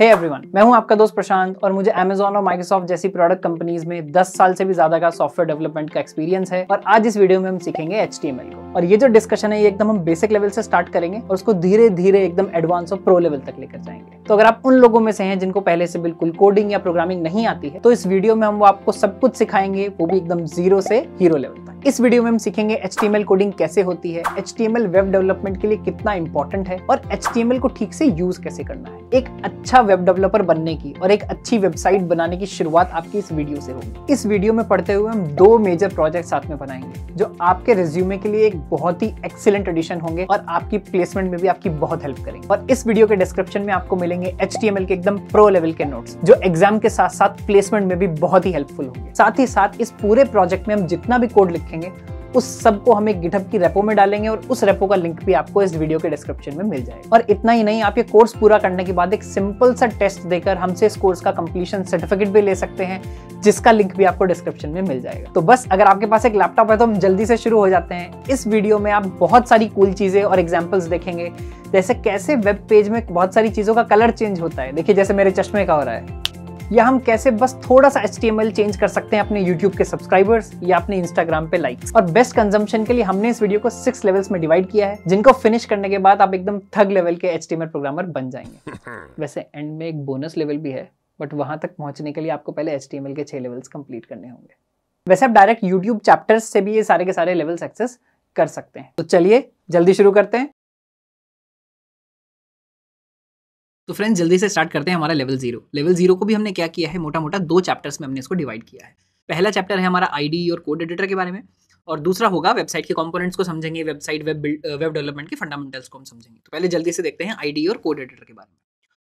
हे hey everyone मैं हूं आपका दोस्त प्रशांत और मुझे अमेजोन और माइक्रोसॉफ्ट जैसी प्रोडक्ट कंपनीज में 10 साल से भी ज्यादा का सॉफ्टवेयर डेवलपमेंट का एक्सपीरियंस है और आज इस वीडियो में हम सीखेंगे एच को और ये जो डिस्कशन है ये एकदम हम बेसिक लेवल से स्टार्ट करेंगे और उसको धीरे धीरे एकदम एडवांस और प्रो लेवल तक लेकर जाएंगे तो अगर आप उन लोगों में से हैं जिनको पहले से बिल्कुल कोडिंग या प्रोग्रामिंग नहीं आती है तो इस वीडियो में हम वो आपको सब कुछ सिखाएंगे वो भी एकदम जीरो से हीरो लेवल तक इस वीडियो में हम सीखेंगे एच कोडिंग कैसे होती है एच वेब डेवलपमेंट के लिए कितना इंपॉर्टेंट है और एच को ठीक से यूज कैसे करना है एक अच्छा वेब डेवलपर बनने की और एक अच्छी वेबसाइट बनाने की शुरुआत आपकी इस वीडियो से होगी इस वीडियो में पढ़ते हुए हम दो मेजर प्रोजेक्ट साथ में बनाएंगे जो आपके रिज्यूमे के लिए एक बहुत ही एक्सिलेंट एडिशन होंगे और आपकी प्लेसमेंट में भी आपकी बहुत हेल्प करेंगे और इस वीडियो के डिस्क्रिप्शन में आपको मिलेंगे एच के एकदम प्रो लेवल के नोट्स जो एग्जाम के साथ साथ प्लेसमेंट में भी बहुत ही हेल्पफुल होंगे साथ ही साथ इस पूरे प्रोजेक्ट में हम जितना भी कोड लिखेंगे उस सब को हम एक गिटअप की रेपो में डालेंगे और उस रेपो का लिंक भी आपको इस वीडियो के डिस्क्रिप्शन में मिल जाएगा और इतना ही नहीं आप ये कोर्स पूरा करने के बाद एक सिंपल सा टेस्ट देकर हमसे इस कोर्स का कंप्लीशन सर्टिफिकेट भी ले सकते हैं जिसका लिंक भी आपको डिस्क्रिप्शन में मिल जाएगा तो बस अगर आपके पास एक लैपटॉप है तो हम जल्दी से शुरू हो जाते हैं इस वीडियो में आप बहुत सारी कूल चीज़ें और एग्जाम्पल्स देखेंगे जैसे कैसे वेब पेज में बहुत सारी चीज़ों का कलर चेंज होता है देखिए जैसे मेरे चश्मे का हो रहा है या हम कैसे बस थोड़ा सा एच चेंज कर सकते हैं अपने यूट्यूब के सब्सक्राइबर्स या अपने इंस्टाग्राम पे लाइक्स और बेस्ट कंजम्पन के लिए हमने इस वीडियो को सिक्स लेवल्स में डिवाइड किया है जिनको फिनिश करने के बाद आप एकदम थग लेवल के एच प्रोग्रामर बन जाएंगे वैसे एंड में एक बोनस लेवल भी है बट वहां तक पहुंचने के लिए आपको पहले एच के छह लेवल्स कंप्लीट करने होंगे वैसे आप डायरेक्ट यूट्यूब चैप्टर्स से भी ये सारे के सारे लेवल्स एक्सेस कर सकते हैं तो चलिए जल्दी शुरू करते हैं तो फ्रेंड्स जल्दी से स्टार्ट करते हैं हमारा लेवल जीरो लेवल जीरो को भी हमने क्या किया है मोटा मोटा दो चैप्टर्स में हमने इसको डिवाइड किया है पहला चैप्टर है हमारा आईडी और कोड एडिटर के बारे में और दूसरा होगा वेबसाइट के कंपोनेंट्स को समझेंगे वेबसाइट वेब वेब डेवलपमेंट के फंडामेंटल्स को हम समझेंगे तो पहले जल्दी से देखते हैं आईडी और कोड एडिटर के बारे में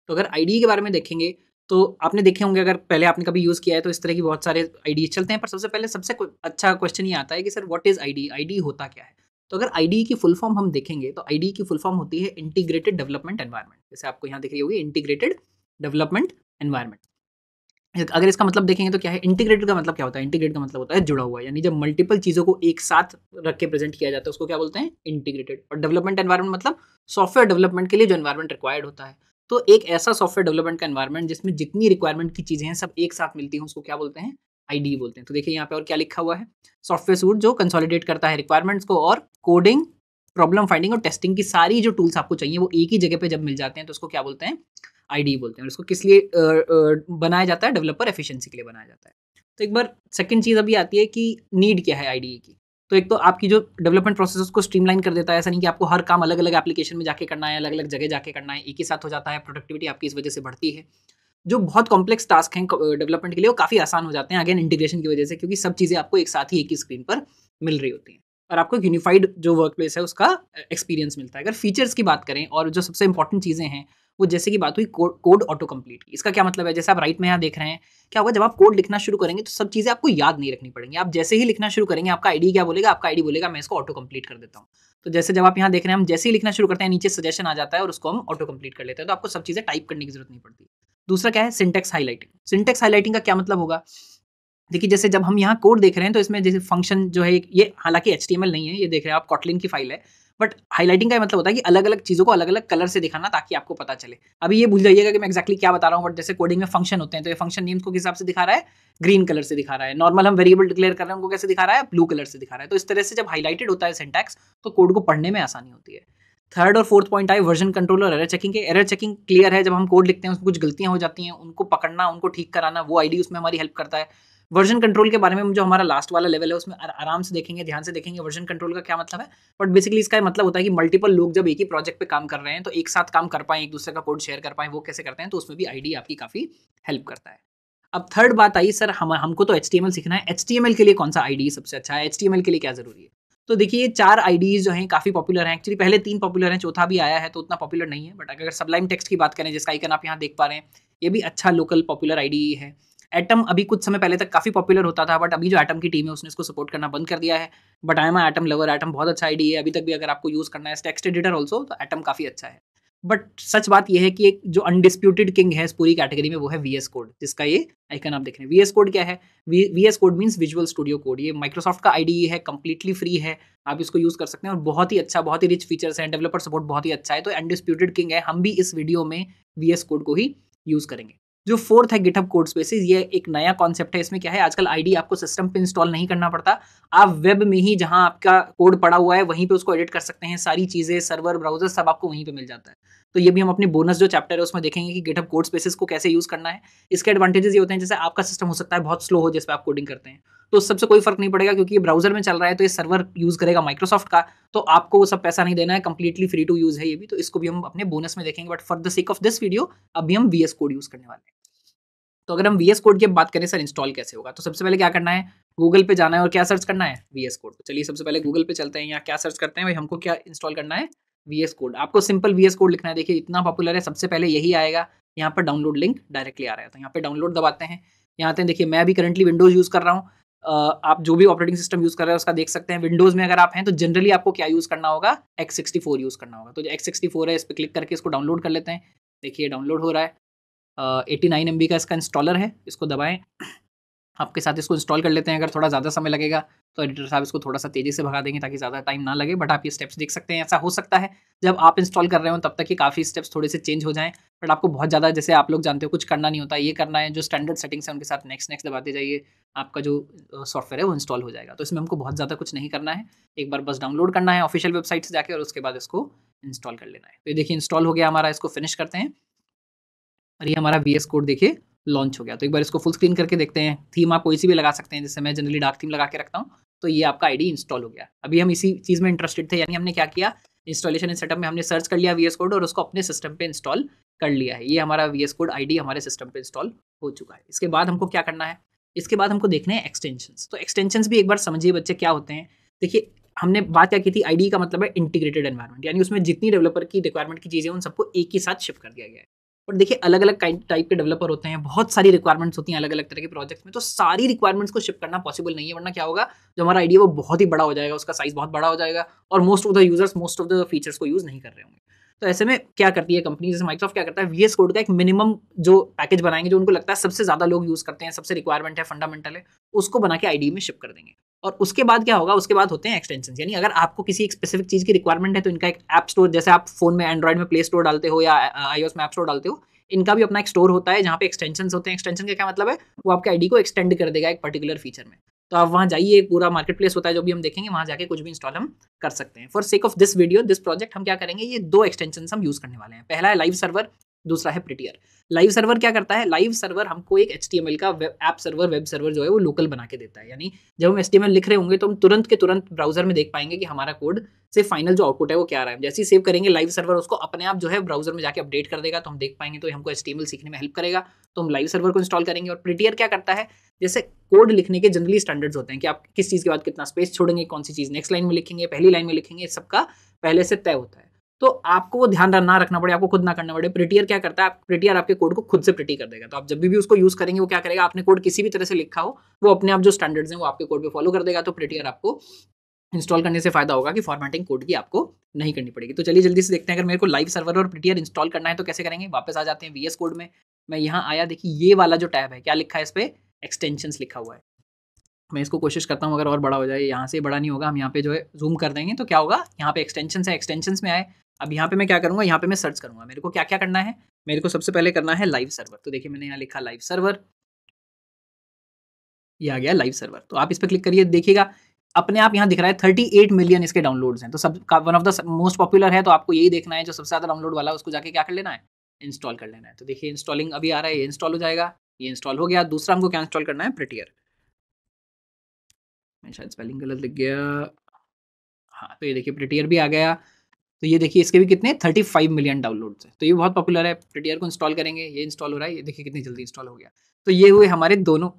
तो अगर आईडी के बारे में देखेंगे तो आपने देखे होंगे अगर पहले आपने कभी यूज़ किया है तो इस तरह की बहुत सारे आईडी चलते हैं पर सबसे पहले सबसे अच्छा क्वेश्चन ये आता है कि sir what is IDE IDE होता क्या है तो अगर आई e की फुल फॉर्म हम देखेंगे तो आई e की फुल फॉर्म होती है इंटीग्रेटेड डेवलपमेंट एनवायरमेंट जैसे आपको यहाँ दिख रही होगी इंटीग्रेटेड डेवलपमेंट एनवायरमेंट अगर इसका मतलब देखेंगे तो क्या है इंटीग्रेटेड का मतलब क्या होता है इंटीग्रेट का मतलब होता है जुड़ा हुआ यानी जब मल्टीपल चीज़ों को एक साथ रख के प्रेजेंट किया जाता है उसको क्या बोलते हैं इंटीग्रेटेड और डेवलपमेंट एनवायरमेंट मतलब सॉफ्टवेयर डेवलपमेंट के लिए जो एनवायरमेंट रिक्वायर्ड होता है तो एक ऐसा सॉफ्टवेयर डेवलपमेंट का एनवायरमेंट जिसमें जितनी रिक्वायरमेंट की चीज़ें हैं सब एक साथ मिलती हैं उसको क्या बोलते हैं आईडी बोलते हैं तो देखिए यहाँ पे और क्या लिखा हुआ है सॉफ्टवेयर सूट जो कंसोलिडेट करता है रिक्वायरमेंट्स को और कोडिंग प्रॉब्लम फाइंडिंग और टेस्टिंग की सारी जो टूल्स आपको चाहिए वो एक ही जगह पे जब मिल जाते हैं तो उसको क्या बोलते हैं आई बोलते हैं और इसको किस लिए बनाया जाता है डेवलपर एफिशिएंसी के लिए बनाया जाता है तो एक बार सेकंड चीज़ अभी आती है कि नीड क्या है आईडी की तो एक तो आपकी जो डेवलपमेंट प्रोसेस उसको स्ट्रीमलाइन कर देता है ऐसा नहीं कि आपको हर काम अलग अलग एप्लीकेशन में जाके करना है अलग अलग जगह जाके करना है एक ही साथ हो जाता है प्रोडक्टिविटी आपकी इस वजह से बढ़ती है जो बहुत कॉम्प्लेक्स टास्क हैं डेवलपमेंट uh, के लिए वो काफ़ी आसान हो जाते हैं अगेन इंटीग्रेशन की वजह से क्योंकि सब चीज़ें आपको एक साथ ही एक ही स्क्रीन पर मिल रही होती हैं और आपको एक यूनिफाइड जो वर्क प्लेस है उसका एक्सपीरियंस uh, मिलता है अगर फीचर्स की बात करें और जो सबसे इंपॉर्टेंट चीज़ें हैं वो जैसे की बात हुई कोड ऑटो कम्प्लीट की इसका क्या मतलब है जैसे आप राइट में यहाँ देख रहे हैं क्या होगा जब आप कोड लिखना शुरू करेंगे तो सब चीज़ें आपको याद नहीं रखनी पड़ेंगी आप जैसे ही लिखना शुरू करेंगे आपका आईडी क्या बोलेगा आपका आईडी बोलेगा मैं इसको ऑटो कम्प्लीट कर देता हूँ तो जैसे जब आप यहाँ देख रहे हैं हम जैसे ही लिखना शुरू करते हैं नीचे सजेशन आ जाता है और उसको हम ऑटो कम्प्लीट कर लेते हैं तो आपको सब चीज़ें टाइप करने की जरूरत नहीं पड़ती दूसरा क्या है सिंटेक्स हाईलाइटिंग सिंटेक्स हाईलाइटिंग का क्या मतलब होगा देखिए जैसे जब हम यहाँ कोड देख रहे हैं तो इसमें जैसे फंक्शन जो है ये हालांकि एच नहीं है ये देख रहे हैं आप कॉटलिन की फाइल है बट हाईलाइटिंग का मतलब होता है कि अलग अलग चीज़ों को अलग अलग कलर से दिखाना ताकि आपको पता चले अभी ये भूल जाइएगा कि मैं एक्जैक्टली क्या बता रहा हूँ बट जैसे कोडिंग में फंक्शन होते हैं तो ये फंक्शन नेम्स को किस हिसाब से दिखा रहा है ग्रीन कलर से दिखा रहा है नॉर्मल हम वेरिएबल डिक्लेयर कर रहे हैं उनको कैसे दिखा रहा है ब्लू कलर से दिखा रहा है तो इस तरह से जब हाईलाइटेड होता है सिंटैक्स तो कोड को पढ़ने में आसानी होती है थर्ड और फोर्थ पॉइंट आए वर्जन कंट्रोल और एरर चेकिंग के एरर चेकिंग क्लियर है जब हम कोड लिखते हैं उसमें कुछ गलतियां हो जाती हैं उनको पकड़ना उनको ठीक कराना वो आईडी उसमें हमारी हेल्प करता है वर्जन कंट्रोल के बारे में जो हमारा लास्ट वाला लेवल है उसमें आराम से देखेंगे ध्यान से देखेंगे वर्जन कंट्रोल का क्या मतलब है बट बेसिकली इसका मतलब होता है कि मल्टीपल लोग जब एक ही प्रोजेक्ट पे काम कर रहे हैं तो एक साथ काम कर पाएँ एक दूसरे का कोड शेयर कर पाएँ वो कैसे करते हैं तो उसमें भी आईडी आपकी काफ़ी हेल्प करता है अब थर्ड बात आई सर हम हमको तो एच सीखना है एच के लिए कौन सा आई सबसे अच्छा है एच के लिए क्या जरूरी है तो देखिए ये चार आइडीज जो हैं काफ़ी पॉपुलर हैं एक्चुअली पहले तीन पॉपुलर हैं चौथा भी आया है तो उतना पॉपुलर नहीं है बट अगर सबलाइम टेक्स्ट की बात करें जिसका आइकन आप यहाँ देख पा रहे हैं ये भी अच्छा लोकल पॉपुलर आईडी है एटम अभी कुछ समय पहले तक काफ़ी पॉपुलर होता था बट अभी जो एटम की टीम है उसने इसको सपोर्ट करना बंद कर दिया है but I am Atom lover Atom बहुत अच्छा आईडी e है अभी तक भी अगर आपको यूज़ करना है टेक्स्ट एडिटर ऑल्सो तो एटम काफ़ी अच्छा है बट सच बात यह है कि एक जो अनडिस्प्यूटेड किंग है इस पूरी कैटेगरी में वो है वी एस कोड जिसका ये आइकन आप देख रहे हैं वी एस कोड क्या है V S code means visual studio code ये माइक्रोसॉफ्ट का आई e है कंप्लीटली फ्री है आप इसको यूज़ कर सकते हैं और बहुत ही अच्छा बहुत ही रिच फीचर्स हैं डेवलपर सपोर्ट बहुत ही अच्छा है तो अनडिस्प्यूटेड किंग है हम भी इस वीडियो में वी एस कोड को ही यूज़ करेंगे जो फोर्थ है गिटअप कोड स्पेसिस ये एक नया कॉन्सेप्ट है इसमें क्या है आजकल आईडी आपको सिस्टम पे इंस्टॉल नहीं करना पड़ता आप वेब में ही जहां आपका कोड पड़ा हुआ है वहीं पे उसको एडिट कर सकते हैं सारी चीज़ें सर्वर ब्राउजर सब आपको वहीं पे मिल जाता है तो ये भी हम अपने बोनस जो चैप्टर है उसमें देखेंगे कि गिटहब कोड स्पेसिस को कैसे यूज़ करना है इसके एडवांटेजेस ये होते हैं जैसे आपका सिस्टम हो सकता है बहुत स्लो हो जिस पर आप कोडिंग करते हैं तो उस सबसे कोई फर्क नहीं पड़ेगा क्योंकि ये ब्राउजर में चल रहा है तो ये सर्वर यूज़ करेगा माइक्रोसॉफ्ट का तो आपको वो सब पैसा नहीं देना है कंप्लीटली फ्री टू यूज़ है ये भी तो इसको भी हम अपने बोनस में देखेंगे but for the sake of this video अभी हम वी कोड यूज़ करने वाले हैं तो अगर हम वी कोड की बात करें सर इंस्टॉल कैसे होगा तो सबसे पहले क्या करना है गूगल पे जाना है और क्या सर्च करना है वी कोड तो चलिए सबसे पहले गूगल पे चलते हैं या क्या सर्च करते हैं भाई हमको क्या इंस्टॉल करना है वीएस कोड आपको सिंपल वीएस कोड लिखना है देखिए इतना पॉपुलर है सबसे पहले यही आएगा यहाँ पर डाउनलोड लिंक डायरेक्टली आ रहा है तो यहाँ पर डाउनलोड दबाते हैं यहाँ आते हैं देखिए मैं भी करंटली विंडोज़ यूज़ कर रहा हूँ आप जो भी ऑपरेटिंग सिस्टम यूज़ कर रहे हैं उसका देख सकते हैं विंडोज़ में अगर आप हैं तो जनरली आपको क्या यूज़ करना होगा एक्स सिक्सटी फोर यूज़ करना होगा तो जो एक्स सिक्सटी फोर है इस पर क्लिक करके इसको डाउनलोड कर लेते हैं देखिए डाउनलोड हो रहा है एटी नाइन एम बी का इसका इंस्टॉलर है इसको दबाएँ आपके साथ इसको इंस्टॉल कर लेते हैं अगर थोड़ा ज़्यादा समय लगेगा तो एडिटर साहब इसको थोड़ा सा तेज़ी से भगा देंगे ताकि ज़्यादा टाइम ना लगे बट आप ये स्टेप्स देख सकते हैं ऐसा हो सकता है जब आप इंस्टॉल कर रहे हो तब तक कि काफ़ी स्टेप्स थोड़े से चेंज हो जाएँ बट आपको बहुत ज़्यादा जैसे आप लोग जानते हो कुछ करना नहीं होता ये करना है जो स्टैंडर्ड सेटिंग्स हैं उनके साथ नेक्स्ट नेक्स्ट दबाते जाइए आपका जो सॉफ्टवेयर है वो इंस्टॉल हो जाएगा तो इसमें हमको बहुत ज़्यादा कुछ नहीं करना है एक बार बस डाउनलोड करना है ऑफिशियल वेबसाइट से जाकर और उसके बाद इसको इंस्टॉल कर लेना है तो ये देखिए इंस्टॉल हो गया हमारा इसको फिनिश करते हैं और ये हमारा वी कोड देखिए लॉन्च हो गया तो एक बार इसको फुल स्क्रीन करके देखते हैं थीम आप कोई सी भी लगा सकते हैं जैसे मैं जनरली डार्क थीम लगा के रखता हूँ तो ये आपका आईडी इंस्टॉल हो गया अभी हम इसी चीज़ में इंटरेस्टेड थे यानी हमने क्या किया इंस्टॉलेशन सेटअप में हमने सर्च कर लिया वी कोड और उसको अपने सिस्टम पे इंस्टॉल कर लिया है ये हमारा वी कोड आई हमारे सिस्टम पे इंस्टॉल हो चुका है इसके बाद हमको क्या करना है इसके बाद हमको देखने हैं एक्सटेंशंस तो एक्सटेंशंस भी एक बार समझिए बच्चे क्या होते हैं देखिए हमने बात क्या की थी आईडी का मतलब है इंटीग्रेटेड एनवायरनमेंट यानी उसमें जितनी डेवलपर की रिक्वायरमेंट की चीज़ें उन सबको एक ही साथ शिफ्ट कर दिया गया है और देखिए अलग अलग टाइप के डेवलपर होते हैं बहुत सारी रिक्वायरमेंट्स होती हैं अलग अलग तरह के प्रोजेक्ट्स में तो सारी रिक्वायरमेंट्स को शिफ्ट करना पॉसिबल नहीं है वरना क्या होगा जो हमारा आइडिया वो बहुत ही बड़ा हो जाएगा उसका साइज बहुत बड़ा हो जाएगा और most of the users most of the features को यूज़ नहीं कर रहे होंगे तो ऐसे में क्या करती है कंपनी जैसे माइक्रोसॉफ्ट क्या करता है वी कोड का एक मिनिमम जो पैकेज बनाएंगे जो उनको लगता है सबसे ज़्यादा लोग यूज़ करते हैं सबसे रिक्वायरमेंट है फंडामेंटल है उसको बना के आईडी e में शिप कर देंगे और उसके बाद क्या होगा उसके बाद होते हैं एक्सटेंशन यानी अगर आपको किसी एक स्पेसिफिक चीज़ की रिक्वायरमेंट है तो इनका एक ऐप स्टोर जैसे आप फोन में एंड्रॉइड में प्ले स्टोर डालते हो या आईओ में ऐप स्टोर डालते हो इनका भी अपना एक स्टोर होता है जहाँ पे एक्सटेंशन होते हैं एक्सटेंशन का क्या मतलब है वो आपके आईडी e को एक्सटेंड कर देगा एक पर्टिकुलर फीचर में तो आप वहाँ जाइए पूरा मार्केट प्लेस होता है जो भी हम देखेंगे वहाँ जाके कुछ भी इंस्टॉल हम कर सकते हैं for sake of this video this project हम क्या करेंगे ये दो एक्सटेंशन हम यूज़ करने वाले हैं पहला है लाइव सर्वर दूसरा है प्रिटियर लाइव सर्वर क्या करता है लाइव सर्वर हमको एक एच का web app server web server जो है वो लोकल बना के देता है यानी जब हम एच लिख रहे होंगे तो हम तुरंत के तुरंत ब्राउजर में देख पाएंगे कि हमारा कोड से फाइनल जो आउटपुट है वो क्या रहा है जैसे ही सेव करेंगे लाइव सर्वर उसको अपने आप जो है ब्राउजर में जाकर अपडेट कर देगा तो हम देख पाएंगे तो हमको एच सीखने में हेल्प करेगा तो हम लाइव सर्वर को इंस्टॉल करेंगे और प्रिटियर क्या करता है जैसे कोड लिखने के जनरली स्टैंडर्ड्स होते हैं कि आप किस चीज़ के बाद कितना स्पेस छोड़ेंगे कौन सी चीज़ नेक्स्ट लाइन में लिखेंगे पहली लाइन में लिखेंगे सबका पहले से तय होता है तो आपको वो ध्यान ना रखना पड़े आपको खुद ना करना पड़े प्रिटियर क्या करता है प्रिटियर आपके कोड को खुद से प्रिटी कर देगा तो आप जब भी उसको यूज करेंगे वो क्या करेगा आपने कोड किसी भी तरह से लिखा हो वो अपने आप जो स्टैंडर्ड्स हैं वो आपके कोड पे फॉलो कर देगा तो प्रिटियर आपको इंस्टॉल करने से फायदा होगा कि फॉर्मेटिंग कोड की आपको नहीं करनी पड़ेगी तो चलिए जल्दी से देखते हैं अगर मेरे को लाइव सर्वर और प्रिटियर इंस्टॉल करना है तो कैसे करेंगे वापस आ जाते हैं वीएस कोड में मैं यहाँ आया देखिए ये वाला जो टैब है क्या लिखा है इस पर एक्सटेंशन लिखा हुआ है मैं इसको कोशिश करता हूँ अगर और बड़ा हो जाए यहाँ से बड़ा नहीं होगा हम यहाँ पे जो है जूम कर देंगे तो क्या होगा यहाँ पे एक्सटेंशन है एक्सटेंशन में आए अब यहाँ पे मैं क्या करूँगा यहाँ पे मैं सर्च करूँगा मेरे को क्या क्या करना है मेरे को सबसे पहले करना है लाइव सर्वर तो देखिए मैंने यहाँ लिखा लाइव सर्वर ये आ गया लाइव सर्वर तो आप इस पर क्लिक करिए देखिएगा अपने आप यहाँ दिख रहा है थर्टी एट मिलियन इसके डाउनलोड्स हैं तो सब one of the most popular है तो आपको यही देखना है जो सबसे ज़्यादा डाउनलोड वाला है उसको जाके क्या कर लेना है इंस्टॉल कर लेना है तो देखिए इंस्टॉलिंग अभी आ रहा है ये इंस्टॉल हो जाएगा ये इंस्टॉल हो गया दूसरा हमको क्या इंस्टॉल करना है प्रिटियर मैं शायद स्पेलिंग गलत लिख गया हाँ तो ये देखिए प्रिटियर भी आ गया तो ये देखिए इसके भी कितने 35 मिलियन डाउनलोड्स है तो ये बहुत पॉपुलर है प्रिटियर को इंस्टॉल करेंगे ये इंस्टॉल हो रहा है ये देखिए कितनी जल्दी इंस्टॉल हो गया तो ये हुए हमारे दोनों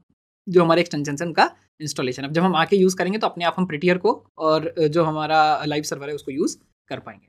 जो हमारे एक्सटेंशन है उनका इंस्टॉलेशन अब जब हम आके यूज़ करेंगे तो अपने आप हम प्रिटियर को और जो हमारा लाइव सर्वर है उसको यूज़ कर पाएंगे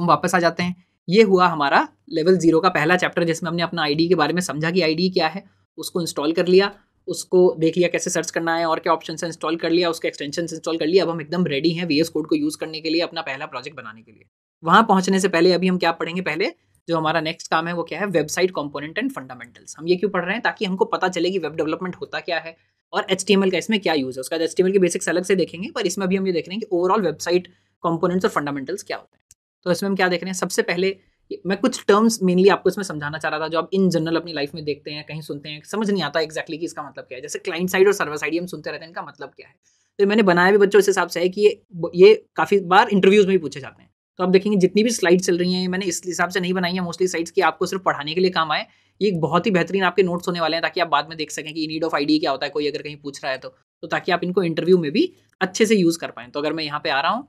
हम वापस आ जाते हैं ये हुआ हमारा लेवल जीरो का पहला चैप्टर जिसमें हमने अपना आईडी के बारे में समझा कि आईडी क्या है उसको इंस्टॉल कर लिया उसको देख लिया कैसे सर्च करना है और क्या ऑप्शन से इंस्टॉल कर लिया उसके एक्सटेंशन इंस्टॉल कर लिया अब हम एकदम रेडी हैं वी कोड को यूज़ करने के लिए अपना पहला प्रोजेक्ट बनाने के लिए वहाँ पहुँचने से पहले अभी हम क्या पढ़ेंगे पहले जो हमारा नेक्स्ट काम है वो क्या है वेबसाइट कॉम्पोनेंट एंड फंडामेंटल्स हम ये क्यों पढ़ रहे हैं ताकि हमको पता चले कि वेब डेवलपमेंट होता क्या है और एच का इसमें क्या यूज़ है उसका एच के बेसिक्स अलग से देखेंगे पर इसमें भी हम ये देख रहे हैं कि ओवरऑल वेबसाइट कॉम्पोनेंट्स और फंडामेंटल्स क्या होते हैं तो इसमें हम क्या देख रहे हैं सबसे पहले मैं कुछ टर्म्स मेनली आपको इसमें समझाना चाह रहा था जो आप इन जनरल अपनी लाइफ में देखते हैं कहीं सुनते हैं समझ नहीं आता एक्जैक्टली exactly कि इसका मतलब क्या है जैसे क्लाइंट साइड और सर्वर साइड हम सुनते रहते हैं इनका मतलब क्या है तो मैंने बनाया भी बच्चों इस हिसाब से है कि ये ये काफ़ी बार इंटरव्यूज़ में भी पूछे जाते हैं तो आप देखेंगे जितनी भी स्लाइड चल रही हैं मैंने इस हिसाब से नहीं बनाई है मोस्टली स्लाइड्स की आपको सिर्फ पढ़ाने के लिए काम आए ये एक बहुत ही बेहतरीन आपके नोट्स होने वाले हैं ताकि आप बाद में देख सकें कि नीड ऑफ आईडी क्या होता है कोई अगर कहीं पूछ रहा है तो तो ताकि आप इनको इंटरव्यू में भी अच्छे से यूज़ कर पाएँ तो अगर मैं यहाँ पे आ रहा हूँ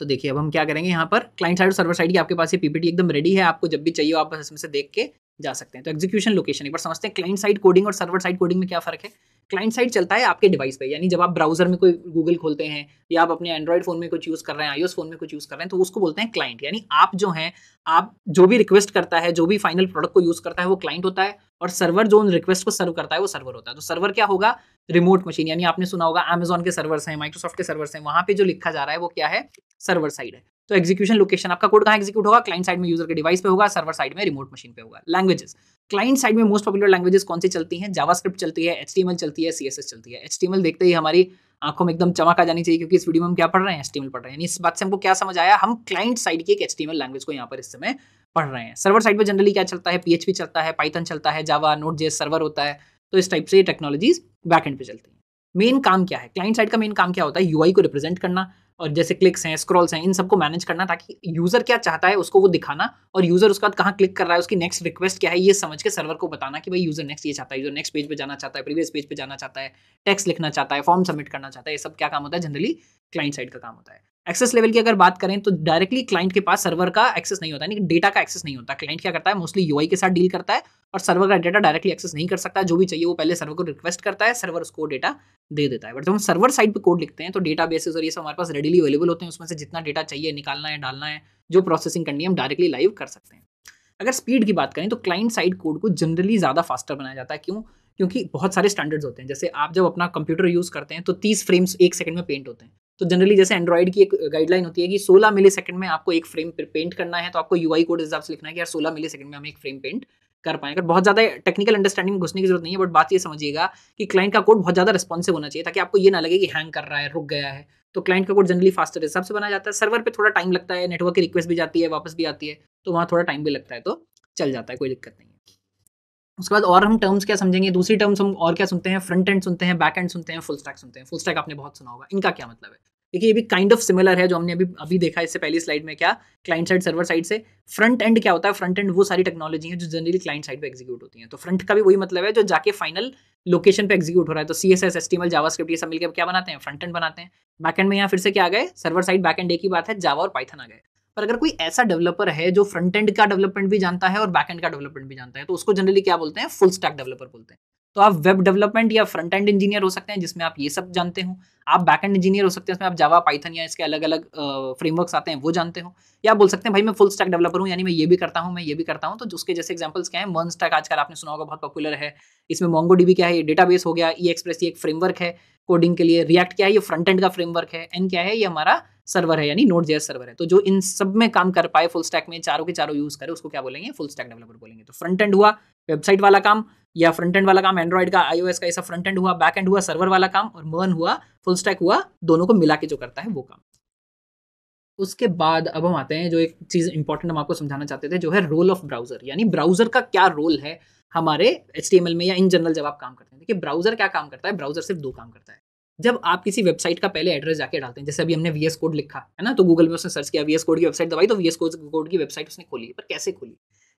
तो देखिए अब हम क्या करेंगे यहाँ पर क्लाइंट साइड और सर्वर साइड की आपके पास ये पीपीटी एकदम रेडी है आपको जब भी चाहिए आप इसमें से देख के जा सकते हैं तो एग्जीक्यूशन लोकेशन एक बार समझते हैं क्लाइंट साइड कोडिंग और सर्वर साइड कोडिंग में क्या फर्क है क्लाइंट साइड चलता है आपके डिवाइस पे यानी जब आप ब्राउजर में कोई गूगल खोलते हैं या आप अपने एंड्रॉइड फोन में कुछ यूज़ कर रहे हैं आईओएस फोन में कुछ यूज़ कर रहे हैं तो उसको बोलते हैं क्लाइंट यानी आप जो हैं आप जो भी रिक्वेस्ट करता है जो भी फाइनल प्रोडक्ट को यूज़ करता है वो क्लाइंट होता है और सर्वर जो उन रिक्वेस्ट को सर्व करता है वो सर्वर होता है तो सर्वर क्या होगा रिमोट मशीन यानी आपने सुना होगा अमेजोन के सर्वर्स हैं माइक्रोसॉफ्ट के सर्वर्स हैं वहां पे जो लिखा जा रहा है वो क्या है सर्वर साइड है तो एग्जीक्यूशन लोकेशन आपका कोड कहाँ एग्जीक्यूट होगा क्लाइंट साइड में यूजर के डिवाइस पे होगा सर्वर साइड में रिमोट मशीन पे होगा लैंग्वेजेस क्लाइंट साइड में मोस्ट पॉपुलर लैंग्वेजेस कौन सी चलती हैं जावास्क्रिप्ट चलती है एच चलती है सी चलती है एच देखते ही हमारी आंखों में एकदम चमक आ जानी चाहिए क्योंकि इस वीडियो में हम क्या पढ़ रहे हैं एस पढ़ रहे हैं इस बात से हमको क्या समझ आया हम क्लाइंट साइड की एक एच लैंग्वेज को यहाँ पर इस समय पढ़ रहे हैं सर्वर साइड पर जनरली क्या चलता है पी चलता है पाइथन चलता है जावा नोट जेस सर्वर होता है तो इस टाइप से टेक्नोलॉजीज बैक एंड पे चलती हैं मेन काम क्या है क्लाइंट साइड का मेन काम क्या होता है यूआई को रिप्रेजेंट करना और जैसे क्लिक्स हैं स्क्रॉल्स हैं इन सबको मैनेज करना ताकि यूज़र क्या चाहता है उसको वो दिखाना और यूज़र उसके बाद कहाँ क्लिक कर रहा है उसकी नेक्स्ट रिक्वेस्ट क्या है ये समझ के सर्वर को बताना कि भाई यूज़र नेक्स्ट ये चाहता है यूज़र नेक्स्ट पेज पर पे जाना चाहता है प्रीवियस पेज पर पे जाना चाहता है टेक्स्ट लिखना चाहता है फॉर्म सबमिट करना चाहता है ये सब क्या काम होता है जनरली क्लाइंट साइड का काम होता है एक्सेस लेवल की अगर बात करें तो डायरेक्टली क्लाइंट के पास सर्वर का एक्सेस नहीं होता यानी डेटा का एक्सेस नहीं होता क्लाइंट क्या करता है मोस्टली यूआई के साथ डील करता है और सर्वर का डेटा डायरेक्टली एक्सेस नहीं कर सकता जो भी चाहिए वो पहले सर्वर को रिक्वेस्ट करता है सर्वर उसको डेटा दे देता है बट जब हम सर्वर साइड पर कोड लिखते हैं तो डेटा बेसिस और ये सब हमारे पास रेडिली अवेलेबल होते हैं उसमें से जितना डेटा चाहिए निकालना है डालना है जो प्रोसेसिंग करनी है हम डायरेक्टली लाइव कर सकते हैं अगर स्पीड की बात करें तो क्लाइंट साइड कोड को जनरली ज़्यादा फास्टर बनाया जाता है क्यों क्योंकि बहुत सारे स्टैंडर्ड्स होते हैं जैसे आप जब अपना कंप्यूटर यूज़ करते हैं तो तीस फ्रेम्स एक सेकंड में पेंट होते हैं तो जनरली जैसे एंड्रॉइड की एक गाइडलाइन होती है कि 16 मिली सेकंड में आपको एक फ्रेम पेंट करना है तो आपको यू कोड हिसाब से लिखना है कि यार 16 मिली में हम एक फ्रेम पेंट कर पाएंगे बहुत ज़्यादा टेक्निकल अंडरस्टैंडिंग में घुसने की जरूरत नहीं है बट बात ये समझिएगा कि क्लाइंट का कोड बहुत ज़्यादा रिस्पॉन्सिव होना चाहिए ताकि आपको ये ना लगे कि हैंग कर रहा है रुक गया है तो क्लाइंट का कोड जनरली फास्टर हिसाब से बना जाता है सर्वर पर थोड़ा टाइम लगता है नेटवर्क की रिक्वेस्ट भी जाती है वापस भी आती है तो वहाँ थोड़ा टाइम भी लगता है तो चल जाता है कोई दिक्कत नहीं उसके बाद और हम टर्म्स क्या समझेंगे दूसरी टर्म्स हम और क्या सुनते हैं फ्रंट एंड सुनते हैं बैक एंड सुनते हैं फुल स्टैक सुनते हैं फुल स्टैक आपने बहुत सुना होगा इनका क्या मतलब है देखिए ये भी काइंड ऑफ सिमिलर है जो हमने अभी अभी देखा इससे पहली स्लाइड में क्या क्लाइंट साइड सर्वर साइड से फ्रंट एंड क्या होता है फ्रंट एंड वो सारी टेक्नोलॉजी है जो जनरली क्लाइंट साइड पर एग्जीक्यूट होती है तो फ्रंट का भी वही मतलब है जो जाके फाइनल लोकेशन पे एग्जीक्यूट हो रहा है तो C S S S T JavaScript ये सब मिलकर क्या बनाते हैं फ्रंट एंड बनाते हैं बैक एंड में यहाँ फिर से क्या आ गए सर्वर साइड बैक एंड एक ही बात है जावा और पाइथन आ गए पर अगर कोई ऐसा डेवलपर है जो फ्रंट एंड का डेवलपमेंट भी जानता है और बैक एंड का डेवलपमेंट भी जानता है तो उसको जनरली क्या बोलते हैं फुल स्टैक डेवलपर बोलते हैं तो आप वेब डेवलपमेंट या फ्रंट एंड इंजीनियर हो सकते हैं जिसमें आप ये सब जानते हो आप बैक एंड इंजीनियर हो सकते हैं इसमें आप जावा पाइथन या इसके अलग अलग फ्रेमवर्क्स आते हैं वो जानते हो या बोल सकते हैं भाई मैं फुल स्टैक डेवलपर हूँ यानी मैं ये भी करता हूँ मैं ये भी करता हूँ तो उसके जैसे एग्जाम्पल्स क्या है मन स्टैक आजकल आपने सुना होगा बहुत पॉपुलर है इसमें मोंगो डीबी क्या है ये डेटाबेस हो गया ई e एक्सप्रेस ये एक फ्रेमवर्क है कोडिंग के लिए रिएक्ट क्या है ये फ्रंट एंड का फ्रेमवर्क है एन क्या है ये हमारा सर्वर है यानी नोट जेस सर्वर है तो जो इन सब में काम कर पाए फुल स्टैक में चारों के चारों यूज करे उसको क्या बोलेंगे फुल स्टैक डेवलपर बोलेंगे तो फ्रंट एंड हुआ वेबसाइट वाला काम या फ्रंट एंड वाला काम एंड्रॉइड का आईओएस का ऐसा फ्रंट एंड हुआ बैक एंड हुआ सर्वर वाला काम और मर्न हुआ फुल स्टैक हुआ दोनों को मिला के जो करता है वो काम उसके बाद अब हम आते हैं जो एक चीज़ इंपॉर्टेंट हम आपको समझाना चाहते थे जो है रोल ऑफ ब्राउजर यानी ब्राउजर का क्या रोल है हमारे एच में या इन जनरल जब आप काम करते हैं देखिए ब्राउजर क्या काम करता है ब्राउजर सिर्फ दो काम करता है जब आप किसी वेबसाइट का पहले एड्रेस जाके डालते हैं जैसे अभी हमने वीएस कोड लिखा है ना तो गूगल में उसने सर्च किया वीएस कोड की वेबसाइट दबाई तो वीएस कोड की वेबसाइट उसने खोली पर कैसे खोली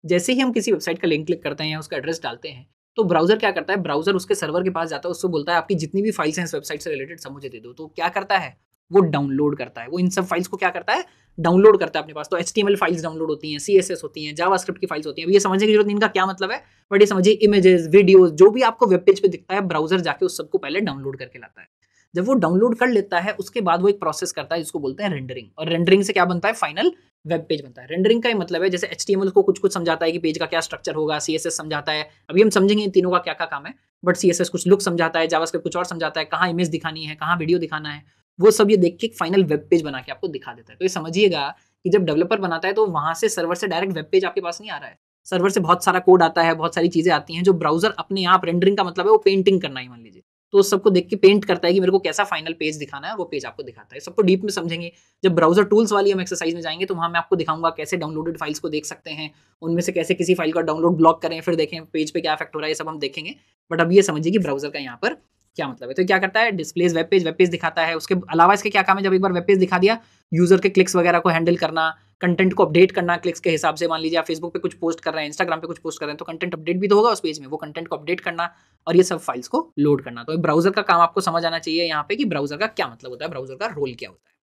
जैसे ही हम किसी वेबसाइट का लिंक क्लिक करते हैं या उसका एड्रेस डालते हैं तो ब्राउजर क्या करता है ब्राउजर उसके सर्वर के पास जाता है उससे बोलता है आपकी जितनी भी फाइल्स हैं इस वेबसाइट से रिलेटेड सब मुझे दे दो तो क्या करता है वो डाउनलोड करता है वो इन सब फाइल्स को क्या करता है डाउनलोड करता है अपने पास तो एच फाइल्स डाउनलोड होती हैं सी होती हैं जावा की फाइल्स होती हैं ये समझने की जरूरत इनका क्या मतलब है बट ये समझिए इमेजेस वीडियोज जो भी आपको वेब पेज पर दिखता है ब्राउजर जाके उस सबको पहले डाउनलोड करके लाता है जब वो डाउनलोड कर लेता है उसके बाद वो एक प्रोसेस करता है जिसको बोलते हैं रेंडरिंग और रेंडरिंग से क्या बनता है फाइनल वेब पेज बनता है रेंडरिंग का ही मतलब है जैसे एच को कुछ कुछ समझाता है कि पेज का क्या स्ट्रक्चर होगा सी समझाता है अभी हम समझेंगे इन तीनों का क्या क्या काम है बट सी कुछ लुक समझाता है जावास कुछ और समझाता है कहाँ इमेज दिखानी है कहाँ वीडियो दिखाना है वो सब ये देख के फाइनल वेब पेज बना के आपको दिखा देता है तो ये समझिएगा कि जब डेवलपर बनाता है तो वहाँ से सर्वर से डायरेक्ट वेब पेज आपके पास नहीं आ रहा है सर्वर से बहुत सारा कोड आता है बहुत सारी चीज़ें आती हैं जो ब्राउजर अपने आप रेंडरिंग का मतलब है वो पेंटिंग करना ही मान लीजिए तो उस सबको देख के पेंट करता है कि मेरे को कैसा फाइनल पेज दिखाना है वो पेज आपको दिखाता है सबको डीप में समझेंगे जब ब्राउजर टूल्स वाली हम एक्सरसाइज में जाएंगे तो वहाँ मैं आपको दिखाऊंगा कैसे डाउनलोडेड फाइल्स को देख सकते हैं उनमें से कैसे किसी फाइल का डाउनलोड ब्लॉक करें फिर देखें पेज पे क्या इफेक्ट हो रहा है सब हम देखेंगे बट अब ये समझिए कि ब्राउजर का यहाँ पर क्या मतलब है तो क्या करता है displays web page web page दिखाता है उसके अलावा इसके क्या काम है जब एक बार वेब पेज दिखा दिया यूजर के क्लिक्स वगैरह को हैंडल करना कंटेंट को अपडेट करना क्लिक्स के हिसाब से मान लीजिए आप फेसबुक पे कुछ पोस्ट कर रहे हैं इंस्टाग्राम पे कुछ पोस्ट कर रहे हैं तो कंटेंट अपडेट भी तो होगा उस पेज में वो कंटेंट को अपडेट करना और ये सब फाइल्स को लोड करना तो ब्राउजर का काम आपको समझ आना चाहिए यहाँ पे कि ब्राउजर का क्या मतलब होता है ब्राउजर का रोल क्या होता है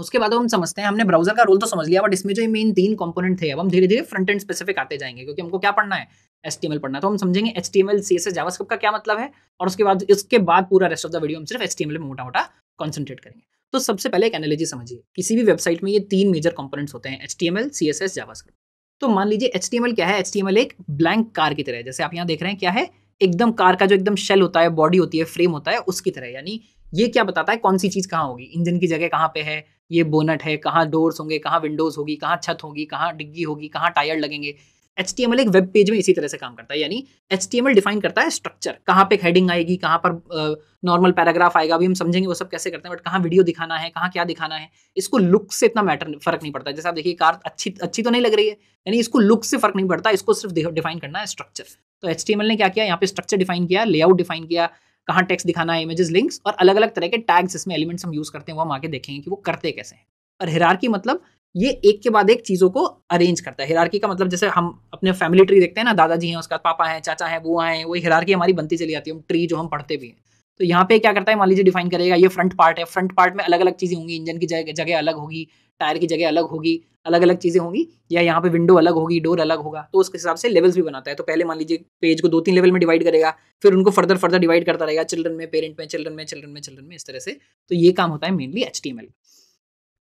उसके बाद हम समझते हैं हमने ब्राउजर का रोल तो समझ लिया बट इसमें जो मेन तीन कंपोनेंट थे अब हम धीरे धीरे फ्रंट एंड स्पेसिफिक आते जाएंगे क्योंकि हमको क्या पढ़ना है एस टी एम एल पढ़ना तो हम समझेंगे H T M L C S S JavaScript का क्या मतलब है और उसके बाद इसके बाद पूरा रेस्ट ऑफ द वीडियो हम सिर्फ एच टी एम एल में मोटा मोटा कॉन्सेंट्रेट करेंगे तो सबसे पहले एक एनालॉजी समझिए किसी भी वेबसाइट में ये तीन मेजर कंपोनेंट्स होते हैं H T M L C S S JavaScript तो मान लीजिए एच टी एम एल क्या है एच टी एम एल एक ब्लैंक कार की तरह है जैसे आप यहाँ देख रहे हैं क्या है एकदम कार का जो एकदम शेल होता है बॉडी होती है फ्रेम होता है उसकी तरह यानी ये क्या बताता है कौन सी चीज़ कहाँ होगी इंजन की जगह कहाँ पे है ये बोनट है कहाँ डोर्स होंगे कहाँ विंडोज़ होगी कहाँ छत होगी कहाँ डिग्गी होगी कहाँ टायर लगेंगे एच एक वेब पेज में इसी तरह से काम करता है यानी एच डिफाइन करता है स्ट्रक्चर कहाँ पे हेडिंग आएगी कहाँ पर नॉर्मल पैराग्राफ आएगा अभी हम समझेंगे वो सब कैसे करते हैं बट कहाँ वीडियो दिखाना है कहाँ क्या दिखाना है इसको लुक से इतना मैटर फर्क नहीं पड़ता जैसे आप देखिए कार अच्छी अच्छी तो नहीं लग रही है यानी इसको लुक से फर्क नहीं पड़ता इसको सिर्फ डिफाइन करना है स्ट्रक्चर तो एच ने क्या किया यहाँ पे स्ट्रक्चर डिफाइन किया लेआउट डिफाइन किया कहाँ टेक्स्ट दिखाना है इमेजेस लिंक्स और अलग अलग तरह के टैग्स इसमें एलिमेंट्स हम यूज़ करते हैं वो हम आगे देखेंगे कि वो करते कैसे हैं और की मतलब ये एक के बाद एक चीज़ों को अरेंज करता है हिरारकी का मतलब जैसे हम अपने फैमिली ट्री देखते हैं ना दादाजी हैं उसके बाद पापा हैं चाचा हैं बुआ हैं वही हिरारकी हमारी बनती चली जाती है ट्री जो हम पढ़ते भी हैं तो यहाँ पे क्या करता है मान लीजिए डिफाइन करेगा ये फ्रंट पार्ट है फ्रंट पार्ट में अलग अलग चीज़ें होंगी इंजन की जगह अलग होगी टायर की जगह अलग होगी अलग अलग चीज़ें होंगी या यहाँ पे विंडो अलग होगी डोर अलग होगा तो उसके हिसाब से लेवल्स भी बनाता है तो पहले मान लीजिए पेज को दो तीन लेवल में डिवाइड करेगा फिर उनको फर्दर फर्दर डिवाइड करता रहेगा चिल्ड्रन में पेरेंट में चिल्ड्रन में चिल्ड्रन में चिल्ड्रन में इस तरह से तो ये काम होता है mainly H T M L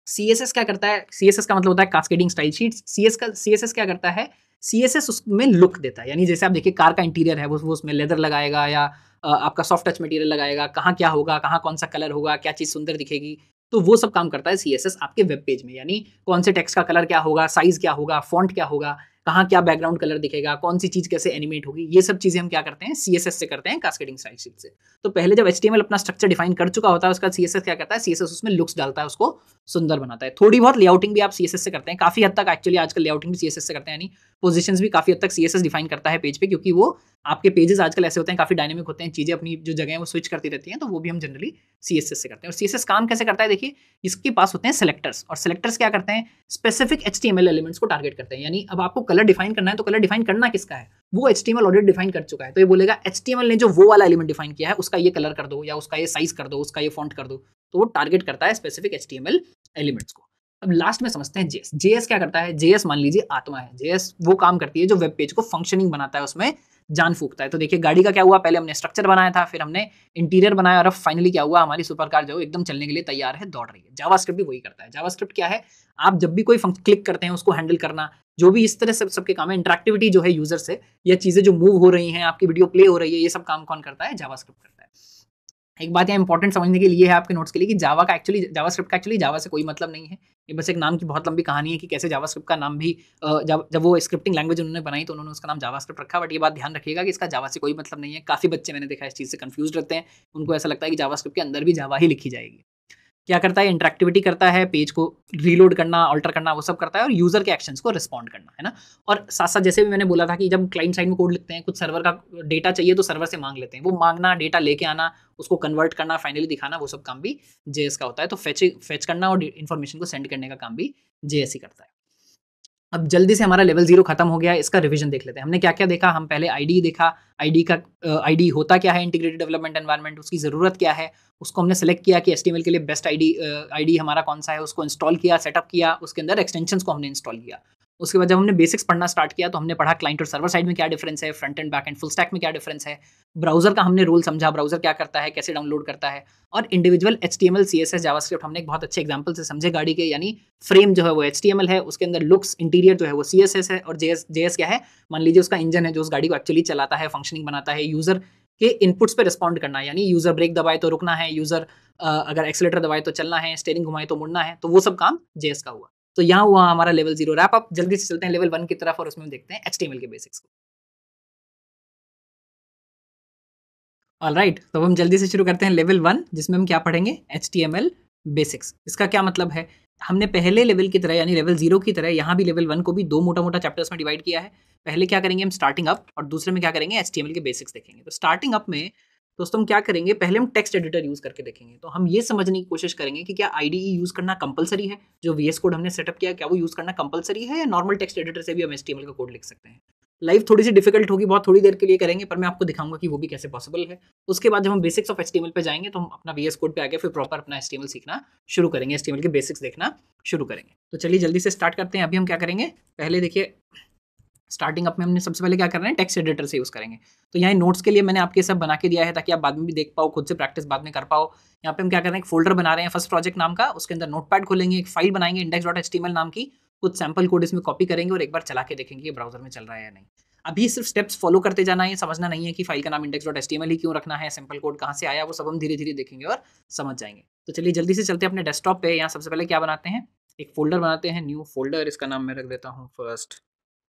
C क्या करता है सी का मतलब होता है कास्केडिंग स्टाइल शीट सी का सी क्या करता है सी उसमें लुक देता है यानी जैसे आप देखिए कार का इंटीरियर है वो वो उसमें लेदर लगाएगा या आपका सॉफ्ट टच मटेरियल लगाएगा कहाँ क्या होगा कहाँ कौन सा कलर होगा क्या चीज़ सुंदर दिखेगी तो वो सब काम करता है सी आपके वेब पेज में यानी कौन से टेक्स्ट का कलर क्या होगा साइज़ क्या होगा फॉन्ट क्या होगा कहाँ क्या बैकग्राउंड कलर दिखेगा कौन सी चीज़ कैसे एनिमेट होगी ये सब चीज़ें हम क्या करते हैं सीएसएस से करते हैं कास्केटिंग स्टाइल शीट से तो पहले जब एच अपना स्ट्रक्चर डिफाइन कर चुका होता है उसका सीएसएस क्या करता है सीएसएस उसमें लुक्स डालता है उसको सुंदर बनाता है थोड़ी बहुत लेआउटिंग भी आप सीएसएस से करते हैं काफ़ी हद तक एक्चुअली आजकल लेआउटिंग भी सीएसएस से करते हैं यानी पोजिशन भी काफ़ी हद तक सीएसएस डिफाइन करता है पेज पे क्योंकि वो आपके पेजेस आजकल ऐसे होते हैं काफ़ी डायनेमिक होते हैं चीज़ें अपनी जो जगह है वो स्विच करती रहती हैं तो वो भी हम जनरली सी से करते हैं और सीएसएस काम कैसे करता है देखिए इसके पास होते हैं सेलेक्टर्स और सेलेक्टर्स क्या करते हैं स्पेसिफिक एच एलिमेंट्स को टारगेट करते हैं यानी अब आपको कलर डिफाइन करना है तो कलर डिफाइन करना किसका है वो एच टी ऑलरेडी डिफाइन कर चुका है तो ये बोलेगा एच ने जो वो वाला एलिमेंट डिफाइन किया है उसका ये कलर कर दो या उसका ये साइज कर दो उसका ये फॉन्ट कर दो तो वो टारगेट करता है स्पेसिफिक एच एलिमेंट्स को अब लास्ट में समझते हैं जेएस जेएस क्या करता है जेएस मान लीजिए आत्मा है जेएस वो काम करती है जो वेब पेज को फंक्शनिंग बनाता है उसमें जान फूकता है तो देखिए गाड़ी का क्या हुआ पहले हमने स्ट्रक्चर बनाया था फिर हमने इंटीरियर बनाया और अब फाइनली क्या हुआ हमारी सुपर कार जो एकदम चलने के लिए तैयार है दौड़ रही है जावास्क्रिप्ट भी वही करता है जावास्क्रिप्ट क्या है आप जब भी कोई क्लिक करते हैं उसको हैंडल करना जो भी इस तरह से सबके काम है इंटरेक्टिविटी जो है यूजर से या चीज़ें जो मूव हो रही हैं आपकी वीडियो प्ले हो रही है ये सब काम कौन करता है जावास्क्रिप्ट करता है एक बात यहाँ इंपॉर्टेंट समझने के लिए है आपके नोट्स के लिए कि जावा का एक्चुअली जावा स्क्रिप्ट का एक्चुअली जावा से कोई मतलब नहीं है ये बस एक नाम की बहुत लंबी कहानी है कि कैसे जावा स्क्रिप्ट का नाम भी जब जब वो स्क्रिप्टिंग लैंग्वेज उन्होंने बनाई तो उन्होंने उसका नाम जावा स्क्रिप्ट रखा बट ये बात ध्यान रखिएगा कि इसका जावा से कोई मतलब नहीं है काफ़ी बच्चे मैंने देखा इस चीज़ से कन्फ्यूज रहते हैं उनको ऐसा लगता है कि जावा स्क्रिप्ट के अंदर भी जावा ही लिखी जाएगी क्या करता है इंटरेक्टिविटी करता है पेज को रीलोड करना अल्टर करना वो सब करता है और यूजर के एक्शंस को रिस्पॉन्ड करना है ना और साथ साथ जैसे भी मैंने बोला था कि जब क्लाइंट साइड में कोड लिखते हैं कुछ सर्वर का डेटा चाहिए तो सर्वर से मांग लेते हैं वो मांगना डेटा लेके आना उसको कन्वर्ट करना फाइनली दिखाना वो सब काम भी जे का होता है तो फेच फेच करना और इन्फॉर्मेशन को सेंड करने का काम भी जे ही करता है अब जल्दी से हमारा लेवल जीरो खत्म हो गया इसका रिवीजन देख लेते हैं हमने क्या क्या देखा हम पहले आईडी देखा आईडी का आईडी होता क्या है इंटीग्रेटेड डेवलपमेंट एनवायरनमेंट उसकी ज़रूरत क्या है उसको हमने सेलेक्ट किया कि एस के लिए बेस्ट आईडी आईडी हमारा कौन सा है उसको इंस्टॉल किया सेटअप किया उसके अंदर एक्सटेंशन को हमने इंस्टॉल किया उसके बाद जब हमने बेसिक्स पढ़ना स्टार्ट किया तो हमने पढ़ा क्लाइंट और सर्वर साइड में क्या डिफरेंस है front end back end full stack में क्या डिफरेंस है ब्राउजर का हमने रोल समझा ब्राउजर क्या करता है कैसे डाउनलोड करता है और individual H T M L C S S JavaScript हमने एक बहुत अच्छे एग्जाम्पल से समझे गाड़ी के यानी फ्रेम जो है वो एच टी एम एल है उसके अंदर लुक्स इंटीरियर जो है वो सी एस एस है और जे एस जे एस क्या है मान लीजिए उसका इंजन है जो उस गाड़ी को एक्चुअली चलाता है फंक्शनिंग बनाता है यूजर के इनपुट्स पे रिस्पॉन्ड करना है यानी यूज़र ब्रेक दबाए तो रुकना है यूज़र अगर एक्सलेटर दबाए तो चलना है स्टेयरिंग घुमाए तो मुड़ना है तो वो सब काम एस का हुआ तो यहाँ हुआ हमारा लेवल जीरो रैप आप जल्दी से चलते हैं लेवल वन की तरफ और उसमें देखते हैं एच के बेसिक्स को ऑल राइट तो हम जल्दी से शुरू करते हैं लेवल वन जिसमें हम क्या पढ़ेंगे एच बेसिक्स इसका क्या मतलब है हमने पहले लेवल की तरह यानी लेवल जीरो की तरह यहाँ भी लेवल वन को भी दो मोटा मोटा चैप्टर्स में डिवाइड किया है पहले क्या करेंगे हम स्टार्टिंग अप और दूसरे में क्या करेंगे एच के बेसिक्स देखेंगे तो स्टार्टिंग अप में दोस्तों हम क्या करेंगे पहले हम टेक्स्ट एडिटर यूज़ करके देखेंगे तो हम ये समझने की कोशिश करेंगे कि क्या आई यूज़ करना कंपलसरी है जो वी कोड हमने सेटअप किया क्या वो यूज़ करना कंपलसरी है या नॉर्मल टेक्स्ट एडिटर से भी हम एस का कोड लिख सकते हैं लाइफ थोड़ी सी डिफिकल्ट होगी बहुत थोड़ी देर के लिए करेंगे पर मैं आपको दिखाऊंगा कि वो भी कैसे पॉसिबल है उसके बाद जब हम बेसिक्स ऑफ एस पे जाएंगे तो हम अपना वी कोड पे आगे फिर प्रॉपर अपना एस सीखना शुरू करेंगे एस के बेसिक्स देखना शुरू करेंगे तो चलिए जल्दी से स्टार्ट करते हैं अभी हम क्या करेंगे पहले देखिए स्टार्टिंग अप में हमने सबसे पहले क्या करना है टेक्स्ट एडिटर से यूज़ करेंगे तो यहाँ नोट्स के लिए मैंने आपके सब बना के दिया है ताकि आप बाद में भी देख पाओ खुद से प्रैक्टिस बाद में कर पाओ यहाँ पे हम क्या कर रहे हैं एक फोल्डर बना रहे हैं फर्स्ट प्रोजेक्ट नाम का उसके अंदर नोटपैड खोलेंगे एक फाइल बनाएंगे इंडेक्स डॉट एच नाम की कुछ सैम्पल कोड इसमें कॉपी करेंगे और एक बार चला के देखेंगे ये ब्राउजर में चल रहा है या नहीं अभी सिर्फ स्टेप्स फॉलो करते जाना है समझना नहीं है कि फाइल का नाम इंडेक्स डॉट एस ही क्यों रखना है सैम्पल कोड कहाँ से आया वो सब हम धीरे धीरे देखेंगे और समझ जाएंगे तो चलिए जल्दी से चलते हैं अपने डेस्कटॉप पे यहाँ सबसे पहले क्या बनाते हैं एक फोल्डर बनाते हैं न्यू फोल्डर इसका नाम मैं रख देता हूँ फर्स्ट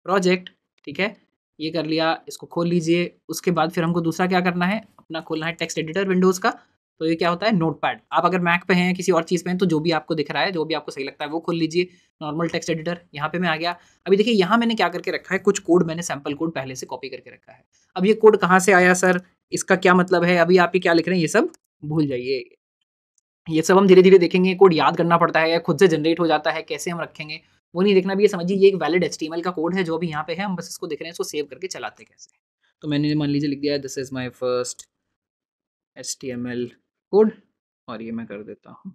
प्रोजेक्ट ठीक है ये कर लिया इसको खोल लीजिए उसके बाद फिर हमको दूसरा क्या करना है अपना खोलना है टेक्स्ट एडिटर विंडोज़ का तो ये क्या होता है नोट पैड आप अगर मैक पे हैं किसी और चीज़ पे हैं तो जो भी आपको दिख रहा है जो भी आपको सही लगता है वो खोल लीजिए नॉर्मल टेक्स्ट एडिटर यहाँ पे मैं आ गया अभी देखिए यहाँ मैंने क्या करके रखा है कुछ कोड मैंने सैम्पल कोड पहले से कॉपी करके रखा है अब ये कोड कहाँ से आया सर इसका क्या मतलब है अभी आप ये क्या लिख रहे हैं ये सब भूल जाइए ये सब हम धीरे धीरे देखेंगे कोड याद करना पड़ता है या खुद से जनरेट हो जाता है कैसे हम रखेंगे वो नहीं देखना भी ये समझिए ये एक वैलिड एच का कोड है जो भी यहाँ पे है हम बस इसको देख रहे हैं इसको सेव करके चलाते कैसे तो मैंने मान लीजिए लिख दिया this is my first S code और ये मैं कर देता हूँ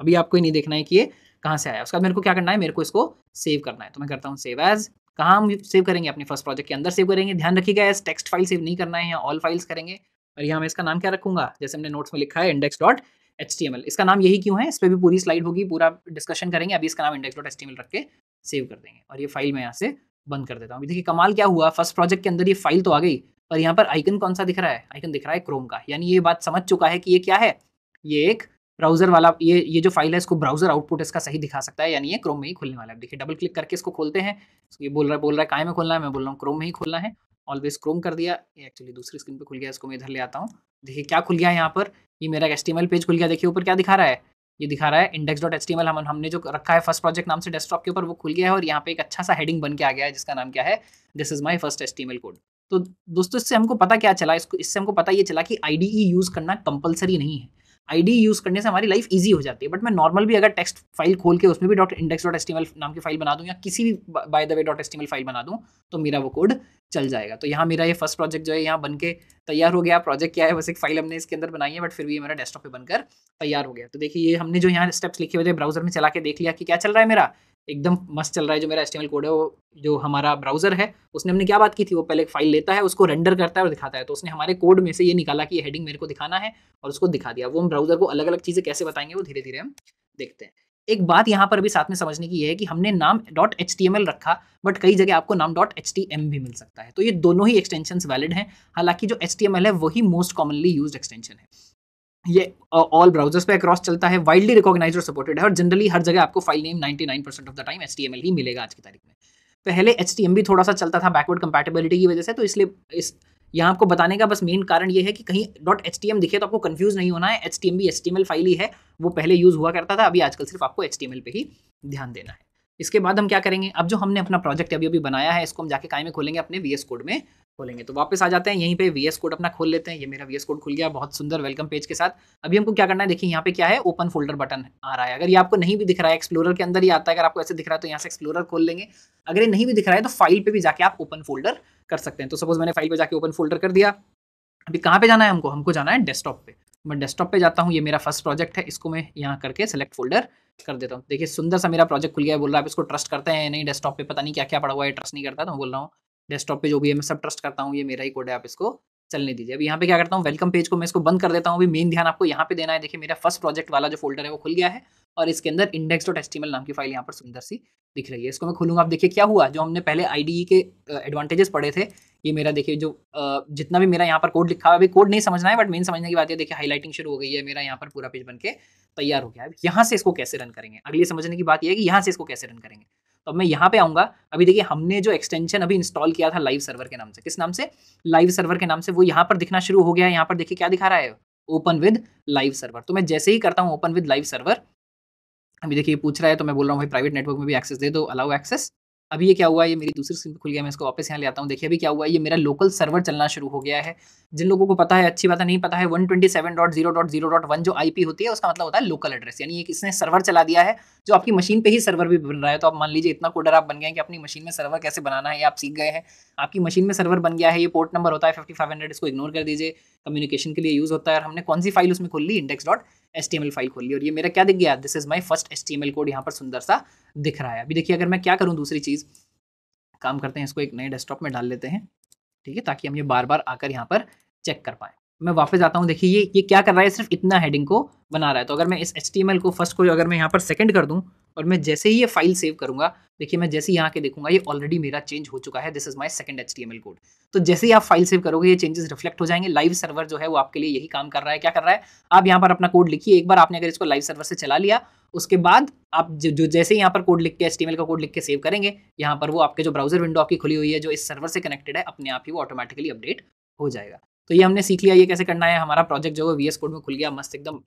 अभी आपको ये नहीं देखना है कि ये कहाँ से आया उसके बाद मेरे को क्या करना है मेरे को इसको सेव करना है तो मैं करता हूँ सेव एज कहाँ हम सेव करेंगे अपने फर्स्ट प्रोजेक्ट के अंदर सेव करेंगे ध्यान रखिएगा एज टेक्स्ट फाइल सेव नहीं करना है या ऑल फाइल्स करेंगे और यहाँ मैं इसका नाम क्या रखूंगा जैसे हमने नोट्स में लिखा है इंडेक्स डॉट एच इसका नाम यही क्यों है इस पर भी पूरी स्लाइड होगी पूरा डिस्कशन करेंगे अभी इसका नाम इंडेक्स डॉट एच रख के सेव कर देंगे और ये फाइल मैं यहाँ से बंद कर देता हूँ देखिए कमाल क्या हुआ फर्स्ट प्रोजेक्ट के अंदर ये फाइल तो आ गई पर यहाँ पर आइकन कौन सा दिख रहा है आइकन दिख रहा है क्रोम का यानी ये बात समझ चुका है कि ये क्या है ये एक ब्राउजर वाला ये ये जो फाइल है इसको ब्राउजर आउटपुट इसका सही दिखा सकता है यानी ये क्रोम में ही खुलने वाला है देखिए डबल क्लिक करके इसको खोलते हैं ये बोल रहा है बोल रहा है काय में खोलना है मैं बोल रहा हूँ क्रोम में ही खोलना है ऑलवेज क्रोम कर दिया ये एक्चुअली दूसरी स्क्रीन पे खुल गया इसको मैं इधर ले आता हूँ देखिए क्या खुल गया यहाँ पर ये मेरा एस पेज खुल गया देखिए ऊपर क्या दिखा रहा है ये दिखा रहा है इंडेक्स डॉट एच हम हमने जो रखा है फर्स्ट प्रोजेक्ट नाम से डेस्कटॉप के ऊपर वो खुल गया है और यहाँ पे एक अच्छा सा हेडिंग बन के आ गया है जिसका नाम क्या है this is my first H code तो दोस्तों इससे हमको पता क्या चला इसको इससे हमको पता ये चला कि आई यूज़ करना कंपलसरी नहीं है आईडी यूज़ करने से हमारी लाइफ ईजी हो जाती है बट मैं नॉर्मल भी अगर टेक्स्ट फाइल खोल के उसमें भी डॉट इंडेक्स डॉट एस्टिमल नाम की फाइल बना दूँ या किसी भी by the way dot HTML file बना दूँ तो मेरा वो कोड चल जाएगा तो यहाँ मेरा ये फर्स्ट प्रोजेक्ट जो है यहाँ बन के तैयार हो गया प्रोजेक्ट क्या है बस एक फाइल हमने इसके अंदर बनाई है बट फिर भी ये मेरा डेस्कटॉप पे बनकर तैयार हो गया तो देखिए ये हमने जो यहाँ स्टेप्स लिखे हुए थे ब्राउजर में चला के देख लिया कि क्या चल रहा है मेरा एकदम मस्त चल रहा है जो मेरा एस्टिमल कोड है वो जो हमारा ब्राउजर है उसने हमने क्या बात की थी वो पहले फाइल लेता है उसको रेंडर करता है और दिखाता है तो उसने हमारे कोड में से ये निकाला कि हेडिंग मेरे को दिखाना है और उसको दिखा दिया वो हम ब्राउजर को अलग अलग चीज़ें कैसे बताएंगे वो धीरे धीरे हम देखते हैं एक बात यहाँ पर भी साथ में समझने की यह है कि हमने नाम dot H T M L रखा बट कई जगह आपको नाम डॉट एच टी एम भी मिल सकता है तो ये दोनों ही एक्सटेंशन वैलिड हैं हालांकि जो एच टी एम एल है वही मोस्ट कॉमनली यूज एक्सटेंशन है ये ऑल ब्राउजर्स पे अक्रॉस चलता है वाइडली रिकॉग्नाइज और सपोर्टेड है और जनरली हर जगह आपको file name 99% of the time H ही मिलेगा आज की तारीख में पहले एच भी थोड़ा सा चलता था बैकवर्ड कंपेटेबिलिटी की वजह से तो इसलिए इस यहाँ आपको बताने का बस मेन कारण ये है कि कहीं डॉट एच दिखे तो आपको कन्फ्यूज नहीं होना है एच टी एच फाइल ही है वो पहले यूज़ हुआ करता था अभी आजकल सिर्फ आपको एच पे ही ध्यान देना है इसके बाद हम क्या करेंगे अब जो हमने अपना प्रोजेक्ट अभी अभी बनाया है इसको हम जाके काय में खोलेंगे अपने वी कोड में खोलेंगे तो वापस आ जाते हैं यहीं पे वी कोड अपना खोल लेते हैं ये मेरा वी कोड खुल गया बहुत सुंदर वेलकम पेज के साथ अभी हमको क्या करना है देखिए यहाँ पे क्या है ओपन फोल्डर बटन आ रहा है अगर ये आपको नहीं भी दिख रहा है एक्सप्लोरर के अंदर ही आता है अगर आपको ऐसे दिख रहा है तो यहाँ से एक्सप्लोरर खोल लेंगे अगर ये नहीं भी दिख रहा है तो फाइल पर भी जाकर आप ओपन फोल्डर कर सकते हैं तो सपोज मैंने फाइल पर जाकर ओपन फोल्डर कर दिया अभी कहाँ पे जाना है हमको हमको जाना है डेस्कटॉप पर मैं डेस्कटॉप पे जाता हूँ ये मेरा फर्स्ट प्रोजेक्ट है इसको मैं यहाँ करके सेलेक्ट फोल्डर कर देता हूँ देखिए सुंदर सा मेरा प्रोजेक्ट खुल गया बोल रहा है आप इसको ट्रस्ट करते हैं नहीं डेस्कटॉप पे पता नहीं क्या क्या पड़ा हुआ है ट्रस्ट नहीं करता तो मैं बोल रहा हूँ डेस्कटॉप पे जो भी है मैं सब ट्रस्ट करता हूँ ये मेरा ही कोड है आप इसको चलने दीजिए अब यहाँ पे क्या करता हूँ वेलकम पेज को मैं इसको बंद कर देता हूँ अभी मेन ध्यान आपको यहाँ पे देना है देखिए मेरा फर्स्ट प्रोजेक्ट वाला जो फोल्डर है वो खुल गया है और इसके अंदर इंडेक्स डॉट एस्टिमल नाम की फाइल यहाँ पर सुंदर सी दिख रही है इसको मैं खुलूंगा आप देखिए क्या हुआ जो हमने पहले आई के एडवांटेजेस पढ़े थे ये मेरा देखिए जो जितना भी मेरा यहाँ पर कोड लिखा हुआ अभी कोड नहीं समझना है बट मेन समझने की बात है देखिए हाईलाइटिंग शुरू हो गई है मेरा यहाँ पर पूरा पेज बन के तैयार हो गया है यहाँ से इसको कैसे रन करेंगे अगली समझने की बात यह है कि यहाँ से इसको कैसे रन करेंगे तो मैं यहाँ पे आऊँगा अभी देखिए हमने जो एक्सटेंशन अभी इंस्टॉल किया था लाइव सर्वर के नाम से किस नाम से लाइव सर्वर के नाम से वो यहाँ पर दिखना शुरू हो गया है यहाँ पर देखिए क्या दिखा रहा है ओपन विद लाइव सर्वर तो मैं जैसे ही करता हूँ ओपन विद लाइव सर्वर अभी देखिए पूछ रहा है तो मैं बोल रहा हूँ भाई प्राइवेट नेटवर्क में भी एक्सेस दे दो अलाउ एक्सेस अभी ये क्या हुआ ये मेरी दूसरी स्क्रीन खुल गया मैं इसको वापस यहाँ ले आता हूँ देखिए अभी क्या हुआ ये मेरा लोकल सर्वर चलना शुरू हो गया है जिन लोगों को पता है अच्छी बात है नहीं पता है 127.0.0.1 जो आईपी होती है उसका मतलब होता है लोकल एड्रेस यानी ये इसने सर्वर चला दिया है जो आपकी मशीन पर ही सर्वर भी बन रहा है तो आप मान लीजिए इतना कोडर आप बन गए कि अपनी मशीन में सर्वर कैसे बनाना है आप सीख गए हैं आपकी मशीन में सर्वर बन गया है ये पोर्ट नंबर होता है फिफ्टी इसको इग्नोर कर दीजिए कम्युनिकेशन के लिए यूज़ होता है और हमने कौन सी फाइल उसमें खोल ली इंडेक्स एस फाइल खोल ली और ये मेरा क्या दिख गया this is my first S code यहाँ पर सुंदर सा दिख रहा है अभी देखिए अगर मैं क्या करूँ दूसरी चीज़ काम करते हैं इसको एक नए डेस्कटॉप में डाल लेते हैं ठीक है ताकि हम ये बार बार आकर यहाँ पर चेक कर पाएँ मैं वापस आता हूँ देखिए ये ये क्या कर रहा है सिर्फ इतना हेडिंग को बना रहा है तो अगर मैं इस एच को फर्स्ट को अगर मैं यहाँ पर सेकेंड कर दूँ और मैं जैसे ही ये फाइल सेव करूँगा देखिए मैं जैसे ही यहाँ के देखूंगा ये ऑलरेडी मेरा चेंज हो चुका है this is my second H code तो जैसे ही आप फाइल सेव करोगे ये चेंजेस रिफ्लेक्ट हो जाएंगे लाइव सर्वर जो है वो आपके लिए यही काम कर रहा है क्या कर रहा है आप यहाँ पर अपना कोड लिखिए एक बार आपने अगर इसको लाइव सर्वर से चला लिया उसके बाद आप जो, जो जैसे यहाँ पर कोड लिख के एच का कोड लिख के सेव करेंगे यहाँ पर वो आपके जो ब्राउजर विंडो आपकी खुली हुई है जो इस सर्वर से कनेक्टेड है अपने आप ही वो ऑटोमेटिकली अपडेट हो जाएगा तो ये हमने सीख लिया ये कैसे करना है हमारा प्रोजेक्ट जो है वी कोड में खुल गया मस्त एकदम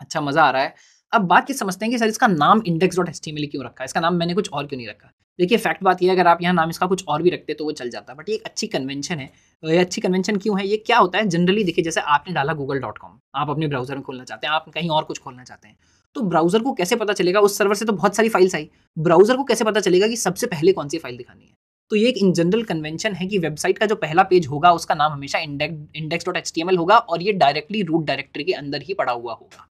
अच्छा मज़ा आ रहा है अब बात ये समझते हैं कि सर इसका नाम इंडेक्स डॉट एस क्यों रखा है इसका नाम मैंने कुछ और क्यों नहीं रखा देखिए फैक्ट बात ये अगर आप यहाँ नाम इसका कुछ और भी रखते तो वो चल जाता बट ये एक अच्छी कन्वेंशन है ये अच्छी कन्वेंशन क्यों है ये क्या होता है जनरली देखिए जैसे आपने डाला गूगल डॉट कॉम आप अपने ब्राउजर में खोलना चाहते हैं आप कहीं और कुछ खोलना चाहते हैं तो ब्राउजर को कैसे पता चलेगा उस सर्वर से तो बहुत सारी फाइल्स आई ब्राउजर को कैसे पता चलेगा कि सबसे पहले कौन सी फाइल दिखानी है तो ये एक इन जनरल कन्वेंशन है कि वेबसाइट का जो पहला पेज होगा उसका नाम हमेशा इंडेक्स डॉट एच होगा और ये डायरेक्टली रूट डायरेक्टरी के अंदर ही पड़ा हुआ होगा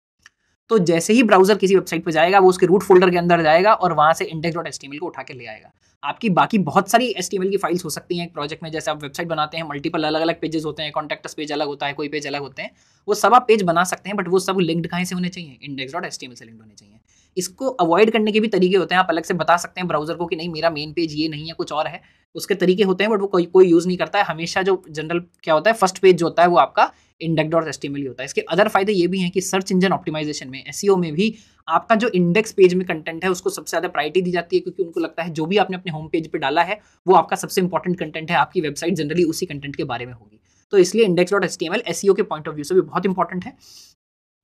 तो जैसे ही ब्राउजर किसी वेबसाइट पर जाएगा वो उसके रूट फोल्डर के अंदर जाएगा और वहाँ से इंडेक्स डॉट एस को उठा के ले आएगा आपकी बाकी बहुत सारी एस की फाइल्स हो सकती हैं एक प्रोजेक्ट में जैसे आप वेबसाइट बनाते हैं मल्टीपल अलग अलग पेजेस होते हैं कॉन्टेक्ट पेज अलग होता है कोई पेज अलग होते हैं वो सब आप पेज बना सकते हैं बट वो सब लिंक्ड कहाँ से होने चाहिए इंडेक्स डॉट एच से लिंक होने चाहिए इसको अवॉइड करने के भी तरीके होते हैं आप अलग से बता सकते हैं ब्राउज़र को कि नहीं मेरा मेन पेज ये नहीं है कुछ और है उसके तरीके होते हैं बट वो कोई कोई यूज़ नहीं करता है हमेशा जो जनरल क्या होता है फर्स्ट पेज जो होता है वो आपका इंडेक्स डॉट एस्टिमेल ही होता है इसके अदर फायदे ये भी हैं कि सर्च इंजन ऑप्टिमाइजेशन में एस e में भी आपका जो इंडेक्स पेज में कंटेंट है उसको सबसे ज़्यादा प्रायरिटी दी जाती है क्योंकि उनको लगता है जो भी आपने अपने होम पेज पर डाला है वो आपका सबसे इंपॉर्टेंट कंटेंट है आपकी वेबसाइट जनरली उसी कंटेंट के बारे में होगी तो इसलिए इंडेक्स डॉट एस के पॉइंट ऑफ व्यू से भी बहुत इंपॉर्टेंट है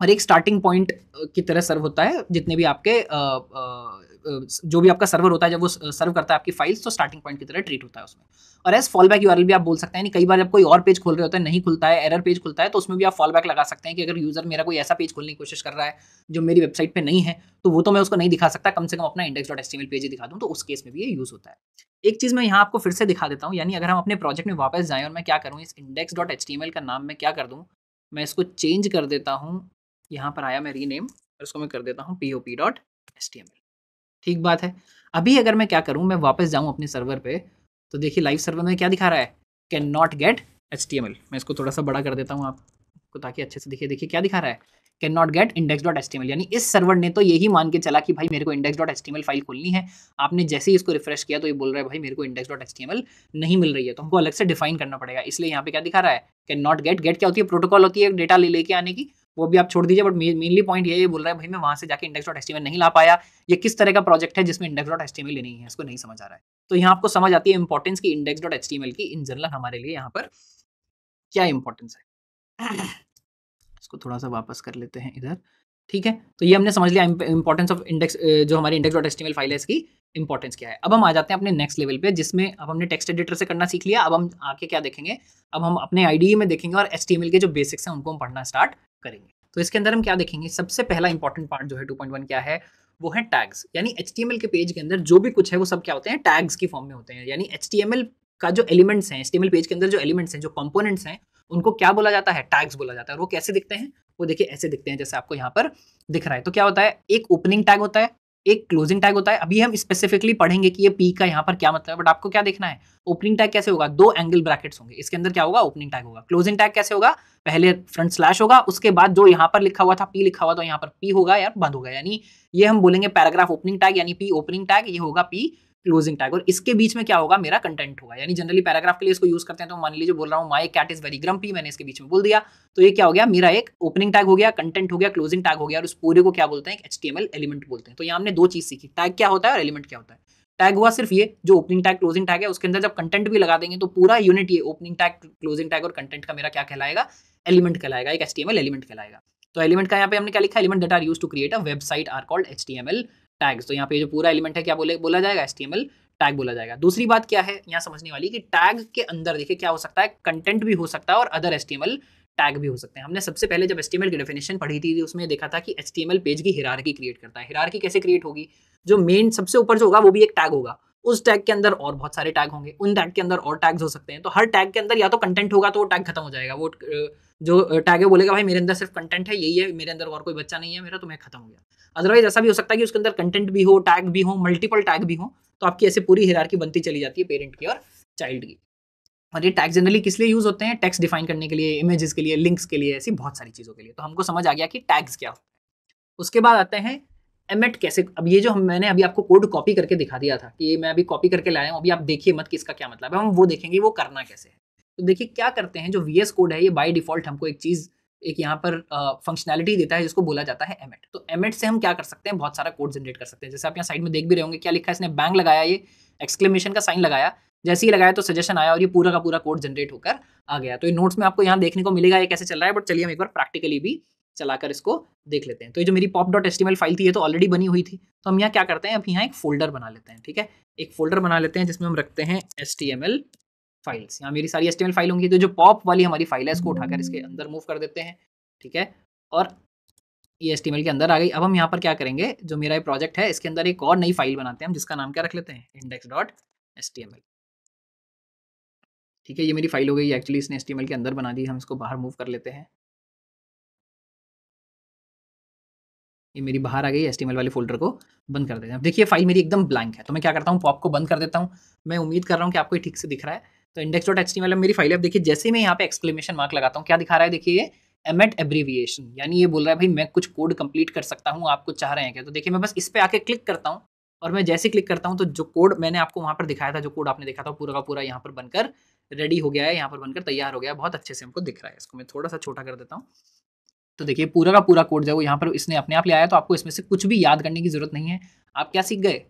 और एक स्टार्टिंग पॉइंट की तरह सर्व होता है जितने भी आपके आ, आ, जो भी आपका सर्वर होता है जब वो सर्व करता है आपकी फाइल्स तो स्टार्टिंग पॉइंट की तरह ट्रीट होता है उसमें और एज फॉल बैक यू भी आप बोल सकते हैं कई बार जब कोई और पेज खोल रहे होता है नहीं खुलता है एरर पेज खुलता है तो उसमें भी आप फॉल बैक लगा सकते हैं कि अगर यूज़र मेरा कोई ऐसा पेज खोलने की कोशिश कर रहा है जो मेरी वेबसाइट पर नहीं है तो वो तो मैं उसको नहीं दिखा सकता कम से कम अपना इंडेक्स डॉट एस्टीमेल पेज ही दिखा दूँ तो उस केस में भी ये यूज़ होता है एक चीज़ मैं यहाँ आपको फिर से दिखा देता हूँ यानी अगर हम अपने प्रोजेक्ट में वापस जाएँ और मैं क्या करूँ इस इंडेक्स डॉट एच का नाम मैं क्या कर दूँ मैं इसको चेंज कर देता हूँ यहाँ पर आया मैं रीनेम और इसको मैं कर देता हूँ P O P dot S T M L ठीक बात है अभी अगर मैं क्या करूँ मैं वापस जाऊँ अपने सर्वर पर तो देखिए लाइव सर्वर में क्या दिखा रहा है can not get H T M L मैं इसको थोड़ा सा बड़ा कर देता हूँ आपको ताकि अच्छे से दिखे देखिए क्या दिखा रहा है can not get index dot S T M L यानी इस सर्वर ने तो यही मान के चला कि भाई मेरे को index dot S T M L file खोलनी है आपने जैसे ही इसको रिफ्रेश किया तो ये बोल रहा है भाई मेरे को index dot S T M L नहीं मिल रही है तो हमको अलग से डिफाइन करना पड़ेगा इसलिए यहाँ पे क्या दिखा रहा है कैन नॉट गेट गेट क्या होती है प्रोटोकॉल होती है डेटा ले लेके आने की वो भी आप छोड़ दीजिए बट मेनली पॉइंट ये बोल रहा है भाई मैं वहाँ से जाकर इंडेक्स डॉट एस्टीमेट नहीं ला पाया ये किस तरह का प्रोजेक्ट है जिसमें इंडेक्स डॉट एस्टीमेट नहीं है इसको नहीं समझ आ रहा है तो यहाँ आपको समझ आती है इंपॉर्टेंस की इंडेक्स डॉट एस्टिमेट की इन जनरल हमारे लिए यहाँ पर क्या इंपॉर्टेंस है इसको थोड़ा सा वापस कर लेते हैं इधर ठीक है तो ये हमने समझ लिया इंपॉर्टेंस ऑफ इंडेक्स जो हमारी इंडेक्स डॉट एस्टिमेल फाइल है इसकी इंपॉर्टेंस क्या है अब हम आ जाते हैं अपने नेक्स्ट लेवल पे जिसमें अब हमने टेक्स्ट एडिटर से करना सीख लिया अब हम आके क्या देखेंगे अब हम अपने आईडी में देखेंगे और एस के जो बेसिक्स हैं उनको हम पढ़ना स्टार्ट करेंगे तो इसके अंदर हम क्या देखेंगे सबसे पहला इंपॉर्टेंट पार्ट जो है टू क्या है वो है टैग्स यानी एच के पेज के अंदर जो भी कुछ है वो सब क्या होते हैं टैग्स की फॉर्म में होते हैं यानी एच का जो एलिमेंट्स हैं एच पेज के अंदर जो एलिमेंट्स हैं जो कॉम्पोनेंट्स हैं उनको क्या बोला जाता है टैग्स बोला जाता है और वो कैसे दिखते हैं वो देखिए ऐसे दिखते हैं जैसे आपको यहाँ पर दिख रहा है तो क्या होता है एक ओपनिंग टैग होता है एक क्लोजिंग टैग होता है अभी हम स्पेसिफिकली पढ़ेंगे कि ये पी का यहाँ पर क्या मतलब है बट आपको क्या देखना है ओपनिंग टैग कैसे होगा दो एंगल ब्रैकेट्स होंगे इसके अंदर क्या होगा ओपनिंग टैग होगा क्लोजिंग टैग कैसे होगा पहले फ्रंट स्लैश होगा उसके बाद जो यहाँ पर लिखा हुआ था पी लिखा हुआ था यहाँ पर पी होगा या बंद होगा यानी ये हम बोलेंगे पैराग्राफ ओपनिंग टैग यानी पी ओपनिंग टैग ये होगा पी क्लोजिंग टैग और इसके बीच में क्या होगा मेरा कंटेंट होगा यानी जनरली पैराग्राफ के लिए इसको यूज करते हैं तो मान लीजिए बोल रहा हूँ my cat is very grumpy मैंने इसके बीच में बोल दिया तो ये क्या हो गया मेरा एक ओपनिंग टैग हो गया कंटेंट हो गया क्लोजिंग टैग हो गया और उस पूरे को क्या बोलते हैं एच एलिमेंट बोलते हैं तो यहाँ हमने दो चीज सीखी टैग क्या होता है और एलिमेंट क्या होता है टैग हुआ सिर्फ ये जो ओपनिंग टैग क्लोजिंग टैग है उसके अंदर जब कंटेंट भी लगा देंगे तो पूरा यूनिट ये ओपनिंग टैग क्लोजिंग टैग और कंटेंट का मेरा क्या कहलाएगा एलिमेंट कहलाएगा एक एच एलिमेंट कहलाएगा तो एलिमेंट का यहाँ पे हमने क्या लिखा element that are use to create a website are called H M L tags तो यहाँ पे जो पूरा एलिमेंट है क्या बोले बोला जाएगा एस टैग बोला जाएगा दूसरी बात क्या है यहाँ समझने वाली कि टैग के अंदर देखिए क्या हो सकता है कंटेंट भी हो सकता है और अदर एस टैग भी हो सकते हैं हमने सबसे पहले जब एस की डेफिनेशन पढ़ी थी उसमें देखा था कि एस पेज की हिरारकी क्रिएट करता है हिरारकी कैसे क्रिएट होगी जो मेन सबसे ऊपर जो होगा वो भी एक टैग होगा उस टैग के अंदर और बहुत सारे टैग होंगे उन टैग के अंदर और टैग्स हो सकते हैं तो हर टैग के अंदर या तो कंटेंट होगा तो वो टैग खत्म हो जाएगा वो जो टैग है बोलेगा भाई मेरे अंदर सिर्फ कंटेंट है यही है मेरे अंदर और कोई बच्चा नहीं है मेरा तो मैं खत्म हो गया अदरवाइज ऐसा भी हो सकता है कि उसके अंदर कंटेंट भी हो टैग भी हो मल्टीपल टैग भी हो तो आपकी ऐसे पूरी हिरार बनती चली जाती है पेरेंट की और चाइल्ड की और ये टैग जनरली किस लिए यूज़ होते हैं टैक्स डिफाइन करने के लिए इमेजेस के लिए लिंक्स के लिए ऐसी बहुत सारी चीज़ों के लिए तो हमको समझ आ गया कि टैग्स क्या होते हैं उसके बाद आते हैं एमएट कैसे अब ये जो हम मैंने अभी आपको कोड कॉपी करके दिखा दिया था कि मैं अभी कॉपी करके लाया हूँ अभी आप देखिए मत कि इसका क्या मतलब है हम वो देखेंगे वो करना कैसे है तो देखिए क्या करते हैं जो वी कोड है ये बाई डिफॉल्ट हमको एक चीज़ एक यहाँ पर फंक्शनैलिटी देता है जिसको बोला जाता है एमएट तो एमएट से हम क्या कर सकते हैं बहुत सारा कोड जनरेट कर सकते हैं जैसे आप यहाँ साइड में देख भी रहे होंगे क्या लिखा है इसने बैंग लगाया ये एक्सक्लेमेशन का साइन लगाया जैसे ही लगाया तो सजेशन आया और ये पूरा का पूरा कोड जनरेट होकर आ गया तो ये नोट्स में आपको यहाँ देखने को मिलेगा ये कैसे चल रहा है बट चलिए हम एक बार प्रैक्टिकली भी चलाकर इसको देख लेते हैं तो ये जो मेरी पॉप डॉट एस्टिमेल फाइल थी ये तो ऑलरेडी बनी हुई थी तो हम यहाँ क्या करते हैं अब यहाँ एक फोल्डर बना लेते हैं ठीक है एक फोल्डर बना लेते हैं जिसमें हम रखते हैं S T M L files यहाँ मेरी सारी एस टी एम फाइल होंगी तो जो पॉप वाली हमारी फाइल है इसको उठाकर इसके अंदर मूव कर देते हैं ठीक है और ये एस के अंदर आ गई अब हम यहाँ पर क्या करेंगे जो मेरा ये प्रोजेक्ट है इसके अंदर एक और नई फाइल बनाते हैं हम जिसका नाम क्या रख लेते हैं index dot S T M L ठीक है ये मेरी फाइल हो गई एक्चुअली इसने एस के अंदर बना दी हम इसको बाहर मूव कर लेते हैं ये मेरी बाहर आ गई एस वाले फोल्डर को बंद कर देते हैं देखिए फाइल मेरी एकदम ब्लैंक है तो मैं क्या करता हूँ पॉप को बंद कर देता हूँ मैं उम्मीद कर रहा हूँ कि आपको ठीक से दिख रहा है तो इंडेक्स डॉट एच मेरी फाइल है अब देखिए जैसे मैं यहाँ पे एक्सक्लेमेशन मार्क लगाता हूँ क्या दिखा रहा है देखिए ये एट एब्रीविएशन यानी ये बोल रहा है भाई मैं कुछ कोड कंप्लीट कर सकता हूँ आपको चाह रहे हैं क्या तो देखिए मैं बस इस पर आके क्लिक करता हूँ और मैं जैसे क्लिक करता हूँ तो जो कोड मैंने आपको वहाँ पर दिखाया था जो कोड आपने देखा था पूरा का पूरा यहाँ पर बनकर रेडी हो गया है यहाँ पर बनकर तैयार हो गया बहुत अच्छे से हमको दिख रहा है इसको मैं थोड़ा सा छोटा कर देता हूँ तो देखिए पूरा का पूरा कोड जो है वो यहाँ पर इसने अपने आप ले आया तो आपको इसमें से कुछ भी याद करने की ज़रूरत नहीं है आप क्या सीख गए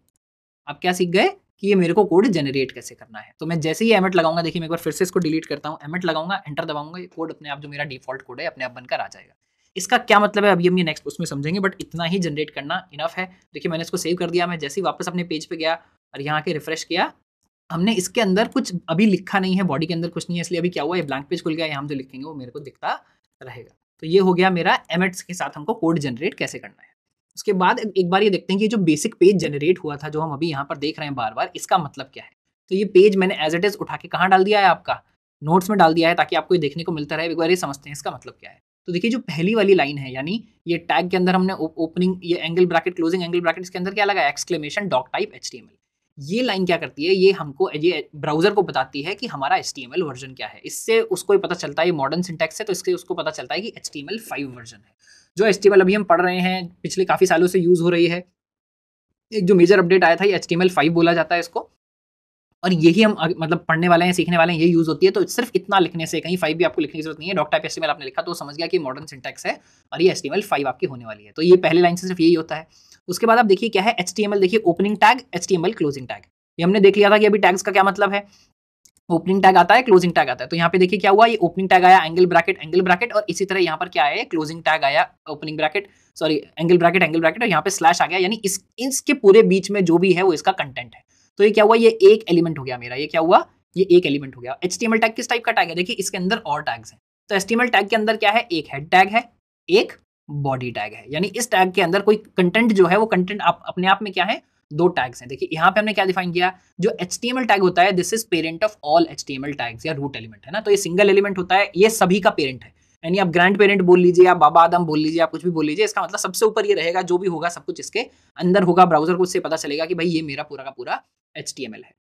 आप क्या सीख गए कि ये मेरे को कोड जनरेट कैसे करना है तो मैं जैसे ही एमेट लगाऊंगा देखिए मैं एक बार फिर से इसको डिलीट करता हूँ एमेट लगाऊंगा एंटर दबाऊंगा ये कोड अपने आप जो मेरा डिफॉल्ट कोड है अपने आप बनकर आ जाएगा इसका क्या मतलब है अभी हम ये नेक्स्ट उसमें समझेंगे बट इतना ही जनरेट करना इनफ है देखिए मैंने इसको सेव कर दिया मैं जैसे ही वापस अपने पेज पे गया और यहाँ के रिफ्रेश किया हमने इसके अंदर कुछ अभी लिखा नहीं है बॉडी के अंदर कुछ नहीं है इसलिए अभी क्या हुआ ये ब्लैंक पेज खुल गया यहाँ हम जो लिखेंगे वो मेरे को दिखता रहेगा तो ये हो गया मेरा एमेट्स के साथ हमको कोड जनरेट कैसे करना है उसके बाद एक बार ये देखते हैं कि जो बेसिक पेज जनरेट हुआ था जो हम अभी यहाँ पर देख रहे हैं बार बार इसका मतलब क्या है तो ये पेज मैंने एज इट इज़ उठा के कहाँ डाल दिया है आपका नोट्स में डाल दिया है ताकि आपको ये देखने को मिलता रहे एक बार ये समझते हैं इसका मतलब क्या है तो देखिए जो पहली वाली लाइन है यानी ये टैग के अंदर हमने ओपनिंग ये angle bracket closing angle bracket इसके अंदर क्या लगा exclamation doctype H T M L ये लाइन क्या करती है ये हमको ये ब्राउजर को बताती है कि हमारा एच वर्जन क्या है इससे उसको पता चलता है ये मॉडर्न सिंटेक्स है तो इससे उसको पता चलता है कि एच टी वर्जन है जो एच अभी हम पढ़ रहे हैं पिछले काफ़ी सालों से यूज़ हो रही है एक जो मेजर अपडेट आया था ये एच टी बोला जाता है इसको और यही हम मतलब पढ़ने वाले हैं सीखने वाले हैं ये यूज़ होती है तो सिर्फ इतना लिखने से कहीं फाइव भी आपको लिखने की जरूरत नहीं है डॉक्टर एच आपने लिखा तो समझ गया कि मॉडर्न सिंटेक्स है और ये एच फाइव आपकी होने वाली है तो ये पहले लाइन से सिर्फ यही होता है उसके बाद आप देखिए क्या है एच देखिए opening tag H closing tag ये हमने देख लिया था कि अभी टैग्स का क्या मतलब है ओपनिंग टैग आता है क्लोजिंग टैग आता है तो यहाँ पे देखिए क्या हुआ ये ओपनिंग टैग आया एंगल ब्रैकेट एंगल ब्रैकेट और इसी तरह यहाँ पर क्या आया क्लोजिंग टैग आया opening bracket sorry angle bracket angle bracket और यहाँ पे स्लैश आ गया यानी इस इसके पूरे बीच में जो भी है वो इसका कंटेंट है तो ये क्या हुआ ये एक एलिमेंट हो गया मेरा ये क्या हुआ ये एक एलिमेंट हो गया एच टैग किस टाइप का टैग है देखिए इसके अंदर और टैग्स हैं तो एच टैग के अंदर क्या है एक हेड टैग है एक बॉडी टैग है यानी इस टैग के अंदर कोई कंटेंट जो है वो कंटेंट आप अपने आप में क्या है दो टैग्स हैं देखिए यहाँ पे हमने क्या डिफाइन किया जो एच टैग होता है this is parent of all H tags या रूट एलिमेंट है ना तो ये सिंगल एलिमेंट होता है ये सभी का पेरेंट है यानी आप ग्रैंड पेरेंट बोल लीजिए आप बाबा आदम बोल लीजिए आप कुछ भी बोल लीजिए इसका मतलब सबसे ऊपर ये रहेगा जो भी होगा सब कुछ इसके अंदर होगा ब्राउजर को उससे पता चलेगा कि भाई ये मेरा पूरा का पूरा एच है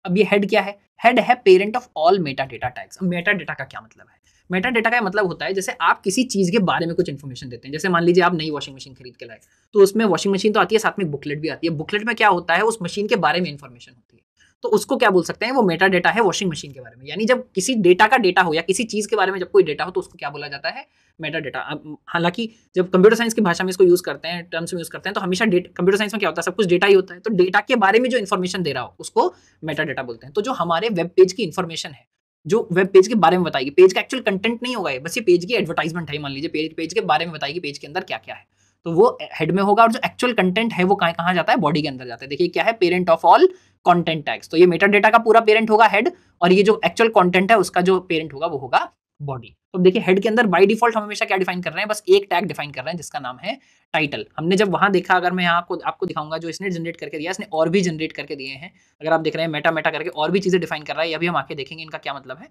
अब ये हेड क्या है हेड है parent of all meta data tags अब मेटा डेटा का क्या मतलब है मेटा डेटा का मतलब होता है जैसे आप किसी चीज़ के बारे में कुछ इन्फॉर्मेशन देते हैं जैसे मान लीजिए आप नई वॉशिंग मशीन खरीद के लाए तो उसमें वॉशिंग मशीन तो आती है साथ में बुकलेट भी आती है बुकलेट में क्या होता है उस मशीन के बारे में इन्फॉर्मेशन होती है तो उसको क्या बोल सकते हैं वो मेटा डेटा है वॉशिंग मशीन के बारे में यानी जब किसी डेटा का डेटा हो या किसी चीज़ के बारे में जब कोई डेटा हो तो उसको क्या बोला जाता है मेटा डेटा हालांकि जब कंप्यूटर साइंस की भाषा में इसको यूज़ करते हैं टर्म्स में यूज़ करते हैं तो हमेशा कंप्यूटर साइंस में क्या होता है सब कुछ डेटा ही होता है तो डेटा के बारे में जो इन्फॉर्मेशन दे रहा हो उसको मेटा डेटा बोलते हैं तो जो हमारे वेब पेज की इन्फॉर्मेशन है जो वेब पेज के बारे में बताएगी पेज का एक्चुअल कंटेंट नहीं होगा बस ये पेज की एडवर्टाइजमेंट है मान लीजिए पेज पेज के बारे में बताएगी पेज के अंदर क्या क्या है तो वो हेड में होगा और जो एक्चुअल कंटेंट है वो कहाँ कहाँ जाता है बॉडी के अंदर जाता है देखिए क्या है parent of all content tags तो ये मेटा डेटा का पूरा पेरेंट होगा हेड और ये जो एक्चुअल कंटेंट है उसका जो पेरेंट होगा वो होगा बॉडी तो देखिए हेड के अंदर बाय डिफॉल्ट हम हमेशा क्या डिफाइन कर रहे हैं बस एक टैग डिफाइन कर रहे हैं जिसका नाम है टाइटल हमने जब वहां देखा अगर मैं आपको आपको दिखाऊंगा जो इसने जनरेट करके दिया इसने और भी जनरेट करके दिए हैं अगर आप देख रहे हैं मेटा मेटा करके और भी चीज़ें डिफाइन कर रहा है अभी हम आके देखेंगे इनका क्या मतलब है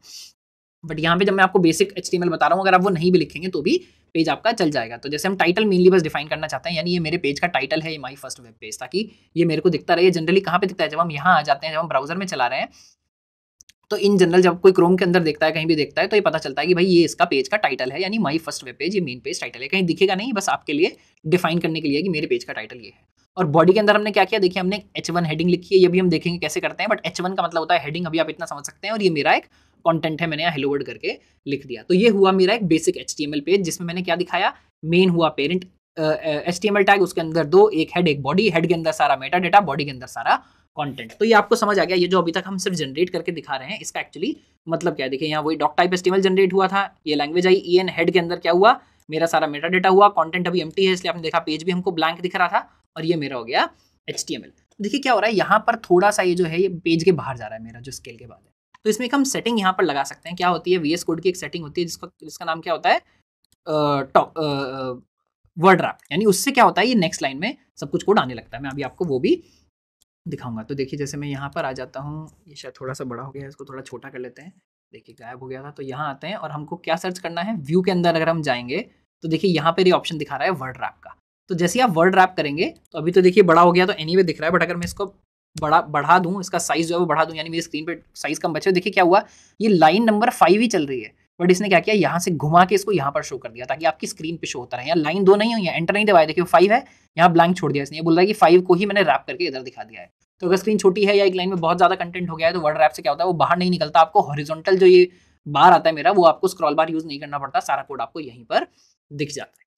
बट यहाँ पे जब मैं आपको बेसिक एच बता रहा हूँ अगर आप वो नहीं भी लिखेंगे तो भी पेज आपका चल जाएगा तो जैसे हम टाइटल मेनली बस डिफाइन करना चाहते हैं यानी ये मेरे पेज का टाइटल है ये माई फर्स्ट वेब पेज ताकि ये मेरे को दिखता रहे जनरली कहाँ पे दिखता है जब हम यहाँ आ जाते हैं जब हम ब्राउजर में चला रहे हैं तो इन जनरल जब कोई क्रोम के अंदर देखता है कहीं भी देखता है तो ये पता चलता है कि भाई ये इसका पेज का टाइटल है यानी माई फर्स्ट वेब पेज ये मेन पेज टाइटल है कहीं दिखेगा नहीं बस आपके लिए डिफाइन करने के लिए कि मेरे पेज का टाइटल ये है और बॉडी के अंदर हमने क्या किया देखिए हमने एच वन हेडिंग लिखी है ये भी हम देखेंगे कैसे करते हैं बट एच वन का मतलब होता है हेडिंग अभी आप इतना समझ सकते हैं और ये मेरा एक कंटेंट है मैंने यहाँ हेलो वर्ड करके लिख दिया तो ये हुआ मेरा एक बेसिक एच पेज जिसमें मैंने क्या दिखाया मेन हुआ पेरेंट एच टैग उसके अंदर दो एक हेड एक बॉडी हेड के अंदर सारा मेटा डेटा बॉडी के अंदर सारा कंटेंट तो ये आपको समझ आ गया ये जो अभी तक हम सिर्फ जनरेट करके दिखा रहे हैं इसका एक्चुअली मतलब क्या है देखिए यहाँ वही डॉक टाइप एस्टिमल जनरेट हुआ था ये language I E N head के अंदर क्या हुआ मेरा सारा मेटा डेटा हुआ कॉन्टेंट अभी एम है इसलिए आपने देखा पेज भी हमको ब्लैंक दिख रहा था और ये मेरा हो गया एच तो देखिए क्या हो रहा है यहाँ पर थोड़ा सा ये जो है ये पेज के बाहर जा रहा है मेरा जो स्केल के बाद है तो इसमें एक हम सेटिंग यहाँ पर लगा सकते हैं क्या होती है वी कोड की एक सेटिंग होती है जिसका जिसका नाम क्या होता है वर्ड रैप यानी उससे क्या होता है ये नेक्स्ट लाइन में सब कुछ कोड आने लगता है मैं अभी आपको वो भी दिखाऊंगा तो देखिए जैसे मैं यहाँ पर आ जाता हूँ ये शायद थोड़ा सा बड़ा हो गया है इसको थोड़ा छोटा कर लेते हैं देखिए गायब हो गया था तो यहाँ आते हैं और हमको क्या सर्च करना है व्यू के अंदर अगर हम जाएंगे तो देखिए यहाँ पर ये ऑप्शन दिखा रहा है वर्ड रैप का तो जैसे आप वर्ड रैप करेंगे तो अभी तो देखिए बड़ा हो गया तो एनी दिख रहा है बट अगर मैं इसको बड़ा बढ़ा दूँ इसका साइज़ जो है वो बढ़ा दूँ यानी मेरी स्क्रीन पर साइज़ कम बचे तो देखिए क्या हुआ ये लाइन नंबर फाइव ही चल रही है बट इसने क्या किया यहाँ से घुमा के इसको यहाँ पर शो कर दिया ताकि आपकी स्क्रीन पे शो होता रहे यहाँ लाइन दो नहीं हुई है एंटर नहीं दबाया देखिए फाइव है यहाँ ब्लैंक छोड़ दिया इसने ये बोल रहा है कि फाइव को ही मैंने रैप करके इधर दिखा दिया है तो अगर स्क्रीन छोटी है या एक लाइन में बहुत ज़्यादा कंटेंट हो गया है तो वर्ड रैप से क्या होता है वो बाहर नहीं निकलता आपको हॉरिजॉन्टल जो ये बार आता है मेरा वो आपको स्क्रॉल बार यूज़ नहीं करना पड़ता सारा कोड आपको यहीं पर दिख जाता है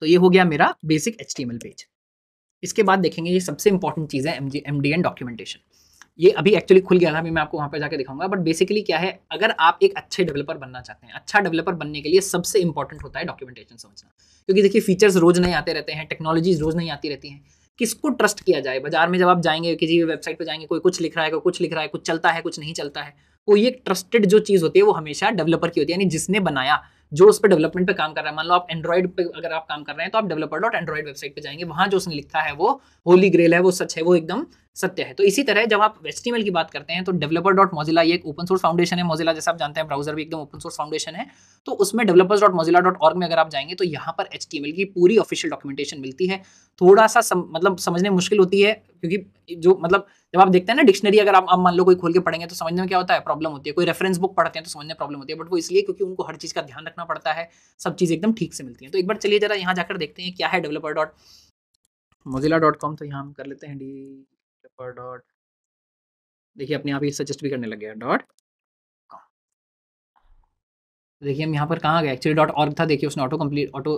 तो ये हो गया मेरा बेसिक एच पेज इसके बाद देखेंगे ये सबसे इंपॉर्टेंट चीज़ है एम डॉक्यूमेंटेशन ये अभी एक्चुअली खुल गया था अभी मैं आपको वहाँ पर जाकर दिखाऊंगा बट बेसिकली क्या है अगर आप एक अच्छे डेवलपर बनना चाहते हैं अच्छा डेवलपर बनने के लिए सबसे इंपॉर्टेंट होता है डॉक्यूमेंटेशन समझना क्योंकि देखिए फीचर्स रोज़ नहीं आते रहते हैं टेक्नोलॉजीज रोज़ नहीं आती रहती हैं किसको ट्रस्ट किया जाए बाजार में जब आप जाएंगे किसी वेबसाइट पर जाएंगे कोई कुछ लिख रहा है कोई कुछ लिख रहा है कुछ चलता है कुछ नहीं चलता है तो ये ट्रस्टेड जो चीज़ होती है वो हमेशा डेवलपर की होती है यानी जिसने बनाया जो उस पर डेवलपमेंट पे काम कर रहा है मान लो आप एंड्रॉइड पे अगर आप काम कर रहे हैं तो आप डेवलपर डॉट एंड्रॉइड वेबसाइट पे जाएंगे वहां जो उसने लिखा है वो होली ग्रेल है वो सच है वो एकदम सत्य है तो इसी तरह जब आप एचटीएमएल की बात करते हैं तो डेवलपर डॉट मोजिला ये एक ओपन सोर्स फाउंडेशन है मोजिला जैसे आप जानते हैं ब्राउजर भी एकदम ओपन सोर्स फाउंडेशन है तो उसमें developers dot Mozilla dot org में अगर आप जाएंगे तो यहाँ पर एच की पूरी ऑफिशियल डॉक्यूमेंटेशन मिलती है थोड़ा सा सम, मतलब समझने मुश्किल होती है क्योंकि जो मतलब जब आप देखते हैं ना डिक्शनरी अगर आप, आप मान लो कोई खोल के पढ़ेंगे तो समझने में क्या होता है प्रॉब्लम होती है कोई रेफरेंस बुक पढ़ते हैं तो समझने में प्रॉब्लम होती है बट वो इसलिए क्योंकि उनको हर चीज़ का ध्यान रखना पड़ता है सब चीज़ एकदम ठीक से मिलती है तो एक बार चलिए जरा यहाँ जाकर देखते हैं क्या है developer dot Mozilla dot com तो यहाँ हम कर लेते हैं डी पर डॉट देखिए अपने आप ही सजेस्ट भी करने लग गया डॉट देखिए हम यहाँ पर कहाँ गए एक्चुअली डॉट ऑर्ग था देखिए उसने ऑटो कंप्लीट ऑटो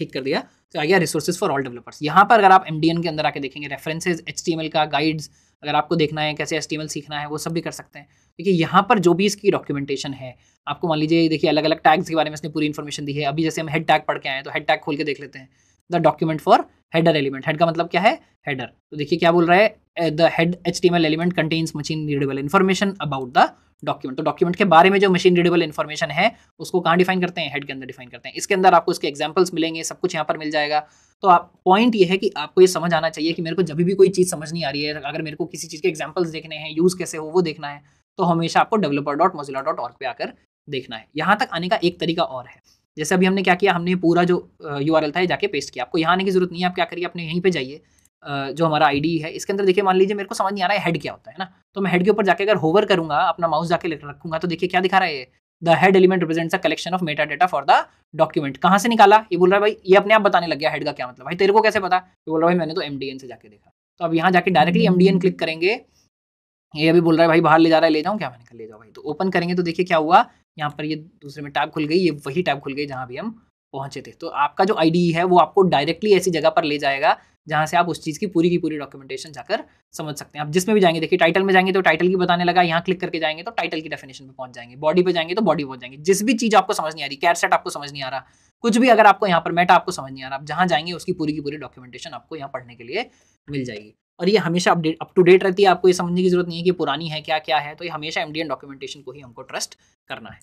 ठीक कर दिया तो आ गया रिसोर्सेज फॉर ऑल डेवलपर्स यहाँ पर अगर आप एम के अंदर आके देखेंगे रेफरेंसेज एच का गाइड्स अगर आपको देखना है कैसे एस सीखना है वो सब भी कर सकते हैं देखिए यहाँ पर जो भी इसकी डॉक्यूमेंटेशन है आपको मान लीजिए देखिए अलग अलग टैग्स के बारे में इसने पूरी इन्फॉर्मेशन दी है अभी जैसे हम हेड टैग पढ़ के आए तो हेड टैग खोल के देख लेते हैं the document for header element head का मतलब क्या है हेडर तो देखिए क्या बोल रहा है the head H element contains machine readable information about the document तो डॉक्यूमेंट के बारे में जो मशीन रीडेबल इन्फॉर्मेशन है उसको कहाँ डिफाइन करते हैं हेड के अंदर डिफाइन करते हैं इसके अंदर आपको इसके एग्जाम्पल्स मिलेंगे सब कुछ यहाँ पर मिल जाएगा तो आप पॉइंट ये है कि आपको ये समझ आना चाहिए कि मेरे को जब भी कोई चीज़ समझ नहीं आ रही है अगर मेरे को किसी चीज़ के एग्जाम्पल्स देखने हैं यूज़ कैसे हो वो देखना है तो हमेशा आपको developer dot Mozilla dot org पर आकर देखना है यहाँ तक आने का एक तरीका और है जैसे अभी हमने क्या किया हमने पूरा जो यू था ये जाके पेस्ट किया आपको यहाँ आने की जरूरत नहीं है आप क्या करिए अपने यहीं पर जाइए जो हमारा आईडी है इसके अंदर देखिए मान लीजिए मेरे को समझ नहीं आ रहा है हेड क्या होता है ना तो मैं हेड के ऊपर जाके अगर होवर करूंगा अपना माउस जाके रखूंगा तो देखिए क्या दिखा रहा है the head element represents a collection of meta data for the document कहाँ से निकाला ये बोल रहा है भाई ये अपने आप बताने लग गया हेड का क्या मतलब भाई तेरे को कैसे पता ये तो बोल रहा है भाई मैंने तो एम से जाके देखा तो अब यहाँ जाके डायरेक्टली एम क्लिक करेंगे ये अभी बोल रहा है भाई बाहर ले जा रहा है ले जाऊँ क्या मैंने कर ले जाओ भाई तो ओपन करेंगे तो देखिए क्या हुआ यहाँ पर ये दूसरे में टैब खुल गई ये वही टैब खुल गई जहाँ भी हम पहुँचे थे तो आपका जो आई e है वो आपको डायरेक्टली ऐसी जगह पर ले जाएगा जहाँ से आप उस चीज़ की पूरी की पूरी डॉक्यूमेंटेशन जाकर समझ सकते हैं आप जिसमें भी जाएंगे देखिए टाइटल में जाएंगे तो टाइटल की बताने लगा यहाँ क्लिक करके जाएंगे तो टाइटल की डेफिनेशन पे पहुंच जाएंगे बॉडी पे जाएंगे तो बॉडी पहुँच जाएंगे जिस भी चीज़ आपको समझ नहीं आ रही कैर सेट आपको समझ नहीं आ रहा कुछ भी अगर आपको यहाँ पर मेटा आपको समझ नहीं आ रहा आप जहाँ जाएंगे उसकी पूरी की पूरी डॉक्यूमेंटेशन आपको यहाँ पढ़ने के लिए मिल जाएगी और ये हमेशा अपडेट अप टू डेट रहती है आपको ये समझने की जरूरत नहीं है कि पुरानी है क्या क्या है तो ये हमेशा एम डॉक्यूमेंटेशन को ही हमको ट्रस्ट करना है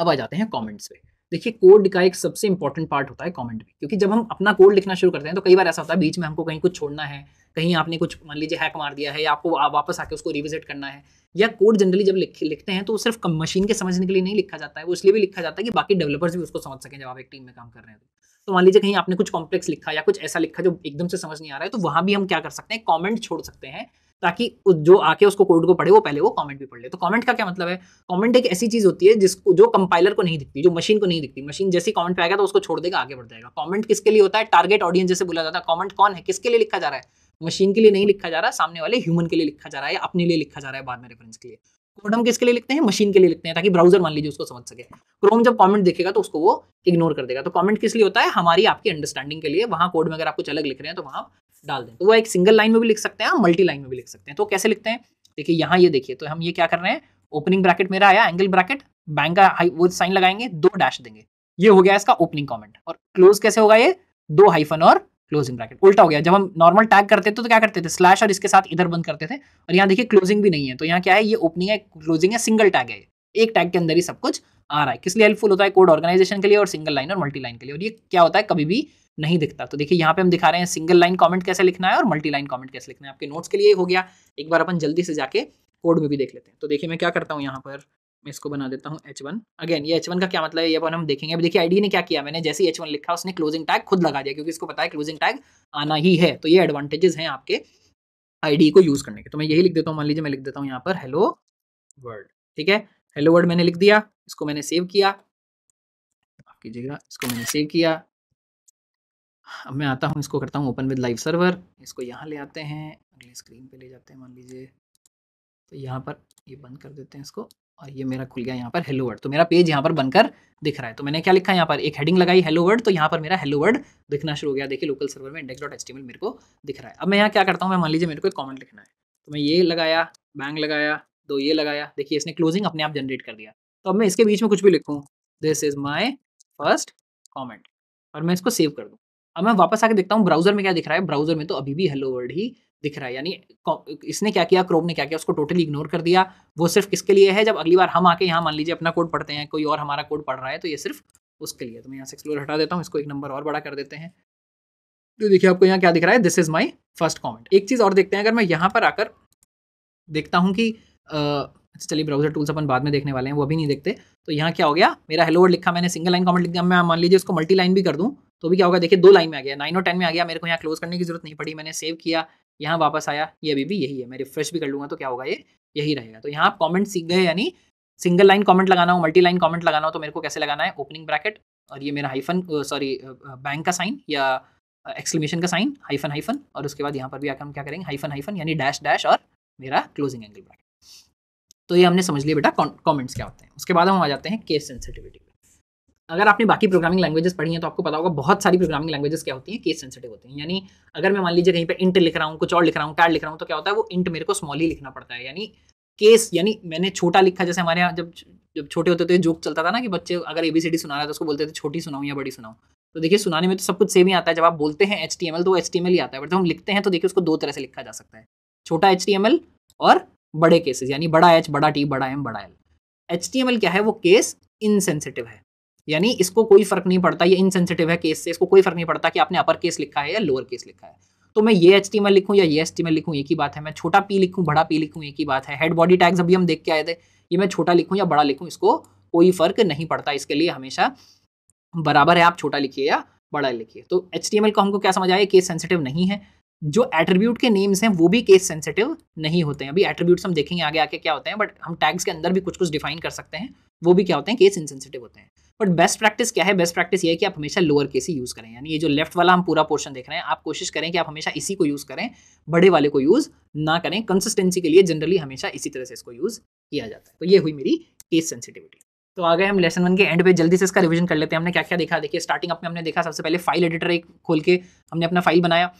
अब आ जाते हैं कॉमेंट्स पे देखिए कोड का एक सबसे इंपॉर्टेंट पार्ट होता है कमेंट में क्योंकि जब हम अपना कोड लिखना शुरू करते हैं तो कई बार ऐसा होता है बीच में हमको कहीं कुछ छोड़ना है कहीं आपने कुछ मान लीजिए हैक मार दिया है या आपको वापस आके उसको रिविजिट करना है या कोड जनरली जब लिख लिखते हैं तो वो सिर्फ मशीन के समझने के लिए नहीं लिखा जाता है वो इसलिए भी लिखा जाता है कि बाकी डेवलपर्स भी उसको समझ सकें जब आप एक टीम में काम कर रहे हैं तो मान लीजिए कहीं आपने कुछ कॉम्प्लेक्स लिखा या कुछ ऐसा लिखा जो एकदम से समझ नहीं आ रहा है तो वहाँ भी हम क्या कर सकते हैं कॉमेंट छोड़ सकते हैं ताकि जो आके उसको कोड को पढ़े वो पहले वो कॉमेंट भी पढ़ ले तो कॉमेंट का क्या मतलब है कॉमेंट एक ऐसी चीज होती है जिसको जो कंपाइलर को नहीं दिखती जो मशीन को नहीं दिखती मशीन जैसे कॉमेंट पे आएगा तो उसको छोड़ देगा आगे बढ़ जाएगा कॉमेंट किसके लिए होता है टारगेट ऑडियंस जैसे बोला जाता है कॉमेंट कौन है किसके लिए लिखा जा रहा है मशीन के लिए नहीं लिखा जा रहा सामने वाले ह्यूमन के लिए लिखा जा रहा है अपने लिए लिखा जा रहा है बाद में रेफरेंस के लिए कोड हम किसके लिए लिखते हैं मशीन के लिए लिखते हैं ताकि ब्राउजर मान लीजिए उसको समझ सके क्रोम जब कमेंट देखेगा तो उसको वो इग्नोर कर देगा तो कमेंट किस लिए होता है हमारी आपकी अंडरस्टैंडिंग के लिए वहाँ कोड में अगर आप कुछ अलग लिख रहे हैं तो वहाँ डाल दें तो वो एक सिंगल लाइन में भी लिख सकते हैं मल्टी लाइन में भी लिख सकते हैं तो कैसे लिखते हैं देखिए यहाँ ये देखिए तो हम ये क्या कर रहे हैं ओपनिंग ब्रैकेट मेरा आया एंगल ब्रैकेट बैंक का वो साइन लगाएंगे दो डैश देंगे ये हो गया इसका ओपनिंग कॉमेंट और क्लोज कैसे होगा ये दो हाइफन और क्लोजिंग ब्रैकेट उल्टा हो गया जब हम नॉर्मल टैग करते थे तो, तो क्या करते थे स्लैश और इसके साथ इधर बंद करते थे और यहाँ देखिए क्लोजिंग भी नहीं है तो यहाँ क्या है ये ओपनिंग है क्लोजिंग है सिंगल टैग है एक टैग के अंदर ही सब कुछ आ रहा है किस लिए हेल्पफुल होता है कोड ऑर्गेनाइजेशन के लिए और सिंगल लाइन और मल्टी लाइन के लिए और ये क्या होता है कभी भी नहीं दिखता तो देखिए यहाँ पे हम दिखा रहे हैं सिंगल लाइन कमेंट कैसे लिखना है और मल्टी लाइन कमेंट कैसे लिखना है आपके नोट्स के लिए हो गया एक बार अपन जल्दी से जाके कोड में भी देख लेते हैं तो देखिए मैं क्या करता हूँ यहाँ पर मैं इसको बना देता हूँ एच वन अगेन ये एच वन का क्या मतलब है ये अपन हम देखेंगे अब देखिए आईडी e ने क्या किया मैंने जैसे एच वन लिखा उसने क्लोजिंग टैग खुद लगा दिया क्योंकि इसको पता है क्लोजिंग टैग आना ही है तो ये एडवांटेजेस हैं आपके आईडी e को यूज़ करने के तो मैं यही लिख देता हूँ मान लीजिए मैं लिख देता हूँ यहाँ पर हेलो वर्ड ठीक है हेलो वर्ड मैंने लिख दिया इसको मैंने सेव किया माफ कीजिएगा इसको मैंने सेव किया अब मैं आता हूँ इसको करता हूँ ओपन विद लाइव सर्वर इसको यहाँ ले आते हैं अगली स्क्रीन पे ले जाते हैं मान लीजिए तो यहाँ पर ये बंद कर देते हैं इसको और ये मेरा खुल गया यहाँ पर हेलो वर्ड तो मेरा पेज यहाँ पर बनकर दिख रहा है तो मैंने क्या लिखा यहाँ पर एक हेडिंग लगाई हेलो वर्ड तो यहाँ पर मेरा हेलो वर्ड दिखना शुरू हो गया देखिए लोकल सर्वर में इंडेक्स डॉट एच मेरे को दिख रहा है अब मैं यहाँ क्या करता हूँ मैं मान लीजिए मेरे को एक कॉमेंट लिखना है तो मैं ये लगाया बैंग लगाया दो ये लगाया देखिए इसने क्लोजिंग अपने आप जनरेट कर दिया तो अब मैं इसके बीच में कुछ भी लिखूँ this is my first comment और मैं इसको सेव कर दूँ अब मैं वापस आके देखता हूँ ब्राउजर में क्या दिख रहा है ब्राउजर में तो अभी भी हेलो वर्ल्ड ही दिख रहा है यानी इसने क्या किया क्रोम ने क्या किया उसको टोटली इग्नोर कर दिया वो सिर्फ किसके लिए है जब अगली बार हम आके यहाँ मान लीजिए अपना कोड पढ़ते हैं कोई और हमारा कोड पढ़ रहा है तो ये सिर्फ उसके लिए तो मैं यहाँ से एक्सप्लोर हटा देता हूँ इसको एक नंबर और बड़ा कर देते हैं तो देखिए आपको यहाँ क्या दिख रहा है this is my first comment एक चीज़ और देखते हैं अगर मैं यहाँ पर आकर देखता हूँ कि अच्छा चलिए ब्राउजर टूल्स अपन बाद में देखने वाले हैं वो अभी नहीं देखते तो यहाँ क्या हो गया मेरा हेलो वर्ड लिखा मैंने सिंगल लाइन कॉमेंट लिखा मैं मान लीजिए उसको मल्टी लाइन भी कर दूँ तो भी क्या होगा देखिए दो लाइन में आ गया नाइन और टेन में आ गया मेरे को यहाँ क्लोज करने की जरूरत नहीं पड़ी मैंने सेव किया यहाँ वापस आया ये अभी भी यही है मैं रिफ्रेश भी कर लूँगा तो क्या होगा ये यही रहेगा तो यहाँ आप कॉमेंट सीख गए यानी सिंगल लाइन कॉमेंट लगाना हो मल्टी लाइन कॉमेंट लगाना हो तो मेरे को कैसे लगाना है ओपनिंग ब्रैकेट और ये मेरा हाइफन सॉरी बैंक का साइन या एक्सक्लेमेशन का साइन हाइफन हाइफन और उसके बाद यहाँ पर भी आकर हम क्या करेंगे हाइफन हाइफन यानी डैश डैश और मेरा क्लोजिंग एंगल ब्रैकेट तो ये हमने समझ लिया बेटा कॉमेंट्स क्या होते हैं उसके बाद हम आ जाते हैं केस सेंसिटिविटी अगर आपने बाकी प्रोग्रामिंग लैंग्वेजेस पढ़ी हैं तो आपको पता होगा बहुत सारी प्रोग्रामिंग लैंग्वेजेस क्या होती हैं केस सेंसिटिव होती हैं यानी अगर मैं मान लीजिए कहीं पे इंट लिख रहा हूँ कुछ और लिख रहा हूँ टैड लिख रहा हूँ तो क्या होता है वो इंट मेरे को स्मॉल ही लिखना पड़ता है यानी केस यानी मैंने छोटा लिखा जैसे हमारे यहाँ जब जब छोटे होते थे जोक चलता था ना कि बच्चे अगर ए बी सी डी सुना रहा है उसको बोलते थे छोटी सुनाऊँ या बड़ी सुनाऊँ तो देखिए सुनाने में तो सब कुछ सेम ही आता है जब आप बोलते हैं एच टी एम एल तो एच टी एम एल ही आता है बट जब हम लिखते हैं तो देखिए उसको दो तरह से लिखा जा सकता है छोटा एच टी एम एल और बड़े केसेस यानी बड़ा एच बड़ा टी बड़ा एम बड़ा L H T M L क्या है वो केस इनसेंसिटिव है यानी इसको कोई फर्क नहीं पड़ता ये इनसेंसिटिव है केस से इसको कोई फर्क नहीं पड़ता कि आपने अपर केस लिखा है या लोअर केस लिखा है तो मैं ये एच टी एम एल लिखूँ या ये एस लिखूँ एक ही बात है मैं छोटा पी लिखूँ बड़ा पी लिखूँ एक ही बात है हेड बॉडी टैग्स अभी हम देख के आए थे ये मैं छोटा लिखूँ या बड़ा लिखूँ इसको कोई फर्क नहीं पड़ता इसके लिए हमेशा बराबर है आप छोटा लिखिए या बड़ा लिखिए तो एच टी एम एल को हमको क्या समझ आया केस सेंसिटिव नहीं है जो एट्रीब्यूट के नेम्स हैं वो भी केस सेंसिटिव नहीं होते हैं अभी एट्रीब्यूट्स हम देखेंगे आगे आके क्या होते हैं बट हम टैग्स के अंदर भी कुछ कुछ डिफाइन कर सकते हैं वो भी क्या होते हैं केस इनसेंसिटिव होते हैं बट बेस्ट प्रैक्टिस क्या है बेस्ट प्रैक्टिस ये है कि आप हमेशा लोअर केस ही यूज़ करें यानी ये जो लेफ्ट वाला हम पूरा पोर्शन देख रहे हैं आप कोशिश करें कि आप हमेशा इसी को यूज़ करें बड़े वाले को यूज़ ना करें कंसिस्टेंसी के लिए जनरली हमेशा इसी तरह से इसको यूज़ किया जाता है तो ये हुई मेरी केस सेंसिटिविटी तो आ गए हम लेसन वन के एंड पे जल्दी से इसका रिवीजन कर लेते हैं हमने क्या क्या देखा देखिए स्टार्टिंग अप में हमने देखा सबसे पहले फाइल एडिटर एक खोल के हमने अपना फाइल बनाया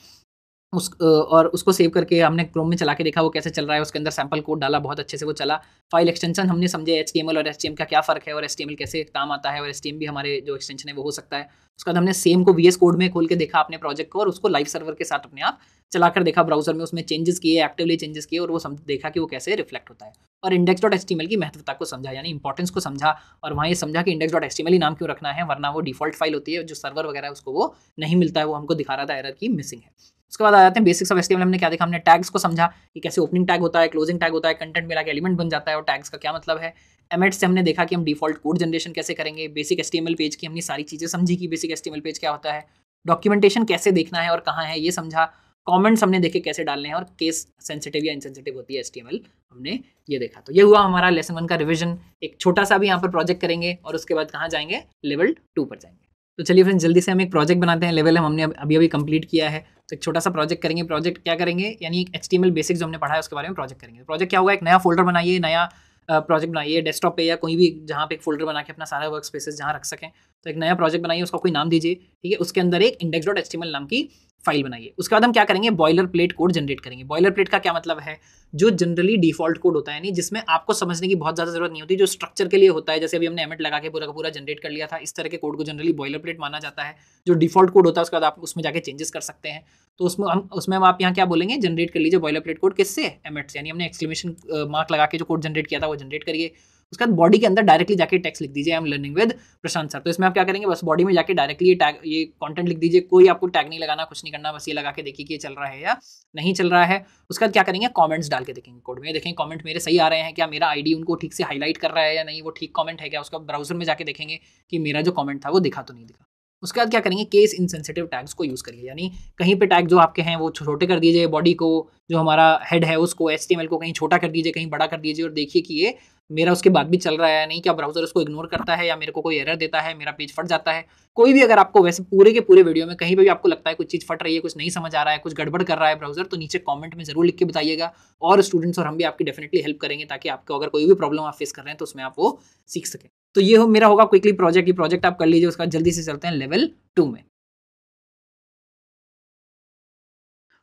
उस और उसको सेव करके हमने क्रोम में चला के देखा वो कैसे चल रहा है उसके अंदर सैम्पल कोड डाला बहुत अच्छे से वो चला फाइल एक्सटेंशन हमने समझे एच और एच का क्या फ़र्क है और एल कैसे काम आता है और एम भी हमारे जो एक्सटेंशन है वो हो सकता है उसके बाद हमने सेम को वी कोड में खोल के देखा अपने प्रोजेक्ट को और उसको लाइव सर्वर के साथ अपने आप चलाकर देखा ब्राउजर में उसमें चेंजेस किए एक्टिवली चेंजेस किए और वो समझ देखा कि वो कैसे रिफ्लेक्ट होता है और इंडेक्स डॉट एस्टीमल की महत्वता को समझा यानी इंपॉर्टेंस को समझा और वहाँ ये समझा कि इंडेक्स डॉट एस्टीमल ही नाम क्यों रखना है वरना वो डिफॉल्ट फाइल होती है जो सर्वर वगैरह उसको वो नहीं मिलता है वो हमको दिखा रहा था एरर की मिसिंग है उसके बाद आ जाते हैं बेसिक्स ऑफ एस्टीमल हमने क्या देखा हमने टैग्स को समझा कि कैसे ओपनिंग टैग होता है क्लोजिंग टैग होता है कंटेंट मिला के एलिमेंट बन जाता है और टैग्स का क्या मतलब है एमेट से हमने देखा कि हम डिफॉल्ट कोड जनरेशन कैसे करेंगे बेसिक एस्टीमल पेज की हमने सारी चीज़ें समझी कि बेसिक एस्टीमल पेज क्या होता है डॉक्यूमेंटेशन कैसे देखना है और कहाँ है ये समझा कमेंट्स हमने देखे कैसे डालने हैं और केस सेंसिटिव या इनसेंसिटिव होती है एस हमने ये देखा तो ये हुआ हमारा लेसन वन का रिविजन एक छोटा सा भी यहाँ पर प्रोजेक्ट करेंगे और उसके बाद कहाँ जाएंगे लेवल टू पर जाएंगे तो चलिए फ्रेंड जल्दी से हम एक प्रोजेक्ट बनाते हैं लेवल हमने अभी अभी कंप्लीट किया है तो एक छोटा सा प्रोजेक्ट करेंगे प्रोजेक्ट क्या करेंगे यानी एक एच बेसिक जो हमने पढ़ा है उसके बारे में प्रोजेक्ट करेंगे प्रोजेक्ट तो क्या होगा एक नया फोल्डर बनाइए नया प्रोजेक्ट बनाइए डेस्कटॉप पे या कोई भी जहाँ पे एक फोल्डर बना के अपना सारा वर्क स्पेसेस जहाँ रख सकें तो एक नया प्रोजेक्ट बनाइए उसका कोई नाम दीजिए ठीक है उसके अंदर एक इंडेक्स डॉट एस्टिमल नाम की फाइल बनाइए उसके बाद हम क्या करेंगे बॉयलर प्लेट कोड जनरेट करेंगे बॉयलर प्लेट का क्या मतलब है जो जनरली डिफॉल्ट कोड होता है यानी जिसमें आपको समझने की बहुत ज़्यादा जरूरत नहीं होती जो स्ट्रक्चर के लिए होता है जैसे अभी हमने एमेट लगा के पूरा का पूरा जनरेट कर लिया था इस तरह के कोड को जनरली बॉयलर प्लेट माना जाता है जो डिफॉल्ट कोड होता है उसके बाद आप उसमें जाकर चेंजेस कर सकते हैं तो उसमें हम उसमें हम आप यहाँ क्या बोलेंगे जनरेट कर लीजिए बॉयलर प्लेट कोड किससे एमेट से यानी हमने एक्सक्लेमेशन मार्क लगा के जो कोड जनरेट किया था वो जनरेट करिए उसके बाद बॉडी के अंदर डायरेक्टली जाके टैक्स लिख दीजिए I am learning with Prashant sir तो इसमें आप क्या करेंगे बस बॉडी में जाके डायरेक्टली ये टैग ये कॉन्टेंट लिख दीजिए कोई आपको टैग नहीं लगाना कुछ नहीं करना बस ये लगा के देखिए कि ये चल रहा है या नहीं चल रहा है उसके बाद क्या करेंगे कॉमेंट्स डाल के देखेंगे कोड में देखेंगे कॉमेंट मेरे सही आ रहे हैं क्या मेरा आईडी उनको ठीक से हाईलाइट कर रहा है या नहीं वो ठीक कॉमेंट है क्या उसका ब्राउजर में जाके देखेंगे कि मेरा जो कॉमेंट था वो दिखा तो नहीं दिखा उसके बाद क्या करेंगे केस इनसेंसिटिव टैग्स को यूज़ करिए यानी कहीं पे टैग जो आपके हैं वो छोटे कर दीजिए बॉडी को जो हमारा हेड है उसको एस को कहीं छोटा कर दीजिए कहीं बड़ा कर दीजिए और देखिए कि ये मेरा उसके बाद भी चल रहा है या नहीं क्या ब्राउजर उसको इग्नोर करता है या मेरे को कोई एरर देता है मेरा पेज फट जाता है कोई भी अगर आपको वैसे पूरे के पूरे वीडियो में कहीं पर भी आपको लगता है कुछ चीज़ फट रही है कुछ नहीं समझ आ रहा है कुछ गड़बड़ कर रहा है ब्राउजर तो नीचे कॉमेंट में जरूर लिख के बताइएगा और स्टूडेंट्स और हम भी आपकी डेफिनेटली हेल्प करेंगे ताकि आपको अगर कोई भी प्रॉब्लम आप फेस कर रहे हैं तो उसमें आप वो सीख सकें तो ये हो मेरा होगा क्विकली प्रोजेक्ट ये प्रोजेक्ट आप कर लीजिए उसका जल्दी से चलते हैं लेवल टू में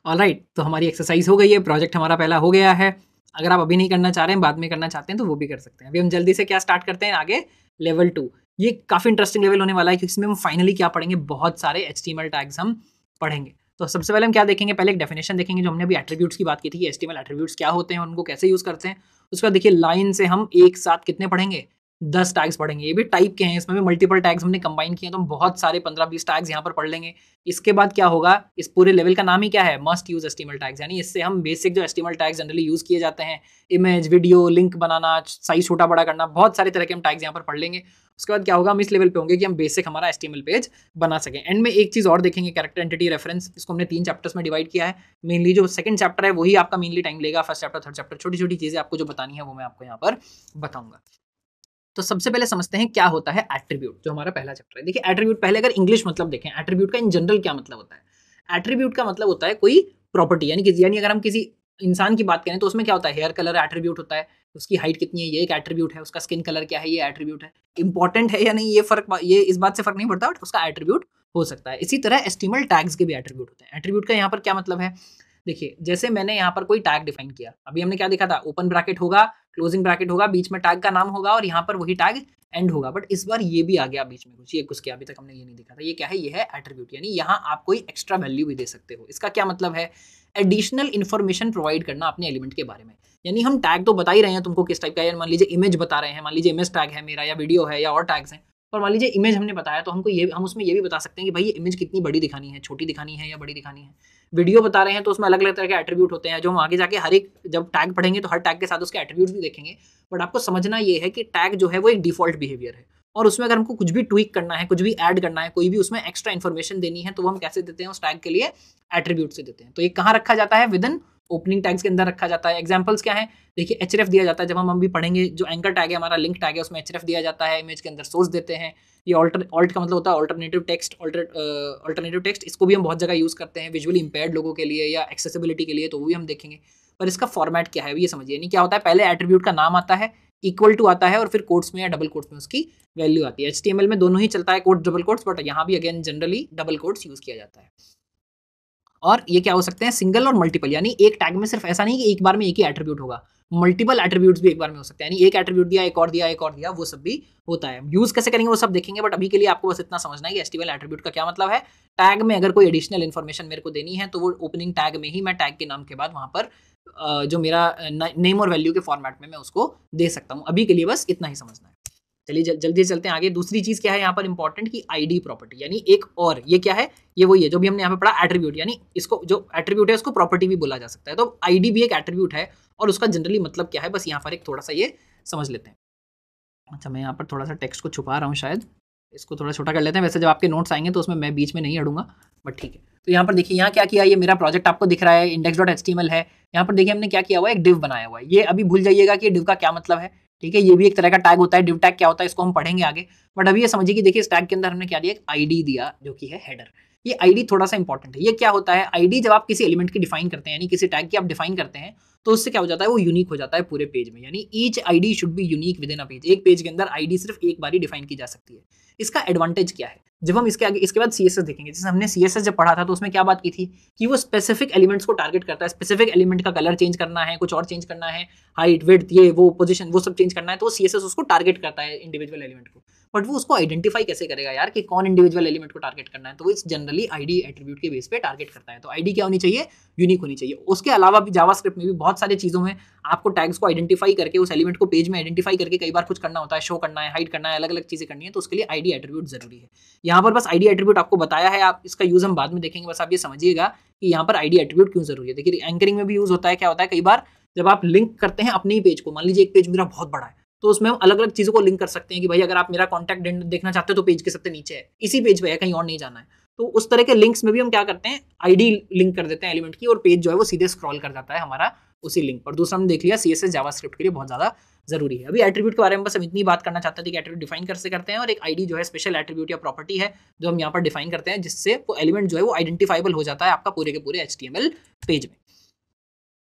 ऑल राइट right, तो हमारी एक्सरसाइज हो गई है प्रोजेक्ट हमारा पहला हो गया है अगर आप अभी नहीं करना चाह रहे हैं बाद में करना चाहते हैं तो वो भी कर सकते हैं अभी हम जल्दी से क्या स्टार्ट करते हैं आगे लेवल टू ये काफ़ी इंटरेस्टिंग लेवल होने वाला है क्योंकि इसमें हम फाइनली क्या पढ़ेंगे बहुत सारे एच टैग्स हम पढ़ेंगे तो सबसे पहले हम क्या देखेंगे पहले एक डेफिनेशन देखेंगे जो हमने अभी एट्रीब्यूट्स की बात की थी एस टी एट्रीब्यूट्स क्या होते हैं उनको कैसे यूज़ करते हैं उसका देखिए लाइन से हम एक साथ कितने पढ़ेंगे दस टैग्स पढ़ेंगे ये भी टाइप के हैं इसमें भी मल्टीपल टैग्स हमने कंबाइन किए हैं तो हम बहुत सारे पंद्रह बीस टैग्स यहाँ पर पढ़ लेंगे इसके बाद क्या होगा इस पूरे लेवल का नाम ही क्या है मस्ट यूज़ एस्टिमल टैग्स यानी इससे हम बेसिक जो एस्टिमल टैग्स जनरली यूज़ किए जाते हैं इमेज वीडियो लिंक बनाना साइज छोटा बड़ा करना बहुत सारे तरह के हम टैग्स यहाँ पर पढ़ लेंगे उसके बाद क्या होगा हम इस लेवल पे होंगे कि हम बेसिक हमारा एस्टिमल पेज बना सकें एंड में एक चीज़ और देखेंगे कैरेक्टर एंटिटी रेफरेंस इसको हमने तीन चैप्टर्स में डिवाइड किया है मेनली जो सेकंड चैप्टर है वही आपका मेनली टाइम लेगा फर्स्ट चैप्टर थर्ड चैप्टर छोटी छोटी चीज़ें आपको जो बतानी है वो मैं आपको यहाँ पर बताऊंगा तो सबसे पहले समझते हैं क्या होता है एट्रीब्यूट जो हमारा पहला चैप्टर है देखिए एट्रीब्यूट पहले अगर इंग्लिश मतलब देखें एट्रीब्यूट का इन जनरल क्या मतलब होता है एट्रीब्यूट का मतलब होता है कोई प्रॉपर्टी यानी कि यानी अगर हम किसी इंसान की बात करें तो उसमें क्या होता है हेयर कलर एट्रीब्यूट होता है उसकी हाइट कितनी है ये एक एट्रीब्यूट है उसका स्किन कलर क्या है ये एट्रीब्यूट है इंपॉर्टेंट है या नहीं ये फर्क ये इस बात से फर्क नहीं पड़ता बट उसका एट्रीब्यूट हो सकता है इसी तरह एस्टिमल टैग्स के भी एट्रीब्यूट होते हैं एट्रीब्यूट का यहाँ पर क्या मतलब है देखिए जैसे मैंने यहाँ पर कोई टैग डिफाइन किया अभी हमने क्या देखा था ओपन ब्रैकेट होगा क्लोजिंग ब्रैकेट होगा बीच में टैग का नाम होगा और यहाँ पर वही टैग एंड होगा बट इस बार ये भी आ गया बीच में कुछ ये कुछ क्या अभी तक हमने ये नहीं देखा था ये क्या है ये है एट्रीब्यूट यानी यहाँ आप कोई एक्स्ट्रा वैल्यू भी दे सकते हो इसका क्या मतलब है एडिशनल इन्फॉर्मेशन प्रोवाइड करना अपने एलिमेंट के बारे में यानी हम टैग तो बता ही रहे हैं तुमको किस टाइप का यार मान लीजिए इमेज बता रहे हैं मान लीजिए इमेज टैग है मेरा या वीडियो है या और टैग्स हैं और मान लीजिए इमेज हमने बताया तो हमको ये हम उसमें ये भी बता सकते हैं कि भाई ये इमेज कितनी बड़ी दिखानी है छोटी दिखानी है या बड़ी दिखानी है वीडियो बता रहे हैं तो उसमें अलग अलग तरह के एट्रीब्यूट होते हैं जो हम आगे जाके हर एक जब टैग पढ़ेंगे तो हर टैग के साथ उसके एट्रीब्यूट भी देखेंगे बट आपको समझना ये है कि टैग जो है वो एक डिफॉल्ट बिहेवियर है और उसमें अगर हमको कुछ भी ट्विक करना है कुछ भी ऐड करना है कोई भी उसमें एक्स्ट्रा इन्फॉर्मेशन देनी है तो हम कैसे देते हैं उस टैग के लिए एट्रीब्यूट से देते हैं तो ये कहाँ रखा जाता है विद इन ओपनिंग टैग्स के अंदर रखा जाता है एग्जाम्पल्स क्या है देखिए एच दिया जाता है जब हम हम भी पढ़ेंगे जो एंकर टैग है हमारा लिंक टैग है उसमें एच दिया जाता है इमेज के अंदर सोर्स देते हैं ये ऑल्टर ऑल्ट का मतलब होता है ऑल्टरनेटिव टेक्स्ट ऑल्टरनेटिव टेक्स्ट इसको भी हम बहुत जगह यूज़ करते हैं विजुअली इंपेयर्ड लोगों के लिए या एक्सेसिबिलिटी के लिए तो वो भी हम देखेंगे पर इसका फॉर्मेट क्या है ये समझिए नहीं क्या होता है पहले एट्रीब्यूट का नाम आता है इक्वल टू आता है और फिर कोर्ट्स में या डबल कोर्ट्स में उसकी वैल्यू आती है एच में दोनों ही चलता है कोर्ट डबल कोर्ट्स बट यहाँ भी again generally double quotes use किया जाता है और ये क्या हो सकते हैं सिंगल और मल्टीपल यानी एक टैग में सिर्फ ऐसा नहीं कि एक बार में एक ही एट्रीब्यूट होगा मल्टीपल एट्रीब्यूट्स भी एक बार में हो सकते हैं यानी एक एट्रीब्यूट दिया एक और दिया एक और दिया वो सब भी होता है यूज कैसे करेंगे वो सब देखेंगे बट अभी के लिए आपको बस इतना समझना है कि एस्टिवल एट्रीब्यूट का क्या मतलब है टैग में अगर कोई एडिशनल इन्फॉर्मेशन मेरे को देनी है तो वो ओपनिंग टैग में ही मैं टैग के नाम के बाद वहाँ पर जो मेरा नेम और वैल्यू के फॉर्मेट में मैं उसको दे सकता हूँ अभी के लिए बस इतना ही समझना है चलिए जल, जल्दी चलते हैं आगे दूसरी चीज क्या है यहाँ पर इंपॉर्टेंट की आईडी प्रॉपर्टी यानी एक और ये क्या है ये वही है जो भी हमने यहाँ पे पढ़ा एट्रीब्यूट यानी इसको जो एट्रीब्यूट है उसको प्रॉपर्टी भी बोला जा सकता है तो आईडी भी एक एट्रीब्यूट है और उसका जनरली मतलब क्या है बस यहाँ पर एक थोड़ा सा ये समझ लेते हैं अच्छा मैं यहाँ पर थोड़ा सा टेक्स्ट को छुपा रहा हूँ शायद इसको थोड़ा छोटा कर लेते हैं वैसे जब आपके नोट्स आएंगे तो उसमें मैं बीच में नहीं अड़ूंगा बट ठीक है तो यहाँ पर देखिए यहाँ क्या किया ये मेरा प्रोजेक्ट आपको दिख रहा है इंडेक्स डॉट एस है यहाँ पर देखिए हमने क्या किया हुआ है एक डिव बनाया हुआ है ये अभी भूल जाइएगा कि डिव का क्या मतलब है ठीक है ये भी एक तरह का टैग होता है डिव टैग क्या होता है इसको हम पढ़ेंगे आगे बट अभी ये समझिए कि देखिए इस टैग के अंदर हमने क्या दिया एक आईडी दिया जो कि है हेडर ये आईडी थोड़ा सा इंपॉर्टेंट है ये क्या होता है आईडी जब आप किसी एलिमेंट की डिफाइन करते हैं यानी किसी टैग की आप डिफाइन करते हैं तो उससे क्या हो जाता है वो यूनिक हो जाता है पूरे पेज में यानी each ID should be unique within a page एक पेज के अंदर आईडी सिर्फ एक बार ही डिफाइन की जा सकती है इसका एडवांटेज क्या है जब हम इसके आगे इसके बाद सी देखेंगे जैसे हमने सी जब पढ़ा था तो उसमें क्या बात की थी कि वो स्पेसिफिक एलिमेंट्स को टारगेट करता है स्पेसिफिक एलिमेंट का कलर चेंज करना है कुछ और चेंज करना है हाइट वेट ये वो पोजिशन वो सब चेंज करना है तो सी उसको टारगेट करता है इंडिविजुअल एलिमेंट को बट वो उसको आइडेंटिफाई कैसे करेगा यार कि कौन इंडिविजुअल एलिमेंट को टारगेट करना है तो इस जनरली आईडी एट्रीब्यूट के बेस पे टारगेट करता है तो आईडी क्या होनी चाहिए यूनिक होनी चाहिए उसके अलावा भी जावास्क्रिप्ट में भी बहुत सारी चीज़ों में आपको टैग्स को आइडेंटिफाई करके उस एलिमेंट को पेज में आइडेंटिफाई करके कई बार कुछ करना होता है शो करना है हाइड करना है अलग अलग चीज़ें करनी है तो उसके लिए आईडी एट्रीब्यूट जरूरी है यहाँ पर बस आईडी एट्रीब्यूट आपको बताया है आप इसका यूज़ हम बाद में देखेंगे बस आप ये समझिएगा कि यहाँ पर आईडी एट्रीब्यूट क्यों जरूरी है देखिए एंकरिंग में भी यूज़ होता है क्या होता है कई बार जब आप लिंक करते हैं अपने ही पेज को मान लीजिए एक पेज मेरा बहुत बड़ा है तो उसमें हम अलग अलग चीज़ों को लिंक कर सकते हैं कि भाई अगर आप मेरा कॉन्टैक्ट देखना चाहते हो तो पेज के सबसे नीचे है इसी पेज पर है कहीं और नहीं जाना है तो उस तरह के लिंक्स में भी हम क्या करते हैं आईडी लिंक कर देते हैं एलिमेंट की और पेज जो है वो सीधे स्क्रॉल कर जाता है हमारा उसी लिंक पर दूसरा हमने देख लिया सी एस स्क्रिप्ट के लिए बहुत ज़्यादा जरूरी है अभी एट्रीब्यूट के बारे में बस हम इतनी बात करना चाहते थे कि एट्रीब्यूट डिफाइन कैसे करते हैं और एक आईडी जो है स्पेशल एट्रीब्यूट या प्रॉपर्टी है जो हम यहाँ पर डिफाइन करते हैं जिससे वो एलिमेंट जो है वो आइडेंटिफाइबल हो जाता है आपका पूरे के पूरे एच पेज में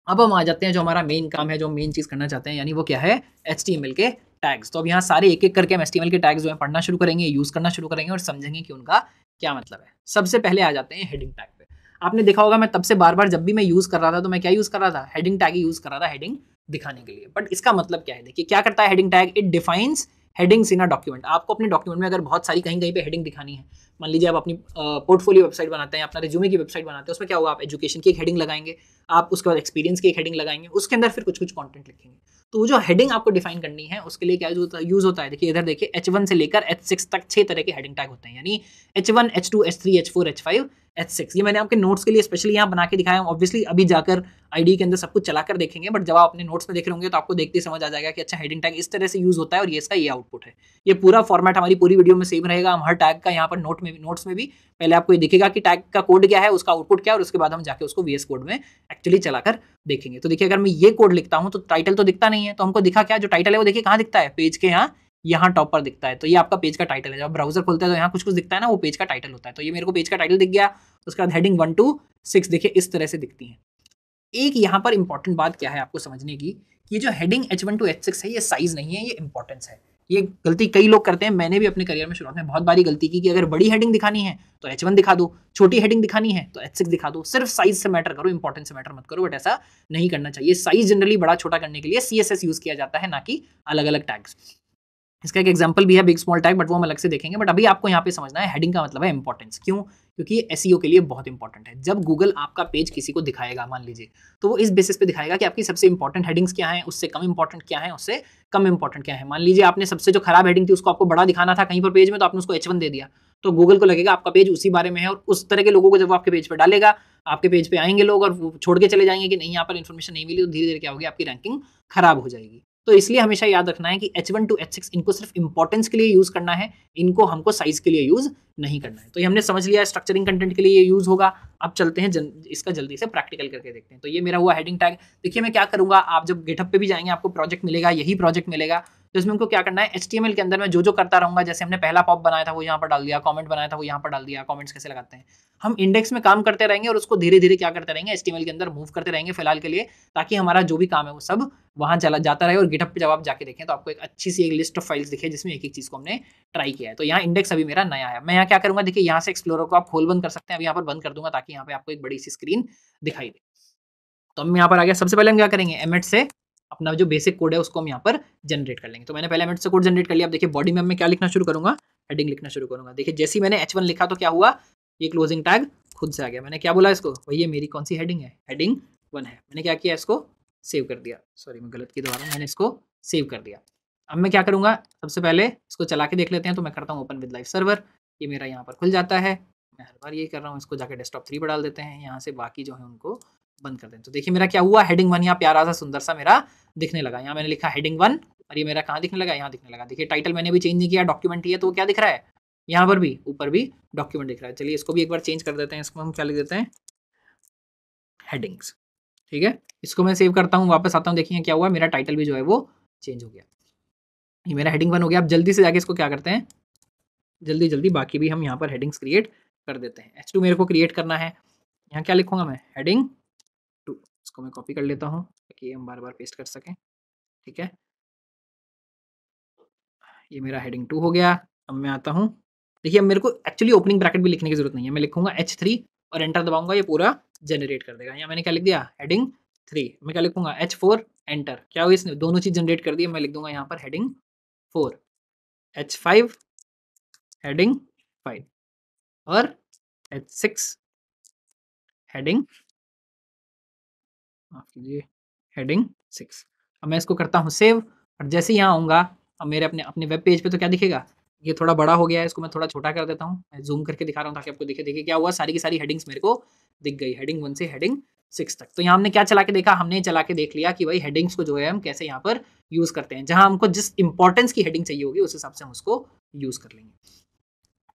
अब हम आ जाते हैं जो हमारा मेन काम है जो मेन चीज़ करना चाहते हैं यानी वो क्या है एच के टैग्स तो अब यहाँ सारे एक एक करके हम एच के टैग्स जो है पढ़ना शुरू करेंगे यूज़ करना शुरू करेंगे और समझेंगे कि उनका क्या मतलब है सबसे पहले आ जाते हैं हेडिंग टैग पे आपने देखा होगा मैं तब से बार बार जब भी मैं यूज़ कर रहा था तो मैं क्या यूज़ कर रहा था हेडिंग टैग ही यूज़ कर रहा था हेडिंग दिखाने के लिए बट इसका मतलब क्या है देखिए क्या करता है heading tag it defines headings in a document आपको अपने डॉक्यूमेंट में अगर बहुत सारी कहीं कहीं पे हेडिंग दिखानी है मान लीजिए आप अपनी पोर्टफोलियो वेबसाइट बनाते हैं अपना रिज्यूमे की वेबसाइट बनाते हैं उसमें क्या होगा आप एजुकेशन की एक हेडिंग लगाएंगे आप उसके बाद एक्सपीरियंस की एक हेडिंग लगाएंगे उसके अंदर फिर कुछ कुछ कॉन्टेंट लिखेंगे तो वो जो हेडिंग आपको डिफाइन करनी है उसके लिए क्या यूज़ होता है देखिए इधर देखिए एच वन से लेकर एच सिक्स तक छह तरह के हेडिंग टैग होते हैं यानी H one H two H three H four H five H six ये मैंने आपके नोट्स के लिए स्पेशली यहाँ बना के दिखाया हूँ ऑब्वियसली अभी जाकर आईडी के अंदर सब कुछ चलाकर देखेंगे बट जब आप अपने नोट्स में देख रहे होंगे तो आपको देखते समझ आ जाएगा कि अच्छा हेडिंग टैग इस तरह से यूज होता है और ये इसका ये आउटपुट है ये पूरा फॉर्मेट हमारी पूरी वीडियो में सेम रहेगा हम हर टैग का यहाँ पर नोट में नोट्स में भी पहले आपको ये दिखेगा कि टैग का कोड क्या है उसका आउटपुट क्या है और उसके बाद हम जाकर उसको वीएस कोड में एक्चुअली चलाकर देखेंगे तो देखिए अगर मैं ये कोड लिखता हूँ तो टाइटल तो दिखता नहीं है तो हमको दिखा क्या जो टाइटल है वो देखिए कहाँ दिखता है पेज के यहाँ यहाँ टॉप पर दिखता है तो ये आपका पेज का टाइटल है जब ब्राउजर खोलते हैं तो यहाँ कुछ कुछ दिखता है ना वो पेज का टाइटल होता है तो ये मेरे को पेज का टाइटल दिख गया उसके बाद हेडिंग वन टू सिक्स देखिए इस तरह से दिखती है एक यहाँ पर इंपॉर्टेंट बात क्या है आपको समझने की ये जो heading H one two H six है ये साइज नहीं है ये इंपॉर्टेंस है ये गलती कई लोग करते हैं मैंने भी अपने करियर में शुरुआत में बहुत बारी गलती की कि अगर बड़ी हेडिंग दिखानी है तो एच वन दिखा दो छोटी हेडिंग दिखानी है तो एच सिक्स दिखा दो सिर्फ साइज से मैटर करो इंपॉर्टेंस से मैटर मत करो बट ऐसा नहीं करना चाहिए साइज जनरली बड़ा छोटा करने के लिए सी एस एस यूज़ किया जाता है ना कि अलग अलग टैग्स इसका एक एग्जाम्पल भी है बिग स्मॉल टैग बट वो हम अलग से देखेंगे बट अभी आपको यहाँ पे समझना है हेडिंग का मतलब है इंपॉर्टेंस क्यों क्योंकि ये एस e के लिए बहुत इंपॉर्टेंट है जब गूगल आपका पेज किसी को दिखाएगा मान लीजिए तो वो इस बेसिस पे दिखाएगा कि आपकी सबसे इंपॉर्टेंट हेडिंग्स क्या हैं उससे कम इंपॉर्टेंट क्या है उससे कम इंपॉर्टेंट क्या है मान लीजिए आपने सबसे जो खराब हेडिंग थी उसको आपको बड़ा दिखाना था कहीं पर पेज में तो आपने उसको एच दे दिया तो गूगल को लगेगा आपका पेज उसी बारे में है और उस तरह के लोगों को जब आपके पेज पर डालेगा आपके पेज पर आएंगे लोग और छोड़ के चले जाएंगे कि नहीं यहाँ पर इन्फॉर्मेशन नहीं मिली तो धीरे धीरे क्या होगी आपकी रैंकिंग खराब हो जाएगी तो इसलिए हमेशा याद रखना है कि H one two H six इनको सिर्फ इंपॉर्टेंस के लिए यूज़ करना है इनको हमको साइज के लिए यूज़ नहीं करना है तो ये हमने समझ लिया स्ट्रक्चरिंग कंटेंट के लिए ये यूज़ होगा अब चलते हैं जन, इसका जल्दी से प्रैक्टिकल करके देखते हैं तो ये मेरा हुआ हेडिंग टैग देखिए मैं क्या करूँगा आप जब गेटअप पे भी जाएंगे आपको प्रोजेक्ट मिलेगा यही प्रोजेक्ट मिलेगा तो इसमें उनको क्या करना है एच के अंदर मैं जो जो करता रहूंगा जैसे हमने पहला पॉप बनाया था वो यहाँ पर डाल दिया कॉमेंट बनाया था वो यहाँ पर डाल दिया कॉमेंट्स कैसे लगाते हैं हम इंडेक्स में काम करते रहेंगे और उसको धीरे धीरे क्या करते रहेंगे एच के अंदर मूव करते रहेंगे फिलहाल के लिए ताकि हमारा जो भी काम है वो सब वहाँ चला जाता रहे और गिटअप पर जब आप जाके देखें तो आपको एक अच्छी सी एक लिस्ट ऑफ फाइल्स दिखे जिसमें एक एक चीज़ को हमने ट्राई किया है तो यहाँ इंडेक्स अभी मेरा नया है मैं यहाँ क्या करूँगा देखिए यहाँ से एक्सप्लोरर को आप खोल बंद कर सकते हैं अभी यहाँ पर बंद कर दूंगा ताकि यहाँ पे आपको एक बड़ी सी स्क्रीन दिखाई दे तो हम यहाँ पर आ गया सबसे पहले हम क्या करेंगे एम से अपना जो बेसिक कोड है उसको हम यहाँ पर जनरेट कर लेंगे तो मैंने पहले मेट से कोड जनरेट कर लिया अब देखिए बॉडी में मैं क्या लिखना शुरू करूँगा हेडिंग लिखना शुरू करूँगा देखिए जैसे ही मैंने एच वन लिखा तो क्या हुआ ये क्लोजिंग टैग खुद से आ गया मैंने क्या बोला इसको भैया मेरी कौन सी हेडिंग है हेडिंग वन है मैंने क्या किया इसको सेव कर दिया सॉरी मैं गलत की दोबारा मैंने इसको सेव कर दिया अब मैं क्या करूँगा सबसे पहले इसको चला के देख लेते हैं तो मैं करता हूँ ओपन विद लाइव सर्वर ये मेरा यहाँ पर खुल जाता है मैं हर बार यही कर रहा हूँ इसको जाके डेस्कटॉप थ्री पर डाल देते हैं यहाँ से बाकी जो है उनको बंद कर दें तो देखिए मेरा क्या हुआ हेडिंग वन यहाँ प्यारा सा सुंदर सा मेरा दिखने लगा यहाँ मैंने लिखा हेडिंग वन और ये मेरा कहाँ दिखने लगा यहाँ दिखने लगा देखिए टाइटल मैंने भी चेंज नहीं किया डॉक्यूमेंट ही है तो क्या दिख रहा है यहाँ पर भी ऊपर भी डॉक्यूमेंट दिख रहा है चलिए इसको भी एक बार चेंज कर देते हैं इसको हम क्या लिख देते हैं हेडिंग्स ठीक है इसको मैं सेव करता हूँ वापस आता हूँ देखिए क्या हुआ मेरा टाइटल भी जो है वो चेंज हो गया ये मेरा हेडिंग वन हो गया अब जल्दी से जाके इसको क्या करते हैं जल्दी जल्दी बाकी भी हम यहाँ पर हेडिंग्स क्रिएट कर देते हैं एच मेरे को क्रिएट करना है यहाँ क्या लिखूंगा मैं हेडिंग मैं कॉपी कर लेता हूँ ताकि हम बार बार पेस्ट कर सकें ठीक है ये मेरा हेडिंग टू हो गया अब मैं आता हूँ देखिए अब मेरे को एक्चुअली ओपनिंग ब्रैकेट भी लिखने की जरूरत नहीं है मैं लिखूंगा एच थ्री और एंटर दबाऊंगा ये पूरा जनरेट कर देगा यहाँ मैंने क्या लिख दिया हेडिंग थ्री मैं क्या लिखूंगा एच फोर एंटर क्या हुआ इसने दोनों चीज़ जनरेट कर दी मैं लिख दूंगा यहाँ पर heading four H five heading five और एच सिक्स हेडिंग माफ़ कीजिए हेडिंग सिक्स अब मैं इसको करता हूँ सेव और जैसे यहाँ आऊँगा अब मेरे अपने अपने वेब पेज पे तो क्या दिखेगा ये थोड़ा बड़ा हो गया है इसको मैं थोड़ा छोटा कर देता हूँ मैं जूम करके दिखा रहा हूँ ताकि आपको दिखे देखिए क्या हुआ सारी की सारी हेडिंग्स मेरे को दिख गई हेडिंग वन से हेडिंग सिक्स तक तो यहाँ हमने क्या चला के देखा हमने चला के देख लिया कि भाई हेडिंग्स को जो है हम कैसे यहाँ पर यूज़ करते हैं जहाँ हमको जिस इंपॉर्टेंस की हेडिंग चाहिए होगी उस हिसाब से हम उसको यूज़ कर लेंगे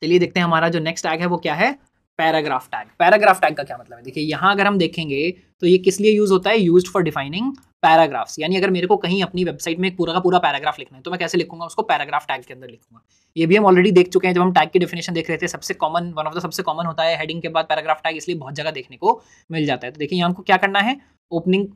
चलिए देखते हैं हमारा जो नेक्स्ट टैग है वो क्या है पैराग्राफ टैग पैराग्राफ टैग का क्या मतलब है देखिए यहाँ अगर हम देखेंगे तो ये किस लिए यूज होता है यूज फॉर डिफाइनिंग पैराग्राफ्स यानी अगर मेरे को कहीं अपनी वेबसाइट में एक पूरा का पूरा पैराग्राफ लिखना है तो मैं कैसे लिखूंगा उसको पैराग्राफ टैग के अंदर लिखूंगा ये भी हम ऑलरेडी देख चुके हैं जब हम टैग की डेफिनेशन देख रहे थे सबसे कॉमन वन ऑफ द सबसे कॉमन होता है हेडिंग के बाद पैराग्राफ टैग इसलिए बहुत जगह देखने को मिल जाता है तो देखिए हमको क्या करना है ओपनिंग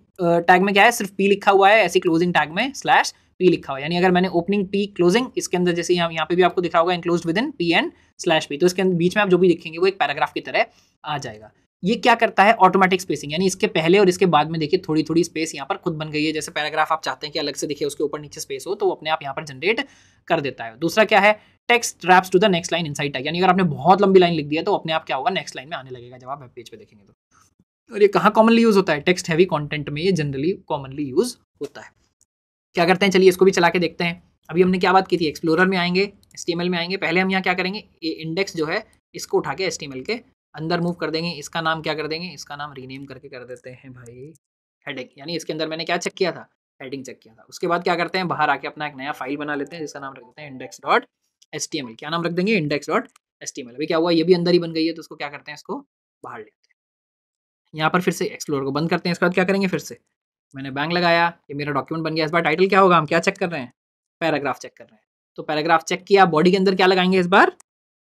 टैग में क्या है सिर्फ पी लिखा हुआ है ऐसी क्लोजिंग टैग में स्लैश पी लिखा हुआ यानी अगर मैंने ओपनिंग पी क्लोजिंग इसके अंदर जैसे यहाँ यहाँ पे भी आपको दिखा होगा enclose within P and slash P तो इसके अंदर बीच में आप जो भी लिखेंगे वो एक पैराग्राफ की तरह आ जाएगा ये क्या करता है ऑटोमेटिक स्पेसिंग यानी इसके पहले और इसके बाद में देखिए थोड़ी थोड़ी स्पेस यहाँ पर खुद बन गई है जैसे पैराग्राफ आप चाहते हैं कि अलग से देखिए उसके ऊपर नीचे स्पेस हो तो वो अपने आप यहाँ पर जनरेट कर देता है दूसरा क्या है text wraps to the next line inside tag यानी अगर आपने बहुत लंबी लाइन लिख दिया तो अपने आप क्या होगा नेक्स्ट लाइन में आने लगेगा जब आप वेब पेज पर देखेंगे तो और ये कहाँ कॉमनली यूज होता है टेक्स्ट हैवी कॉन्टेंट में ये जनरली कॉमनली यूज होता है क्या करते हैं चलिए इसको भी चला के देखते हैं अभी हमने क्या बात की थी एक्सप्लोरर में आएंगे एस में आएंगे पहले हम यहाँ क्या करेंगे ये इंडेक्स जो है इसको उठा के एस के अंदर मूव कर देंगे इसका नाम क्या कर देंगे इसका नाम रीनेम करके कर देते हैं भाई हेडिंग यानी इसके अंदर मैंने क्या चेक किया था हेडिंग चेक किया था उसके बाद क्या करते हैं बाहर आके अपना एक नया फाइल बना लेते हैं जिसका नाम रख देते हैं इंडेक्स डॉट एस क्या नाम रख देंगे इंडेक्स डॉट एस अभी क्या हुआ ये भी अंदर ही बन गई है तो उसको क्या करते हैं इसको बाहर लेते हैं यहाँ पर फिर से एक्सप्लोर को बंद करते हैं इसके बाद क्या करेंगे फिर से मैंने बैंक लगाया ये मेरा डॉक्यूमेंट बन गया इस बार टाइटल क्या होगा हम क्या चेक कर रहे हैं पैराग्राफ चेक कर रहे हैं तो पैराग्राफ चेक किया बॉडी के अंदर क्या लगाएंगे इस बार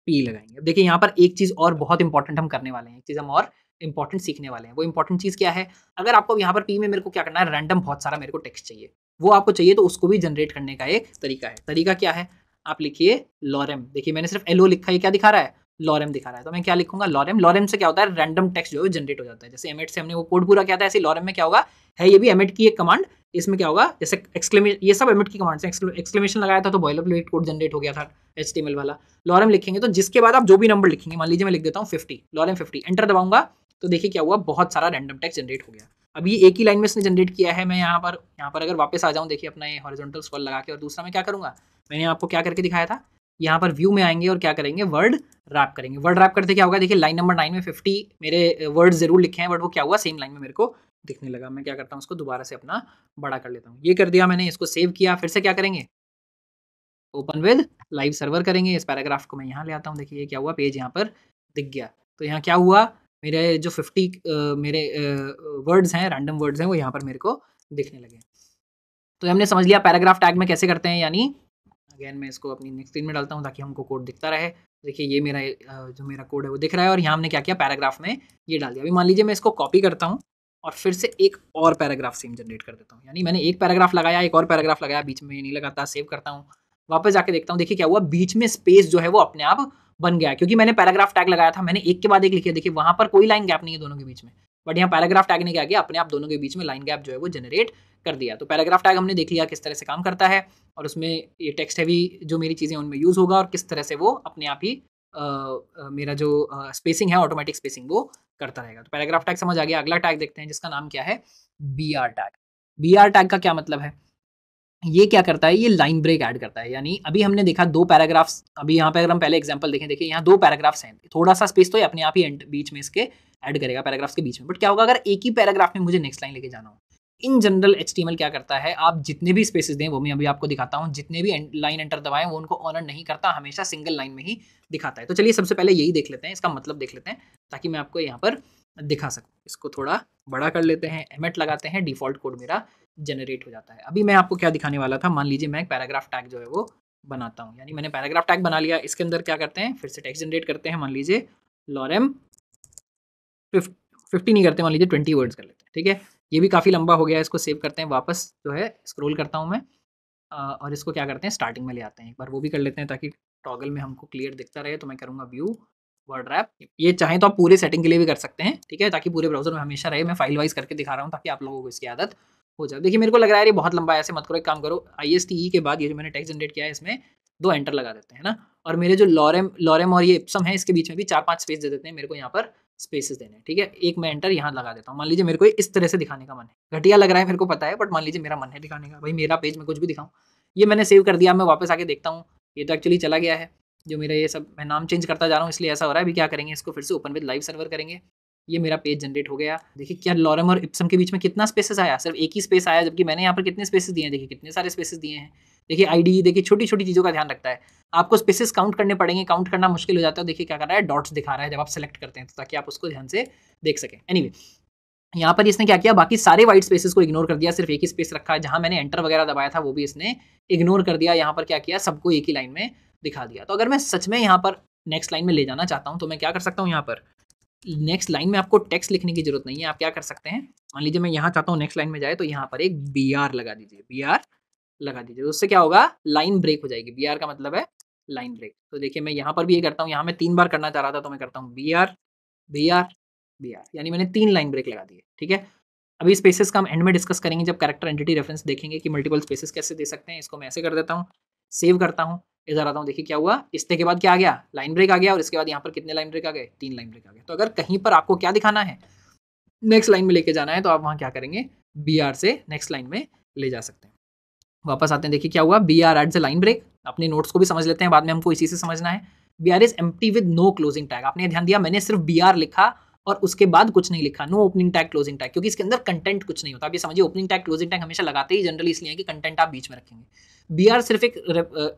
पी लगाएंगे देखिए यहाँ पर एक चीज़ और बहुत इंपॉर्टेंट हम करने वाले हैं एक चीज़ हम और इंपॉर्टेंट सीखने वाले हैं वो इंपॉर्टेंट चीज़ क्या है अगर आपको यहाँ पर पी में मेरे को क्या करना है रैंडम बहुत सारा मेरे को टेक्स्ट चाहिए वो आपको चाहिए तो उसको भी जनरेट करने का एक तरीका है तरीका क्या है आप लिखिए लॉरेम देखिए मैंने सिर्फ एलो लिखा है क्या दिखा रहा है लॉरम दिखा रहा है तो मैं क्या लिखूंगा लॉरम लॉरम से क्या होता है रैंडम टेक्स जो है जनरेट हो जाता है जैसे एमएट से हमने वो कोड पूरा किया था ऐसे लॉरम में क्या होगा है ये भी एमएट की एक कमांड इसमें क्या होगा जैसे एक्सक्लेमेशन ये सब एमएट की कमांड से एक्सक्लेमेशन लगाया था तो बॉयलर प्लेट कोड जनरेट हो गया था एच वाला लॉरम लिखेंगे तो जिसके बाद आप जो भी नंबर लिखेंगे मान लीजिए मैं लिख देता हूँ फिफ्टी लॉरम फिफ्टी एंटर दबाऊंगा तो देखिए क्या हुआ बहुत सारा रैंडम टेक्स जनरेट हो गया अभी एक ही लाइन में इसने जनरेट किया है मैं यहाँ पर यहाँ पर अगर वापस आ जाऊँ देखिए अपना ये हॉरिजॉन्टल स्कॉल लगा के और दूसरा मैं क्या करूँगा मैंने आपको क्या करके दिखाया था यहाँ पर व्यू में आएंगे और क्या करेंगे वर्ड रैप करेंगे वर्ड रैप करते क्या होगा देखिए लाइन नंबर नाइन में फिफ्टी मेरे वर्ड uh, जरूर लिखे हैं बट वो क्या हुआ सेम लाइन में मेरे को दिखने लगा मैं क्या करता हूँ उसको दोबारा से अपना बड़ा कर लेता हूँ ये कर दिया मैंने इसको सेव किया फिर से क्या करेंगे ओपन विद लाइव सर्वर करेंगे इस पैराग्राफ को मैं यहाँ ले आता हूँ देखिए क्या हुआ पेज यहाँ पर दिख गया तो यहाँ क्या हुआ मेरे जो फिफ्टी uh, मेरे वर्ड्स uh, हैं रैंडम वर्ड्स हैं वो यहाँ पर मेरे को दिखने लगे तो हमने समझ लिया पैराग्राफ टैग में कैसे करते हैं यानी अगेन मैं इसको अपनी नेक्स्ट स्क्रीन में डालता हूँ ताकि हमको कोड दिखता रहे देखिए ये मेरा जो मेरा कोड है वो दिख रहा है और यहाँ हमने क्या किया पैराग्राफ में ये डाल दिया अभी मान लीजिए मैं इसको कॉपी करता हूँ और फिर से एक और पैराग्राफ सेम जनरेट कर देता हूँ यानी मैंने एक पैराग्राफ लगाया एक और पैराग्राफ लगाया बीच में नहीं लगाता सेव करता हूँ वापस जाके देखता हूँ देखिए क्या हुआ बीच में स्पेस जो है वो अपने आप बन गया क्योंकि मैंने पैराग्राफ टैग लगाया था मैंने एक के बाद एक लिखे देखिए वहाँ पर कोई लाइन गैप नहीं है दोनों के बीच में बट यहाँ पैराग्राफ टैग ने क्या किया अपने आप दोनों के बीच में लाइन गैप जो है वो जनरेट कर दिया तो पैराग्राफ टैग हमने देख लिया किस तरह से काम करता है और उसमें ये टेक्स्ट हैवी जो मेरी चीज़ें उनमें यूज़ होगा और किस तरह से वो अपने आप ही आ, मेरा जो स्पेसिंग है ऑटोमेटिक स्पेसिंग वो करता रहेगा तो पैराग्राफ टैग समझ आ गया अगला टैग देखते हैं जिसका नाम क्या है B R tag B R tag का क्या मतलब है ये क्या करता है ये लाइन ब्रेक ऐड करता है यानी अभी हमने देखा दो पैराग्राफ्स अभी यहाँ पे अगर हम पहले एग्जांपल देखें देखिए यहाँ दो पैराग्राफ्स हैं थोड़ा सा स्पेस तो ये अपने आप ही एंड बीच में इसके ऐड करेगा पैराग्राफ्स के बीच में बट क्या होगा अगर एक ही पैराग्राफ में मुझे नेक्स्ट लाइन लेके जाना हो इन जनरल एच क्या करता है आप जितने भी स्पेसेस दें वो मैं अभी आपको दिखाता हूँ जितने भी लाइन एंटर दबाएं वो उनको ऑनर नहीं करता हमेशा सिंगल लाइन में ही दिखाता है तो चलिए सबसे पहले यही देख लेते हैं इसका मतलब देख लेते हैं ताकि मैं आपको यहाँ पर दिखा सकूँ इसको थोड़ा बड़ा कर लेते हैं एमेट लगाते हैं डिफॉल्ट कोड मेरा जनरेट हो जाता है अभी मैं आपको क्या दिखाने वाला था मान लीजिए मैं एक पैराग्राफ टैग जो है वो बनाता हूँ यानी मैंने पैराग्राफ टैग बना लिया इसके अंदर क्या करते हैं फिर से टैक्स जनरेट करते हैं मान लीजिए लॉरेम फिफ्टी नहीं करते मान लीजिए ट्वेंटी वर्ड्स कर लेते हैं ठीक है ये भी काफ़ी लंबा हो गया है इसको सेव करते हैं वापस जो है स्क्रोल करता हूँ मैं और इसको क्या करते हैं स्टार्टिंग में ले आते हैं एक बार वो भी कर लेते हैं ताकि टॉगल में हमको क्लियर दिखता रहे तो मैं करूँगा व्यू वर्ड रैप ये चाहें तो आप पूरे सेटिंग के लिए भी कर सकते हैं ठीक है ताकि पूरे ब्राउजर में हमेशा रहे मैं फाइल वाइज करके दिखा रहा हूँ ताकि आप लोगों को इसकी आदत हो जाए देखिए मेरे को लग रहा है ये बहुत लंबा है ऐसे मत करो एक काम करो आई e के बाद ये जो मैंने टेक्स जनरेट किया है इसमें दो एंटर लगा देते हैं ना और मेरे जो लॉरेम लॉरेम और ये इप्सम है इसके बीच में भी चार पाँच स्पेस दे देते हैं मेरे को यहाँ पर स्पेसेस देने हैं ठीक है एक मैं एंटर यहाँ लगा देता हूँ मान लीजिए मेरे को इस तरह से दिखाने का मन है घटिया लग रहा है मेरे को पता है बट मान लीजिए मेरा मन है दिखाने का भाई मेरा पेज में कुछ भी दिखाऊँ ये मैंने सेव कर दिया मैं वापस आके देखता हूँ ये तो एक्चुअली चला गया है जो मेरा ये सब मैं नाम चेंज करता जा रहा हूँ इसलिए ऐसा हो रहा है अभी क्या करेंगे इसको फिर से ओपन विद लाइव सर्वर करेंगे ये मेरा पेज जनरेट हो गया देखिए क्या लॉरम और इप्सम के बीच में कितना स्पेसेस आया सिर्फ एक ही स्पेस आया जबकि मैंने यहाँ पर कितने स्पेसेस दिए हैं देखिए कितने सारे स्पेसेस दिए हैं देखिए आईडी देखिए छोटी छोटी चीज़ों का ध्यान रखता है आपको स्पेसिस काउंट करने पड़ेंगे काउंट करना मुश्किल हो जाता है देखिए क्या कर रहा है डॉट्स दिखा रहा है जब आप सेलेक्ट करते हैं तो ताकि आप उसको ध्यान से देख सकें एनी anyway, यहाँ पर इसने क्या किया बाकी सारे वाइट स्पेसेस को इग्नोर कर दिया सिर्फ एक ही स्पेस रखा है जहाँ मैंने एंटर वगैरह दबाया था वो भी इसने इग्नोर कर दिया यहाँ पर क्या किया सबको एक ही लाइन में दिखा दिया तो अगर मैं सच में यहाँ पर नेक्स्ट लाइन में ले जाना चाहता हूँ तो मैं क्या कर सकता हूँ यहाँ पर नेक्स्ट लाइन में आपको टेक्स्ट लिखने की जरूरत नहीं है आप क्या कर सकते हैं मान लीजिए मैं यहाँ चाहता हूँ नेक्स्ट लाइन में जाए तो यहाँ पर एक बी लगा दीजिए बी लगा दीजिए तो उससे क्या होगा लाइन ब्रेक हो जाएगी बी का मतलब है लाइन ब्रेक तो देखिए मैं यहाँ पर भी ये करता हूँ यहाँ मैं तीन बार करना चाह रहा था तो मैं करता हूँ B R B R B R यानी मैंने तीन लाइन ब्रेक लगा दिए ठीक है अभी स्पेसेस का हम एंड में डिस्कस करेंगे जब कैरेक्टर एंटिटी रेफरेंस देखेंगे कि मल्टीपल स्पेसेस कैसे दे सकते हैं इसको मैं ऐसे कर देता हूँ सेव करता हूँ इधर आता हूँ देखिए क्या हुआ इसके बाद क्या आ गया लाइन ब्रेक आ गया और इसके बाद यहाँ पर कितने लाइन ब्रेक आ गए तीन लाइन ब्रेक आ गए तो अगर कहीं पर आपको क्या दिखाना है नेक्स्ट लाइन में लेके जाना है तो आप वहाँ क्या करेंगे बी आर से नेक्स्ट लाइन में ले जा सकते हैं वापस आते हैं देखिए क्या हुआ B R at the line break अपने नोट्स को भी समझ लेते हैं बाद में हमको इसी से समझना है B R is empty with no closing tag आपने ध्यान दिया मैंने सिर्फ बी आर लिखा और उसके बाद कुछ नहीं लिखा no opening tag closing tag क्योंकि इसके अंदर कंटेंट कुछ नहीं होता आप ये समझिए ओपनिंग टैग क्लोजिंग टैग हमेशा लगाते ही जनरली इसलिए कि कंटेंट आप बीच में रखेंगे बी आर सिर्फ एक,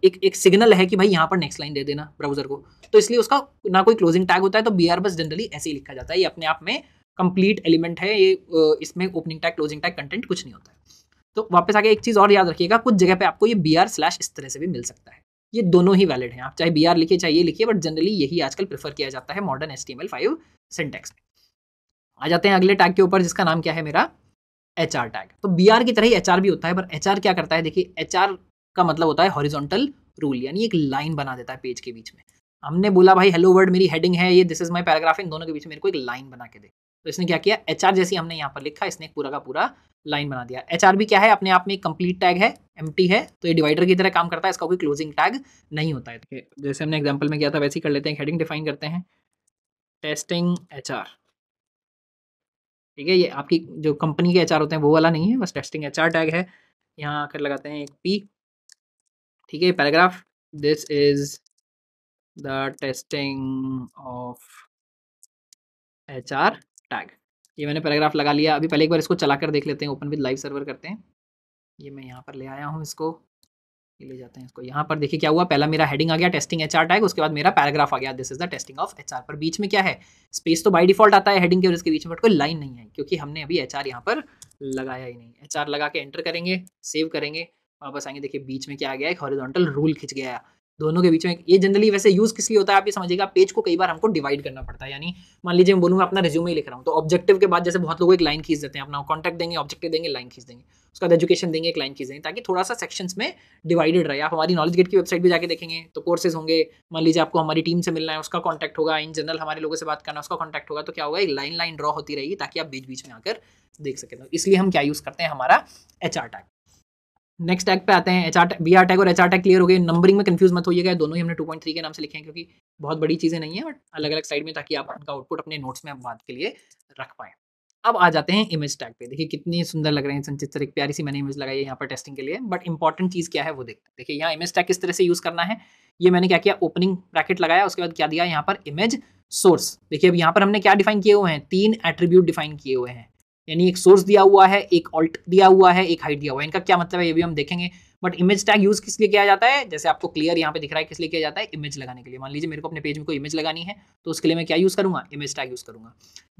एक एक सिग्नल है कि भाई यहाँ पर नेक्स्ट लाइन दे देना ब्राउजर को तो इसलिए उसका ना कोई क्लोजिंग टैग होता है तो बी आर बस जनरली ऐसे ही लिखा जाता है ये अपने आप में कंप्लीट एलिमेंट है ये इसमें opening tag closing tag content कुछ नहीं होता है तो वापस आगे एक चीज़ और याद रखिएगा कुछ जगह पे आपको ये बी आर स्लैश इस तरह से भी मिल सकता है ये दोनों ही वैलिड हैं आप चाहे बी आर लिखिए चाहे ये लिखिए बट जनरली यही आजकल प्रेफर किया जाता है modern H T M L five syntax में आ जाते हैं अगले टैग के ऊपर जिसका नाम क्या है मेरा एच आर टैग तो बी आर की तरह ही एच आर भी होता है पर एच आर क्या करता है देखिए एच आर का मतलब होता है हॉरिजोंटल रूल यानी एक लाइन बना देता है पेज के बीच में हमने बोला भाई हेलो वर्ड मेरी हेडिंग है ये दिस इज माई पैराग्राफ इन दोनों के बीच में मेरे को एक लाइन बना के दे तो इसने क्या किया एच जैसी हमने यहाँ पर लिखा इसने पूरा का पूरा लाइन बना दिया एच भी क्या है अपने आप में एक कंप्लीट टैग है एम है तो ये डिवाइडर की तरह काम करता है इसका कोई क्लोजिंग टैग नहीं होता है जैसे हमने एग्जाम्पल में किया था वैसे ही कर लेते हैं हेडिंग डिफाइन करते हैं टेस्टिंग एच ठीक है ये आपकी जो कंपनी के एच होते हैं वो वाला नहीं है बस टेस्टिंग एच टैग है यहाँ आकर लगाते हैं एक पी ठीक है paragraph this is the testing of H R tag ये मैंने पैराग्राफ लगा लिया अभी पहले एक बार इसको चला कर देख लेते हैं ओपन विद लाइव सर्वर करते हैं ये मैं यहाँ पर ले आया हूँ इसको ये ले जाते हैं इसको यहाँ पर देखिए क्या हुआ पहला मेरा हेडिंग आ गया टेस्टिंग एचआर टैग उसके बाद मेरा पैराग्राफ आ गया this is the testing of HR पर बीच में क्या है स्पेस तो बाय डिफॉल्ट आता है हेडिंग के और इसके बीच में बट कोई लाइन नहीं है क्योंकि हमने अभी एचआर आर यहाँ पर लगाया ही नहीं एच लगा के एंटर करेंगे सेव करेंगे वापस आएंगे देखिए बीच में क्या आ गया एक हॉरिजोंटल रूल खिंच गया दोनों के बीच में ये जनरली वैसे यूज किस लिए होता है आप ये समझिएगा पेज को कई बार हमको डिवाइड करना पड़ता है यानी मान लीजिए मैं बोलूँगा अपना रिज्यूमे लिख रहा हूँ तो ऑब्जेक्टिव के बाद जैसे बहुत लोग एक लाइन खींच देते हैं अपना कॉन्टैक्ट देंगे ऑब्जेक्टिव देंगे लाइन खींच देंगे उसका एजुकेशन देंगे एक लाइन खींच देंगे ताकि थोड़ा सा सेक्शन में डिवाइडेड रहे आप हमारी नॉलेज गेट की वेबसाइट भी जाकर देखेंगे तो कोर्सेज होंगे मान लीजिए आपको हमारी टीम से मिलना है उसका कॉन्टैक्ट होगा इन जनरल हमारे लोगों से बात करना उसका कॉन्टैक्ट होगा तो क्या होगा एक लाइन लाइन ड्रॉ होती रहेगी ताकि आप बीच बीच में आकर देख सकें तो इसलिए हम क्या यूज़ करते हैं हमारा H R tag next tag पे आते हैं H R B R tag और एच टैग क्लियर हो गए नंबरिंग में कंफ्यूज मत होइएगा दोनों ही हमने 2.3 के नाम से लिखे हैं क्योंकि बहुत बड़ी चीज़ें नहीं है बट अलग अलग साइड में ताकि आप उनका आउटपुट अपने नोट्स में बात के लिए रख पाए अब आ जाते हैं इमेज टैग पे देखिए कितनी सुंदर लग रहे हैं संचित सर एक प्यारी सी मैंने इमेज लगाई है यहाँ पर टेस्टिंग के लिए बट इंपॉर्टेंट चीज़ क्या है वो देखते हैं देखिए यहाँ इमेज टैग किस तरह से यूज़ करना है ये मैंने क्या किया ओपनिंग ब्रैकेट लगाया उसके बाद क्या दिया यहाँ पर इमेज सोर्स देखिए अब यहाँ पर हमने क्या डिफाइन किए हुए हैं तीन एट्रीब्यूट डिफाइन किए हुए हैं यानी एक सोर्स दिया हुआ है एक ऑल्ट दिया हुआ है एक हाइट दिया हुआ है इनका क्या मतलब है ये भी हम देखेंगे बट इमेज टैग यूज़ किस लिए किया जाता है जैसे आपको क्लियर यहाँ पे दिख रहा है किस लिए किया जाता है इमेज लगाने के लिए मान लीजिए मेरे को अपने पेज में कोई इमेज लगानी है तो उसके लिए मैं क्या यूज़ करूंगा इमेज टैग यूज़ करूंगा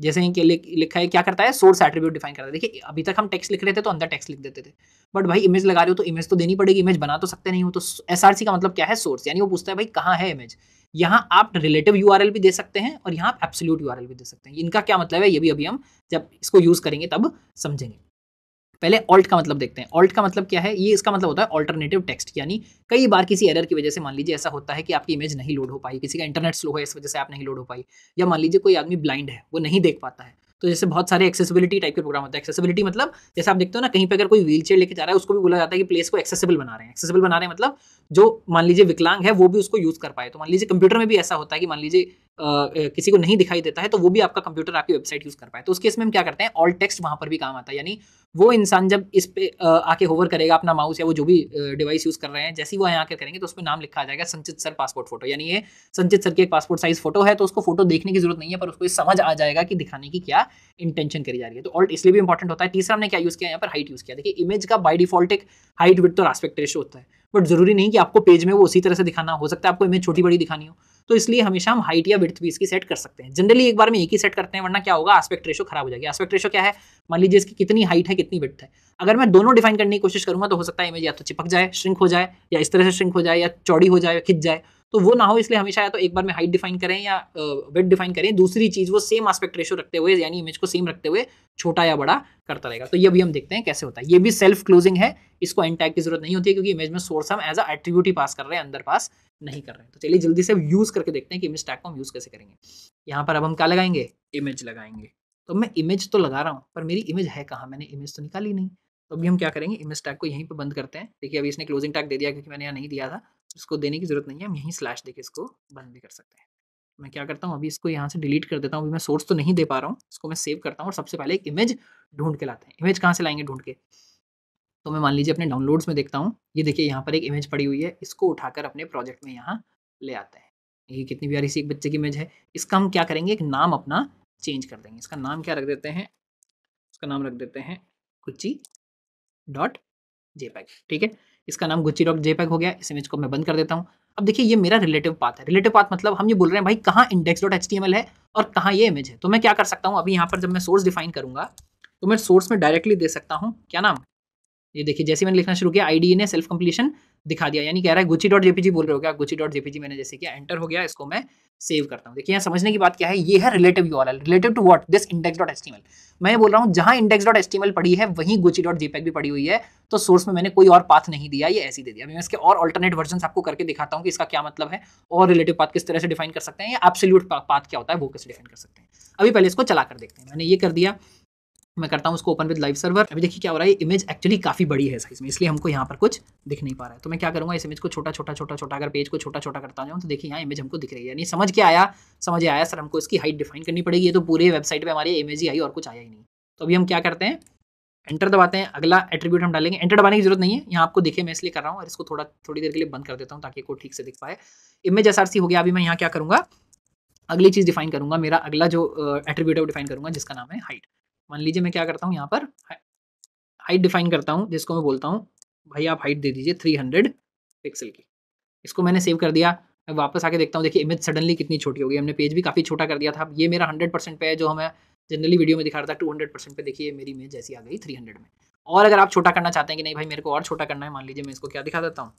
जैसे ही लिखा है क्या करता है सोर्स एट्रीब्यूट डिफाइन करता है देखिए अभी तक हम टेक्स्ट लिख रहे थे तो अंदर टेक्स्ट लिख देते थे बट भाई इमेज लगा रहे हो तो इमेज तो देनी पड़ेगी इमेज बना तो सकते नहीं हो तो एस का मतलब क्या है सोर्स यानी वो पूछता है भाई कहाँ है इमेज यहाँ आप रिलेटिव यू भी दे सकते हैं और यहाँ आप एप्सोल्यूट यू भी दे सकते हैं इनका क्या मतलब है ये भी अभी हम जब इसको यूज़ करेंगे तब समझेंगे पहले ऑल्ट का मतलब देखते हैं ऑल्ट का मतलब क्या है ये इसका मतलब होता है ऑल्टरनेटिव टेक्स्ट यानी कई बार किसी एरर की वजह से मान लीजिए ऐसा होता है कि आपकी इमेज नहीं लोड हो पाई किसी का इंटरनेट स्लो है इस वजह से आप नहीं लोड हो पाई या मान लीजिए कोई आदमी ब्लाइंड है वो नहीं देख पाता है तो जैसे बहुत सारे एक्सेसिबिलिटी टाइप के प्रोग्राम होते हैं एक्सेसिबिलिटी मतलब जैसे आप देखते हो ना कहीं पर अगर कोई व्हील लेके जा रहा है उसको भी बोला जाता है कि प्लेस को एक्सेसिबल बना रहे हैं एक्सेसिबल बना रहे हैं मतलब जो मान लीजिए विकलांग है वो भी उसको यूज़ कर पाए तो मान लीजिए कंप्यूटर में भी ऐसा होता है कि मान लीजिए किसी को नहीं दिखाई देता है तो वो भी आपका कंप्यूटर आपकी वेबसाइट यूज़ कर पाए तो उस केस में हम क्या करते हैं ऑल टेक्स्ट वहाँ पर भी काम आता है यानी वो इंसान जब इस पे आके होवर करेगा अपना माउस या वो जो भी डिवाइस यूज़ कर रहे हैं जैसे ही वो यहाँ आकर करेंगे तो उसमें नाम लिखा आ जाएगा संचित सर पासपोर्ट फोटो यानी ये संचित सर की एक पासपोर्ट साइज़ फोटो है तो उसको फोटो देखने की जरूरत नहीं है पर उसको समझ आ जाएगा कि दिखाने की क्या इंटेंशन करी जा रही है तो ऑल्ट इसलिए भी इंपॉर्टेंट होता है तीसरा हमने क्या यूज़ किया यहाँ पर हाइट यूज़ किया देखिए इमेज का बाई डिफॉल्ट एक हाइट विथ और आस्पेक्ट रेशो होता है बट जरूरी नहीं कि आपको पेज में वो उसी तरह से दिखाना हो सकता है आपको इमेज छोटी बड़ी दिखानी हो तो इसलिए हमेशा हम हाइट या विथ भी इसकी सेट कर सकते हैं जनरली एक बार में एक ही सेट करते हैं वरना क्या होगा आस्पेक्ट रेशो खराब हो जाएगी आस्पेक्ट रेशो क्या है मान लीजिए इसकी कितनी हाइट है कितनी विथ है अगर मैं दोनों डिफाइन करने की कोशिश करूंगा तो हो सकता है इमेज या तो चिपक जाए श्रिंक हो जाए या इस तरह से श्रिंक हो जाए या चौड़ी हो जाए या खिंच जाए तो वो ना हो इसलिए हमेशा या तो एक बार में हाइट डिफाइन करें या वेट डिफाइन करें दूसरी चीज़ वो सेम आस्पेक्ट रेशो रखते हुए यानी इमेज को सेम रखते हुए छोटा या बड़ा करता रहेगा तो ये भी हम देखते हैं कैसे होता है ये भी सेल्फ क्लोजिंग है इसको एन टैग की जरूरत नहीं होती है क्योंकि इमेज में सोर्स हम एज अ ही पास कर रहे हैं अंदर पास नहीं कर रहे हैं तो चलिए जल्दी से यूज़ करके देखते हैं कि इमेज टैग को हम यूज़ कैसे करेंगे यहाँ पर अब हम क्या लगाएंगे इमेज लगाएंगे तो मैं इमेज तो लगा रहा हूँ पर मेरी इमेज है कहाँ मैंने इमेज तो निकाली नहीं तो अभी हम क्या करेंगे इमेज टैग को यहीं पर बंद करते हैं देखिए अभी इसने क्लोजिंग टैग दे दिया क्योंकि मैंने यहाँ नहीं दिया था इसको देने की ज़रूरत नहीं है हम यहीं स्लैश देके इसको बंद भी कर सकते हैं मैं क्या करता हूँ अभी इसको यहाँ से डिलीट कर देता हूँ अभी मैं सोर्स तो नहीं दे पा रहा हूँ इसको मैं सेव करता हूँ और सबसे पहले एक इमेज ढूंढ के लाते हैं इमेज कहाँ से लाएंगे ढूंढ के तो मैं मान लीजिए अपने डाउनलोड्स में देखता हूँ ये देखिए यहाँ पर एक इमेज पड़ी हुई है इसको उठाकर अपने प्रोजेक्ट में यहाँ ले आते हैं ये कितनी प्यारी सी एक बच्चे की इमेज है इसका हम क्या करेंगे एक नाम अपना चेंज कर देंगे इसका नाम क्या रख देते हैं इसका नाम रख देते हैं कुची डॉट जे ठीक है इसका नाम गुच्ची डॉट जेपैक हो गया इस इमेज को मैं बंद कर देता हूँ अब देखिए ये मेरा रिलेटिव पाथ है रिलेटिव पाथ मतलब हम ये बोल रहे हैं भाई कहाँ इंडेक्स डॉट एच है और कहाँ ये इमेज है तो मैं क्या कर सकता हूँ अभी यहाँ पर जब मैं सोर्स डिफाइन करूँगा तो मैं सोर्स में डायरेक्टली दे सकता हूँ क्या नाम ये देखिए जैसे मैंने लिखना शुरू किया आई ने सेल्फ कंप्लीशन दिखा दिया यानी कह रहा है गुची डॉट जेपीजी बोल रहे हो क्या गुची डॉट जेपीजी मैंने जैसे किया एंटर हो गया इसको मैं सेव करता हूँ देखिए यहाँ समझने की बात क्या है ये है relative you relative to what this index dot HTML मैं बोल रहा हूँ जहाँ इंडेक्स डॉट एस्टिमल पड़ी है वहीं गुची डॉट जेपैक भी पड़ी हुई है तो सोर्स में मैंने कोई और पाथ नहीं दिया ये ऐसी दे दिया मैं इसके और अल्टरनेट वर्जन आपको करके दिखाता हूँ कि इसका क्या मतलब है और रिलेटिव पाथ किस तरह से डिफाइन कर सकते हैं या एब्सोल्यूट पाथ क्या होता है वो कैसे डिफाइन कर सकते हैं अभी पहले इसको चला कर देखते हैं मैंने ये कर दिया मैं करता हूँ उसको ओपन विद लाइव सर्वर अभी देखिए क्या हो रहा है इमेज एक्चुअली काफ़ी बड़ी है साइज़ में इसलिए हमको यहाँ पर कुछ दिख नहीं पा रहा है तो मैं क्या करूँगा इस इमेज को छोटा छोटा छोटा छोटा अगर पेज को छोटा छोटा करता जाऊँ तो देखिए यहाँ इमेज हमको दिख रही है यानी समझ के आया समझ आया सर हमको इसकी हाइट डिफाइन करनी पड़ेगी ये तो पूरे वेबसाइट पर हमारी इमेज ही आई और कुछ आया ही नहीं तो अभी हम क्या करते हैं एंटर दबाते हैं अगला एट्रीब्यूट हम डालेंगे एंटर दबाने की जरूरत नहीं है यहाँ आपको देखे मैं इसलिए कर रहा हूँ और इसको थोड़ा थोड़ी देर के लिए बंद कर देता हूँ ताकि को ठीक से दिख पाए इमेज एस हो गया अभी मैं यहाँ क्या करूँगा अगली चीज़ डिफाइन करूँगा मेरा अगला जो एट्रीब्यूट है डिफाइन करूँगा जिसका नाम है हाइट मान लीजिए मैं क्या करता हूँ यहाँ पर हाइट डिफाइन करता हूँ जिसको मैं बोलता हूँ भाई आप हाइट दे दीजिए थ्री हंड्रेड पिक्सल की इसको मैंने सेव कर दिया मैं वापस आके देखता हूँ देखिए इमेज सडनली कितनी छोटी हो गई हमने पेज भी काफ़ी छोटा कर दिया था ये मेरा हंड्रेड परसेंट पे है जो हमें जनरली वीडियो में दिखा रहा था टू हंड्रेड परसेंट पे देखिए मेरी इमेज ऐसी आ गई थ्री हंड्रेड में और अगर आप छोटा करना चाहते हैं कि नहीं भाई मेरे को और छोटा करना है मान लीजिए मैं इसको क्या दिखा देता हूँ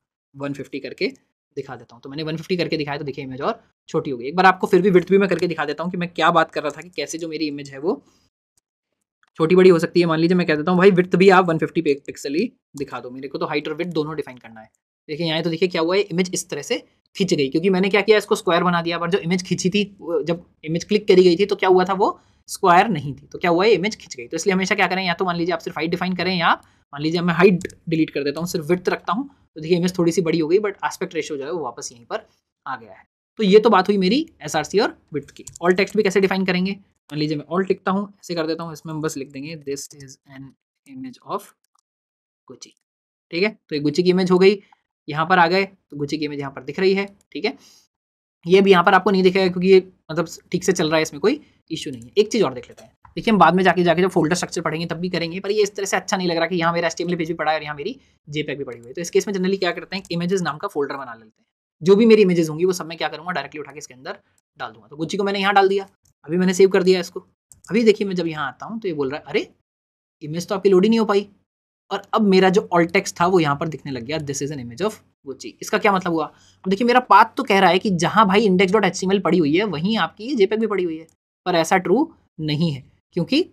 वन फिफ्टी करके दिखा देता हूँ तो मैंने फिफ्टी करके दिखाया तो देखिए इमेज और छोटी हो गई एक बार आपको फिर भी वृत्त भी मैं करके दिखा देता हूँ कि मैं क्या बात कर रहा था कि कैसे जो मेरी इमेज है वो छोटी बड़ी हो सकती है मान लीजिए मैं कह देता हूँ भाई विथ भी आप 150 फिफ्टी पिक्सल ही दिखा दो मेरे को तो हाइट और विथ दोनों डिफाइन करना है देखिए यहाँ तो देखिए क्या हुआ है इमेज इस तरह से खींच गई क्योंकि मैंने क्या किया इसको स्क्वायर बना दिया पर जो इमेज खींची थी जब इमेज क्लिक करी गई थी तो क्या हुआ था वो स्क्वायर नहीं थी तो क्या हुआ है इमेज खींच गई तो इसलिए हमेशा क्या करें या तो मान लीजिए आप सिर्फ हाइट डिफाइन करें या मान लीजिए मैं हाइट डिलीट कर देता हूँ सिर्फ विथ रखता हूँ तो देखिए इमेज थोड़ी सी बड़ी हो गई बट आस्पेक्ट रेशो जो है वो वापस यहीं पर आ गया है तो ये तो बात हुई मेरी एस और विथ की ऑल टेक्स्ट भी कैसे डिफाइन करेंगे मान लीजिए मैं ऑल्ट लिखता हूँ ऐसे कर देता हूँ इसमें हम बस लिख देंगे this is an image of Gucci ठीक है तो ये गुची की इमेज हो गई यहाँ पर आ गए तो गुची की इमेज यहाँ पर दिख रही है ठीक है ये भी यहाँ पर आपको नहीं दिखेगा क्योंकि ये मतलब ठीक से चल रहा है इसमें कोई इशू नहीं है एक चीज़ और देख लेते हैं देखिए हम बाद में जाके जाके जब फोल्डर स्ट्रक्चर पढ़ेंगे तब भी करेंगे पर ये इस तरह से अच्छा नहीं लग रहा कि यहाँ मेरा एस पेज भी पड़ा है और यहाँ मेरी जे भी पड़ी हुई है तो इस केस में जनरली क्या करते हैं इमेजेस नाम का फोल्डर बना लेते हैं जो भी मेरी इमेजेस होंगी वो सब मैं क्या करूँगा डायरेक्टली उठा के इसके अंदर डाल दूंगा तो गुच्ची को मैंने यहाँ डाल दिया अभी मैंने सेव कर दिया इसको अभी देखिए मैं जब यहाँ आता हूँ तो ये बोल रहा है अरे इमेज तो आपकी लोड ही नहीं हो पाई और अब मेरा जो ऑल्टेक्स था वो यहाँ पर दिखने लग गया this is an image of वो चीज इसका क्या मतलब हुआ अब देखिए मेरा पात तो कह रहा है कि जहाँ भाई इंडेक्स डॉट एच पड़ी हुई है वहीं आपकी ये जेपेक भी पड़ी हुई है पर ऐसा ट्रू नहीं है क्योंकि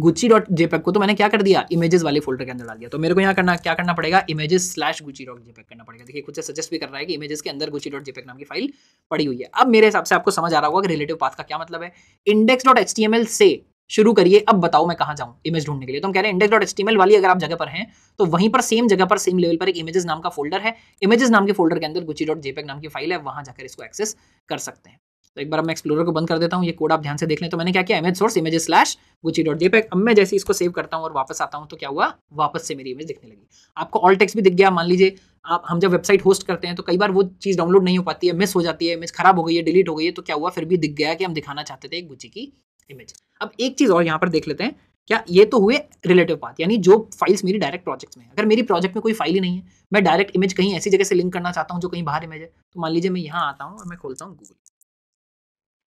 गुची डॉट जेपैक को तो मैंने क्या कर दिया इमेजेस वाले फोल्डर के अंदर डाल दिया तो मेरे को यहाँ करना क्या करना पड़ेगा images slash Gucci dot JPEG करना पड़ेगा देखिए खुद से सजेस्ट भी कर रहा है कि इमेजेस के अंदर गुची डॉट जेपैक नाम की फाइल पड़ी हुई है अब मेरे हिसाब से आपको समझ आ रहा होगा कि रिलेटिव पाथ का क्या मतलब है index dot H T M L से शुरू करिए अब बताओ मैं कहाँ जाऊँ इमेज ढूंढने के लिए तो हम कह रहे हैं इंडेक्स डॉट एच वाली अगर आप जगह पर हैं तो वहीं पर सेम जगह पर सेम लेवल पर एक इमेजेस नाम का फोल्डर है इमेजेस नाम के फोल्डर के अंदर गुची डॉट जेपैक नाम की फाइल है वहाँ जाकर इसको एक्सेस कर सकते हैं तो एक बार मैं एक्सप्लोरर को बंद कर देता हूँ ये कोड आप ध्यान से देख लें तो मैंने क्या किया image source image slash Gucci dot JPEG अब मैं जैसे इसको सेव करता हूँ और वापस आता हूँ तो क्या हुआ वापस से मेरी इमेज दिखने लगी आपको ऑल टेक्स भी दिख गया मान लीजिए आप हम जब वेबसाइट होस्ट करते हैं तो कई बार वो चीज़ डाउनलोड नहीं हो पाती है मिस हो जाती है इमेज खराब हो गई है डिलीट हो गई है तो क्या हुआ फिर भी दिख गया कि हम दिखाना चाहते थे एक गुची की इमेज अब एक चीज़ और यहाँ पर देख लेते हैं क्या ये तो हुए रिलेटिव बात यानी जो फाइल्स मेरी डायरेक्ट प्रोजेक्ट्स में है अगर मेरी प्रोजेक्ट में कोई फाइल ही नहीं है मैं डायरेक्ट इमेज कहीं ऐसी जगह से लिंक करना चाहता हूँ जो कहीं बाहर इमेज है तो मान लीजिए मैं यहाँ आता हूँ और मैं खोलता हूँ गूगल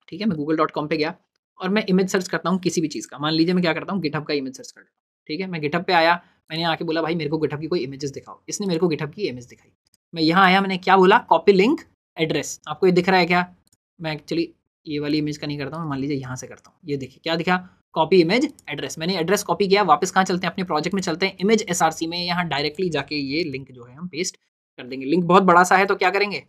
ठीक है मैं गूगल डॉट कॉम पर गया और मैं इमेज सर्च करता हूँ किसी भी चीज़ का मान लीजिए मैं क्या करता हूँ गिटहब का इमेज सर्च करता हूँ ठीक है मैं गिटहब पे आया मैंने आके बोला भाई मेरे को गिटहब की कोई इमेजेस दिखाओ इसने मेरे को गिटहब की इमेज दिखाई मैं यहाँ आया मैंने क्या बोला कॉपी लिंक एड्रेस आपको ये दिख रहा है क्या मैं एक्चुअली ये वाली इमेज का नहीं करता हूँ मान लीजिए यहाँ से करता हूँ ये देखिए क्या दिखा कॉपी इमेज एड्रेस मैंने एड्रेस कॉपी किया वापस कहाँ चलते हैं अपने प्रोजेक्ट में चलते हैं इमेज एस में यहाँ डायरेक्टली जाके ये लिंक जो है हम पेस्ट कर देंगे लिंक बहुत बड़ा सा है तो क्या करेंगे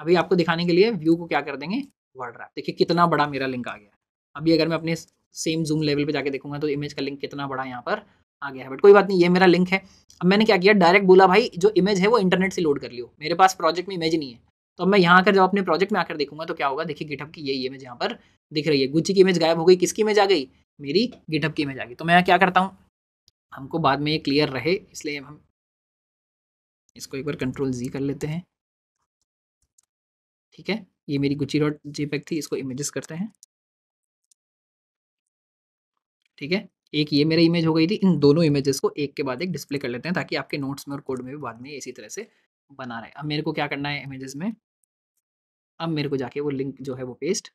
अभी आपको दिखाने के लिए व्यू को क्या कर देंगे वर्ड रैप देखिए कितना बड़ा मेरा लिंक आ गया अभी अगर मैं अपने सेम जूम लेवल पे जाके देखूंगा तो इमेज का लिंक कितना बड़ा यहाँ पर आ गया है बट कोई बात नहीं ये मेरा लिंक है अब मैंने क्या किया डायरेक्ट बोला भाई जो इमेज है वो इंटरनेट से लोड कर लियो मेरे पास प्रोजेक्ट में इमेज नहीं है तो अब मैं यहाँ आकर जब अपने प्रोजेक्ट में आकर देखूंगा तो क्या होगा देखिए गिटअप की यही इमेज यहाँ पर दिख रही है गुच्ची की इमेज गायब हो गई किसकी इमेज आ गई मेरी गिटअप की इमेज आ गई तो मैं यहाँ क्या करता हूँ हमको बाद में ये क्लियर रहे इसलिए हम इसको एक बार कंट्रोल जी कर लेते हैं ठीक है ये मेरी गुच्ची डॉट जेपेक थी इसको इमेजेस करते हैं ठीक है एक ये मेरा इमेज हो गई थी इन दोनों इमेजेस को एक के बाद एक डिस्प्ले कर लेते हैं ताकि आपके नोट्स में और कोड में भी बाद में इसी तरह से बना रहे अब मेरे को क्या करना है इमेजेस में अब मेरे को जाके वो लिंक जो है वो पेस्ट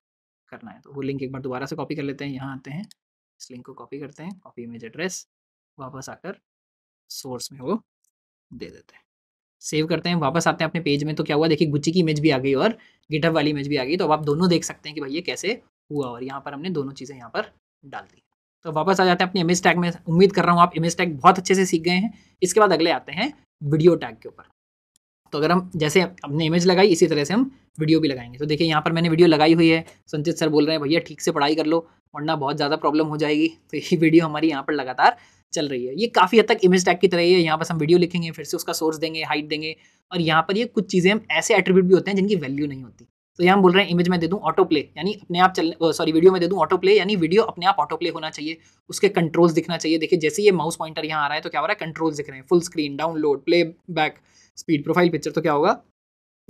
करना है तो वो लिंक एक बार दोबारा से कॉपी कर लेते हैं यहाँ आते हैं इस लिंक को कॉपी करते हैं कॉपी इमेज एड्रेस वापस आकर सोर्स में वो दे देते हैं सेव करते हैं वापस आते हैं अपने पेज में तो क्या हुआ देखिए गुच्ची की इमेज भी आ गई और गिटअप वाली इमेज भी आ गई तो अब आप दोनों देख सकते हैं कि भाई ये कैसे हुआ और यहाँ पर हमने दोनों चीज़ें यहाँ पर डाल दी तो वापस आ जाते हैं अपने इमेज टैग में उम्मीद कर रहा हूँ आप इमेज टैग बहुत अच्छे से सीख गए हैं इसके बाद अगले आते हैं वीडियो टैग के ऊपर तो अगर हम जैसे अपने इमेज लगाई इसी तरह से हम वीडियो भी लगाएंगे तो देखिए यहाँ पर मैंने वीडियो लगाई हुई है संचित सर बोल रहे हैं भैया ठीक से पढ़ाई कर लो वरना बहुत ज़्यादा प्रॉब्लम हो जाएगी तो ये वीडियो हमारी यहाँ पर लगातार चल रही है ये काफ़ी हद तक इमेज टैग की तरह है यहाँ पर हम वीडियो लिखेंगे फिर से उसका सोर्स देंगे हाइट देंगे और यहाँ पर ये कुछ चीज़ें हम ऐसे एट्रीब्यूट भी होते हैं जिनकी वैल्यू नहीं होती तो यहाँ बोल रहे हैं इमेज में दे दूँ ऑटो प्ले यानी अपने आप चल सॉरी वीडियो में दे दूँ ऑटो प्ले यानी वीडियो अपने आप ऑटो प्ले होना चाहिए उसके कंट्रोल्स दिखना चाहिए देखिए जैसे ये माउस पॉइंटर यहाँ आ रहा है तो क्या हो रहा है कंट्रोल्स दिख रहे हैं full screen download playback speed profile picture तो क्या होगा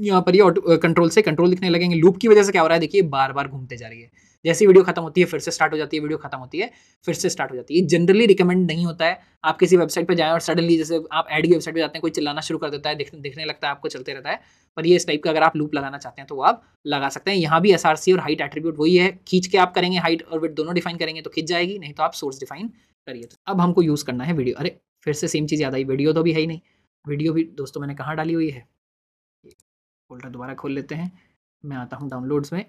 यहाँ पर ये ऑटो कंट्रोल से कंट्रोल दिखने लगेंगे लूप की वजह से क्या हो रहा है देखिए बार बार घूमते जा रही है जैसी वीडियो खत्म होती है फिर से स्टार्ट हो जाती है वीडियो खत्म होती है फिर से स्टार्ट हो जाती है जनरली रिकमेंड नहीं होता है आप किसी वेबसाइट पर जाएं और सडनली जैसे आप एड की वेबसाइट पर जाते हैं कोई चिल्लाना शुरू कर देता है देखने लगता है आपको चलते रहता है पर ये इस टाइप का अगर आप लूप लगाना चाहते हैं तो आप लगा सकते हैं यहाँ भी एस और हाइट एट्रीब्यूट वही है खींच के आप करेंगे हाइट और वेट दोनों डिफाइन करेंगे तो खींच जाएगी नहीं तो आप सोर्स डिफाइन करिए तो अब हमको यूज़ करना है वीडियो अरे फिर से सेम चीज़ याद आई वीडियो तो भी है ही नहीं वीडियो भी दोस्तों मैंने कहाँ डाली हुई है फोल्डर दोबारा खोल लेते हैं मैं आता हूँ डाउनलोड्स में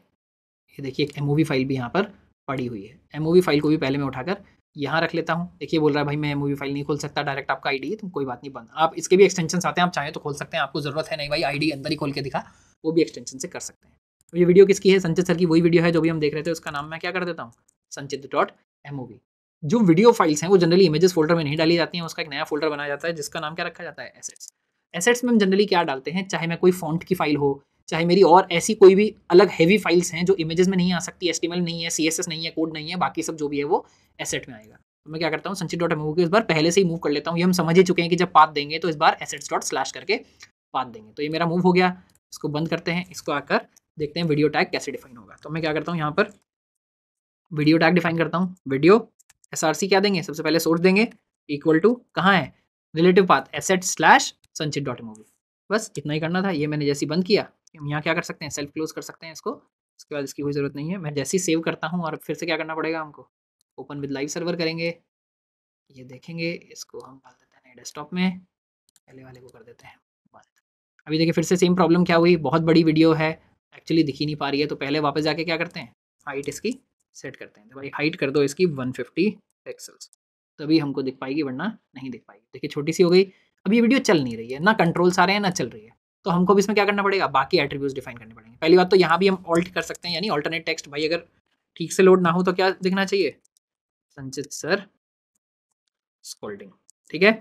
ये देखिए एक एम फाइल भी यहाँ पर पड़ी हुई है एम फाइल को भी पहले मैं उठाकर यहाँ रख लेता हूँ देखिए बोल रहा है भाई मैं एम फाइल नहीं खोल सकता डायरेक्ट आपका आईडी है तो कोई बात नहीं बंद आप इसके भी एक्सटेंशन आते हैं आप चाहें तो खोल सकते हैं आपको जरूरत है नहीं भाई आईडी अंदर ही खोल के दिखा वो भी एक्सटेंशन से कर सकते हैं तो ये वीडियो किसकी है संचित सर की वही वीडियो है जो भी हम देख रहे थे उसका नाम मैं क्या कर देता हूँ संचित डॉट एम जो वीडियो फाइल्स हैं वो जनरली इमेजेस फोल्डर में नहीं डाली जाती हैं उसका एक नया फोल्डर बनाया जाता है जिसका नाम क्या रखा जाता है एसेट्स एसेट्स में हम जनरली क्या डालते हैं चाहे मैं कोई फॉन्ट की फाइल हो चाहे मेरी और ऐसी कोई भी अलग हैवी फाइल्स हैं जो इमेजेस में नहीं आ सकती एस नहीं है सी नहीं है कोड नहीं है बाकी सब जो भी है वो एसेट में आएगा तो मैं क्या करता हूँ संचित डॉट एमओ इस बार पहले से ही मूव कर लेता हूँ ये हम समझ ही चुके हैं कि जब पाथ देंगे तो इस बार एसेट्स डॉट स्लैश करके पाथ देंगे तो ये मेरा मूव हो गया इसको बंद करते हैं इसको आकर देखते हैं वीडियो टैग कैसे डिफाइन होगा तो मैं क्या करता हूँ यहाँ पर वीडियो टैग डिफाइन करता हूँ वीडियो एस क्या देंगे सबसे पहले सोर्स देंगे इक्वल टू कहाँ है relative path asset slash Sanchit dot movie बस इतना ही करना था ये मैंने जैसे बंद किया हम यहाँ क्या कर सकते हैं सेल्फ क्लोज कर सकते हैं इसको उसके बाद इसकी कोई ज़रूरत नहीं है मैं जैसे ही सेव करता हूँ और फिर से क्या करना पड़ेगा हमको ओपन विद लाइव सर्वर करेंगे ये देखेंगे इसको हम डाल देते हैं डेस्कटॉप में पहले वाले को कर देते हैं अभी देखिए फिर से सेम प्रॉब्लम क्या हुई बहुत बड़ी वीडियो है एक्चुअली दिखी नहीं पा रही है तो पहले वापस जाके क्या करते हैं हाइट इसकी सेट करते हैं तो भाई हाइट कर दो इसकी वन फिफ्टी पिक्सल्स तभी हमको दिख पाएगी वरना नहीं दिख पाएगी देखिए छोटी सी हो गई अभी ये वीडियो चल नहीं रही है ना कंट्रोल्स आ रहे हैं ना चल रही है तो हमको भी इसमें क्या करना पड़ेगा बाकी एट्रीब्यूट डिफाइन करने पड़ेंगे पहली बात तो यहाँ भी हम ऑल्ट कर सकते हैं यानी ऑल्टरनेट टेक्स्ट भाई अगर ठीक से लोड ना हो तो क्या दिखना चाहिए संचित सर स्कोल्डिंग ठीक है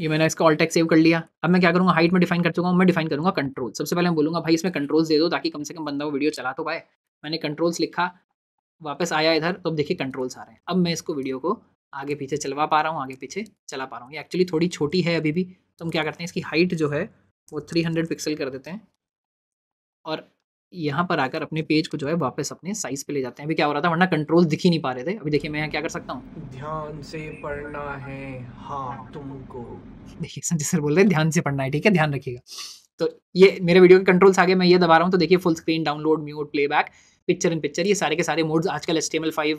ये मैंने इसका ऑल्टेक सेव कर लिया अब मैं क्या करूँगा हाइट में डिफाइन कर चुका हूँ मैं डिफाइन करूँगा कंट्रोल सबसे पहले मैं बोलूँगा भाई इसमें कंट्रोल्स दे दो ताकि कम से कम बंदा वो वीडियो चला तो पाए मैंने कंट्रोल्स लिखा वापस आया इधर तो अब देखिए कंट्रोल्स आ रहे हैं अब मैं इसको वीडियो को आगे पीछे चलवा पा रहा हूँ आगे पीछे चला पा रहा हूँ ये एक्चुअली थोड़ी छोटी है अभी भी तो हम क्या करते हैं इसकी हाइट जो है वो थ्री हंड्रेड पिक्सल कर देते हैं और यहाँ पर आकर अपने पेज को जो है वापस अपने साइज पे ले जाते हैं अभी क्या हो रहा था वरना कंट्रोल दिख ही नहीं पा रहे थे अभी देखिए मैं यहाँ क्या कर सकता हूँ ध्यान से पढ़ना है हाँ तुमको देखिए संजय सर बोल रहे हैं ध्यान से पढ़ना है ठीक है ध्यान रखिएगा तो ये मेरे वीडियो के कंट्रोल्स आगे मैं ये दबा रहा हूँ तो देखिए full screen download mute playback picture in picture ये सारे के सारे मोड्स आजकल एस टी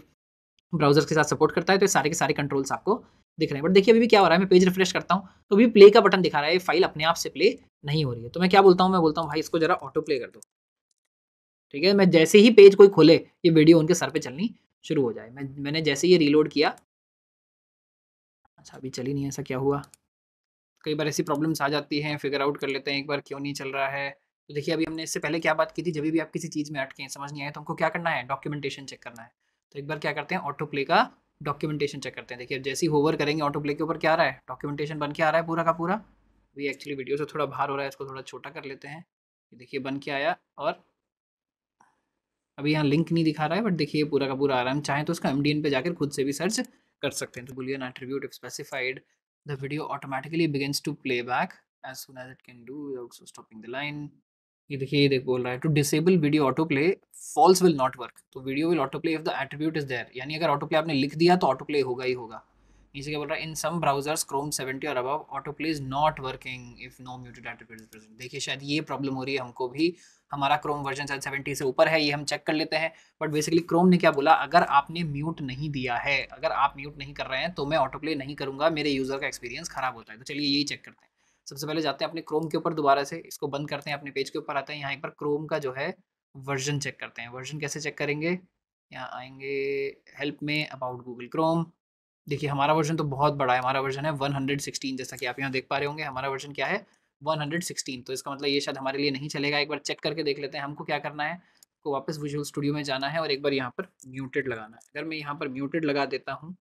ब्राउजर्स के साथ सपोर्ट करता है तो ये सारे के सारे कंट्रोल्स आपको दिख रहे हैं बट देखिए अभी भी क्या हो रहा है मैं पेज रिफ्रेश करता हूँ तो अभी प्ले का बटन दिखा रहा है फाइल अपने आप से प्ले नहीं हो रही है तो मैं क्या बोलता हूँ मैं बोलता हूँ भाई इसको जरा ऑटो प्ले कर दो ठीक है मैं जैसे ही पेज कोई खोले ये वीडियो उनके सर पर चलनी शुरू हो जाए मैं मैंने जैसे ये रीलोड किया अच्छा अभी चली नहीं ऐसा क्या हुआ कई बार ऐसी प्रॉब्लम्स आ जाती हैं फिगर आउट कर लेते हैं एक बार क्यों नहीं चल रहा है तो देखिए अभी हमने इससे पहले क्या बात की थी जब भी आप किसी चीज़ में अटके हैं समझ नहीं आए तो हमको क्या करना है डॉक्यूमेंटेशन चेक करना है तो एक बार क्या करते हैं ऑटो प्ले का डॉक्यूमेंटेशन चेक करते हैं देखिए जैसे ही होवर करेंगे ऑटो प्ले के ऊपर क्या आ रहा है डॉक्यूमेंटेशन बन के आ रहा है पूरा का पूरा भी एक्चुअली वीडियो से थोड़ा बाहर हो रहा है इसको थोड़ा छोटा कर लेते हैं देखिए बन के आया और अभी यहाँ लिंक नहीं दिखा रहा है बट देखिए पूरा का पूरा आ रहा है हम चाहें तो उसका एम डी पे जाकर खुद से भी सर्च कर सकते हैं तो boolean attribute if specified the video automatically begins to play back as soon as it can do without stopping the line ये देखिए ये देख बोल रहा है to disable video auto play false will not work तो video will auto play if the attribute is there यानी अगर ऑटो प्ले आपने लिख दिया तो ऑटो प्ले होगा ही होगा इसे क्या बोल रहा है in some browsers Chrome seventy और above auto play is not working if no muted attribute is present देखिए शायद ये प्रॉब्लम हो रही है हमको भी हमारा क्रोम वर्जन शायद सेवेंटी से ऊपर है ये हम चेक कर लेते हैं बट बेसिकली क्रोम ने क्या बोला अगर आपने म्यूट नहीं दिया है अगर आप म्यूट नहीं कर रहे हैं तो मैं ऑटो प्ले नहीं करूँगा मेरे यूज़र का एक्सपीरियंस खराब होता है तो चलिए यही चेक करते हैं सबसे पहले जाते हैं अपने क्रोम के ऊपर दोबारा से इसको बंद करते हैं अपने पेज के ऊपर आते हैं यहाँ एक बार क्रोम का जो है वर्जन चेक करते हैं वर्जन कैसे चेक करेंगे यहाँ आएंगे हेल्प में अबाउट गूगल क्रोम देखिए हमारा वर्जन तो बहुत बड़ा है हमारा वर्जन है 116 जैसा कि आप यहाँ देख पा रहे होंगे हमारा वर्जन क्या है 116 तो इसका मतलब ये शायद हमारे लिए नहीं चलेगा एक बार चेक करके देख लेते हैं हमको क्या करना है को वापस विजुअल स्टूडियो में जाना है और एक बार यहाँ पर म्यूटेड लगाना है अगर मैं यहाँ पर म्यूटेड लगा देता हूँ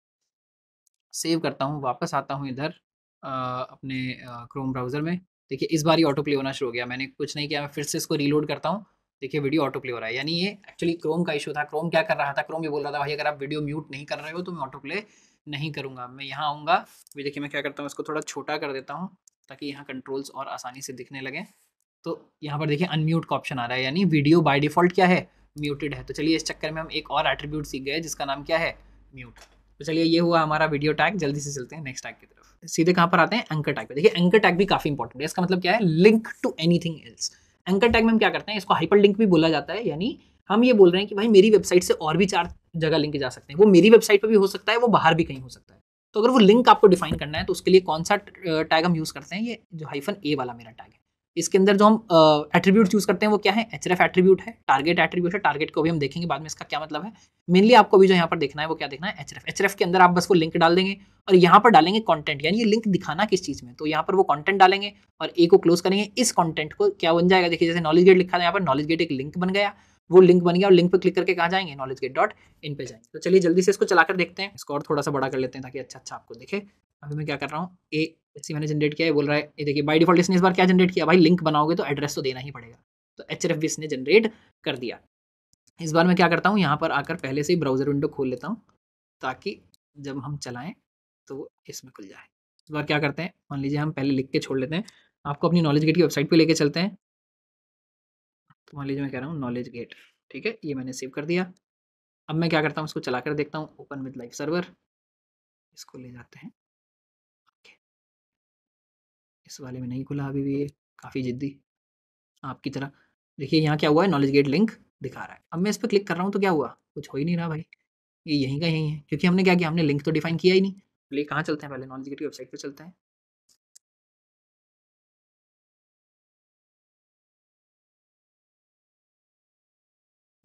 सेव करता हूँ वापस आता हूँ इधर अपने क्रोम ब्राउज़र में देखिए इस बार ही ऑटो प्ले होना शुरू हो गया मैंने कुछ नहीं किया मैं फिर से इसको रीलोड करता हूँ देखिए वीडियो ऑटो प्ले हो रहा है यानी ये एक्चुअली क्रोम का इशू था क्रोम क्या कर रहा था क्रोम ये बोल रहा था भाई अगर आप वीडियो म्यूट नहीं कर रहे हो तो मैं ऑटो प्ले नहीं करूँगा मैं यहाँ आऊँगा भी देखिए मैं क्या करता हूँ इसको थोड़ा छोटा कर देता हूँ ताकि यहाँ कंट्रोल्स और आसानी से दिखने लगें तो यहाँ पर देखिए अनम्यूट का ऑप्शन आ रहा है यानी वीडियो बाई डिफ़ॉल्ट क्या है म्यूटेड है तो चलिए इस चक्कर में हम एक और एट्रीब्यूट सीख गए जिसका नाम क्या है म्यूट तो चलिए ये हुआ हमारा वीडियो टैग जल्दी से चलते हैं नेक्स्ट टैग की तरफ सीधे कहां पर आते हैं एंकर टैग पे देखिए एंकर टैग भी काफ़ी इंपॉर्टेंट है इसका मतलब क्या है link to anything else anchor tag में हम क्या करते हैं इसको हाइपर लिंक भी बोला जाता है यानी हम ये बोल रहे हैं कि भाई मेरी वेबसाइट से और भी चार जगह लिंक जा सकते हैं वो मेरी वेबसाइट पर भी हो सकता है वो बाहर भी कहीं हो सकता है तो अगर वो लिंक आपको डिफाइन करना है तो उसके लिए कौन सा टैग हम यूज़ करते हैं ये जो हाइफन ए वाला मेरा टैग इसके अंदर जो हम एट्रीब्यूट चूज करते हैं वो क्या है एच एट्रीब्यूट है टारगेट एट्रीब्यूट है टारगेट को भी हम देखेंगे बाद में इसका क्या मतलब है मेनली आपको भी जो यहाँ पर देखना है वो क्या देखना है एच एफ के अंदर आप बस वो लिंक डाल देंगे और यहाँ पर डालेंगे कॉन्टेंट यानी ये लिंक दिखाना किस चीज़ में तो यहाँ पर वो कॉन्टेंट डालेंगे और ए को क्लोज करेंगे इस कॉन्टेंट को क्या बन जाएगा देखिए जैसे नॉलेज गेट लिखा था यहाँ पर नॉलेज गेट एक लिंक बन गया वो लिंक बन गया और लिंक पर क्लिक करके कहाँ जाएंगे नॉलेज गेट डॉट इन पे जाएंगे तो चलिए जल्दी से इसको चलाकर देखते हैं इसको और थोड़ा सा बड़ा कर लेते हैं ताकि अच्छा अच्छा आपको दिखे अभी मैं क्या कर रहा हूँ ए एच मैंने जनरेट किया है बोल रहा है ये देखिए बाई डिफॉल्ट इसने इस बार क्या जनरेट किया भाई लिंक बनाओगे तो एड्रेस तो देना ही पड़ेगा तो एच आर एफ भी इसने जनरेट कर दिया इस बार मैं क्या करता हूँ यहाँ पर आकर पहले से ही ब्राउज़र विंडो खोल लेता हूँ ताकि जब हम चलाएँ तो इसमें खुल जाए इस बार क्या करते हैं मान लीजिए हम पहले लिख के छोड़ लेते हैं आपको अपनी नॉलेज गेट की वेबसाइट पर लेके चलते हैं तो मान लीजिए मैं कह रहा हूँ नॉलेज गेट ठीक है ये मैंने सेव कर दिया अब मैं क्या करता हूँ इसको चला कर देखता हूँ ओपन विद लाइव सर्वर इसको ले जाते हैं इस वाले में नहीं खुला अभी भी ये काफ़ी ज़िद्दी आपकी तरह देखिए यहाँ क्या हुआ है नॉलेज गेट लिंक दिखा रहा है अब मैं इस पर क्लिक कर रहा हूँ तो क्या हुआ कुछ हो ही नहीं रहा भाई ये यहीं का यहीं है क्योंकि हमने क्या किया हमने लिंक तो डिफाइन किया ही नहीं प्ले तो कहाँ चलते हैं पहले नॉलेज गेट की वेबसाइट पर चलते हैं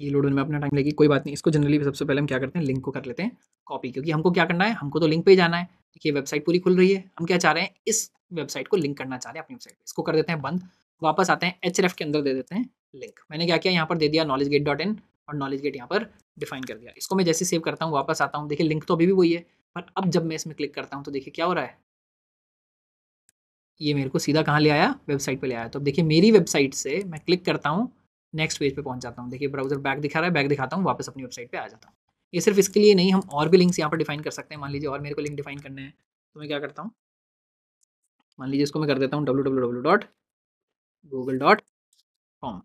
ये लोड होने में अपना टाइम लगेगी कोई बात नहीं इसको जनरली सबसे पहले हम क्या करते हैं लिंक को कर लेते हैं कॉपी क्योंकि हमको क्या करना है हमको तो लिंक पे जाना है देखिए वेबसाइट पूरी खुल रही है हम क्या चाह रहे हैं इस वेबसाइट को लिंक करना चाह रहे हैं अपनी वेबसाइट इसको कर देते हैं बंद वापस आते हैं एच के अंदर दे देते हैं लिंक मैंने क्या किया यहाँ पर दे दिया नॉलेज गेट डॉट इन और नॉलेज गेट यहाँ पर डिफाइन कर दिया इसको मैं जैसे सेव करता हूँ वापस आता हूँ देखिए लिंक तो अभी भी वही है पर अब जब मैं इसमें क्लिक करता हूँ तो देखिए क्या हो रहा है ये मेरे को सीधा कहाँ ले आया वेबसाइट पे ले आया तो अब देखिए मेरी वेबसाइट से मैं क्लिक करता हूँ नेक्स्ट पेज पे पहुँच जाता हूँ देखिए ब्राउजर बैक दिखा रहा है बैक दिखाता हूँ वापस अपनी वेबसाइट पर आ जाता हूँ ये सिर्फ इसके लिए नहीं हम और भी लिंक्स यहाँ पर डिफाइन कर सकते हैं मान लीजिए और मेरे को लिंक डिफाइन करने हैं तो मैं क्या करता हूँ मान लीजिए इसको मैं कर देता हूँ W W W dot Google dot com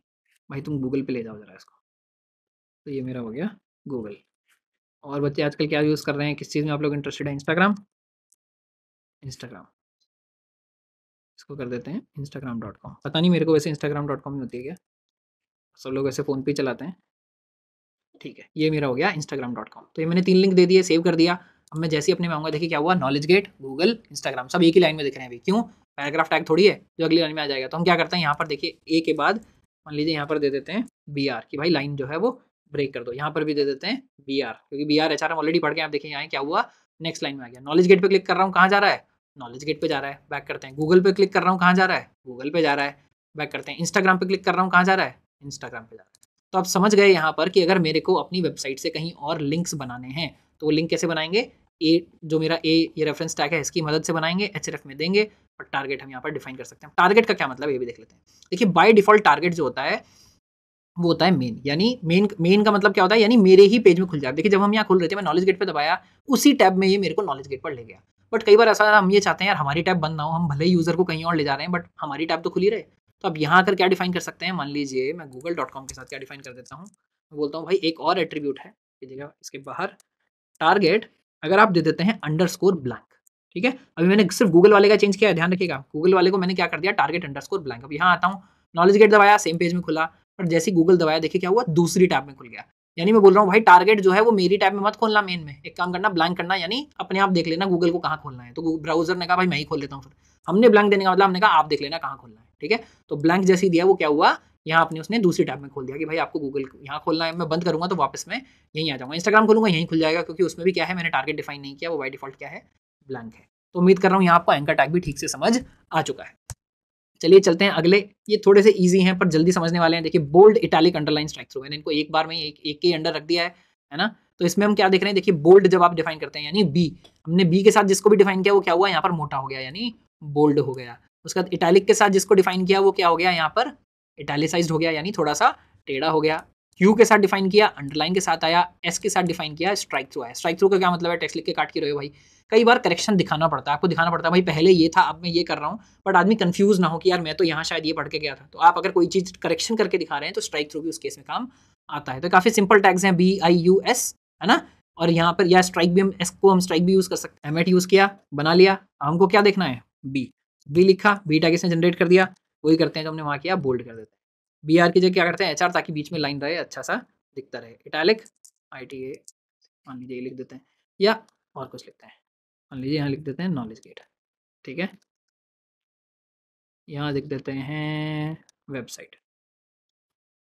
भाई तुम गूगल पे ले जाओ ज़रा इसको तो ये मेरा हो गया गूगल और बच्चे आजकल क्या यूज़ कर रहे हैं किस चीज़ में आप लोग इंटरेस्टेड हैं इंस्टाग्राम इंस्टाग्राम इसको कर देते हैं इंस्टाग्राम डॉट कॉम पता नहीं मेरे को वैसे इंस्टाग्राम डॉट कॉम ही होती है क्या सब लोग ऐसे फ़ोन पे चलाते हैं ठीक है ये मेरा हो गया इंस्टाग्राम डॉट कॉम तो ये मैंने तीन लिंक दे दिए सेव कर दिया अब मैं जैसे ही अपने में आऊँगा देखिए क्या हुआ नॉलेज गेट गूगल इंस्टाग्राम सब एक ही लाइन में दिख रहे हैं अभी क्यों पैराग्राफ टैग थोड़ी है जो अगली लाइन में आ जाएगा तो हम क्या करते हैं यहाँ पर देखिए ए के बाद मान लीजिए यहाँ पर दे देते हैं बी आर कि भाई लाइन जो है वो ब्रेक कर दो यहाँ पर भी दे देते हैं बी आर क्योंकि B R H R already पढ़ गए आप देखिए यहाँ क्या हुआ नेक्स्ट लाइन में आ गया नॉलेज गेट पे क्लिक कर रहा हूँ कहाँ जा रहा है नॉलेज गेट पर जा रहा है बैक करते हैं गूगल पे क्लिक कर रहा हूँ कहाँ जा रहा है गूगल पे जा रहा है बैक करते हैं इंस्टाग्राम पे क्लिक कर रहा हूँ कहाँ जा रहा है इंस्टाग्राम पे जा रहा है तो आप समझ गए यहाँ पर कि अगर मेरे को अपनी वेबसाइट से कहीं और लिंक्स बनाने हैं तो वो लिंक कैसे बनाएंगे ए जो मेरा ए ये रेफरेंस टैग है इसकी मदद से बनाएंगे एच में देंगे और टारगेट हम यहाँ पर डिफाइन कर सकते हैं टारगेट का क्या मतलब ये भी देख लेते हैं देखिए बाई डिफॉल्ट टारगेट जो होता है वो होता है मेन यानी मेन मेन का मतलब क्या होता है यानी मेरे ही पेज में खुल जाए देखिए जब हम यहाँ खुल रहे थे मैं नॉलेज गेट पे दबाया उसी टैब में ये मेरे को नॉलेज गेट पर ले गया बट कई बार ऐसा हम ये चाहते हैं यार हमारी टैब बंद ना हो हम भले ही यूज़र को कहीं और ले जा रहे हैं बट हमारी टैब तो खुली रहे तो अब यहाँ आकर क्या डिफाइन कर सकते हैं मान लीजिए मैं गूगल डॉट कॉम के साथ क्या डिफाइन कर देता हूँ मैं बोलता हूँ भाई एक और एट्रीब्यूट है इसके बाहर टारगेट अगर आप दे देते हैं अंडर स्कोर ब्लैंक ठीक है अभी मैंने सिर्फ गूगल वाले का चेंज किया ध्यान रखिएगा गूगल वाले को मैंने क्या कर दिया टारगेट अंडर स्कोर ब्लैंक अब यहाँ आता हूँ नॉलेज गेट दबाया सेम पेज में खुला पर जैसे गूगल दबाया देखिए क्या हुआ दूसरी टैब में खुल गया यानी मैं बोल रहा हूँ भाई टारगेट जो है वो मेरी टैब में मत खोलना मेन में एक काम करना ब्लैंक करना यानी अपने आप देख लेना गूगल को कहाँ खोलना है तो ब्राउजर ने कहा भाई मैं ही खोल लेता हूँ फिर हमने ब्लैंक देने का मतलब हमने कहा आप देख लेना कहाँ खोलना है ठीक है तो ब्लैंक जैसे दिया वो क्या हुआ यहाँ आपने उसने दूसरी टैब में खोल दिया कि भाई आपको गूगल यहाँ खोलना है मैं बंद करूँगा तो वापस मैं यहीं आ जाऊँगा इंस्टाग्राम खोलूँगा यहीं खुल जाएगा क्योंकि उसमें भी क्या है मैंने टारगेट डिफाइन नहीं किया वो बाई डिफॉल्ट क्या है ब्लैंक है तो उम्मीद कर रहा हूँ यहाँ आपको एंकर टैग भी ठीक से समझ आ चुका है चलिए चलते हैं अगले ये थोड़े से ईजी हैं पर जल्दी समझने वाले हैं देखिए bold italic underline strike through मैंने इनको एक बार में एक एक के अंडर रख दिया है है ना तो इसमें हम क्या देख रहे हैं देखिए बोल्ड जब आप डिफाइन करते हैं यानी बी हमने बी के साथ जिसको भी डिफाइन किया वो क्या हुआ यहाँ पर मोटा हो गया यानी बोल्ड हो गया उसके बाद इटैलिक के साथ जिसको डिफाइन किया वो क्या हो गया यहाँ पर इटालिसाइज हो गया यानी थोड़ा सा टेढ़ा हो गया यू के साथ डिफाइन किया अंडरलाइन के साथ आया एस के साथ डिफाइन किया स्ट्राइक थ्रू आया स्ट्राइक थ्रू का क्या मतलब है टेक्स्ट लिख के काट के रहे हो भाई कई बार करेक्शन दिखाना पड़ता है आपको दिखाना पड़ता है भाई पहले ये था अब मैं ये कर रहा हूँ बट आदमी कंफ्यूज ना हो कि यार मैं तो यहाँ शायद ये पढ़ के गया था तो आप अगर कोई चीज़ करेक्शन करके दिखा रहे हैं तो स्ट्राइक थ्रू भी उस केस में काम आता है तो काफ़ी सिंपल टैग्स हैं बी आई यू एस है ना और यहाँ पर या स्ट्राइक भी हम एस को हम स्ट्राइक भी यूज़ कर सकते हैं एम एट यूज़ किया बना लिया हमको क्या देखना है बी बी लिखा बी टैग इसने जनरेट कर दिया वही करते हैं जो हमने वहाँ किया बोल्ड कर देते हैं बी आर की जगह क्या करते हैं एच आर ताकि बीच में लाइन रहे अच्छा सा दिखता रहे इटैलिक आई टी ए मान लीजिए लिख देते हैं या और कुछ लिखते हैं मान लीजिए यहाँ लिख देते हैं नॉलेज गेट ठीक है यहाँ लिख देते हैं वेबसाइट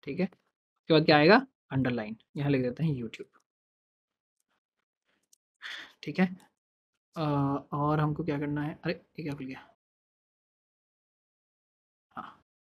ठीक है उसके बाद क्या आएगा अंडरलाइन यहाँ लिख देते हैं यूट्यूब ठीक है आ, और हमको क्या करना है अरे ये क्या खुल गया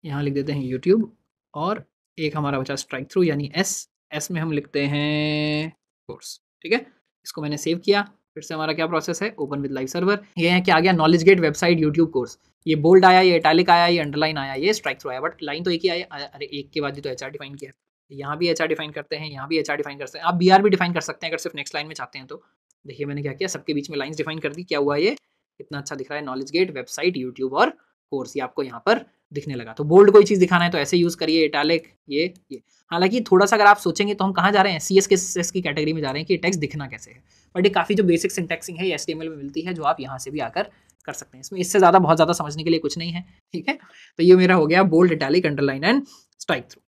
यहाँ लिख देते हैं यूट्यूब और एक हमारा बचा स्ट्राइक थ्रू यानी एस एस में हम लिखते हैं कोर्स ठीक है इसको मैंने सेव किया फिर से हमारा क्या प्रोसेस है ओपन विद लाइव सर्वर ये है कि आ गया Knowledge Gate website YouTube course ये बोल्ड आया ये इटैलिक आया ये अंडरलाइन आया ये स्ट्राइक थ्रू आया बट लाइन तो एक ही आया अरे एक के बाद ही तो एच डिफाइन किया है यहाँ भी एच डिफाइन करते हैं यहाँ भी एच डिफाइन करते हैं आप बी भी डिफाइन कर सकते हैं अगर सिर्फ नेक्स्ट लाइन में चाहते हैं तो देखिए मैंने क्या किया सबके बीच में लाइन्स डिफाइन कर दी क्या हुआ ये इतना अच्छा दिख रहा है नॉलेज गेट वेबसाइट यूट्यूब और कोर्स ये आपको यहाँ पर दिखने लगा तो बोल्ड कोई चीज़ दिखाना है तो ऐसे यूज़ करिए इटालिक ये ये हालांकि थोड़ा सा अगर आप सोचेंगे तो हम कहाँ जा रहे हैं सी एस के एस की कैटेगरी में जा रहे हैं कि टेक्स दिखना कैसे है बट ये काफ़ी जो बेसिक सिंटेक्सिंग है एस में मिलती है जो आप यहाँ से भी आकर कर सकते हैं इसमें इससे ज़्यादा बहुत ज़्यादा समझने के लिए कुछ नहीं है ठीक है तो ये मेरा हो गया bold italic underline and strike through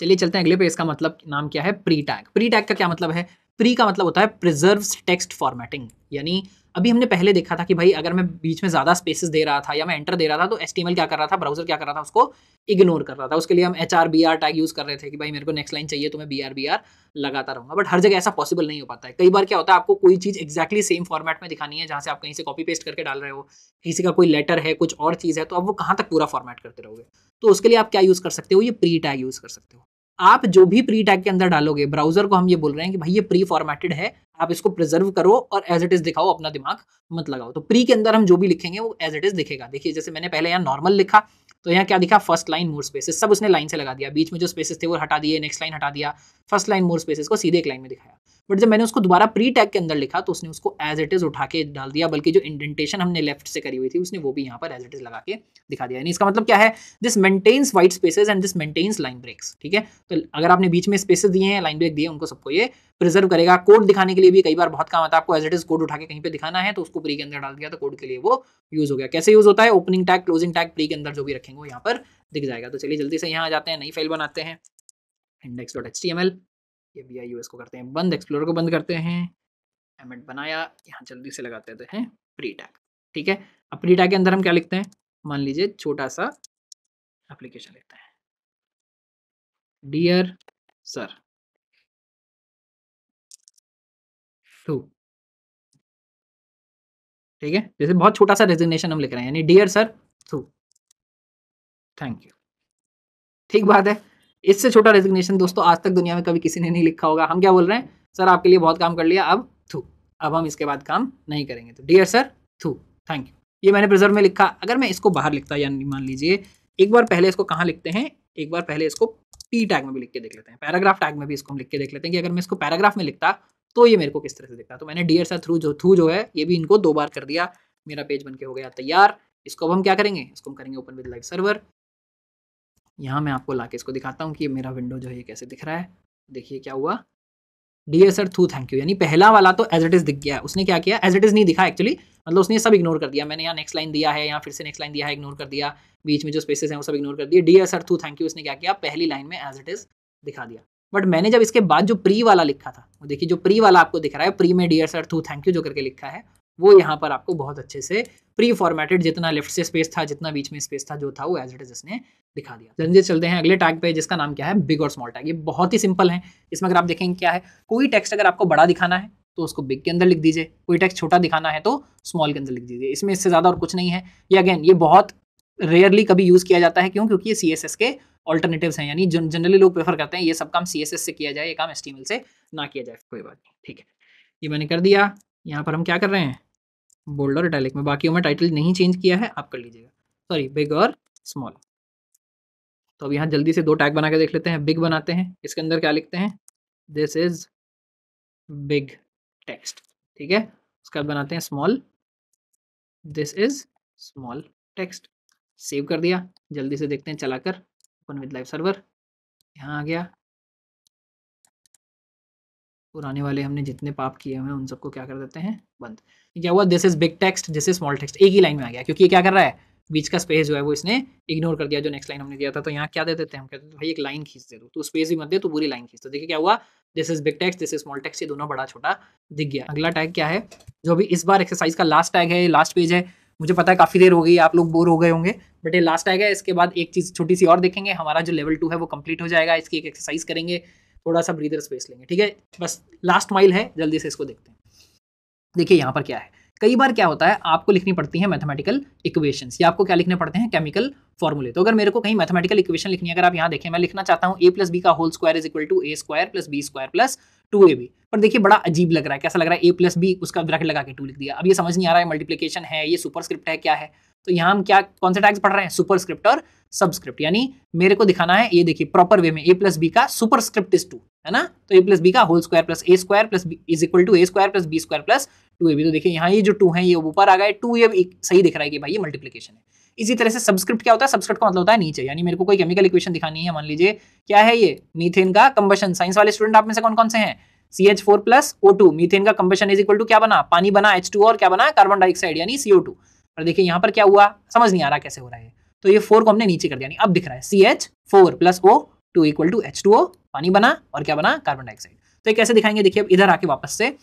चलिए चलते हैं अगले पे इसका मतलब नाम क्या है प्री टैग प्री टैग का क्या मतलब है प्री का मतलब होता है प्रिजर्व टेक्स्ट फॉर्मेटिंग यानी अभी हमने पहले देखा था कि भाई अगर मैं बीच में ज़्यादा स्पेसेस दे रहा था या मैं एंटर दे रहा था तो एस क्या कर रहा था ब्राउजर क्या कर रहा था उसको इग्नोर कर रहा था उसके लिए हम H R B R tag use कर रहे थे कि भाई मेरे को नेक्स्ट लाइन चाहिए तो मैं बी आर बी आर लगाता रहूँगा बट हर जगह ऐसा पॉसिबल नहीं हो पाता है कई बार क्या होता है आपको कोई चीज़ एक्जैक्टली सेम फॉर्मेट में दिखानी है जहाँ से आप कहीं से कॉपी पेस्ट करके डाल रहे हो किसी का कोई लेटर है कुछ और चीज़ है तो आप वो कहाँ तक पूरा फॉर्मेट करते रहोगे तो उसके लिए आप क्या यूज़ कर सकते हो ये प्री टैग यूज़ कर सकते हो आप जो भी प्री टैग के अंदर डालोगे ब्राउजर को हम ये बोल रहे हैं कि भाई ये प्री फॉर्मेटेड है आप इसको प्रिजर्व करो और एज इट इज दिखाओ अपना दिमाग मत लगाओ तो प्री के अंदर हम जो भी लिखेंगे वो एज इट इज दिखेगा देखिए जैसे मैंने पहले यहाँ नॉर्मल लिखा तो यहाँ क्या दिखा फर्स्ट लाइन मोर स्पेसेस सब उसने लाइन से लगा दिया बीच में जो स्पेसेस थे वो हटा दिए नेक्स्ट लाइन हटा दिया फर्स्ट लाइन मोर स्पेसेस को सीधे एक लाइन में दिखाया बट जब मैंने उसको दोबारा प्री टैग के अंदर लिखा तो उसने उसको एज इट इज़ उठा के डाल दिया बल्कि जो इंडेंटेशन हमने लेफ्ट से करी हुई थी उसने वो भी यहाँ पर एज इट इज़ लगा के दिखा दिया इसका मतलब क्या है this maintains white spaces and this maintains line breaks ठीक है तो अगर आपने बीच में स्पेसेस दिए हैं लाइन ब्रेक दिए उनको सबको ये प्रिजर्व करेगा कोड दिखाने के लिए भी कई बार बहुत काम आता है आपको एज इट इज कोड उठा के कहीं पे दिखाना है तो उसको प्री के अंदर डाल दिया तो कोड के लिए वो यूज हो गया कैसे यूज होता है opening tag closing tag pre के अंदर जो भी रखेंगे वो यहाँ पर दिख जाएगा तो चलिए जल्दी से यहाँ आ जाते हैं नई फाइल बनाते हैं index dot H T M L ये बी आई यू एस को करते हैं बंद एक्सप्लोर को बंद करते हैं एमेंट बनाया यहाँ जल्दी से लगाते देते हैं प्री टैग ठीक है अब प्री टैग के अंदर हम क्या लिखते हैं मान लीजिए छोटा सा एप्लीकेशन लिखते हैं डियर सर टू ठीक है जैसे बहुत छोटा सा रेजिग्नेशन हम लिख रहे हैं यानी dear sir through thank you ठीक बात है इससे छोटा रेजिग्नेशन दोस्तों आज तक दुनिया में कभी किसी ने नहीं लिखा होगा हम क्या बोल रहे हैं सर आपके लिए बहुत काम कर लिया अब थू अब हम इसके बाद काम नहीं करेंगे तो dear sir through thank you ये मैंने प्रिजर्व में लिखा अगर मैं इसको बाहर लिखता यानी मान लीजिए एक बार पहले इसको कहाँ लिखते हैं एक बार पहले इसको पी टैग में भी लिख के देख लेते हैं पैराग्राफ टैग में भी इसको हम लिख के देख लेते हैं कि अगर मैं इसको पैराग्राफ में लिखता तो ये मेरे को किस तरह से दिखता तो मैंने डियर सर थ्रू जो थ्रू जो है ये भी इनको दो बार कर दिया मेरा पेज बन के हो गया तैयार इसको अब हम क्या करेंगे इसको हम करेंगे ओपन विद लाइव सर्वर यहाँ मैं आपको ला के इसको दिखाता हूँ कि मेरा विंडो जो है ये कैसे दिख रहा है देखिए क्या हुआ D sir through thank you यानी पहला वाला तो एज इट इज़ दिख गया उसने क्या किया एज इट इज़ नहीं दिखा एक्चुअली मतलब उसने सब इग्नोर कर दिया मैंने यहाँ नेक्स्ट लाइन दिया है यहाँ फिर से नेक्स्ट लाइन दिया है इग्नोर कर दिया बीच में जो स्पेसेस हैं वो सब इग्नोर कर दिए D sir through thank you उसने क्या किया पहली लाइन में एज इट इज़ दिखा दिया बट मैंने जब इसके बाद जो प्री वाला लिखा था वो देखिए जो प्री वाला आपको दिख रहा है प्री में D sir through thank you जो करके लिखा है वो यहाँ पर आपको बहुत अच्छे से प्री फॉर्मेटेड जितना लेफ्ट से स्पेस था जितना बीच में स्पेस था जो था वो एज इट इज इसने दिखा दिया जल्दी चलते हैं अगले टैग पे जिसका नाम क्या है बिग और स्मॉल टैग ये बहुत ही सिंपल है इसमें अगर आप देखेंगे क्या है कोई टेक्स्ट अगर आपको बड़ा दिखाना है तो उसको बिग के अंदर लिख दीजिए कोई टेक्स्ट छोटा दिखाना है तो स्मॉल के अंदर लिख दीजिए इसमें इससे ज़्यादा और कुछ नहीं है ये अगेन ये बहुत रेयरली कभी यूज़ किया जाता है क्यों क्योंकि ये सी के ऑल्टरनेटिव हैं यानी जनरली लोग प्रेफर करते हैं ये सब काम सी से किया जाए ये काम एस से ना किया जाए कोई बात नहीं ठीक है ये मैंने कर दिया यहाँ पर हम क्या कर रहे हैं बोल्ड और इटैलिक में बाकी में टाइटल नहीं चेंज किया है आप कर लीजिएगा सॉरी बिग और स्मॉल तो अब यहाँ जल्दी से दो टैग बना के देख लेते हैं बिग बनाते हैं इसके अंदर क्या लिखते हैं दिस इज बिग टेक्स्ट ठीक है उसके बाद बनाते हैं small this is small text save कर दिया जल्दी से देखते हैं चलाकर ओपन विद लाइव सर्वर यहाँ आ गया पुराने वाले हमने जितने पाप किए हुए हैं उन सबको क्या कर देते हैं बंद क्या हुआ this is big text this is small text एक ही लाइन में आ गया क्योंकि ये क्या कर रहा है बीच का स्पेस जो है वो इसने इग्नोर कर दिया जो नेक्स्ट लाइन हमने दिया था तो यहाँ क्या दे देते हैं हम कहते हैं भाई एक लाइन खींच दे दो तो स्पेस भी मत दे तो पूरी लाइन खींच दो देखिए क्या हुआ this is big text this is small text ये दोनों बड़ा छोटा दिख गया अगला टैग क्या है जो अभी इस बार एक्सरसाइज का लास्ट टैग है लास्ट पेज है मुझे पता है काफ़ी देर हो गई आप लोग बोर हो गए होंगे बट ये लास्ट टैग है इसके बाद एक चीज़ छोटी सी और देखेंगे हमारा जो लेवल टू है वो कंप्लीट हो जाएगा इसकी एक एक्सरसाइज करेंगे थोड़ा सा ब्रीदर स्पेस लेंगे ठीक है बस लास्ट माइल है जल्दी से इसको देखते हैं देखिए यहाँ पर क्या है कई बार क्या होता है आपको लिखनी पड़ती है मैथमेटिकल इक्वेशंस या आपको क्या लिखने पड़ते हैं केमिकल फॉर्मूले तो अगर मेरे को कहीं मैथमेटिकल इक्वेशन लिखनी है अगर आप यहाँ देखें मैं लिखना चाहता हूँ ए प्लस बी का whole square is equal to A square plus B square plus two A B पर देखिए बड़ा अजीब लग रहा है कैसा लग रहा है ए प्लस बी उसका ब्रैकेट लगा के टू लिख दिया अब ये समझ नहीं आ रहा है मल्टीप्लीकेशन है ये सुपर स्क्रिप्ट है क्या है तो यहाँ हम क्या कौन से टैग्स पढ़ रहे हैं सुपर स्क्रिप्ट और सबस्क्रिप्ट यानी मेरे को दिखाना है ये देखिए प्रॉपर वे में ए प्लस बी का सुपर स्क्रिप्ट इज टू है ना तो ए प्लस बी का whole square plus A square plus B is equal to A square plus B square plus two A B तो देखिए यहाँ ये जो टू है ये ऊपर आ गए टू ये सही दिख रहा है कि भाई ये मल्टीप्लीकेशन है इसी तरह से सब्सक्रिप्ट क्या होता है सब्सक्रिप्ट का मतलब होता है नीचे यानी मेरे को कोई केमिकल इक्वेशन दिखानी है मान लीजिए क्या है ये मीथेन का कंबशन साइंस वाले स्टूडेंट आप में से कौन कौन से हैं C H four plus O two methane का कंबेशन इज इक्वल टू क्या बना पानी बना एच टू और क्या बना कार्बन डाइऑक्साइड यानी सीओ टू और देखिए यहाँ पर क्या हुआ समझ नहीं आ रहा कैसे हो रहा है तो ये फोर को हमने नीचे कर दिया अब दिख रहा है C H four plus O two equal to H two O पानी बना और क्या बना कार्बन डाइऑक्साइड तो ये कैसे दिखाएंगे देखिए अब इधर आके वापस से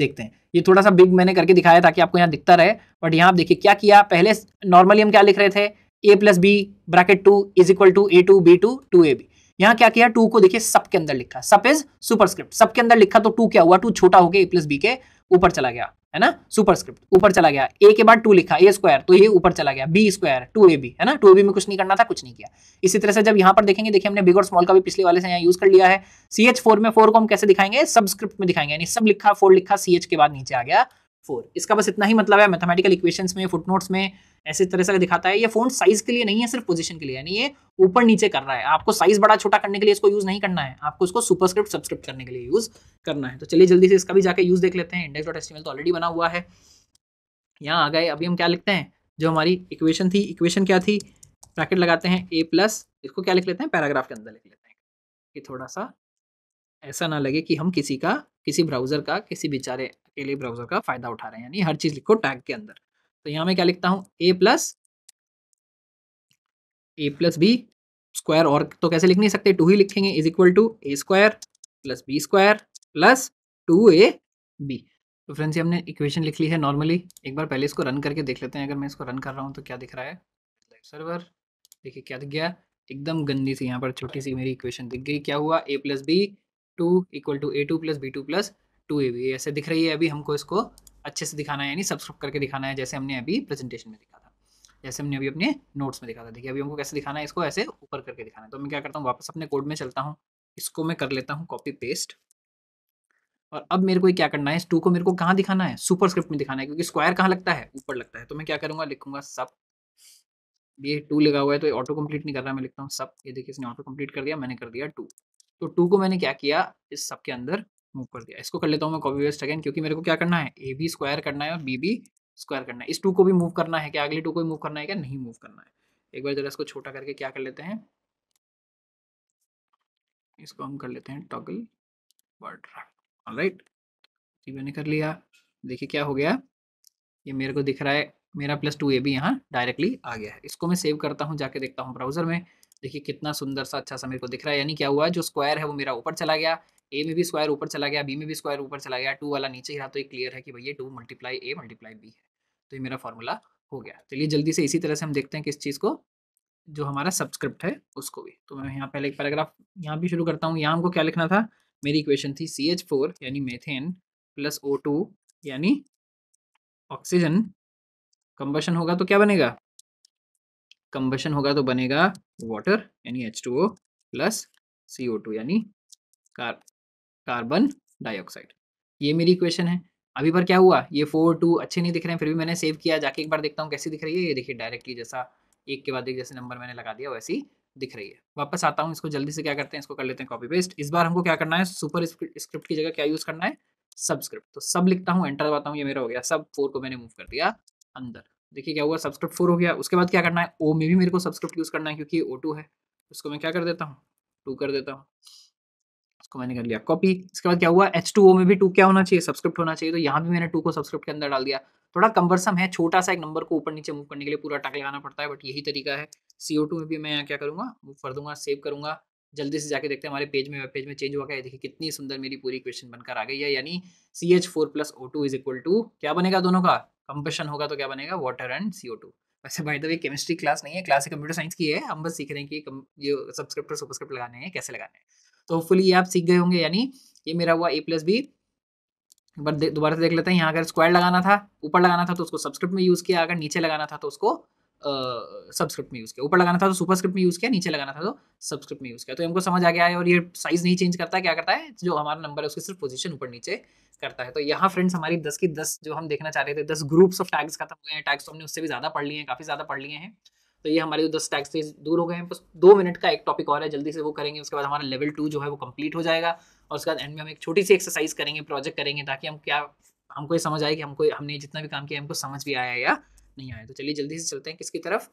देखते हैं ये थोड़ा सा बिग मैंने करके दिखाया ताकि आपको यहाँ दिखता रहे बट यहाँ आप देखिए क्या किया पहले नॉर्मली हम क्या लिख रहे थे A plus B bracket two is equal to A two B two two A B यहाँ क्या किया टू को देखिए सब के अंदर लिखा सब इज सुपरस्क्रिप्ट सब के अंदर लिखा तो टू क्या हुआ टू छोटा हो गया ए प्लस बी के ऊपर चला गया है ना सुपरस्क्रिप्ट ऊपर चला गया ए के बाद टू लिखा ए स्क्वायर तो ये ऊपर चला गया B square two A B है ना टू ए बी में कुछ नहीं करना था कुछ नहीं किया इसी तरह से जब यहाँ पर देखेंगे देखिए हमने बिग और स्मॉल का भी पिछले वाले से यहाँ यूज कर लिया है सी एच फोर में फोर को हम कैसे दिखाएंगे सबस्क्रिप्ट में दिखाएंगे यानी सब लिखा फोर लिखा सी एच के बाद नीचे आ गया फोर इसका बस इतना ही मतलब है मैथमेटिकल इक्वेशंस में फुटनोट्स में ऐसे तरह से दिखाता है ये फोन साइज के लिए नहीं है सिर्फ पोजीशन के लिए यानी ये ऊपर नीचे कर रहा है आपको साइज बड़ा छोटा करने के लिए इसको यूज नहीं करना है आपको इसको सुपरस्क्रिप्ट सब्सक्रिप्ट करने के लिए यूज करना है तो चलिए जल्दी से इसका भी जाकर यूज देख लेते हैं इंडेक्स डॉट एस्टिमेल तो ऑलरेडी बना हुआ है यहाँ आ गए अभी हम क्या लिखते हैं जो हमारी इक्वेशन थी इक्वेशन क्या थी ब्रैकेट लगाते हैं ए प्लस इसको क्या लिख लेते हैं पैराग्राफ के अंदर लिख लेते हैं कि थोड़ा सा ऐसा ना लगे कि हम किसी का किसी ब्राउज़र का किसी बेचारे के लिए ब्राउजर का फायदा उठा रहे हैं यानी हर चीज लिखो टैग के अंदर तो यहां मैं क्या लिखता हूं A plus A plus B square और तो कैसे लिख नहीं सकते टू ही लिखेंगे is equal to A square plus B square plus two A B तो फ्रेंड्स ये हमने इक्वेशन लिख ली है नॉर्मली एक बार पहले इसको रन करके देख लेते हैं अगर मैं इसको रन कर रहा हूँ तो क्या दिख रहा है लाइव सर्वर देखिए क्या दिख गया एकदम गंदी सी यहाँ पर छोटी सी मेरी इक्वेशन दिख गई क्या हुआ A plus B two equal to A two plus B two plus two A B ऐसे दिख रही है अभी हमको इसको अच्छे से दिखाना है यानी सब्सक्राइब करके दिखाना है जैसे हमने अभी प्रेजेंटेशन में दिखा था जैसे हमने अभी अपने नोट्स में दिखा था देखिए अभी हमको कैसे दिखाना है इसको ऐसे ऊपर करके दिखाना है तो मैं क्या करता हूँ वापस अपने कोड में चलता हूँ इसको मैं कर लेता हूँ कॉपी पेस्ट और अब मेरे को ये क्या करना है इस टू को मेरे को कहाँ दिखाना है सुपर स्क्रिप्ट में दिखाना है क्योंकि स्क्वायर कहाँ लगता है ऊपर लगता है तो मैं क्या करूँगा लिखूंगा सब ये टू लगा हुआ है तो ये ऑटो कंप्लीट नहीं कर रहा मैं लिखता हूँ सब ये देखिए इसने ऑटो कंप्लीट कर दिया मैंने कर दिया टू तो टू को मैंने क्या किया इस सब के अंदर मूव कर दिया इसको कर लेता हूँ मैं कॉपी वेस्ट अगेन क्योंकि मेरे को क्या करना है ए बी स्क्वायर करना है और बी बी स्क्वायर करना है इस टू को भी मूव करना है क्या अगले टू को मूव करना है क्या नहीं मूव करना है एक बार जरा इसको छोटा करके क्या कर लेते हैं इसको हम कर लेते हैं टॉगल बर्डर राइट जी मैंने कर लिया देखिए क्या हो गया ये मेरे को दिख रहा है मेरा प्लस टू ए भी यहाँ डायरेक्टली आ गया है इसको मैं सेव करता हूँ जाके देखता हूँ ब्राउजर में देखिए कितना सुंदर सा अच्छा सा मेरे को दिख रहा है यानी क्या हुआ जो स्क्वायर है वो मेरा ऊपर चला गया ए में भी स्क्वायर ऊपर चला गया बी में भी स्क्वायर ऊपर चला गया टू वाला नीचे गिरा तो ये क्लियर है कि भैया two multiply A multiply B है तो ये मेरा फॉर्मूला हो गया चलिए जल्दी से इसी तरह से हम देखते हैं किस चीज़ को जो हमारा सब्सक्रिप्ट है उसको भी तो मैं यहाँ पहले एक पैराग्राफ यहाँ भी शुरू करता हूँ यहाँ हमको क्या लिखना था मेरी इक्वेशन थी सी एच फोर यानी मेथेन प्लस ओ टू यानी ऑक्सीजन कंबशन होगा तो क्या बनेगा कंबशन होगा तो बनेगा वाटर यानी H two O plus C O two यानी कार कार्बन डाइऑक्साइड ये मेरी इक्वेशन है अभी पर क्या हुआ ये फोर टू अच्छे नहीं दिख रहे हैं फिर भी मैंने सेव किया जाके एक बार देखता हूँ कैसी दिख रही है ये देखिए डायरेक्टली जैसा एक के बाद एक जैसे नंबर मैंने लगा दिया वैसी दिख रही है वापस आता हूँ इसको जल्दी से क्या करते हैं इसको कर लेते हैं कॉपी पेस्ट इस बार हमको क्या करना है सुपर स्क्रिप्ट की जगह क्या यूज़ करना है सबस्क्रिप्ट तो सब लिखता हूँ एंटर दबाता हूँ ये मेरा हो गया सब फोर को मैंने मूव कर दिया अंदर देखिए क्या हुआ सब्सक्रिप्ट फोर हो गया उसके बाद क्या करना है ओ में भी मेरे को सब्सक्रिप्ट यूज़ करना है क्योंकि ओ टू है उसको मैं क्या कर देता हूँ टू कर देता हूँ इसको मैंने कर लिया कॉपी इसके बाद क्या हुआ एच टू ओ में भी टू क्या होना चाहिए सब्सक्रिप्ट होना चाहिए तो यहाँ भी मैंने टू को सब्सक्रिप्ट के अंदर डाल दिया थोड़ा कंबरसम है छोटा सा एक नंबर को ऊपर नीचे मूव करने के लिए पूरा टक लगाना पड़ता है बट यही तरीका है सी ओ टू में भी मैं यहाँ क्या करूँगा मूव कर दूंगा सेव करूँगा जल्दी से जाके देखते हैं हमारे पेज में वेब पेज में चेंज हुआ क्या है देखिए कितनी सुंदर मेरी पूरी क्वेश्चन बनकर आ गई है यानी C H four plus O two is equal to क्या बनेगा दोनों का कंपेशन होगा तो क्या बनेगा water and C O two वैसे भाई ये केमिस्ट्री क्लास नहीं है क्लास कंप्यूटर साइंस की है हम बस सीख रहे हैं कि ये सब्सक्रिप्ट और सुपरस्क्रिप्ट लगाने हैं कैसे लगाने हैं तो होपफुली ये आप सीख गए होंगे यानी ये मेरा हुआ ए प्लस बी बट दोबारा से देख लेते हैं यहाँ अगर स्क्वायर लगाना था ऊपर लगाना था तो उसको सब्सक्रिप्ट में यूज़ किया अगर नीचे लगाना था तो उसको सब्सक्रिप्ट में यूज़ किया ऊपर लगाना था तो सुपरस्क्रिप्ट में यूज़ किया नीचे लगाना था तो सब्सक्रिप्ट में यूज़ किया तो हमको समझ आ गया है और ये साइज़ नहीं चेंज करता है क्या करता है जो हमारा नंबर है उसकी सिर्फ पोजीशन ऊपर नीचे करता है तो यहाँ फ्रेंड्स हमारी दस की दस जो हम देखना चाह रहे थे दस ग्रुप्स ऑफ टैग्स खत्म हुए हैं टैग्स तो हमने उससे भी ज़्यादा पढ़ लिए हैं काफ़ी ज़्यादा पढ़ लिए हैं तो ये हमारे जो दस टैक्स थे दूर हो गए हैं बस दो मिनट का एक टॉपिक और है जल्दी से वो करेंगे उसके बाद हमारा लेवल टू जो है वो कंप्लीट हो जाएगा और उसके बाद एंड में हम एक छोटी सी एक्सरसाइज करेंगे प्रोजेक्ट करेंगे ताकि हम क्या हमको ये समझ आए कि हमको हमने जितना भी काम किया हमको समझ भी आया या नहीं आया तो चलिए जल्दी से चलते हैं किसकी तरफ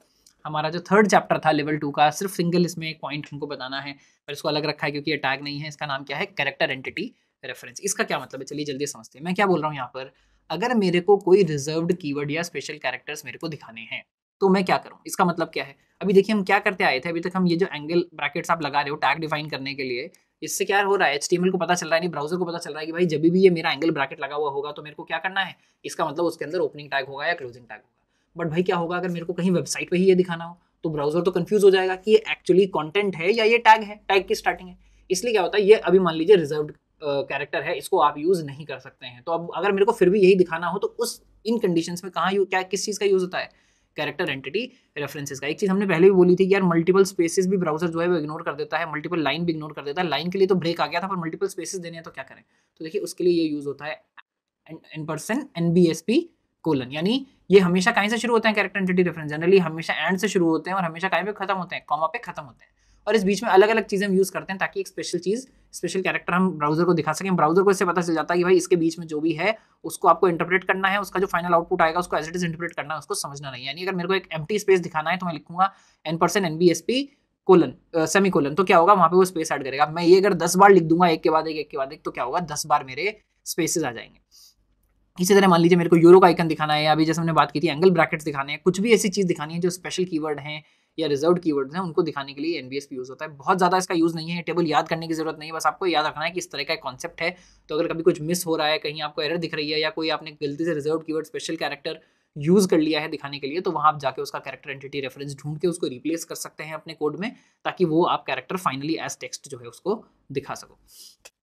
हमारा जो थर्ड चैप्टर था लेवल टू का सिर्फ सिंगल इसमें एक पॉइंट हमको बताना है पर इसको अलग रखा है क्योंकि ये टैग नहीं है इसका नाम क्या है कैरेक्टर एंटिटी रेफरेंस इसका क्या मतलब है चलिए जल्दी समझते हैं मैं क्या बोल रहा हूँ यहाँ पर अगर मेरे को कोई रिजर्व्ड कीवर्ड या स्पेशल कैरेक्टर्स मेरे को दिखाने हैं तो मैं क्या करूँ इसका मतलब क्या है अभी देखिए हम क्या करते आए थे अभी तक हम ये जो एंगल ब्रैकेट्स आप लगा रहे हो टैग डिफाइन करने के लिए इससे क्या हो रहा है एच को पता चल रहा है नहीं ब्राउजर को पता चल रहा है कि भाई जब भी ये मेरा एंगल ब्रैकेट लगा हुआ होगा तो मेरे को क्या करना है इसका मतलब उसके अंदर ओपनिंग टैग होगा या क्लोजिंग टैग होगा बट भाई क्या होगा अगर मेरे को कहीं वेबसाइट पर ही ये दिखाना हो तो ब्राउजर तो कन्फ्यूज हो जाएगा कि ये एक्चुअली कॉन्टेंट है या ये टैग है टैग की स्टार्टिंग है इसलिए क्या होता है ये अभी मान लीजिए रिजर्व कैरेक्टर है इसको आप यूज़ नहीं कर सकते हैं तो अब अगर मेरे को फिर भी यही दिखाना हो तो उस इन कंडीशन में कहाँ क्या किस चीज़ का यूज़ होता है कैरेक्टर एंटिटी रेफरेंसेज का एक चीज़ हमने पहले भी बोली थी कि यार मल्टीपल स्पेसेस भी ब्राउजर जो है वो इग्नोर कर देता है मल्टीपल लाइन भी इग्नोर कर देता है लाइन के लिए तो ब्रेक आ गया था पर मल्टीपल स्पेसेस देने हैं तो क्या करें तो देखिए उसके लिए ये यूज़ होता है ampersand N B S P colon यानी ये हमेशा कहीं से शुरू होते हैं कैरेक्टर एंटिटी रेफरेंस जनरली हमेशा एंड से शुरू होते हैं और हमेशा कहीं पे खत्म होते हैं कॉमा पे खत्म होते हैं और इस बीच में अलग अलग चीज़ें हम यूज़ करते हैं ताकि एक स्पेशल चीज़ स्पेशल कैरेक्टर हम ब्राउजर को दिखा सकें ब्राउजर को इससे पता चल जाता है कि भाई इसके बीच में जो भी है उसको आपको इंटरप्रेट करना है उसका जो फाइनल आउटपुट आएगा उसको एज इट इज इंटरप्रेट करना है उसको समझना नहीं यानी अगर मेरे को एक एम स्पेस दिखाना है तो मैं लिखूंगा ampersand N B S P colon semicolon तो क्या होगा वहाँ पे वो स्पेस ऐड करेगा मैं ये अगर दस बार लिख दूंगा एक के बाद एक एक के बाद एक तो क्या होगा दस बार मेरे स्पेसेस आ जाएंगे इसी तरह मान लीजिए मेरे को यूरो का आइकन दिखाना है अभी जैसे हमने बात की थी एंगल ब्रैकेट्स दिखाने हैं कुछ भी ऐसी चीज़ दिखानी है जो स्पेशल कीवर्ड हैं या रिजर्व कीवर्ड्स हैं उनको दिखाने के लिए एनबीएस यूज़ होता है बहुत ज़्यादा इसका यूज़ नहीं है टेबल याद करने की ज़रूरत नहीं है बस आपको याद रखना है कि इस तरह का कॉन्सेप्ट है तो अगर कभी कुछ मिस हो रहा है कहीं आपको एरर दिख रही है या कोई आपने गलती से reserve keyword special character use कर लिया है दिखाने के लिए तो वहाँ आप जाके उसका कैरेक्टर एंटिटी रेफरेंस ढूंढ के उसको रिप्लेस कर सकते हैं अपने कोड में ताकि वो आप कैरेक्टर फाइनली एज टेक्स्ट जो है उसको दिखा सको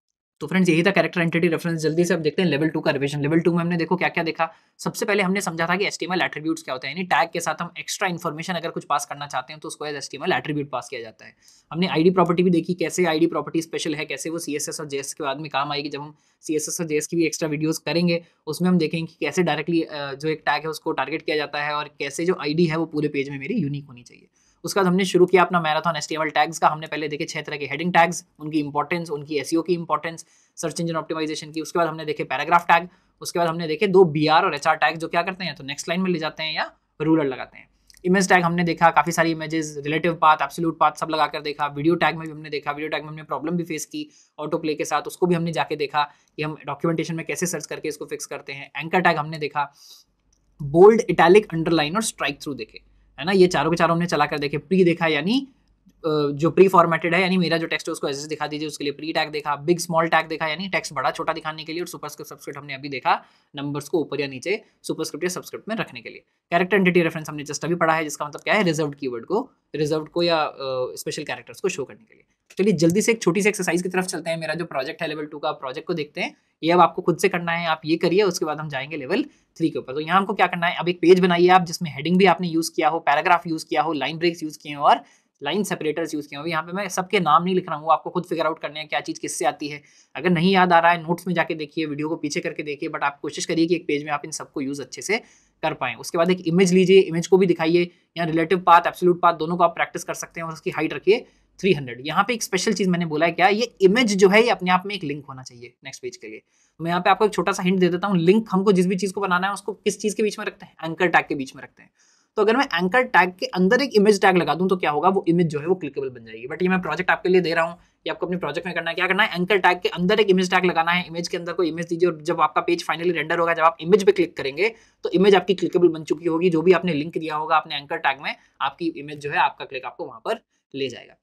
तो फ्रेंड्स यही था कैरेक्टर एंटिटी रेफरेंस जल्दी से अब देखते हैं लेवल टू का रिवीजन लेवल टू में हमने देखो क्या क्या देखा सबसे पहले हमने समझा था कि एस्टीमल एट्रीब्यूट्स क्या होते हैं यानी टैग के साथ हम एक्स्ट्रा इन्फॉर्मेशन अगर कुछ पास करना चाहते हैं तो उसको एज एस्टीमल एट्रीब्यूट पास किया जाता है हमने आईडी प्रॉपर्टी भी देखी कैसे आईडी प्रॉपर्टी स्पेशल है कैसे वो सी और जेएस के बाद में काम आएगी जब हम सी और जेएस की भी एक्स्ट्रा वीडियोज करेंगे उसमें हम देखेंगे कि कैसे डायरेक्टली जो एक टैग है उसको टारगेट किया जाता है और कैसे जो आईडी है वो पूरे पेज में मेरी यूनिक होनी चाहिए उसके बाद हमने शुरू किया अपना मैराथन एस टैग्स का हमने पहले देखे छह तरह के हेडिंग टैग्स उनकी इंपॉर्टेंस उनकी एस e की इंपॉर्टेंस सर्च इंजन ऑप्टिमाइजेशन की उसके बाद हमने देखे पैराग्राफ टैग उसके बाद हमने देखे दो बी और एच टैग जो क्या करते हैं तो नेक्स्ट लाइन में ले जाते हैं या रूलर लगाते हैं इमेज टैग हमने देखा काफ़ी सारी images relative path absolute path सब लगाकर देखा वीडियो टैग में भी हमने देखा वीडियो टैग में हमने प्रॉब्लम भी फेस की ऑटो प्ले के साथ उसको भी हमने जाके देखा कि हम डॉक्यूमेंटेशन में कैसे सर्च करके इसको फिक्स करते हैं एंकर टैग हमने देखा बोल्ड इटैलिक अंडरलाइन और स्ट्राइक थ्रू देखे है ना ये चारों के चारों हमने चला कर देखे प्री देखा यानी जो प्री फॉर्मेटेड है यानी मेरा जो टेक्स्ट है उसको एजेस दिखा दीजिए उसके लिए प्री टैग देखा बिग स्मॉल टैग देखा यानी टेक्स्ट बड़ा छोटा दिखाने के लिए और सुपरस्क्रिप्ट सब्सक्रिप्ट हमने अभी देखा नंबर्स को ऊपर या नीचे सुपरस्क्रिप्ट या सब्सक्रिप्ट में रखने के लिए कैरेक्टर एंटिटी रेफरेंस हमने जस्ट अभी पढ़ा है जिसका मतलब क्या है रिजर्व कीवर्ड को रिजर्व को या स्पेशल uh, कैरेक्टर्स को शो करने के लिए चलिए जल्दी से एक छोटी सी एक्सरसाइज की तरफ चलते हैं मेरा जो प्रोजेक्ट है लेवल टू का प्रोजेक्ट को देखते हैं ये अब आपको खुद से करना है आप ये करिए उसके बाद हम जाएंगे लेवल थ्री के ऊपर तो यहाँ हमको क्या करना है अब एक पेज बनाइए आप जिसमें हेडिंग भी आपने यूज़ किया हो पैराग्राफ यूज़ किया हो लाइन ब्रेक्स यूज़ किए हो और लाइन सेपरेटर्स यूज़ किए हुए यहाँ पे मैं सबके नाम नहीं लिख रहा हूँ आपको खुद फिगर आउट करने हैं क्या चीज़ किससे आती है अगर नहीं याद आ रहा है नोट्स में जाके देखिए वीडियो को पीछे करके देखिए बट आप कोशिश करिए कि एक पेज में आप इन सबको यूज़ अच्छे से कर पाएँ उसके बाद एक इमेज लीजिए इमेज को भी दिखाइए या रिलेटिव पाथ एब्सोल्यूट पाथ दोनों को आप प्रैक्टिस कर सकते हैं और उसकी हाइट रखिए 300 हंड्रेड यहाँ पे एक स्पेशल चीज़ मैंने बोला है क्या ये इमेज जो है ये अपने आप में एक लिंक होना चाहिए नेक्स्ट पेज के लिए मैं यहाँ पे आपको एक छोटा सा हिंट दे देता हूँ लिंक हमको जिस भी चीज़ को बनाना है उसको किस चीज़ के बीच में रखते हैं एंकर टैग के बीच में रखते हैं तो अगर मैं एंकर टैग के अंदर एक इमेज टैग लगा दूँ तो क्या होगा वो इमेज जो है वो क्लिकेबल बन जाएगी बट ये मैं प्रोजेक्ट आपके लिए दे रहा हूँ ये आपको अपने प्रोजेक्ट में करना है क्या करना है एंकर टैग के अंदर एक इमेज टैग लगाना है इमेज के अंदर कोई इमेज दीजिए और जब आपका पेज फाइनली रेंडर होगा जब आप इमेज पे क्लिक करेंगे तो इमेज आपकी क्लिकेबल बन चुकी होगी जो भी आपने लिंक दिया होगा अपने एंकर टैग में आपकी इमेज जो है आपका क्लिक आपको वहाँ पर ले जाएगा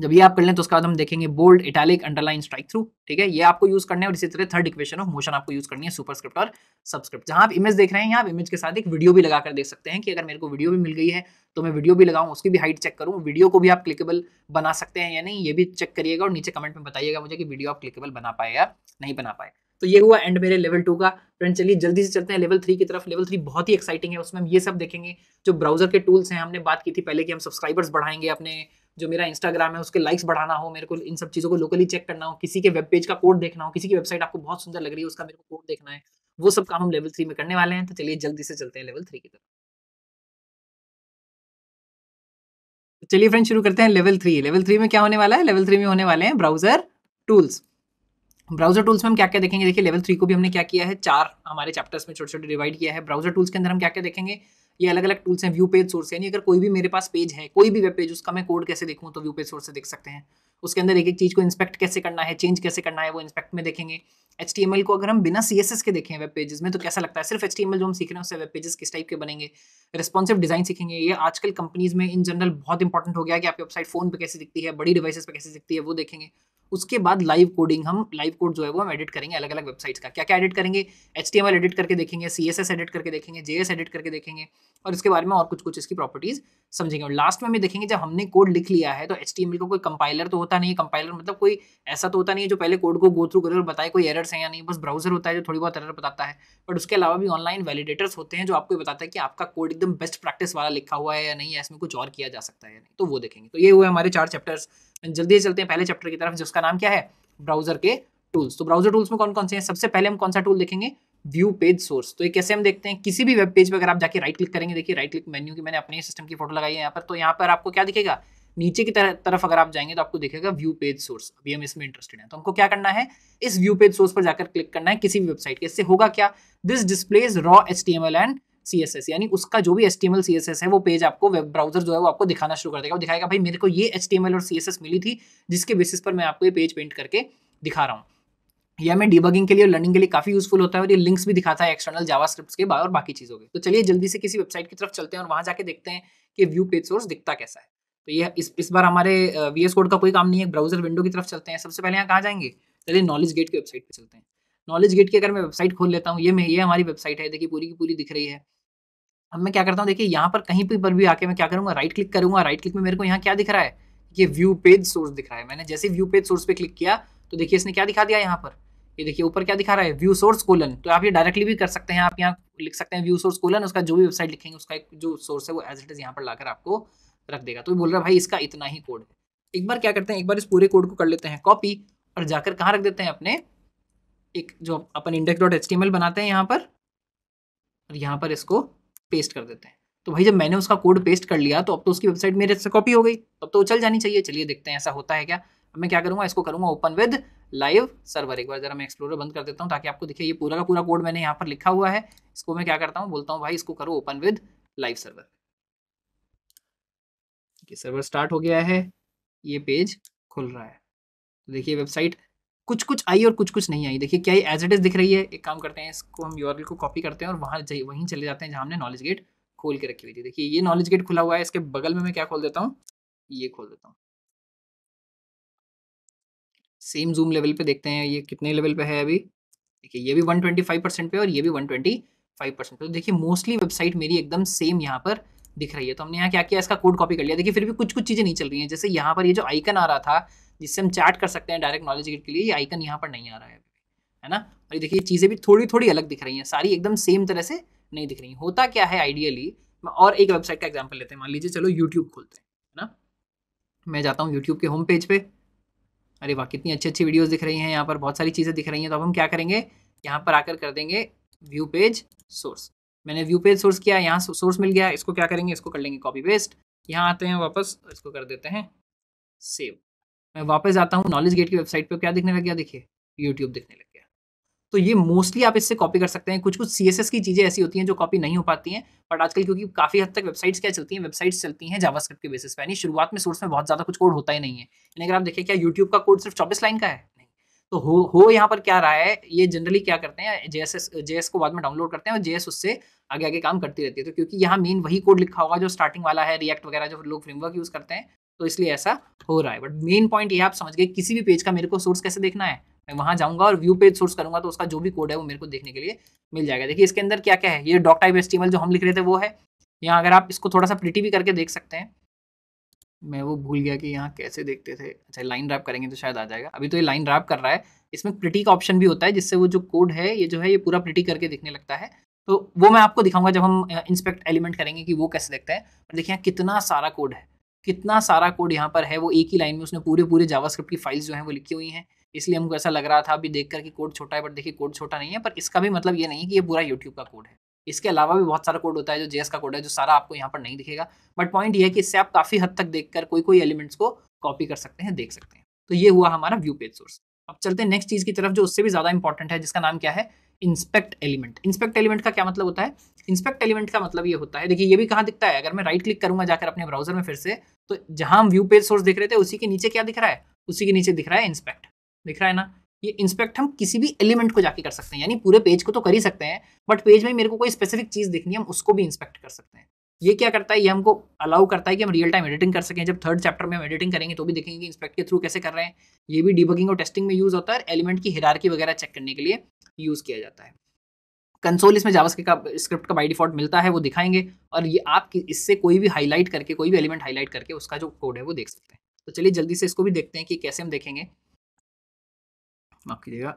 जब ये आप कर लें तो उसके बाद हम देखेंगे bold italic underline strike strikethrough ठीक है ये आपको यूज करने है और इसी तरह थर्ड इक्वेशन ऑफ मोशन आपको यूज करनी है सुपरस्क्रिप्ट और सबस्क्रिप्ट जहां आप इमेज देख रहे हैं आप इमेज के साथ एक वीडियो भी लगाकर देख सकते हैं कि अगर मेरे को वीडियो भी मिल गई है तो मैं वीडियो भी लगाऊं उसकी भी हाइट चेक करूं वीडियो को भी आप क्लिकेबल बना सकते हैं या नहीं ये भी चेक करिएगा और नीचे कमेंट में बताइएगा मुझे कि वीडियो आप क्लिकेबल बना पाए या नहीं बना पाए तो ये हुआ एंड मेरे लेवल टू का फ्रेंड चलिए जल्दी से चलते हैं लेवल थ्री की तरफ लेवल थ्री बहुत ही एक्साइटिंग है उसमें हम ये सब देखेंगे जो ब्राउजर के टूल्स हैं हमने बात की थी पहले कि हम सब्सक्राइबर्स बढ़ाएंगे अपने जो मेरा इंस्टाग्राम है उसके लाइक्स बढ़ाना हो मेरे को इन सब चीज़ों को लोकली चेक करना हो किसी के वेब पेज का कोड देखना हो किसी की वेबसाइट आपको बहुत सुंदर लग रही है उसका मेरे को कोड देखना है वो सब काम हम लेवल थ्री में करने वाले हैं तो चलिए जल्दी से चलते हैं लेवल थ्री की तरफ तो चलिए फ्रेंड शुरू करते हैं लेवल थ्री लेवल थ्री में क्या होने वाला है लेवल थ्री में होने वाले हैं ब्राउजर टूल्स ब्राउजर टूल्स में हम क्या क्या देखेंगे देखिए लेवल थ्री को भी हमने क्या किया है चार हमारे चैप्टर्स में छोटे छोटे डिवाइड किया है ब्राउजर टूल्स के अंदर हम क्या क्या देखेंगे ये अलग अलग टूल्स हैं व्यू पेज सोर्स यानी अगर कोई भी मेरे पास पेज है कोई भी वेब पेज उसका मैं कोड कैसे देखूँ तो व्यू पेज सोर्स से देख सकते हैं उसके अंदर एक एक चीज़ को इंस्पेक्ट कैसे करना है चेंज कैसे करना है वो इंस्पेक्ट में देखेंगे एच को अगर हम बिना सी के देखें वेब पेजेस में तो कैसा लगता है सिर्फ एच जो हम सीख रहे हैं उससे वेब पेजेस किस टाइप के बनेंगे रिस्पॉन्सिव डिज़ाइन सीखेंगे ये आजकल कंपनीज में इन जनरल बहुत इंपॉर्टेंट हो गया कि आपकी वेबसाइट फ़ोन पर कैसे दिखती है बड़ी डिवाइसेस पर कैसे दिखती है वो देखेंगे उसके बाद लाइव कोडिंग हम लाइव कोड जो है वो हम एडिट करेंगे अलग अलग वेबसाइट्स का क्या क्या एडिट करेंगे एच एडिट करके देखेंगे सी एडिट करके देखेंगे जे एडिट करके देखेंगे और इसके बारे में और कुछ कुछ इसकी प्रॉपर्टीज़ समझेंगे और लास्ट में हम देखेंगे जब हमने कोड लिख लिया है तो एच का कोई कंपाइलर तो होता नहीं है कंपाइलर मतलब कोई ऐसा तो होता नहीं है जो पहले कोड को गो थ्रू करे और बताए कोई एरर एरर्स हैं या नहीं बस ब्राउजर होता है जो थोड़ी बहुत एरर बताता है बट उसके अलावा भी ऑनलाइन वैलिडेटर्स होते हैं जो आपको बताता है कि आपका कोड एकदम बेस्ट प्रैक्टिस वाला लिखा हुआ है या नहीं या इसमें कुछ और किया जा सकता है या नहीं तो वो देखेंगे तो ये हुए हमारे चार चैप्टर्स जल्दी से चलते हैं पहले चैप्टर की तरफ जिसका नाम क्या है ब्राउजर के टूल्स तो ब्राउजर टूल्स में कौन कौन से हैं सबसे पहले हम कौन सा टूल देखेंगे व्यू पेज सोर्स तो ये कैसे हम देखते हैं किसी भी वेब पेज पर अगर आप जाके राइट क्लिक करेंगे देखिए राइट क्लिक मेन्यू की मैंने अपने सिस्टम की फोटो लगाई है यहाँ पर तो यहाँ पर आपको क्या दिखेगा नीचे की तरह तरफ अगर आप जाएंगे तो आपको दिखेगा व्यू पेज सोर्स अभी हम इसमें इंटरेस्टेड हैं तो हमको क्या करना है इस व्यू पेज सोर्स पर जाकर क्लिक करना है किसी भी वेबसाइट के इससे होगा क्या this displays raw H and C यानी उसका जो भी एस टी है वो पेज आपको वेब ब्राउजर जो है वो आपको दिखाना शुरू कर देगा वो दिखाएगा भाई मेरे को ये एच और सी मिली थी जिसके बेसिस पर मैं आपको ये पेज पेंट करके दिखा रहा हूँ यह हमें डिबगिंग के लिए और लर्निंग के लिए काफी यूजफुल होता है और ये लिंक्स भी दिखाता है एक्सटर्नल जावा के बाद और बाकी चीज़ों के तो चलिए जल्दी से किसी वेबसाइट की तरफ चलते हैं और वहाँ जाके देखते हैं कि व्यू पेज सोर्स दिखता कैसा है तो ये इस इस बार हमारे वी एस कोड का कोई काम नहीं है ब्राउजर विंडो की तरफ चलते हैं सबसे पहले यहाँ कहाँ जाएंगे चलिए नॉलेज गेट की वेबसाइट पर चलते हैं नॉलेज गेट की अगर मैं वेबसाइट खोल लेता हूँ ये मैं ये हमारी वेबसाइट है देखिए पूरी की पूरी दिख रही है अब मैं क्या करता हूँ देखिए यहाँ पर कहीं पर भी आके मैं क्या करूँगा राइट क्लिक करूँगा राइट क्लिक में मेरे को यहाँ क्या दिख रहा है ये व्यू पेज सोर्स दिख रहा है मैंने जैसे व्यू पेज सोर्स पे क्लिक किया तो देखिए इसने क्या दिखा दिया यहाँ पर ये देखिए ऊपर क्या दिखा रहा है व्यू सोर्स कोलन तो आप ये डायरेक्टली भी कर सकते हैं आप यहाँ लिख सकते हैं व्यू सोर्स कोलन उसका जो भी वेबसाइट लिखेंगे उसका जो सोर्स है वो एज इट इज यहाँ पर लाकर आपको रख देगा तो बोल रहा भाई इसका इतना ही कोड है एक बार क्या करते हैं एक बार इस पूरे कोड को कर लेते हैं कॉपी और जाकर कहाँ रख देते हैं अपने एक जो अपन इंडेक्स डॉट एच बनाते हैं यहाँ पर और यहाँ पर इसको पेस्ट कर देते हैं तो भाई जब मैंने उसका कोड पेस्ट कर लिया तो अब तो उसकी वेबसाइट मेरे से कॉपी हो गई तब तो चल जानी चाहिए चलिए देखते हैं ऐसा होता है क्या अब मैं क्या करूँगा इसको करूँगा ओपन विद लाइव सर्वर एक बार जरा मैं एक्सप्लोरर बंद कर देता हूँ ताकि आपको दिखे ये पूरा का पूरा कोड मैंने यहाँ पर लिखा हुआ है इसको मैं क्या करता हूँ बोलता हूँ भाई इसको करो ओपन विद लाइव सर्वर ये सर्वर स्टार्ट हो गया है ये पेज खुल रहा है तो देखिए वेबसाइट कुछ कुछ आई और कुछ कुछ नहीं आई देखिए क्या ये एज इट इज़ दिख रही है एक काम करते हैं इसको हम यू को कॉपी करते हैं और वहाँ वहीं चले जाते हैं जहाँ हमने नॉलेज गेट खोल के रखी हुई थी देखिए ये नॉलेज गेट खुला हुआ है इसके बगल में मैं क्या खोल देता हूँ ये खोल देता हूँ सेम जूम लेवल पे देखते हैं ये कितने लेवल पे है अभी देखिए ये भी 125 परसेंट पे और ये भी 125 परसेंट पे तो देखिए मोस्टली वेबसाइट मेरी एकदम सेम यहाँ पर दिख रही है तो हमने यहाँ क्या किया इसका कोड कॉपी कर लिया देखिए फिर भी कुछ कुछ चीज़ें नहीं चल रही हैं जैसे यहाँ पर ये जो आइकन आ रहा था जिससे हम चैट कर सकते हैं डायरेक्ट नॉलेज गेट के लिए ये आइकन यहाँ पर नहीं आ रहा है है ना और ये देखिए चीज़ें भी थोड़ी थोड़ी अलग दिख रही हैं सारी एकदम सेम तरह से नहीं दिख रही होता क्या है आइडियली और एक वेबसाइट का एग्जाम्पल लेते हैं मान लीजिए चलो यूट्यूब खोलते हैं है ना मैं जाता हूँ यूट्यूब के होम पेज पर अरे वाह कितनी अच्छी अच्छी वीडियोज़ दिख रही हैं यहाँ पर बहुत सारी चीज़ें दिख रही हैं तो अब हम क्या करेंगे यहाँ पर आकर कर देंगे व्यू पेज सोर्स मैंने व्यू पेज सोर्स किया यहाँ सोर्स मिल गया इसको क्या करेंगे इसको कर लेंगे कॉपी पेस्ट यहाँ आते हैं वापस इसको कर देते हैं सेव मैं वापस जाता हूँ नॉलेज गेट की वेबसाइट पर क्या दिखने लग गया देखिए यूट्यूब दिखने लग गया तो ये मोस्टली आप इससे कॉपी कर सकते हैं कुछ कुछ सी की चीज़ें ऐसी होती हैं जो कॉपी नहीं हो पाती हैं बट आजकल क्योंकि काफ़ी हद तक वेबसाइट्स क्या चलती हैं वेबसाइट्स चलती हैं जावास्क्रिप्ट के बेसिस पे यानी शुरुआत में सोर्स में बहुत ज़्यादा कुछ कोड होता ही नहीं है लेकिन अगर आप देखें क्या यूट्यूब का कोड सिर्फ चौबीस लाइन का है तो हो हो यहाँ पर क्या रहा है ये जनरली क्या करते हैं जे जेएस को बाद में डाउनलोड करते हैं और जेएस उससे आगे आगे काम करती रहती है तो क्योंकि यहाँ मेन वही कोड लिखा होगा जो स्टार्टिंग वाला है रिएक्ट वगैरह जो लोग फ्रेमवर्क यूज़ करते हैं तो इसलिए ऐसा हो रहा है बट मेन पॉइंट ये आप समझ गए किसी भी पेज का मेरे को सोर्स कैसे देखना है मैं वहाँ जाऊँगा और व्यू पेज सोर्स करूँगा तो उसका जो भी कोड है वो मेरे को देखने के लिए मिल जाएगा देखिए इसके अंदर क्या क्या है ये डॉक टाइप एस्टिमल जो हम लिख रहे थे वो है यहाँ अगर आप इसको थोड़ा सा प्रिटी भी करके देख सकते हैं मैं वो भूल गया कि यहाँ कैसे देखते थे अच्छा लाइन ड्राप करेंगे तो शायद आ जाएगा अभी तो ये लाइन ड्राप कर रहा है इसमें प्रिटी का ऑप्शन भी होता है जिससे वो जो कोड है ये जो है ये पूरा प्रिटी करके दिखने लगता है तो वो मैं आपको दिखाऊंगा जब हम इंस्पेक्ट एलिमेंट करेंगे कि वो कैसे देखता है देखिए यहाँ कितना सारा कोड है कितना सारा कोड यहाँ पर है वो एक ही लाइन में उसने पूरे पूरे जावास्क्रिप्ट की फाइल्स जो हैं वो लिखी हुई हैं इसलिए हमको ऐसा लग रहा था अभी देख कर कि कोड छोटा है बट देखिए कोड छोटा नहीं है पर इसका भी मतलब ये नहीं कि ये पूरा यूट्यूब का कोड है इसके अलावा भी बहुत सारा कोड होता है जो जेएस का कोड है जो सारा आपको यहाँ पर नहीं दिखेगा बट पॉइंट ये है कि इससे आप काफ़ी हद तक देखकर कोई कोई एलिमेंट्स को कॉपी कर सकते हैं देख सकते हैं तो ये हुआ हमारा व्यू पेज सोर्स अब चलते हैं नेक्स्ट चीज़ की तरफ जो उससे भी ज़्यादा इंपॉर्टेंट है जिसका नाम क्या है इंस्पेक्ट एलिमेंट इंस्पेक्ट एलिमेंट का क्या मतलब होता है इंस्पेक्ट एलिमेंट का मतलब ये होता है देखिए ये भी कहाँ दिखता है अगर मैं राइट क्लिक करूंगा जाकर अपने ब्राउजर में फिर से तो जहाँ हम व्यू पेज सोर्स देख रहे थे उसी के नीचे क्या दिख रहा है उसी के नीचे दिख रहा है इंस्पेक्ट दिख रहा है ना ये इंस्पेक्ट हम किसी भी एलिमेंट को जाके कर सकते हैं यानी पूरे पेज को तो कर ही सकते हैं बट पेज में मेरे को कोई स्पेसिफिक चीज़ दिखनी है हम उसको भी इंस्पेक्ट कर सकते हैं ये क्या करता है ये हमको अलाउ करता है कि हम रियल टाइम एडिटिंग कर सकें जब थर्ड चैप्टर में हम एडिटिंग करेंगे तो भी देखेंगे इंस्पेक्ट के थ्रू कैसे कर रहे हैं ये भी डिबगिंग और टेस्टिंग में यूज़ होता है एलिमेंट की हिरारकी वगैरह चेक करने के लिए यूज़ किया जाता है कंसोल इसमें जावास्क्रिप्ट का स्क्रिप्ट का बाई डिफॉल्ट मिलता है वो दिखाएंगे और ये आप इससे कोई भी हाईलाइट करके कोई भी एलिमेंट हाईलाइट करके उसका जो कोड है वो देख सकते हैं तो चलिए जल्दी से इसको भी देखते हैं कि कैसे हम देखेंगे माफ़ कीजिएगा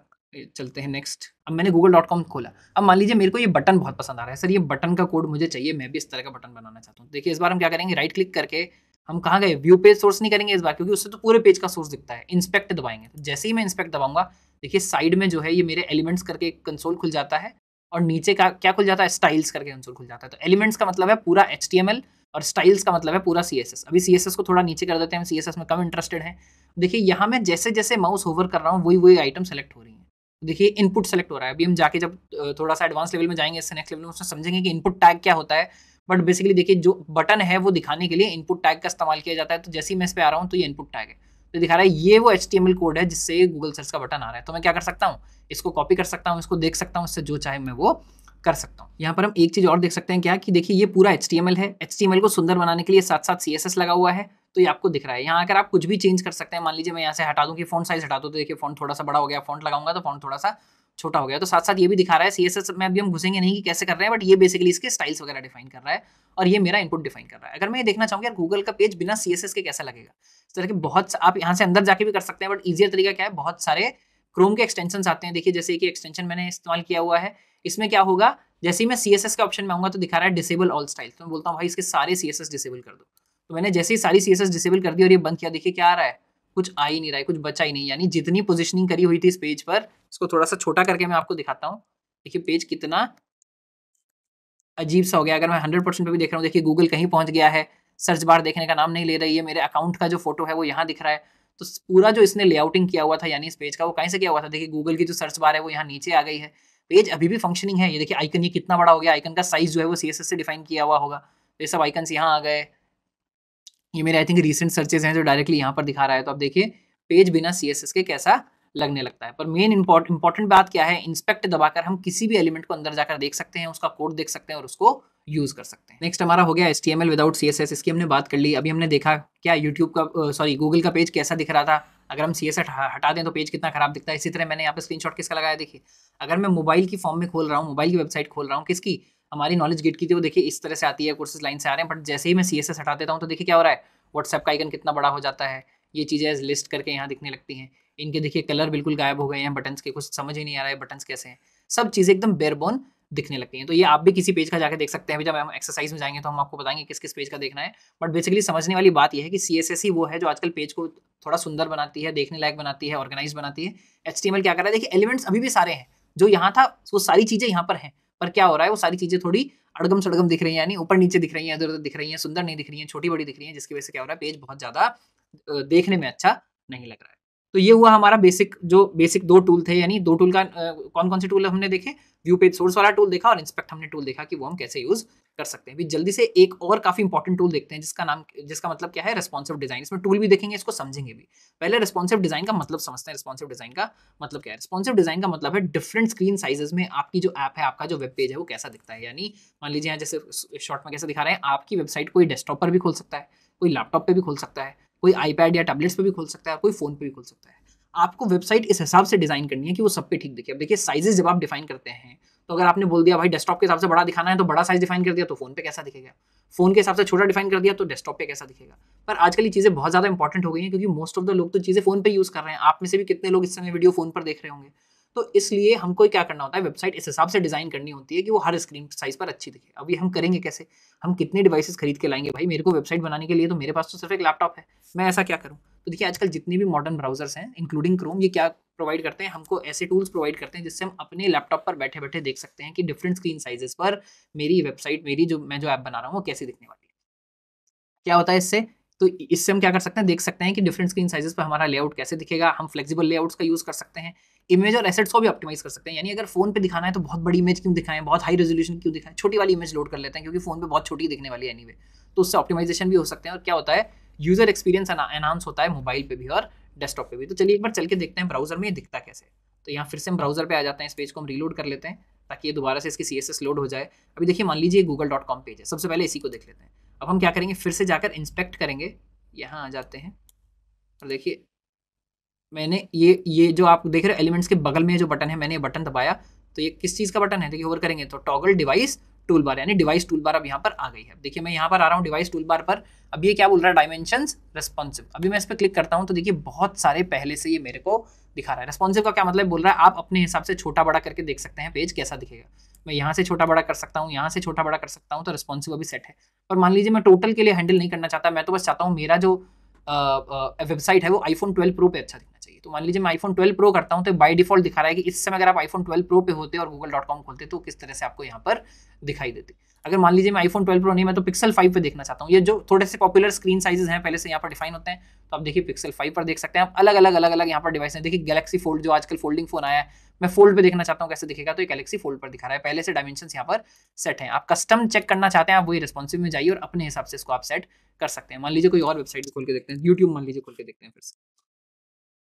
चलते हैं नेक्स्ट अब मैंने गूगल डॉट कॉम खोला अब मान लीजिए मेरे को ये बटन बहुत पसंद आ रहा है सर ये बटन का कोड मुझे चाहिए मैं भी इस तरह का बटन बनाना चाहता हूँ देखिए इस बार हम क्या करेंगे राइट क्लिक करके हम कहाँ गए व्यू पेज सोर्स नहीं करेंगे इस बार क्योंकि उससे तो पूरे पेज का सोर्स दिखता है इंस्पेक्ट दबाएंगे तो जैसे ही मैं इंस्पेक्ट दबाऊंगा देखिए साइड में जो है ये मेरे एलिमेंट्स करके एक कंसोल खुल जाता है और नीचे का क्या खुल जाता है स्टाइल्स करके कंसोल खुल जाता है तो एलिमेंट्स का मतलब है पूरा एच और स्टाइल्स का मतलब है पूरा सी अभी सी को थोड़ा नीचे कर देते हैं सी में कम इंटरेस्टेड हैं देखिए यहाँ मैं जैसे जैसे माउस होवर कर रहा हूँ वही वही आइटम सेलेक्ट हो रही है देखिए इनपुट सेलेक्ट हो रहा है अभी हम जाके जब थोड़ा सा एडवांस लेवल में जाएंगे इससे नेक्स्ट लेवल में उसमें समझेंगे कि इनपुट टैग क्या होता है बट बेसिकली देखिए जो बटन है वो दिखाने के लिए इनपुट टैग का इस्तेमाल किया जाता है तो जैसे ही मैं इस पर आ रहा हूँ तो ये इनपुट टैग है तो दिखा रहा है ये वो एच कोड है जिससे गूगल सर्च का बटन आ रहा है तो मैं क्या कर सकता हूँ इसको कॉपी कर सकता हूँ इसको देख सकता हूँ इससे जो चाहे मैं वो कर सकता हूँ यहाँ पर हम एक चीज़ और देख सकते हैं क्या कि देखिए ये पूरा एच है एच को सुंदर बनाने के लिए साथ साथ सी लगा हुआ है तो ये आपको दिख रहा है यहाँ अगर आप कुछ भी चेंज कर सकते हैं मान लीजिए मैं यहाँ से हटा दूँ कि फोन साइज़ हटा दूँ तो देखिए फोन थोड़ा सा बड़ा हो गया फोन लगाऊंगा तो फोन थोड़ा सा छोटा हो गया तो साथ साथ ये भी दिखा रहा है सी एस में अभी हम घुसेंगे नहीं कि कैसे कर रहे हैं बट ये बेसिकली इसके स्टाइल्स वगैरह डिफाइन कर रहा है और ये मेरा इनपुट डिफाइन कर रहा है अगर मैं ये देखना चाहूँगा यार गूगल का पेज बिना सी के कैसा लगेगा इस तरह के बहुत आप यहाँ से अंदर जाके भी कर सकते हैं बट ईजियर तरीका क्या है बहुत सारे क्रोम के एक्सटेंशन आते हैं देखिए जैसे कि एक्सटेंशन मैंने इस्तेमाल किया हुआ है इसमें क्या होगा जैसे ही मैं सी का ऑप्शन में आऊंगा तो दिखा रहा है डिसेबल ऑल स्टाइल तो मैं बोलता हूँ भाई इसके सारे सी डिसेबल कर दो तो मैंने जैसे ही सारी सी डिसेबल कर दी और ये बंद किया देखिए क्या आ रहा है कुछ आ ही नहीं रहा है कुछ बचा ही नहीं यानी जितनी पोजिशनिंग करी हुई थी इस पेज पर इसको थोड़ा सा छोटा करके मैं आपको दिखाता हूँ देखिए पेज कितना अजीब सा हो गया अगर मैं हंड्रेड परसेंट पर भी देख रहा हूँ देखिए गूगल कहीं पहुँच गया है सर्च बार देखने का नाम नहीं ले रही है मेरे अकाउंट का जो फोटो है वो यहाँ दिख रहा है तो पूरा जो इसने लेआउटिंग किया हुआ था यानी इस पेज का वो कहीं से किया हुआ था देखिए गूगल की जो सर्च बार है वो यहाँ नीचे आ गई है पेज अभी भी फंक्शनिंग है ये देखिए आइकन ये कितना बड़ा हो गया आइकन का साइज जो है वो सी से डिफाइन किया हुआ होगा तो ये सब आइकन्स यहाँ आ गए ये मेरे आई थिंक रिसेंट सर्चेज हैं जो डायरेक्टली यहाँ पर दिखा रहा है तो आप देखिए पेज बिना सी के कैसा लगने लगता है पर मेन इंपॉर्टेंट बात क्या है इंस्पेक्ट दबाकर हम किसी भी एलिमेंट को अंदर जाकर देख सकते हैं उसका कोड देख सकते हैं और उसको यूज़ कर सकते हैं नेक्स्ट हमारा हो गया S T M L without C S S इसकी हमने बात कर ली अभी हमने देखा क्या यूट्यूब का सॉरी गूगल का पेज कैसा दिख रहा था अगर हम सी एस हटा दें तो पेज कितना खराब दिखता है इसी तरह मैंने यहाँ स्क्रीन शॉट किसका लगाया देखिए अगर मैं मोबाइल की फॉर्म में खोल रहा हूँ मोबाइल की वेबसाइट खोल रहा हूँ किसकी हमारी नॉलेज गेट की थी वो देखिए इस तरह से आती है कोर्सेज लाइन से आ रहे हैं बट जैसे ही मैं सी एस हटा देता हूँ तो देखिए क्या हो रहा है व्हाट्सएप का आइकन कितना बड़ा हो जाता है ये चीज़ें लिस्ट करके यहाँ दिखने लगती हैं इनके देखिए कलर बिल्कुल गायब हो गए हैं बटन्स के कुछ समझ ही नहीं आ रहा है बटन्स कैसे हैं सब चीज़ें एकदम बेरबोन दिखने लगती हैं तो ये आप भी किसी पेज का जाकर देख सकते हैं जब हम एक्सरसाइज में जाएंगे तो हम आपको बताएंगे किस किस पेज का देखना है बट बेसिकली समझने वाली बात यह है कि सी एस वो है जो आजकल पेज को थोड़ा सुंदर बनाती है देखने लायक बनाती है ऑर्गेनाइज बनाती है एच क्या कर रहा है देखिए एलिमेंट्स अभी भी सारे हैं जो यहाँ था वो सारी चीज़ें यहाँ पर हैं पर क्या हो रहा है वो सारी चीज़ें थोड़ी अड़गम सड़गम दिख रही है यानी ऊपर नीचे दिख रही है इधर उधर दिख रही है सुंदर नहीं दिख रही है छोटी बड़ी दिख रही है जिसकी वजह से क्या हो रहा है पेज बहुत ज़्यादा देखने में अच्छा नहीं लग रहा है तो ये हुआ हमारा बेसिक जो बेसिक दो टूल थे यानी दो टूल का कौन कौन से टूल हमने देखे व्यू पेज सोर्स वाला टूल देखा और इंस्पेक्ट हमने टूल देखा कि वो हम कैसे यूज कर सकते हैं भी जल्दी से एक और काफी इंपॉर्टेंट टूल देखते हैं जिसका नाम जिसका मतलब क्या है रेस्पॉन्सिव डिजाइन इसमें टूल भी देखेंगे इसको समझेंगे भी पहले रेस्पॉन्सिव डिजाइन का मतलब समझते हैं रेस्पॉन्सिव डिजाइन का मतलब क्या है रेस्पॉन्सिव डिजाइन का मतलब है डिफरेंट स्क्रीन साइजेस में आपकी जो ऐप है आपका जो वेब पेज है वो कैसा दिखता है यानी मान लीजिए यहाँ जैसे शॉर्ट में कैसे दिखा रहे हैं आपकी वेबसाइट कोई डेस्कटॉप पर भी खोल सकता है कोई लैपटॉप पर भी खोल सकता है कोई आईपैड या टैबलेट्स पे भी खोल सकता है कोई फ़ोन पे भी खोल सकता है आपको वेबसाइट इस हिसाब से डिज़ाइन करनी है कि वो सब पे ठीक दिखे अब देखिए साइजेस जब आप डिफाइन करते हैं तो अगर आपने बोल दिया भाई डेस्कटॉप के हिसाब से बड़ा दिखाना है तो बड़ा साइज डिफाइन कर दिया तो फोन पे कैसा दिखेगा फोन के हिसाब से छोटा डिफाइन कर दिया तो डेस्कटॉप पे कैसा दिखेगा पर आजकल ये चीज़ें बहुत ज़्यादा इंपॉर्टेंट हो गई हैं क्योंकि मोस्ट ऑफ द लोग तो चीज़ें फोन पे यूज़ कर रहे हैं आप में से भी कितने लोग इस समय वीडियो फोन पर देख रहे होंगे तो इसलिए हमको क्या करना होता है वेबसाइट इस हिसाब से डिज़ाइन करनी होती है कि वो हर स्क्रीन साइज़ पर अच्छी दिखे अभी हम करेंगे कैसे हम कितने डिवाइसेस खरीद के लाएंगे भाई मेरे को वेबसाइट बनाने के लिए तो मेरे पास तो सिर्फ एक लैपटॉप है मैं ऐसा क्या करूँ तो देखिए आजकल जितने भी मॉडर्न ब्राउजर्स हैं इंक्लूडिंग क्रोम ये क्या प्रोवाइड करते हैं हमको ऐसे टूल्स प्रोवाइड करते हैं जिससे हम अपने लैपटॉप पर बैठे बैठे देख सकते हैं कि डिफरेंट स्क्रीन साइजेस पर मेरी वेबसाइट मेरी जो मैं जो ऐप बना रहा हूँ वो कैसी दिखने वाली है क्या होता है इससे तो इससे हम क्या कर सकते हैं देख सकते हैं कि डिफरेंट स्क्रीन साइजेस पर हमारा लेआउट कैसे दिखेगा हम फ्लेक्सिबल लेआउट्स का यूज़ कर सकते हैं इमेज और एसेट्स को भी ऑप्टिमाइज कर सकते हैं यानी अगर फोन पे दिखाना है तो बहुत बड़ी इमेज क्यों दिखाएं बहुत हाई रेजोल्यूशन क्यों दिखाएं छोटी वाली इमेज लोड कर लेते हैं क्योंकि फोन पे बहुत छोटी दिखने वाली है एनी तो उससे ऑप्टिमाइजेशन भी हो सकते हैं और क्या होता है यूजर एक्सपीरियंस एनहांस होता है मोबाइल पर भी और डेस्कटॉप पर भी तो चलिए एक बार चल के देखते हैं ब्राउजर में ये दिखता कैसे तो यहाँ फिर से हम ब्राउजर पर आ जाते हैं इस पेज को हम रीलोड कर लेते हैं ताकि ये दोबारा से इसकी सी लोड हो जाए अभी देखिए मान लीजिए गूगल डॉट कॉम पेज है सबसे पहले इसी को देख लेते हैं अब हम क्या करेंगे फिर से जाकर इंस्पेक्ट करेंगे यहाँ आ जाते हैं और देखिए मैंने ये ये जो आप देख रहे हो एलिमेंट्स के बगल में जो बटन है मैंने ये बटन दबाया तो ये किस चीज़ का बटन है देखिए ओवर करेंगे तो टॉगल डिवाइस टूल बार यानी डिवाइस टूल बार अब यहाँ पर आ गई है देखिए मैं यहाँ पर आ रहा हूँ डिवाइस टूल बार पर अब ये क्या बोल रहा है डायमेंशन रेस्पॉन्सिव अभी मैं इस पर क्लिक करता हूँ तो देखिए बहुत सारे पहले से ये मेरे को दिखा रहा है रेस्पॉन्सिव का क्या मतलब बोल रहा है आप अपने हिसाब से छोटा बड़ा करके देख सकते हैं पेज कैसा दिखेगा मैं यहाँ से छोटा बड़ा कर सकता हूँ यहाँ से छोटा बड़ा कर सकता हूँ तो रेस्पॉन्सिव अभी सेट है पर मान लीजिए मैं टोटल के लिए हैंडल नहीं करना चाहता मैं तो बस चाहता हूँ मेरा जो वेबसाइट है वो आईफोन ट्वेल्व प्रो पे अच्छा तो मान लीजिए मैं फोन 12 प्रो करता हूँ तो बाई डिफॉल्ट दिखा रहा है कि इस समय अगर आप फोन 12 प्रो पे होते और गूगल डॉट कॉम खोलते तो किस तरह से आपको यहाँ पर दिखाई देती अगर मान लीजिए मैं फोन 12 प्रो नहीं मैं तो पिक्सल 5 पे देखना चाहता हूँ ये जो थोड़े से पॉपुलर स्क्रीन साइजेस हैं पहले से यहाँ पर डिफाइन होते हैं तो आप देखिए पिक्सल 5 पर देख सकते हैं आप अलग अलग अलग अलग यहाँ पर डिवाइस हैं देखिए गैलेक्सी फोल्ड जो आजकल फोल्डिंग फोन आया है मैं फोल्ड पे देखना चाहता हूँ कैसे दिखेगा तो ये गैलेक्सी फोल्ड पर दिखा रहा है पहले से डायमेंशन यहाँ पर सेट है आप कस्टम चेक करना चाहते हैं आप वही रिस्पॉन्सिव में जाइए और अपने हिसाब से इसको आप सेट कर सकते हैं मान लीजिए कोई और वेबसाइट खोल के देखते हैं यूट्यूब मान लीजिए खोल के देखते हैं फिर से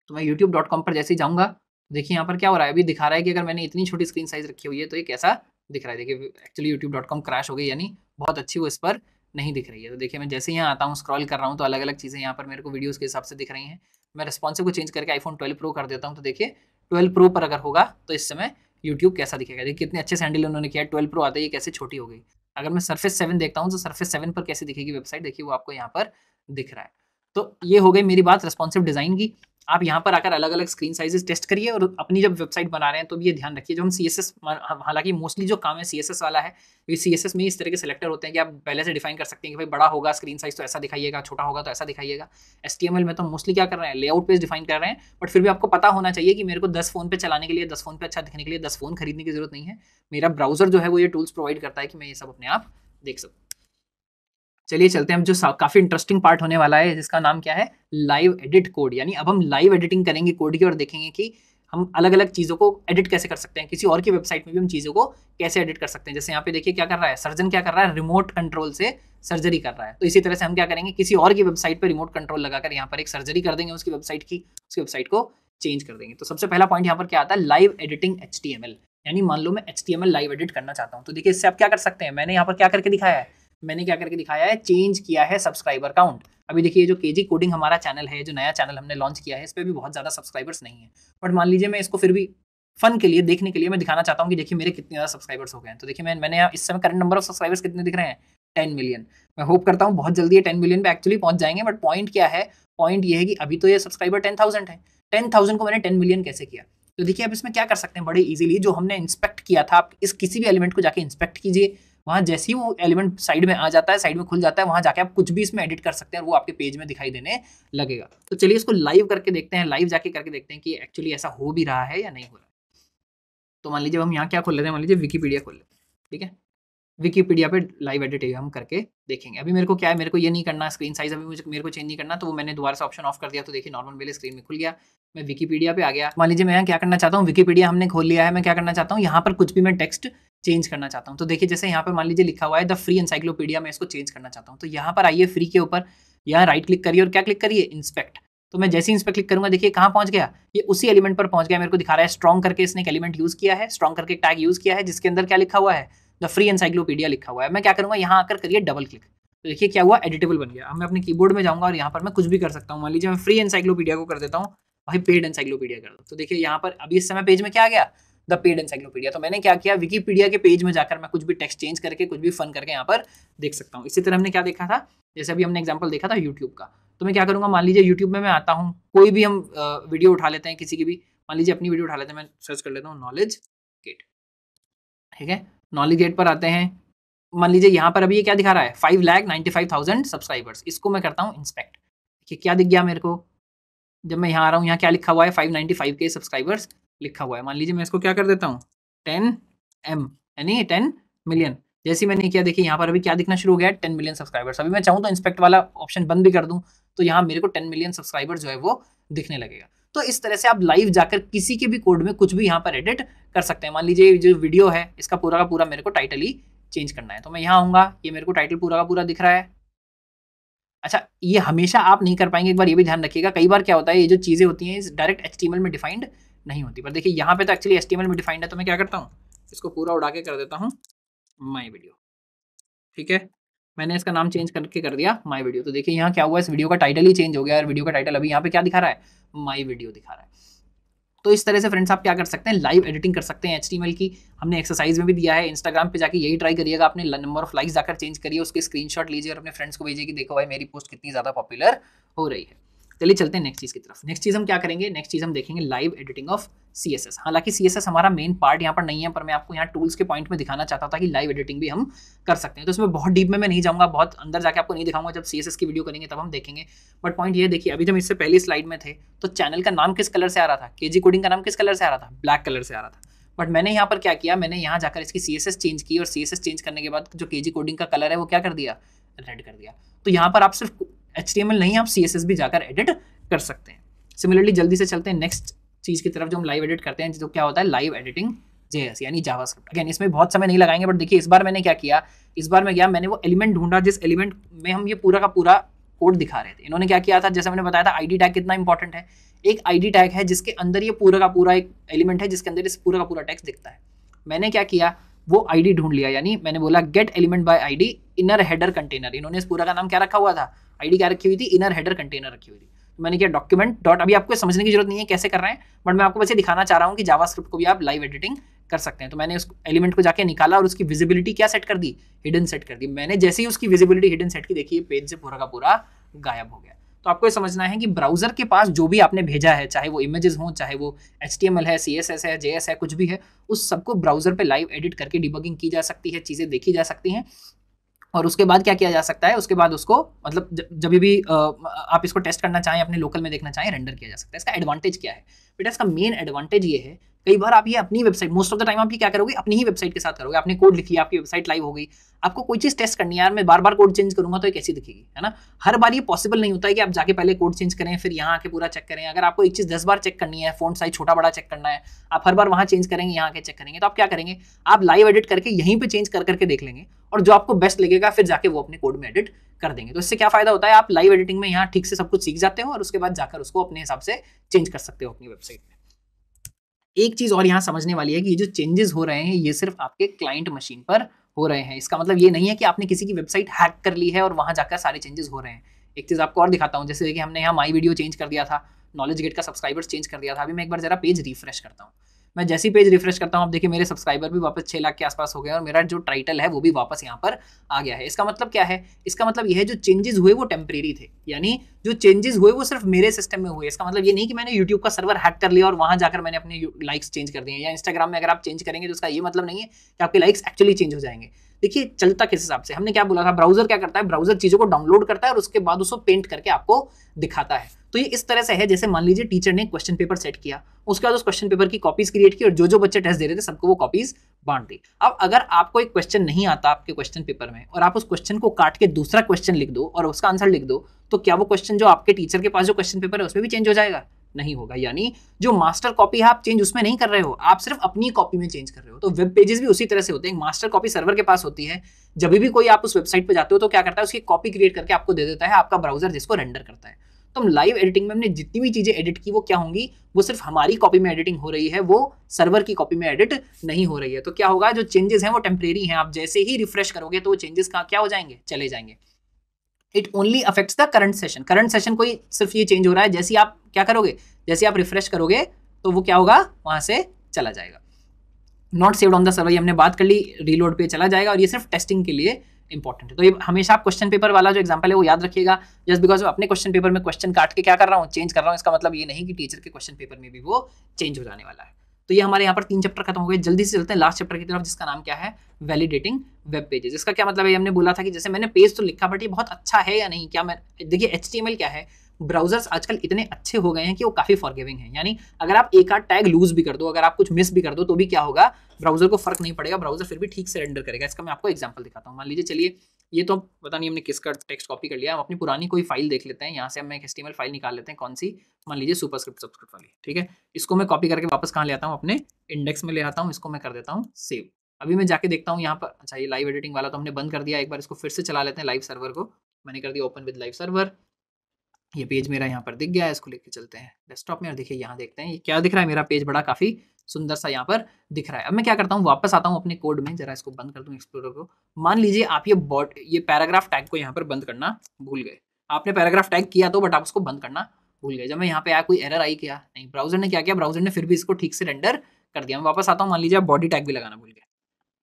तो मैं यूट्यूब पर जैसे ही जाऊँगा तो देखिए यहाँ पर क्या हो रहा है अभी दिखा रहा है कि अगर मैंने इतनी छोटी स्क्रीन साइज़ रखी हुई है तो ये कैसा दिख रहा है देखिए actually YouTube dot com crash हो गई यानी बहुत अच्छी वो इस पर नहीं दिख रही है तो देखिए मैं जैसे यहाँ आता हूँ स्क्रॉल कर रहा हूँ तो अलग अलग चीज़ें यहाँ पर मेरे को वीडियोज़ के हिसाब से दिख रही हैं मैं रिस्पॉन्सिव को चेंज करके आईफोन ट्वेल्व प्रो कर देता हूँ तो देखिए ट्वेल्व प्रो पर अगर होगा तो इस समय यूट्यूब कैसा दिखेगा देखिए कितने अच्छे सैंडल उन्होंने किया ट्वेल्व प्रो आता है ये कैसे छोटी हो गई अगर मैं सर्फेस सेवन देखता हूँ तो सर्फेस सेवन पर कैसे दिखेगी वेबसाइट देखिए वो आपको यहाँ पर दिख रहा है तो ये हो गई मेरी बात रेस्पॉन्सिव डिज़ाइन की आप यहाँ पर आकर अलग अलग स्क्रीन साइजेस टेस्ट करिए और अपनी जब वेबसाइट बना रहे हैं तो भी ये ध्यान रखिए जो हम सी एस एस हालांकि मोस्टली जो काम है सी एस एस वाला है क्योंकि सी एस एस में इस तरह के सिलेक्टर होते हैं कि आप पहले से डिफाइन कर सकते हैं कि भाई बड़ा होगा स्क्रीन साइज तो ऐसा दिखाइएगा छोटा होगा तो ऐसा दिखाइएगा एस टी एम एल में तो मोस्टली क्या कर रहे हैं लेआउट पेज डिफाइन कर रहे हैं बट फिर भी आपको पता होना चाहिए कि मेरे को दस फोन पर चलाने के लिए दस फोन पर अच्छा दिखने के लिए दस फोन खरीदने की जरूरत नहीं है मेरा ब्राउजर जो है वो ये टूल्स प्रोवाइड करता है कि मैं ये सब अपने आप देख सकूँ चलिए चलते हैं हम जो काफ़ी इंटरेस्टिंग पार्ट होने वाला है जिसका नाम क्या है लाइव एडिट कोड यानी अब हम लाइव एडिटिंग करेंगे कोड की और देखेंगे कि हम अलग अलग चीज़ों को एडिट कैसे कर सकते हैं किसी और की वेबसाइट में भी हम चीज़ों को कैसे एडिट कर सकते हैं जैसे यहाँ पे देखिए क्या कर रहा है सर्जन क्या कर रहा है रिमोट कंट्रोल से सर्जरी कर रहा है तो इसी तरह से हम क्या करेंगे किसी और की वेबसाइट पर रिमोट कंट्रोल लगाकर यहाँ पर एक सर्जरी कर देंगे उसकी वेबसाइट की उसकी वेबसाइट को चेंज कर देंगे तो सबसे पहला पॉइंट यहाँ पर क्या आता है लाइव एडिटिंग एच यानी मान लो मैं एच लाइव एडिट करना चाहता हूँ तो देखिए इससे आप क्या कर सकते हैं मैंने यहाँ पर क्या करके दिखाया है मैंने क्या करके दिखाया है चेंज किया है सब्सक्राइबर काउंट अभी देखिए जो के कोडिंग हमारा चैनल है जो नया चैनल हमने लॉन्च किया है इस पर भी बहुत ज़्यादा सब्सक्राइबर्स नहीं है बट मान लीजिए मैं इसको फिर भी फन के लिए देखने के लिए मैं दिखाना चाहता हूँ कि देखिए मेरे कितने ज़्यादा सब्सक्राइबर्स हो गए हैं तो देखिए मैं मैंने इस समय करंट नंबर ऑफ सब्सक्राइबर्स कितने दिख रहे हैं टेन मिलियन मैं होप करता हूँ बहुत जल्दी ये टेन मिलियन पे एक्चुअली पहुँच जाएंगे बट पॉइंट क्या है पॉइंट ये है कि अभी तो ये सब्सक्राइबर टेन थाउजेंड है टेन थाउजेंड को मैंने टेन मिलियन कैसे किया तो देखिए आप इसमें क्या कर सकते हैं बड़े इजीली जो हमने इंस्पेक्ट किया था आप इस किसी भी एलिमेंट को जाके इंस्पेक्ट कीजिए वहाँ जैसे ही वो एलिमेंट साइड में आ जाता है साइड में खुल जाता है वहाँ जाके आप कुछ भी इसमें एडिट कर सकते हैं वो आपके पेज में दिखाई देने लगेगा तो चलिए इसको लाइव करके देखते हैं लाइव जाके करके देखते हैं कि एक्चुअली ऐसा हो भी रहा है या नहीं हो रहा है तो मान लीजिए हम यहाँ क्या खोल लेते हैं मान लीजिए विकीपीडिया खोल लेते हैं ठीक है विकीपीडिया पे लाइव एडिट हम करके देखेंगे अभी मेरे को क्या है मेरे को ये नहीं करना स्क्रीन साइज अभी मुझे मेरे को चेंज नहीं करना तो वो मैंने दोबारा से ऑप्शन ऑफ कर दिया तो देखिए नॉर्मल मेरे स्क्रीन में खुल गया मैं विकीपीडिया पे आ गया मान लीजिए मैं यहाँ क्या करना चाहता हूँ विकीपीडिया हमने खोल लिया है मैं क्या करना चाहता हूँ यहाँ पर कुछ भी मैं टेक्स्ट चेंज करना चाहता हूँ तो देखिए जैसे यहाँ पर मान लीजिए लिखा हुआ है द फ्री एनसाइक्लोपीडिया मैं इसको चेंज करना चाहता हूँ तो यहाँ पर आइए फ्री के ऊपर यहाँ राइट क्लिक करिए और क्या क्लिक करिए इंस्पेक्ट तो मैं जैसे ही क्लिक करूंगा देखिए कहाँ पहुंच गया ये उसी एलिमेंट पर पहुंच गया मेरे को दिखा रहा है स्ट्रॉन्ग करके इसने एक एलिमेंट यूज किया है स्ट्रॉन्ग करके टैग यूज किया है जिसके अंदर क्या लिखा हुआ है द फ्री एनसाइक्लोपीडिया लिखा हुआ है मैं क्या करूँगा यहाँ आकर करिए डबल क्लिक तो देखिए क्या हुआ एडिटेबल बन गया अब मैं अपने कीबोर्ड में जाऊँगा और यहाँ पर मैं कुछ भी कर सकता हूँ मान लीजिए मैं फ्री एनसाइक्लोपीडिया को कर देता हूँ भाई पेड एनसाइक्लोपीडिया कर दो तो देखिए यहाँ पर अभी इस समय पेज में क्या गया द पेड एनसाइक्लोपीडिया तो मैंने क्या किया विकीपीडिया के पेज में जाकर मैं कुछ भी टेक्स्ट चेंज करके कुछ भी फन करके यहाँ पर देख सकता हूँ इसी तरह हमने क्या देखा था जैसे अभी हमने एग्जाम्पल देखा था यूट्यूब का तो मैं क्या करूँगा मान लीजिए यूट्यूब में मैं आता हूँ कोई भी हम वीडियो उठा लेते हैं किसी की भी मान लीजिए अपनी वीडियो उठा लेते हैं मैं सर्च कर लेता हूँ नॉलेज किट ठीक है नॉलेज गेट पर आते हैं मान लीजिए यहाँ पर अभी ये क्या दिखा रहा है five lakh ninety five thousand subscribers इसको मैं करता हूँ इंस्पेक्ट कि क्या दिख गया मेरे को जब मैं यहाँ आ रहा हूँ यहाँ क्या लिखा हुआ है five ninety five K subscribers लिखा हुआ है मान लीजिए मैं इसको क्या कर देता हूँ टेन एम यानी टेन मिलियन जैसे मैंने किया देखिए यहाँ पर अभी क्या दिखना शुरू हो गया है टेन मिलियन सब्सक्राइबर्स अभी मैं चाहूँ तो इंस्पेक्ट वाला ऑप्शन बंद भी कर दूँ तो यहाँ मेरे को टेन मिलियन सब्सक्राइबर्स जो है वो दिखने लगेगा तो इस तरह से आप लाइव जाकर किसी के भी कोड में कुछ भी यहाँ पर एडिट कर सकते हैं मान लीजिए जो वीडियो है इसका पूरा का पूरा मेरे को टाइटल ही चेंज करना है तो मैं यहाँ आऊँगा ये मेरे को टाइटल पूरा का पूरा दिख रहा है अच्छा ये हमेशा आप नहीं कर पाएंगे एक बार ये भी ध्यान रखिएगा कई बार क्या होता है ये जो चीज़ें होती हैं डायरेक्ट एच में डिफाइंड नहीं होती पर देखिए यहाँ पे तो एक्चुअली एच में डिफाइंड है तो मैं क्या करता हूँ इसको पूरा उड़ा के कर देता हूँ माई वीडियो ठीक है मैंने इसका नाम चेंज करके कर दिया माई वीडियो तो देखिए यहाँ क्या हुआ इस वीडियो का टाइटल ही चेंज हो गया और वीडियो का टाइटल अभी यहाँ पे क्या दिखा रहा है माई वीडियो दिखा रहा है तो इस तरह से फ्रेंड्स आप क्या कर सकते हैं लाइव एडिटिंग कर सकते हैं एच की हमने एक्सरसाइज में भी दिया है इंस्टाग्राम पे जाके यही ट्राई करिएगा आपने नंबर ऑफ लाइक्स जाकर चेंज करिए उसके स्क्रीनशॉट लीजिए और अपने फ्रेंड्स को भेजिए कि देखो भाई मेरी पोस्ट कितनी ज़्यादा पॉपुलर हो रही है चलिए चलते हैं नेक्स्ट चीज़ की तरफ नेक्स्ट चीज़ हम क्या करेंगे नेक्स्ट चीज़ हम देखेंगे live editing of C S S हालांकि सी एस एस हमारा मेन पार्ट यहाँ पर नहीं है पर मैं आपको यहाँ टूल्स के पॉइंट में दिखाना चाहता था कि लाइव एडिटिंग भी हम कर सकते हैं तो इसमें बहुत डीप में मैं नहीं जाऊँगा बहुत अंदर जाकर आपको नहीं दिखाऊंगा जब सी एस एस की वीडियो करेंगे तब हम देखेंगे बट पॉइंट ये देखिए अभी जब इससे पहली स्लाइड में थे तो चैनल का नाम किस कलर से आ रहा था के कोडिंग का नाम किस कलर से आ रहा था ब्लैक कलर से आ रहा था बट मैंने यहाँ पर क्या किया मैंने यहाँ जाकर इसकी सी चेंज की और सी चेंज करने के बाद जो के कोडिंग का कलर है वो क्या कर दिया रेड कर दिया तो यहाँ पर आप सिर्फ एच नहीं आप सी भी जाकर एडिट कर सकते हैं सिमिलरली जल्दी से चलते हैं नेक्स्ट चीज़ की तरफ जो हम लाइव एडिट करते हैं जो क्या होता है लाइव एडिटिंग जे एस यानी स्क्रिप्ट अगेन इसमें बहुत समय नहीं लगाएंगे बट देखिए इस बार मैंने क्या किया इस बार मैं गया मैंने वो एलिमेंट ढूंढा जिस एलिमेंट में हम ये पूरा का पूरा कोड दिखा रहे थे इन्होंने क्या किया था जैसे मैंने बताया था डी टैग कितना इंपॉर्टेंट है एक डी टैग है जिसके अंदर ये पूरा का पूरा एक एलिमेंट है जिसके अंदर इस पूरा का पूरा टैक्स दिखता है मैंने क्या किया वो डी ढूंढ लिया यानी मैंने बोला get element by D inner header container इन्होंने इस पूरा का नाम क्या रखा हुआ था आईडी क्या रखी हुई थी इनर हेडर कंटेनर रखी हुई थी तो मैंने किया डॉक्यूमेंट डॉट अभी आपको समझने की जरूरत नहीं है कैसे कर रहे हैं बट मैं आपको वैसे दिखाना चाह रहा हूँ कि जावा को भी आप लाइव एडिटिंग कर सकते हैं तो मैंने उस एलिमेंट को जाके निकाला और उसकी विजिबिलिटी क्या सेट कर दी हिडन सेट कर दी मैंने जैसे ही उसकी विजिबिलिटी हिडन सेट की देखिए पेज से पूरा का पूरा गायब हो गया तो आपको ये समझना है कि ब्राउजर के पास जो भी आपने भेजा है चाहे वो इमेजेस हों चाहे वो एच है सी है जे है कुछ भी है उस सबको ब्राउजर पे लाइव एडिट करके डिबगिंग की जा सकती है चीज़ें देखी जा सकती हैं और उसके बाद क्या किया जा सकता है उसके बाद उसको मतलब जब भी आप इसको टेस्ट करना चाहें अपने लोकल में देखना चाहें रेंडर किया जा सकता है इसका एडवांटेज क्या है बेटा इसका मेन एडवांटेज ये है कई बार आप ये अपनी website most of the time आप ये क्या करोगे अपनी ही वेबसाइट के साथ करोगे आपने कोड लिखी है आपकी वेबसाइट लाइव हो गई आपको कोई चीज़ टेस्ट करनी है यार मैं बार बार कोड चेंज करूंगा तो ये कैसी दिखेगी है ना हर बार ये पॉसिबल नहीं होता है कि आप जाके पहले कोड चेंज करें फिर यहाँ आके पूरा चेक करें अगर आपको एक चीज़ दस बार चेक करनी है फोन साइज छोटा बड़ा चेक करना है आप हर बार वहाँ चेंज करेंगे यहाँ आके चेक करेंगे तो आप क्या करेंगे आप लाइव एडिट करके यहीं पर चेंज कर करके देख लेंगे और जो आपको बेस्ट लगेगा फिर जाके वो अपने कोड में एडिट कर देंगे तो इससे क्या फायदा होता है आप लाइव एडिटिंग में यहाँ ठीक से सब कुछ सीख जाते हो और उसके बाद जाकर उसको अपने हिसाब से चेंज कर सकते हो अपनी वेबसाइट में एक चीज़ और यहाँ समझने वाली है कि ये जो चेंजेस हो रहे हैं ये सिर्फ आपके क्लाइंट मशीन पर हो रहे हैं इसका मतलब ये नहीं है कि आपने किसी की वेबसाइट हैक कर ली है और वहाँ जाकर सारे चेंजेस हो रहे हैं एक चीज़ आपको और दिखाता हूँ जैसे कि हमने यहाँ माई वीडियो चेंज कर दिया था नॉलेज गेट का सब्सक्राइबर्स चेंज कर दिया था अभी मैं एक बार ज़रा पेज रिफ्रेश करता हूँ मैं जैसी पेज रिफ्रेश करता हूँ आप देखिए मेरे सब्सक्राइबर भी वापस छः लाख के आसपास हो गए और मेरा जो टाइटल है वो भी वापस यहाँ पर आ गया है इसका मतलब क्या है इसका मतलब यह है जो चेंजेस हुए वो टेम्प्रेरी थे यानी जो चेंजेस हुए वो सिर्फ मेरे सिस्टम में हुए इसका मतलब ये नहीं कि मैंने यूट्यूब का सर्वर हैक कर लिया और वहाँ जाकर मैंने अपने लाइक्स चेंज कर दिए या इंस्टाग्राम में अगर आप चेंज करेंगे तो उसका ये मतलब नहीं है कि आपके लाइक्स एक्चुअली चेंज हो जाएंगे देखिए चलता किस हिसाब से हमने क्या बोला था ब्राउजर क्या करता है ब्राउजर चीज़ों को डाउनलोड करता है और उसके बाद उसको पेंट करके आपको दिखाता है तो ये इस तरह से है जैसे मान लीजिए टीचर ने क्वेश्चन पेपर सेट किया उसके बाद उस क्वेश्चन पेपर की कॉपीज क्रिएट की और जो जो बच्चे टेस्ट दे रहे थे सबको वो कॉपीज बांट दी अब अगर आपको एक क्वेश्चन नहीं आता आपके क्वेश्चन पेपर में और आप उस क्वेश्चन को काट के दूसरा क्वेश्चन लिख दो और उसका आंसर लिख दो तो क्या वो क्वेश्चन जो आपके टीचर के पास जो क्वेश्चन पेपर है उसमें भी चेंज हो जाएगा नहीं होगा यानी जो मास्टर कॉपी है आप चेंज उसमें नहीं कर रहे हो आप सिर्फ अपनी कॉपी में चेंज कर रहे हो तो वेब पेजेस भी उसी तरह से होते हैं मास्टर कॉपी सर्वर के पास होती है जब भी कोई आप उस वेबसाइट पर जाते हो तो क्या करता है उसकी कॉपी क्रिएट करके आपको दे देता है आपका ब्राउजर जिसको रेंडर करता है हम लाइव एडिटिंग में हमने जितनी भी चीज़ें एडिट की वो क्या होंगी वो सिर्फ हमारी कॉपी में एडिटिंग हो रही है वो सर्वर की कॉपी में एडिट नहीं हो रही है तो क्या होगा जो चेंजेस हैं वो टेम्परेरी हैं आप जैसे ही रिफ्रेश करोगे तो वो चेंजेस कहाँ क्या हो जाएंगे चले जाएंगे it only affects the current session current session कोई सिर्फ ये चेंज हो रहा है जैसे आप क्या करोगे जैसे आप रिफ्रेश करोगे तो वो क्या होगा वहां से चला जाएगा not saved on the server ये हमने बात कर ली रीलोड पे चला जाएगा और ये सिर्फ टेस्टिंग के लिए इंपॉर्टेंट है तो ये हमेशा आप क्वेश्चन पेपर वाला जो एग्जाम्पल है वो याद रखिएगा जस्ट बिकॉज अपने क्वेश्चन पेपर में क्वेश्चन काट के क्या कर रहा हूँ चेंज कर रहा हूँ इसका मतलब ये नहीं कि टीचर के क्वेश्चन पेपर में भी वो चेंज हो जाने वाला है तो ये हमारे यहाँ पर तीन चैप्टर खत्म हो गए जल्दी से चलते हैं लास्ट चैप्टर की तरफ जिसका नाम क्या है वैलिडेटिंग वेब पेजेस इसका क्या मतलब है हमने बोला था कि जैसे मैंने पेज तो लिखा बट ये बहुत अच्छा है या नहीं क्या मैं देखिए एच क्या है ब्राउजर्स आजकल इतने अच्छे हो गए हैं कि वो काफ़ी फॉरगिविंग है यानी अगर आप एक आध टैग लूज भी कर दो अगर आप कुछ मिस भी कर दो तो भी क्या होगा ब्राउजर को फर्क नहीं पड़ेगा ब्राउजर फिर भी ठीक से रेंडर करेगा इसका मैं आपको एग्जाम्पल दिखाता हूँ मान लीजिए चलिए ये तो पता नहीं हमने किसका टेक्स्ट कॉपी कर लिया हम अपनी पुरानी कोई फाइल देख लेते हैं यहाँ से हम एक एस्टीमल फाइल निकाल लेते हैं कौन सी मान लीजिए सुपर स्क्रिप्ट वाली ठीक है इसको मैं कॉपी करके वापस कहाँ ले आता हूँ अपने इंडेक्स में ले आता हूँ इसको मैं कर देता हूँ सेव अभी मैं जाके देखता हूँ यहाँ पर अच्छा ये लाइव एडिटिंग वाला तो हमने बंद कर दिया एक बार इसको फिर से चला लेते हैं लाइव सर्वर को मैंने कर दिया ओपन विद लाइव सर्वर ये पेज मेरा यहाँ पर दिख गया है इसको लेके चलते हैं डेस्कटॉप में और देखिए यहाँ देखते हैं ये क्या दिख रहा है मेरा पेज बड़ा काफ़ी सुंदर सा यहाँ पर दिख रहा है अब मैं क्या करता हूँ वापस आता हूँ अपने कोड में जरा इसको बंद कर दूँ एक्सप्लोरर को मान लीजिए आप ये बॉट ये पैराग्राफ टैग को यहाँ पर बंद करना भूल गए आपने पैराग्राफ टैग किया तो बट आप उसको बंद करना भूल गए जब मैं यहाँ पे आया कोई एरर आई क्या नहीं ब्राउजर ने क्या किया ब्राउजर ने फिर भी इसको ठीक से रेंडर कर दिया मैं वापस आता हूँ मान लीजिए आप बॉडी टैग भी लगाना भूल गए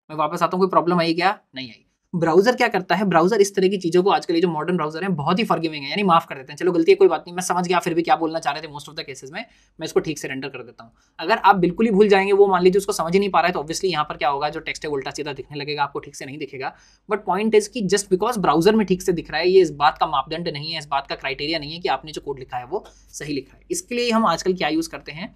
मैं वापस आता हूँ कोई प्रॉब्लम आई क्या नहीं आई ब्राउजर क्या करता है ब्राउजर इस तरह की चीज़ों को आजकल ये जो मॉडर्न ब्राउजर है बहुत ही फॉरगिविंग है यानी माफ कर देते हैं चलो गलती है कोई बात नहीं मैं समझ गया फिर भी क्या बोलना चाह रहे थे मोस्ट ऑफ द केसेस में मैं इसको ठीक से रेंडर कर देता हूँ अगर आप बिल्कुल ही भूल जाएंगे वो मान लीजिए उसको समझ ही नहीं पा रहा है तो ऑब्वियसली यहाँ पर क्या होगा जो टेक्स्ट है उल्टा सीधा दिखने लगेगा आपको ठीक से नहीं दिखेगा बट पॉइंट इज की जस्ट बिकॉज ब्राउजर में ठीक से दिख रहा है ये इस बात का मापदंड नहीं है इस बात का क्राइटेरिया नहीं है कि आपने जो कोड लिखा है वो सही लिखा है इसके लिए हम आजकल क्या यूज़ करते हैं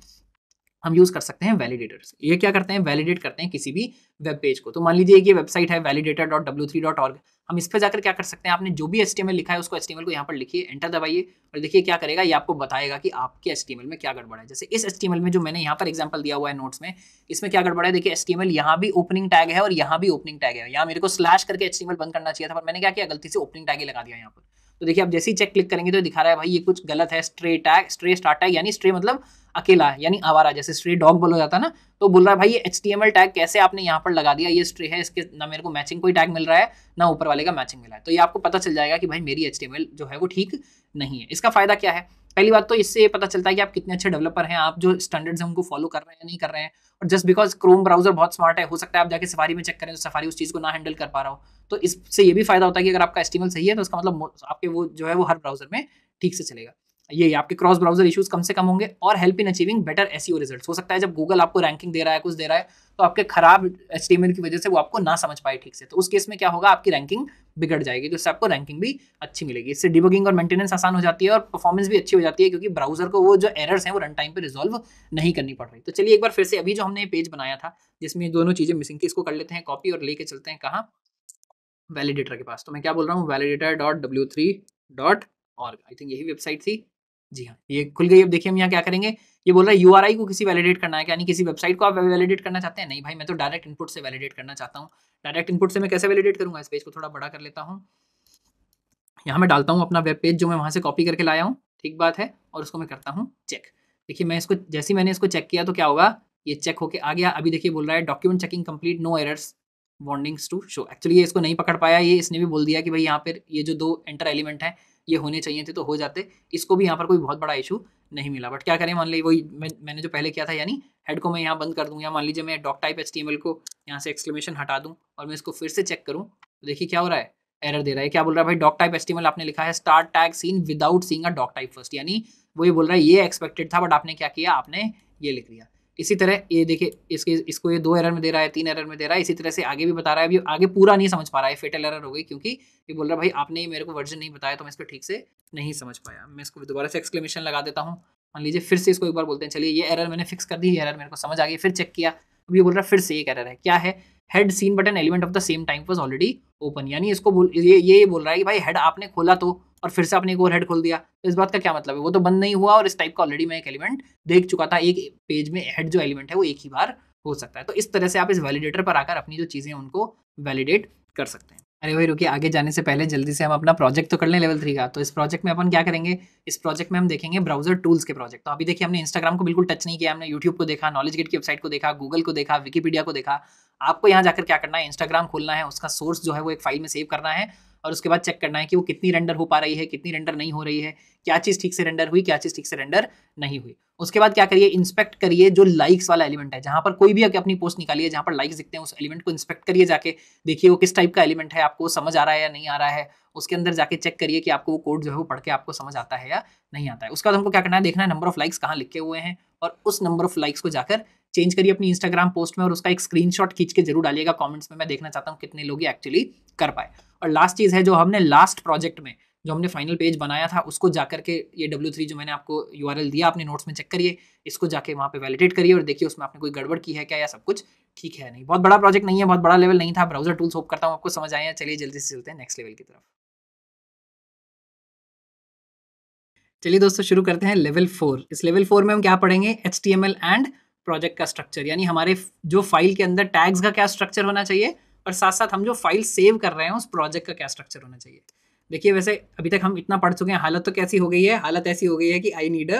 हम यूज़ कर सकते हैं वैलिडेटर्स ये क्या करते हैं वैलिडेट करते हैं किसी भी वेब पेज को तो मान लीजिए ये वेबसाइट है validator dot W three dot org हम इस पर जाकर क्या कर सकते हैं आपने जो भी एस लिखा है उसको एस को यहाँ पर लिखिए एंटर दबाइए और देखिए क्या करेगा ये आपको बताएगा कि आपके एस में क्या गड़बड़ है जैसे इस एस में जो मैंने यहाँ पर एग्जाम्पल दिया हुआ है नोट्स में इसमें क्या गड़बड़ है देखिए एस यहाँ भी ओपनिंग टैग है और यहाँ भी ओपनिंग टैग है यहाँ मेरे को स्लैश करके एस बंद करना चाहिए था पर मैंने क्या किया गलती से ओपनिंग टैग ही लगा दिया यहाँ पर तो देखिए आप जैसे ही चेक क्लिक करेंगे तो दिखा रहा है भाई ये कुछ गलत है stray tag stray star tag यानी स्ट्रे मतलब अकेला है यानी आवारा जैसे स्ट्रे डॉग बोला जाता है ना तो बोल रहा है भाई ये एच टैग कैसे आपने यहाँ पर लगा दिया ये स्ट्रे है इसके ना मेरे को मैचिंग कोई टैग मिल रहा है ना ऊपर वाले का मैचिंग मिला है तो ये आपको पता चल जाएगा कि भाई मेरी एच जो है वो ठीक नहीं है इसका फायदा क्या है पहली बात तो इससे पता चलता है कि आप कितने अच्छे डेवलपर हैं आप जो स्टैंडर्ड्स हैं उनको फॉलो कर रहे हैं नहीं कर रहे हैं और जस्ट बिकॉज क्रोम ब्राउजर बहुत स्मार्ट है हो सकता है आप जाके सफारी में चेक करें तो सफारी उस चीज़ को ना हैंडल कर पा रहा हो तो इससे ये भी फायदा होता है कि अगर आपका एस्टिमल सही है तो उसका मतलब आपके वो जो है वो हर ब्राउजर में ठीक से चलेगा ये आपके क्रॉस ब्राउजर इशूज कम से कम होंगे और help in achieving better as result हो सकता है जब गूगल आपको रैंकिंग दे रहा है कुछ दे रहा है तो आपके खराब एच की वजह से वो आपको ना समझ पाए ठीक से तो उस केस में क्या होगा आपकी रैंकिंग बिगड़ जाएगी तो इससे आपको रैंकिंग भी अच्छी मिलेगी इससे डिबगिंग और मेंटेनेंस आसान हो जाती है और परफॉर्मेंस भी अच्छी हो जाती है क्योंकि ब्राउजर को वो जो एरर्स हैं वो रन टाइम पर रिजॉल्व नहीं करनी पड़ रही तो चलिए एक बार फिर से अभी जो हमने पेज बनाया था जिसमें दोनों चीज़ें मिसिंग थी इसको कर लेते हैं कॉपी और लेके चलते हैं कहाँ वैलिडेटर के पास तो मैं क्या बोल रहा हूँ validator dot W three dot org I think यही वेबसाइट थी जी हाँ ये खुल गई अब देखिए हम यहाँ क्या करेंगे ये बोल रहा है आई को किसी वैलिडेट करना है यानी किसी वेबसाइट को आप वैलिडेट करना चाहते हैं नहीं भाई मैं तो डायरेक्ट इनपुट से वैलिडेट करना चाहता हूँ डायरेक्ट इनपुट से मैं कैसे वैलिडेट करूँगा इस पेज को थोड़ा बड़ा कर लेता हूँ यहाँ मैं डालता हूँ अपना वेब पेज जो मैं वहाँ से कॉपी करके लाया हूँ ठीक बात है और उसको मैं करता हूँ चेक देखिए मैं इसको जैसे मैंने इसको चेक किया तो क्या होगा ये चेक होके आ गया अभी देखिए बोल रहा है document checking complete no errors warnings to show actually ये इसको नहीं पकड़ पाया ये इसने भी बोल दिया कि भाई यहाँ पर ये जो दो एंटर एलिमेंट है ये होने चाहिए थे तो हो जाते इसको भी यहाँ पर कोई बहुत बड़ा इशू नहीं मिला बट क्या करें मान ली वही मैं, मैंने जो पहले किया था यानी हेड को मैं यहाँ बंद कर दूँ या मान लीजिए मैं डॉक टाइप एच को यहाँ से एक्सक्लेमेशन हटा दूँ और मैं इसको फिर से चेक करूँ तो देखिए क्या हो रहा है एरर दे रहा है क्या बोल रहा है भाई डॉक टाइप एस्टिमल आपने लिखा है start tag seen without seeing a doctype first यानी वो ये बोल रहा है ये एक्सपेक्टेड था बट आपने क्या किया आपने ये लिख लिया इसी तरह ये देखिए इसके इसको ये दो एरर में दे रहा है तीन एरर में दे रहा है इसी तरह से आगे भी बता रहा है अभी आगे पूरा नहीं समझ पा रहा है फेटल एरर हो गई क्योंकि ये बोल रहा है भाई आपने मेरे को वर्जन नहीं बताया तो मैं इसको ठीक से नहीं समझ पाया मैं इसको दोबारा से एक्सक्लेमेशन लगा देता हूँ मान लीजिए फिर से इसको एक बार बोलते हैं चलिए ये एरर मैंने फिक्स कर दी ये एरर मेरे को समझ आ गई फिर चेक किया अभी बोल रहा है फिर से ये कह रहा है क्या है head seen but an element of the same time was already open यानी इसको बोल ये ये बोल रहा है कि भाई हेड आपने खोला तो और फिर से आपने एक और हेड खोल दिया तो इस बात का क्या मतलब है वो तो बंद नहीं हुआ और इस टाइप का ऑलरेडी मैं एक एलिमेंट देख चुका था एक पेज में हेड जो एलिमेंट है वो एक ही बार हो सकता है तो इस तरह से आप इस वैलिडेटर पर आकर अपनी जो चीज़ें उनको वैलिडेट कर सकते हैं अरे वही रुकिए आगे जाने से पहले जल्दी से हम अपना प्रोजेक्ट तो कर लें लेवल थ्री का तो इस प्रोजेक्ट में अपन क्या करेंगे इस प्रोजेक्ट में हम देखेंगे ब्राउजर टूल्स के प्रोजेक्ट तो अभी देखिए हमने इंस्टाग्राम को बिल्कुल टच नहीं किया हमने यूट्यूब को देखा नॉलेज गेट की वेबसाइट को देखा गूगल को देखा विकीपीडिया को देखा आपको यहाँ जाकर क्या करना है इंस्टाग्राम खोलना है उसका सोर्स जो है वो एक फाइल में सेव करना है और उसके बाद चेक करना है कि वो कितनी रेंडर हो पा रही है कितनी रेंडर नहीं हो रही है क्या चीज़ ठीक से रेंडर हुई क्या चीज़ ठीक से रेंडर नहीं हुई उसके बाद क्या करिए इंस्पेक्ट करिए जो लाइक्स वाला एलिमेंट है जहाँ पर कोई भी अपनी पोस्ट निकालिए जहाँ पर लाइक्स दिखते हैं उस एलिमेंट को इंस्पेक्ट करिए जाके देखिए वो किस टाइप का एलिमेंट है आपको समझ आ रहा है या नहीं आ रहा है उसके अंदर जाके चेक करिए कि आपको वो कोड जो है वो पढ़ के आपको समझ आता है या नहीं आता है उसके बाद हमको क्या करना है देखना है नंबर ऑफ लाइक्स कहाँ लिखे हुए हैं और उस नंबर ऑफ लाइक्स को जाकर चेंज करिए अपनी इंस्टाग्राम पोस्ट में और उसका एक स्क्रीनशॉट खींच के जरूर डालिएगा कॉमेंट्स में मैं देखना चाहता हूँ कितने लोग एक्चुअली कर पाए और लास्ट चीज़ है जो हमने लास्ट प्रोजेक्ट में जो हमने फाइनल पेज बनाया था उसको जाकर के ये डब्ल्यू थ्री जो मैंने आपको यू दिया अपने नोट्स में चेक करिए इसको जाके वहाँ पे वैलिडेट करिए और देखिए उसमें आपने कोई गड़बड़ की है क्या या सब कुछ ठीक है नहीं बहुत बड़ा प्रोजेक्ट नहीं है बहुत बड़ा लेवल नहीं था ब्राउजर टूल्स होप करता हूँ आपको समझ आए हैं चलिए जल्दी से चलते हैं नेक्स्ट लेवल की तरफ चलिए दोस्तों शुरू करते हैं लेवल फोर इस लेवल फोर में हम क्या पढ़ेंगे एच एंड प्रोजेक्ट का स्ट्रक्चर यानी हमारे जो फाइल के अंदर टैग्स का क्या स्ट्रक्चर होना चाहिए और साथ साथ हम जो फाइल सेव कर रहे हैं उस प्रोजेक्ट का क्या स्ट्रक्चर होना चाहिए देखिए वैसे अभी तक हम इतना पढ़ चुके हैं हालत तो कैसी हो गई है हालत ऐसी हो गई है कि I need a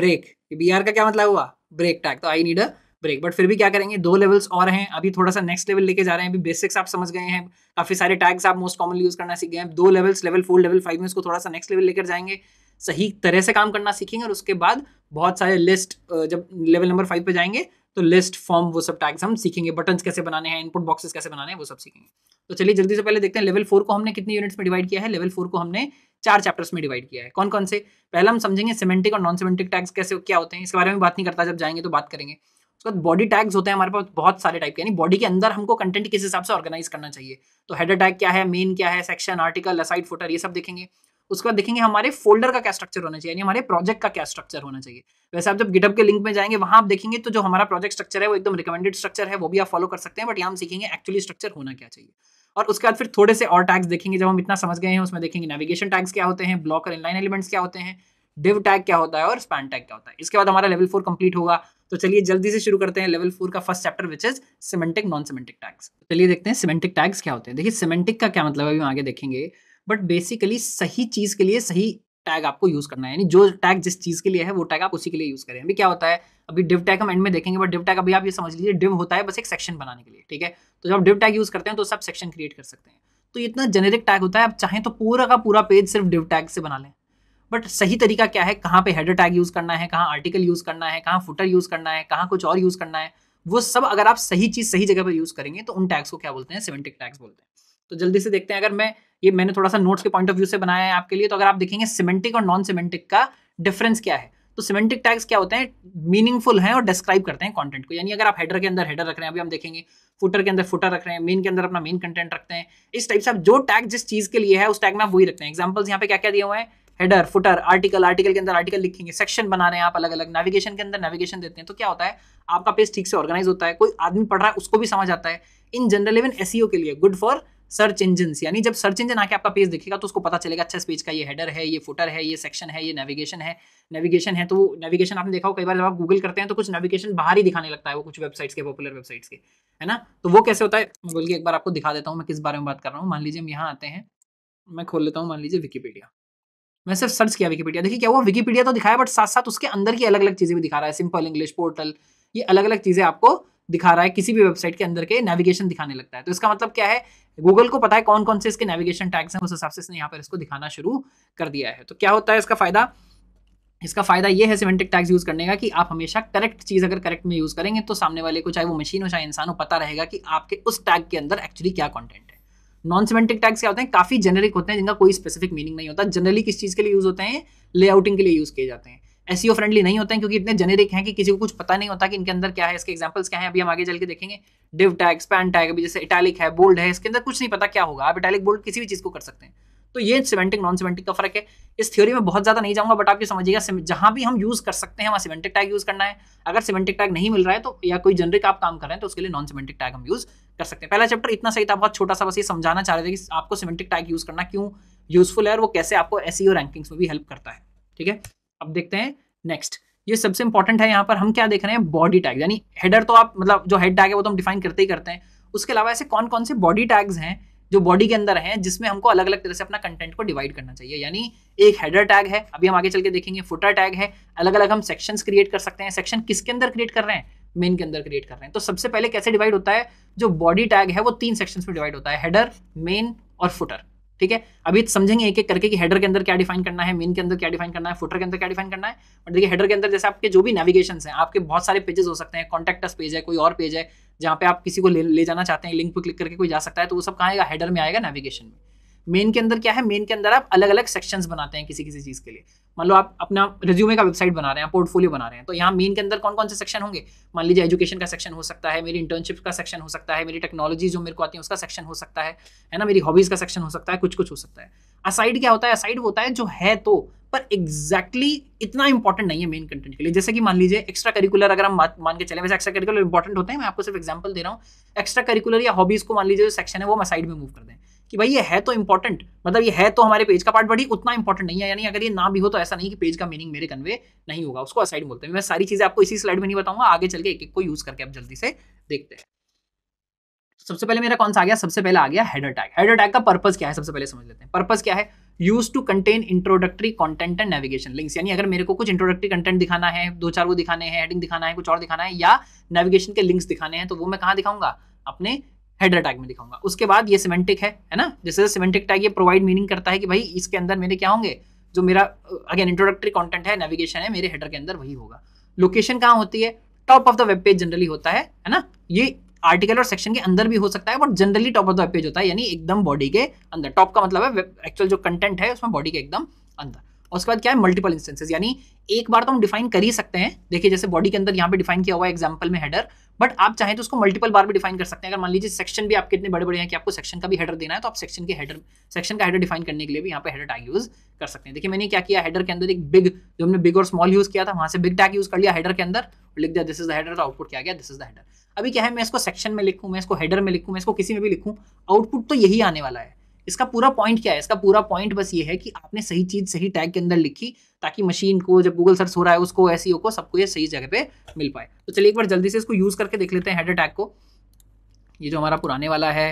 break B R का क्या मतलब हुआ ब्रेक टैग तो I need a break but फिर भी क्या करेंगे दो लेवल्स और हैं अभी थोड़ा सा नेक्स्ट लेवल लेके जा रहे हैं अभी बेसिक्स आप समझ गए हैं काफ़ी सारे टैग्स आप मोस्ट कॉमनली यूज़ करना सीख गए हैं दो levels level four level five में उसको थोड़ा सा नेक्स्ट लेवल लेकर जाएंगे सही तरह से काम करना सीखेंगे और उसके बाद बहुत सारे लिस्ट जब लेवल नंबर फाइव पे जाएंगे तो लिस्ट फॉर्म वो सब टैग्स हम सीखेंगे बटन्स कैसे बनाने हैं इनपुट बॉक्सेस कैसे बनाने हैं वो सब सीखेंगे तो चलिए जल्दी से पहले देखते हैं लेवल फोर को हमने कितने यूनिट्स में डिवाइड किया है लेवल फोर को हमने चार चैप्टर्स में डिवाइड किया है कौन कौन से पहले हम समझेंगे सिमेंटिक और नॉन सिमेंटिक टैग्स कैसे क्या होते हैं इसके बारे में बात नहीं करता जब जाएंगे तो बात करेंगे उसके बाद बॉडी टैग्स होते हैं हमारे पास बहुत सारे टाइप के यानी बॉडी के अंदर हमको कंटेंट किस हिसाब से ऑर्गेनाइज करना चाहिए तो हेडर टैग क्या है मेन क्या है सेक्शन आर्टिकल असाइड फोटर ये सब देखेंगे उसके बाद देखेंगे हमारे फोल्डर का क्या स्ट्रक्चर होना चाहिए यानी हमारे प्रोजेक्ट का क्या स्ट्रक्चर होना चाहिए वैसे आप जब गिटअप के लिंक में जाएंगे वहां आप देखेंगे तो जो हमारा प्रोजेक्ट स्ट्रक्चर है वो एकदम रिकमेंडेड स्ट्रक्चर है वो भी आप फॉलो कर सकते हैं बट यहाँ हम सीखेंगे एक्चुअली स्ट्रक्चर होना क्या चाहिए और उसके बाद फिर थोड़े से और टैग्स देखेंगे जब हम इतना समझ गए हैं उसमें देखेंगे नेविगेशन टैग्स क्या होते हैं ब्लॉक और इनलाइन एलिमेंट्स क्या होते हैं डिव टैग क्या होता है और स्पैन टैग क्या होता है इसके बाद हमारा लेवल फोर कंप्लीट होगा तो चलिए जल्दी से शुरू करते हैं लेवल फोर का first chapter which is semantic non semantic tags चलिए देखते हैं सिमेंटिक टैग्स क्या होते हैं देखिए सिमेंटिक का क्या मतलब है अभी आगे देखेंगे बट बेसिकली सही चीज़ के लिए सही टैग आपको यूज़ करना है यानी जो टैग जिस चीज़ के लिए है वो टैग आप उसी के लिए यूज़ करें अभी क्या होता है अभी डिव टैग हम एंड में देखेंगे बट डिव टैग अभी आप ये समझ लीजिए डिव होता है बस एक सेक्शन बनाने के लिए ठीक है तो जब डिव टैग यूज़ करते हैं तो सब सेक्शन क्रिएट कर सकते हैं तो इतना जेनेरिक टैग होता है आप चाहें तो पूरा का पूरा पेज सिर्फ डिव टैग से बना लें बट सही तरीका क्या है कहाँ पे हेड टैग यूज़ करना है कहाँ आर्टिकल यूज़ करना है कहाँ फुटर यूज़ करना है कहाँ कुछ और यूज़ करना है वो सब अगर आप सही चीज़ सही जगह पर यूज़ करेंगे तो उन टैग्स को क्या बोलते हैं सेवेंटिक टैग्स बोलते हैं तो जल्दी से देखते हैं अगर मैं ये मैंने थोड़ा सा नोट्स के पॉइंट ऑफ व्यू से बनाया है आपके लिए तो अगर आप देखेंगे सिमेंटिक और नॉन सिमेंटिक का डिफरेंस क्या है तो सिमेंटिक टैग्स क्या होते हैं मीनिंगफुल हैं और डिस्क्राइब करते हैं कंटेंट को यानी अगर आप हेडर के अंदर हेडर रख रहे हैं अभी हम देखेंगे फुटर के अंदर फुटर रख रहे हैं मेन के अंदर अपना मेन कंटेंट रखते हैं इस टाइप से आप जो टैग जिस चीज़ के लिए है उस टैग में आप वही रखते हैं एग्जाम्पल्स यहाँ पे क्या क्या दिए हुए हैं हेडर फुटर आर्टिकल आर्टिकल के अंदर आर्टिकल लिखेंगे सेक्शन बना रहे हैं आप अलग अलग नेविगेशन के अंदर नेविगेशन देते हैं तो क्या होता है आपका पेज ठीक से ऑर्गेनाइज होता है कोई आदमी पढ़ रहा है उसको भी समझ आता है इन जनरल इवन एस के लिए गुड फॉर सर्च इंजन यानी जब सर्च इंजन आके आपका पेज देखेगा तो उसको पता चलेगा अच्छा इस पेज का ये हेडर है ये फुटर है ये सेक्शन है ये नेविगेशन है नेविगेशन है तो नेविगेशन आपने देखा हो कई बार जब आप गूगल करते हैं तो कुछ नेविगेशन बाहर ही दिखाने लगता है वो कुछ वेबसाइट्स के पॉपुलर वेबसाइट्स के है ना तो वो कैसे होता है मैं बोल के एक बार आपको दिखा देता हूँ मैं किस बारे में बात कर रहा हूँ मान लीजिए हम यहाँ आते हैं मैं खोल लेता हूँ मान लीजिए विकीपीडिया मैं सिर्फ सर्च किया विकीपीडिया देखिए क्या वो विकीपीडिया तो दिखाया बट साथ साथ उसके अंदर की अलग अलग चीज़ें भी दिखा रहा है सिंपल इंग्लिश पोर्टल ये अलग अलग चीज़ें आपको दिखा रहा है किसी भी वेबसाइट के अंदर के नेविगेशन दिखाने लगता है तो इसका मतलब क्या है गूगल को पता है कौन कौन से इसके नेविगेशन टैग्स हैं उस हिसाब से इसने यहाँ पर इसको दिखाना शुरू कर दिया है तो क्या होता है इसका फ़ायदा इसका फायदा ये है सिमेंटिक टैग्स यूज़ करने का कि आप हमेशा करेक्ट चीज़ अगर करेक्ट में यूज़ करेंगे तो सामने वाले को चाहे वो मशीन हो चाहे इंसान हो पता रहेगा कि आपके उस टैग के अंदर एक्चुअली क्या कॉन्टेंट है नॉन सिमेंटिक टैग्स क्या होते हैं काफ़ी जेनेरिक होते हैं जिनका कोई स्पेसिफिक मीनिंग नहीं होता जनरली किस चीज़ के लिए यूज़ होते हैं लेआउटिंग के लिए यूज़ किए जाते हैं एस फ्रेंडली e नहीं होते हैं क्योंकि इतने जेनेरिक हैं कि किसी को कुछ पता नहीं होता कि इनके अंदर क्या है इसके एग्जाम्पल्स क्या है अभी हम आगे चल के देखेंगे डिव टैग स्पैन टैग अभी जैसे इटैलिक है बोल्ड है इसके अंदर कुछ नहीं पता क्या होगा आप इटैलिक बोल्ड किसी भी चीज़ को कर सकते हैं तो ये सिमेंटिक नॉन सिमेंटिक का फर्क है इस थ्योरी में बहुत ज़्यादा नहीं जाऊंगा बट आप ये समझिएगा जहां भी हम यूज़ कर सकते हैं वहाँ सिमेंटिक टैग यूज़ करना है अगर सिमेंटिक टैग नहीं मिल रहा है तो या कोई जनरिक आप काम कर रहे हैं तो उसके लिए नॉन सिमेंटिक टैग हम यूज़ कर सकते हैं पहला चैप्टर इतना सही था बहुत छोटा सा बस ये समझाना चाह रहे थे कि आपको सिमेंटिक टैग यूज़ करना क्यों यूज़फुल है और वो कैसे आपको एस रैंकिंग्स e में भी हेल्प करता है ठीक है अब देखते हैं नेक्स्ट ये सबसे इंपॉर्टेंट है यहाँ पर हम क्या देख रहे हैं बॉडी टैग यानी हेडर तो आप मतलब जो हेड टैग है वो तो हम डिफाइन करते ही करते हैं उसके अलावा ऐसे कौन कौन से बॉडी टैग्स हैं जो बॉडी के अंदर हैं जिसमें हमको अलग अलग तरह से अपना कंटेंट को डिवाइड करना चाहिए यानी एक हेडर टैग है अभी हम आगे चल के देखेंगे फुटर टैग है अलग अलग हम सेक्शंस क्रिएट कर सकते हैं सेक्शन किसके अंदर क्रिएट कर रहे हैं मेन के अंदर क्रिएट कर रहे हैं तो सबसे पहले कैसे डिवाइड होता है जो बॉडी टैग है वो तीन सेक्शन में डिवाइड होता है हेडर मेन और फुटर ठीक है अभी तो समझेंगे एक एक करके कि हेडर के अंदर क्या डिफाइन करना है मेन के अंदर क्या डिफाइन करना है फुटर के अंदर क्या डिफाइन करना है और देखिए हेडर के अंदर जैसे आपके जो भी नेविगेशन है आपके बहुत सारे पेजेस हो सकते हैं कॉन्टेक्टस पेज है कोई और पेज है जहाँ पे आप किसी को ले, ले जाना चाहते हैं लिंक पर क्लिक करके कोई जा सकता है तो वो सब कहाँ आएगा हेडर में आएगा नेविगेशन में मेन के अंदर क्या है मेन के अंदर आप अलग अलग सेक्शंस बनाते हैं किसी किसी चीज़ के लिए मान लो आप अपना रिज्यूमे का वेबसाइट बना रहे हैं पोर्टफोलियो बना रहे हैं तो यहाँ मेन के अंदर कौन कौन से सेक्शन होंगे मान लीजिए एजुकेशन का सेक्शन हो सकता है मेरी इंटर्नशिप का सेक्शन हो सकता है मेरी टेक्नोलॉजी जो मेरे को आती है उसका सेक्शन हो सकता है है ना मेरी हॉबीज़ का सेक्शन हो सकता है कुछ कुछ हो सकता है असाइड क्या होता है असाइड होता है जो है तो पर एग्जैक्टली exactly इतना इंपॉर्टेंट नहीं है मेन कंटेंट के लिए जैसे कि मान लीजिए एक्स्ट्रा करिकुलर अगर हम मान के चले वैसे एक्स्ट्रा करिकुलर इंपॉर्टेंट होते हैं मैं आपको सिर्फ एग्जाम्पल दे रहा हूँ एक्स्ट्रा करिकुलर या हॉबीज़ को मान लीजिए जो सेक्शन है वो हम असाइड में मूव कर दें कि भाई ये है तो इंपॉर्टेंट मतलब ये है तो हमारे पेज का पार्ट बट ही उतना इंपॉर्टेंट नहीं है यानी अगर ये ना भी हो तो ऐसा नहीं कि पेज का मीनिंग मेरे कन्वे नहीं होगा उसको असाइड बोलते हैं मैं सारी चीज़ें आपको इसी स्लाइड में नहीं बताऊंगा आगे चल के एक एक को यूज़ करके आप जल्दी से देखते हैं सबसे पहले मेरा कौन सा आ गया सबसे पहले आ गया हेडर टैग हेडर टैग का पर्पज क्या है सबसे पहले समझ लेते हैं पर्पज क्या है use to contain introductory content and navigation links यानी अगर मेरे को कुछ इंट्रोडक्टरी कंटेंट दिखाना है दो चार वो दिखाने हैं हेडिंग दिखाना है कुछ और दिखाना है या नेविगेशन के लिंक्स दिखाने हैं तो वो मैं कहाँ दिखाऊंगा अपने हेडर टैग में दिखाऊंगा उसके बाद ये सिमेंटिक है है ना जैसे सिमेंटिक टैग ये प्रोवाइड मीनिंग करता है कि भाई इसके अंदर मेरे क्या होंगे जो मेरा अगेन इंट्रोडक्टरी कॉन्टेंट है नेविगेशन है मेरे हेडर के अंदर वही होगा लोकेशन कहाँ होती है top of the web page generally होता है है ना ये आर्टिकल और सेक्शन के अंदर भी हो सकता है but generally top of the web page होता है यानी एकदम बॉडी के अंदर टॉप का मतलब है एक्चुअल जो कंटेंट है उसमें बॉडी के एकदम अंदर और उसके बाद क्या है मल्टीपल इंस्टेंसेज यानी एक बार तो हम डिफाइन कर ही सकते हैं देखिए जैसे बॉडी के अंदर यहाँ पे डिफाइन किया हुआ है एग्जाम्पल में हेडर बट आप चाहें तो उसको मल्टीपल बार भी डिफाइन कर सकते हैं अगर मान लीजिए सेक्शन भी आपके इतने बड़े बड़े हैं कि आपको सेक्शन का भी हेडर देना है तो आप सेक्शन के हेडर सेक्शन का हेडर डिफाइन करने के लिए भी यहाँ पे हेडर टैग यूज कर सकते हैं देखिए मैंने क्या किया हेडर के अंदर एक बिग जो हमने बिग और स्मॉल यूज किया था वहाँ से बिग टैग यूज कर लिया हेडर के अंदर और लिख दिया this is the header output क्या गया दिस इज द हेडर अभी क्या है मैं इसको सेक्शन में लिखूँ मैं इसको हेडर में लिखूँ मैं इसको किसी में भी लिखूँ आउटपुट तो यही आने वाला है इसका पूरा पॉइंट क्या है इसका पूरा पॉइंट बस ये है कि आपने सही चीज़ सही टैग के अंदर लिखी ताकि मशीन को जब गूगल सर्च हो रहा है उसको ऐसी को सबको ये सही जगह पे मिल पाए तो चलिए एक बार जल्दी से इसको यूज़ करके देख लेते हैं हेडर टैग को ये जो हमारा पुराने वाला है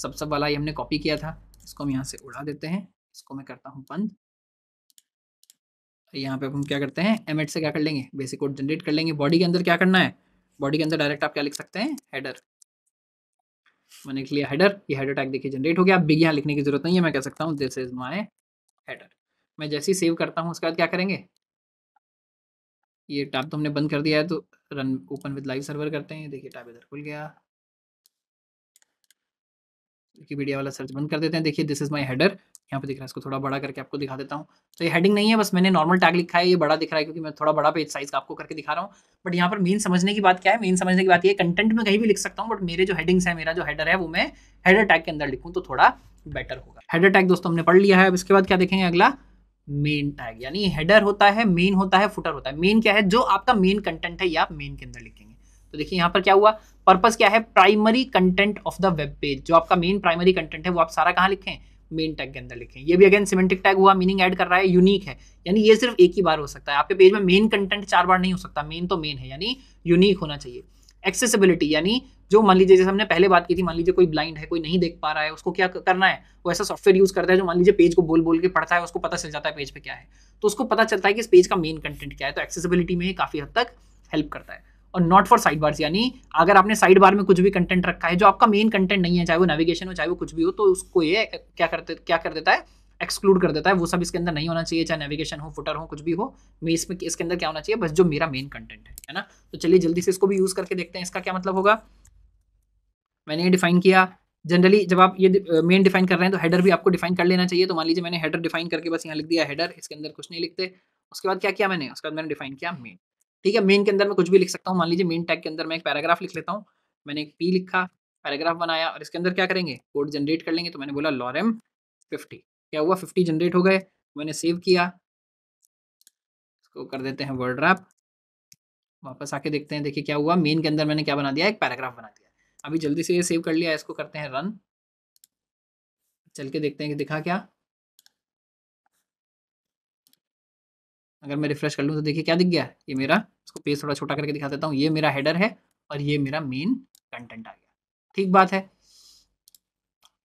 सब सब वाला ये हमने कॉपी किया था इसको हम यहाँ से उड़ा देते हैं इसको मैं करता हूँ बंद यहाँ पे हम क्या करते हैं एम से क्या कर लेंगे बेसिक कोड जनरेट कर लेंगे बॉडी के अंदर क्या करना है बॉडी के अंदर डायरेक्ट आप क्या लिख सकते हैं हेडर मैंने लिया हेडर ये हेडर टैग देखिए जनरेट हो गया अब बिग यहाँ लिखने की जरूरत नहीं है मैं कह सकता हूँ दिस इज माई हेडर मैं जैसे ही सेव करता हूँ उसके बाद क्या करेंगे ये टैब तो हमने बंद कर दिया है तो run open with live server करते हैं देखिए टैब इधर खुल गया विकीपीडिया वाला सर्च बंद कर देते हैं देखिए दिस इज माई हेडर यहाँ पे दिख रहा है इसको थोड़ा बड़ा करके आपको दिखा देता हूँ तो ये हेडिंग नहीं है बस मैंने नॉर्मल टैग लिखा है ये बड़ा दिख रहा है क्योंकि मैं थोड़ा बड़ा पेज साइज का आपको करके दिखा रहा हूँ बट यहाँ पर मेन समझने की बात क्या है मेन समझने की बात ये कंटेंट में कहीं भी लिख सकता हूँ बट मेरे जो हेडिंग्स है मेरा जो हेडर है वो मैं हेडर टैग के अंदर लिखूँ तो थोड़ा बेटर होगा हेडर टैग दोस्तों हमने पढ़ लिया है अब इसके बाद क्या देखेंगे अगला मेन टैग यानी हेडर होता है मेन होता है फुटर होता है मेन क्या है जो आपका मेन कंटेंट है ये आप मेन के अंदर लिखेंगे तो देखिए यहाँ पर क्या हुआ पर्पज क्या है primary content of the web page जो आपका मेन प्राइमरी कंटेंट है वो आप सारा कहाँ लिखें मेन टैग के अंदर लिखें ये भी अगेन सिमेंटिक टैग हुआ मीनिंग ऐड कर रहा है यूनिक है यानी ये सिर्फ एक ही बार हो सकता है आपके पेज में मेन कंटेंट चार बार नहीं हो सकता मेन तो मेन है यानी यूनिक होना चाहिए एक्सेसिबिलिटी यानी जो मान लीजिए जैसे हमने पहले बात की थी मान लीजिए कोई ब्लाइंड है कोई नहीं देख पा रहा है उसको क्या करना है वो ऐसा सॉफ्टवेयर यूज करता है जो मान लीजिए पेज को बोल बोल के पढ़ता है उसको पता चल जाता है पेज पे क्या है तो उसको पता चलता है कि इस पेज का मेन कंटेंट क्या है तो एक्सेसिबिलिटी में काफ़ी हद तक हेल्प करता है और नॉट फॉर साइड बार्स यानी अगर आपने साइड बार में कुछ भी कंटेंट रखा है जो आपका मेन कंटेंट नहीं है चाहे वो नेविगेशन हो चाहे वो कुछ भी हो तो उसको ये क्या करते क्या कर देता है एक्सक्लूड कर देता है वो सब इसके अंदर नहीं होना चाहिए चाहे नेविगेशन हो फुटर हो कुछ भी हो मैं इसमें इसके अंदर क्या होना चाहिए बस जो मेरा मेन कंटेंट है है ना तो चलिए जल्दी से इसको भी यूज़ करके देखते हैं इसका क्या मतलब होगा मैंने ये डिफाइन किया जनरली जब आप ये मेन डिफाइन कर रहे हैं तो हेडर भी आपको डिफाइन कर लेना चाहिए तो मान लीजिए मैंने हेडर डिफाइन करके बस यहाँ लिख दिया हेडर इसके अंदर कुछ नहीं लिखते उसके बाद क्या किया मैंने उसके बाद मैंने डिफाइन किया मेन ठीक है मेन के अंदर मैं कुछ भी लिख सकता हूँ मान लीजिए मेन टैग के अंदर मैं एक पैराग्राफ लिख लेता हूँ मैंने एक पी लिखा पैराग्राफ बनाया और इसके अंदर क्या करेंगे कोड जनरेट कर लेंगे तो मैंने बोला लॉरम फिफ्टी क्या हुआ फिफ्टी जनरेट हो गए मैंने सेव किया इसको कर देते हैं वर्ड रैप वापस आके देखते हैं देखिए क्या हुआ मेन के अंदर मैंने क्या बना दिया एक पैराग्राफ बना दिया अभी जल्दी से ये सेव कर लिया इसको करते हैं रन चल के देखते हैं कि दिखा क्या अगर मैं रिफ्रेश कर लूँ तो देखिए क्या दिख गया ये मेरा इसको पेज थोड़ा छोटा करके दिखा देता हूँ ये मेरा हेडर है और ये मेरा मेन कंटेंट आ गया ठीक बात है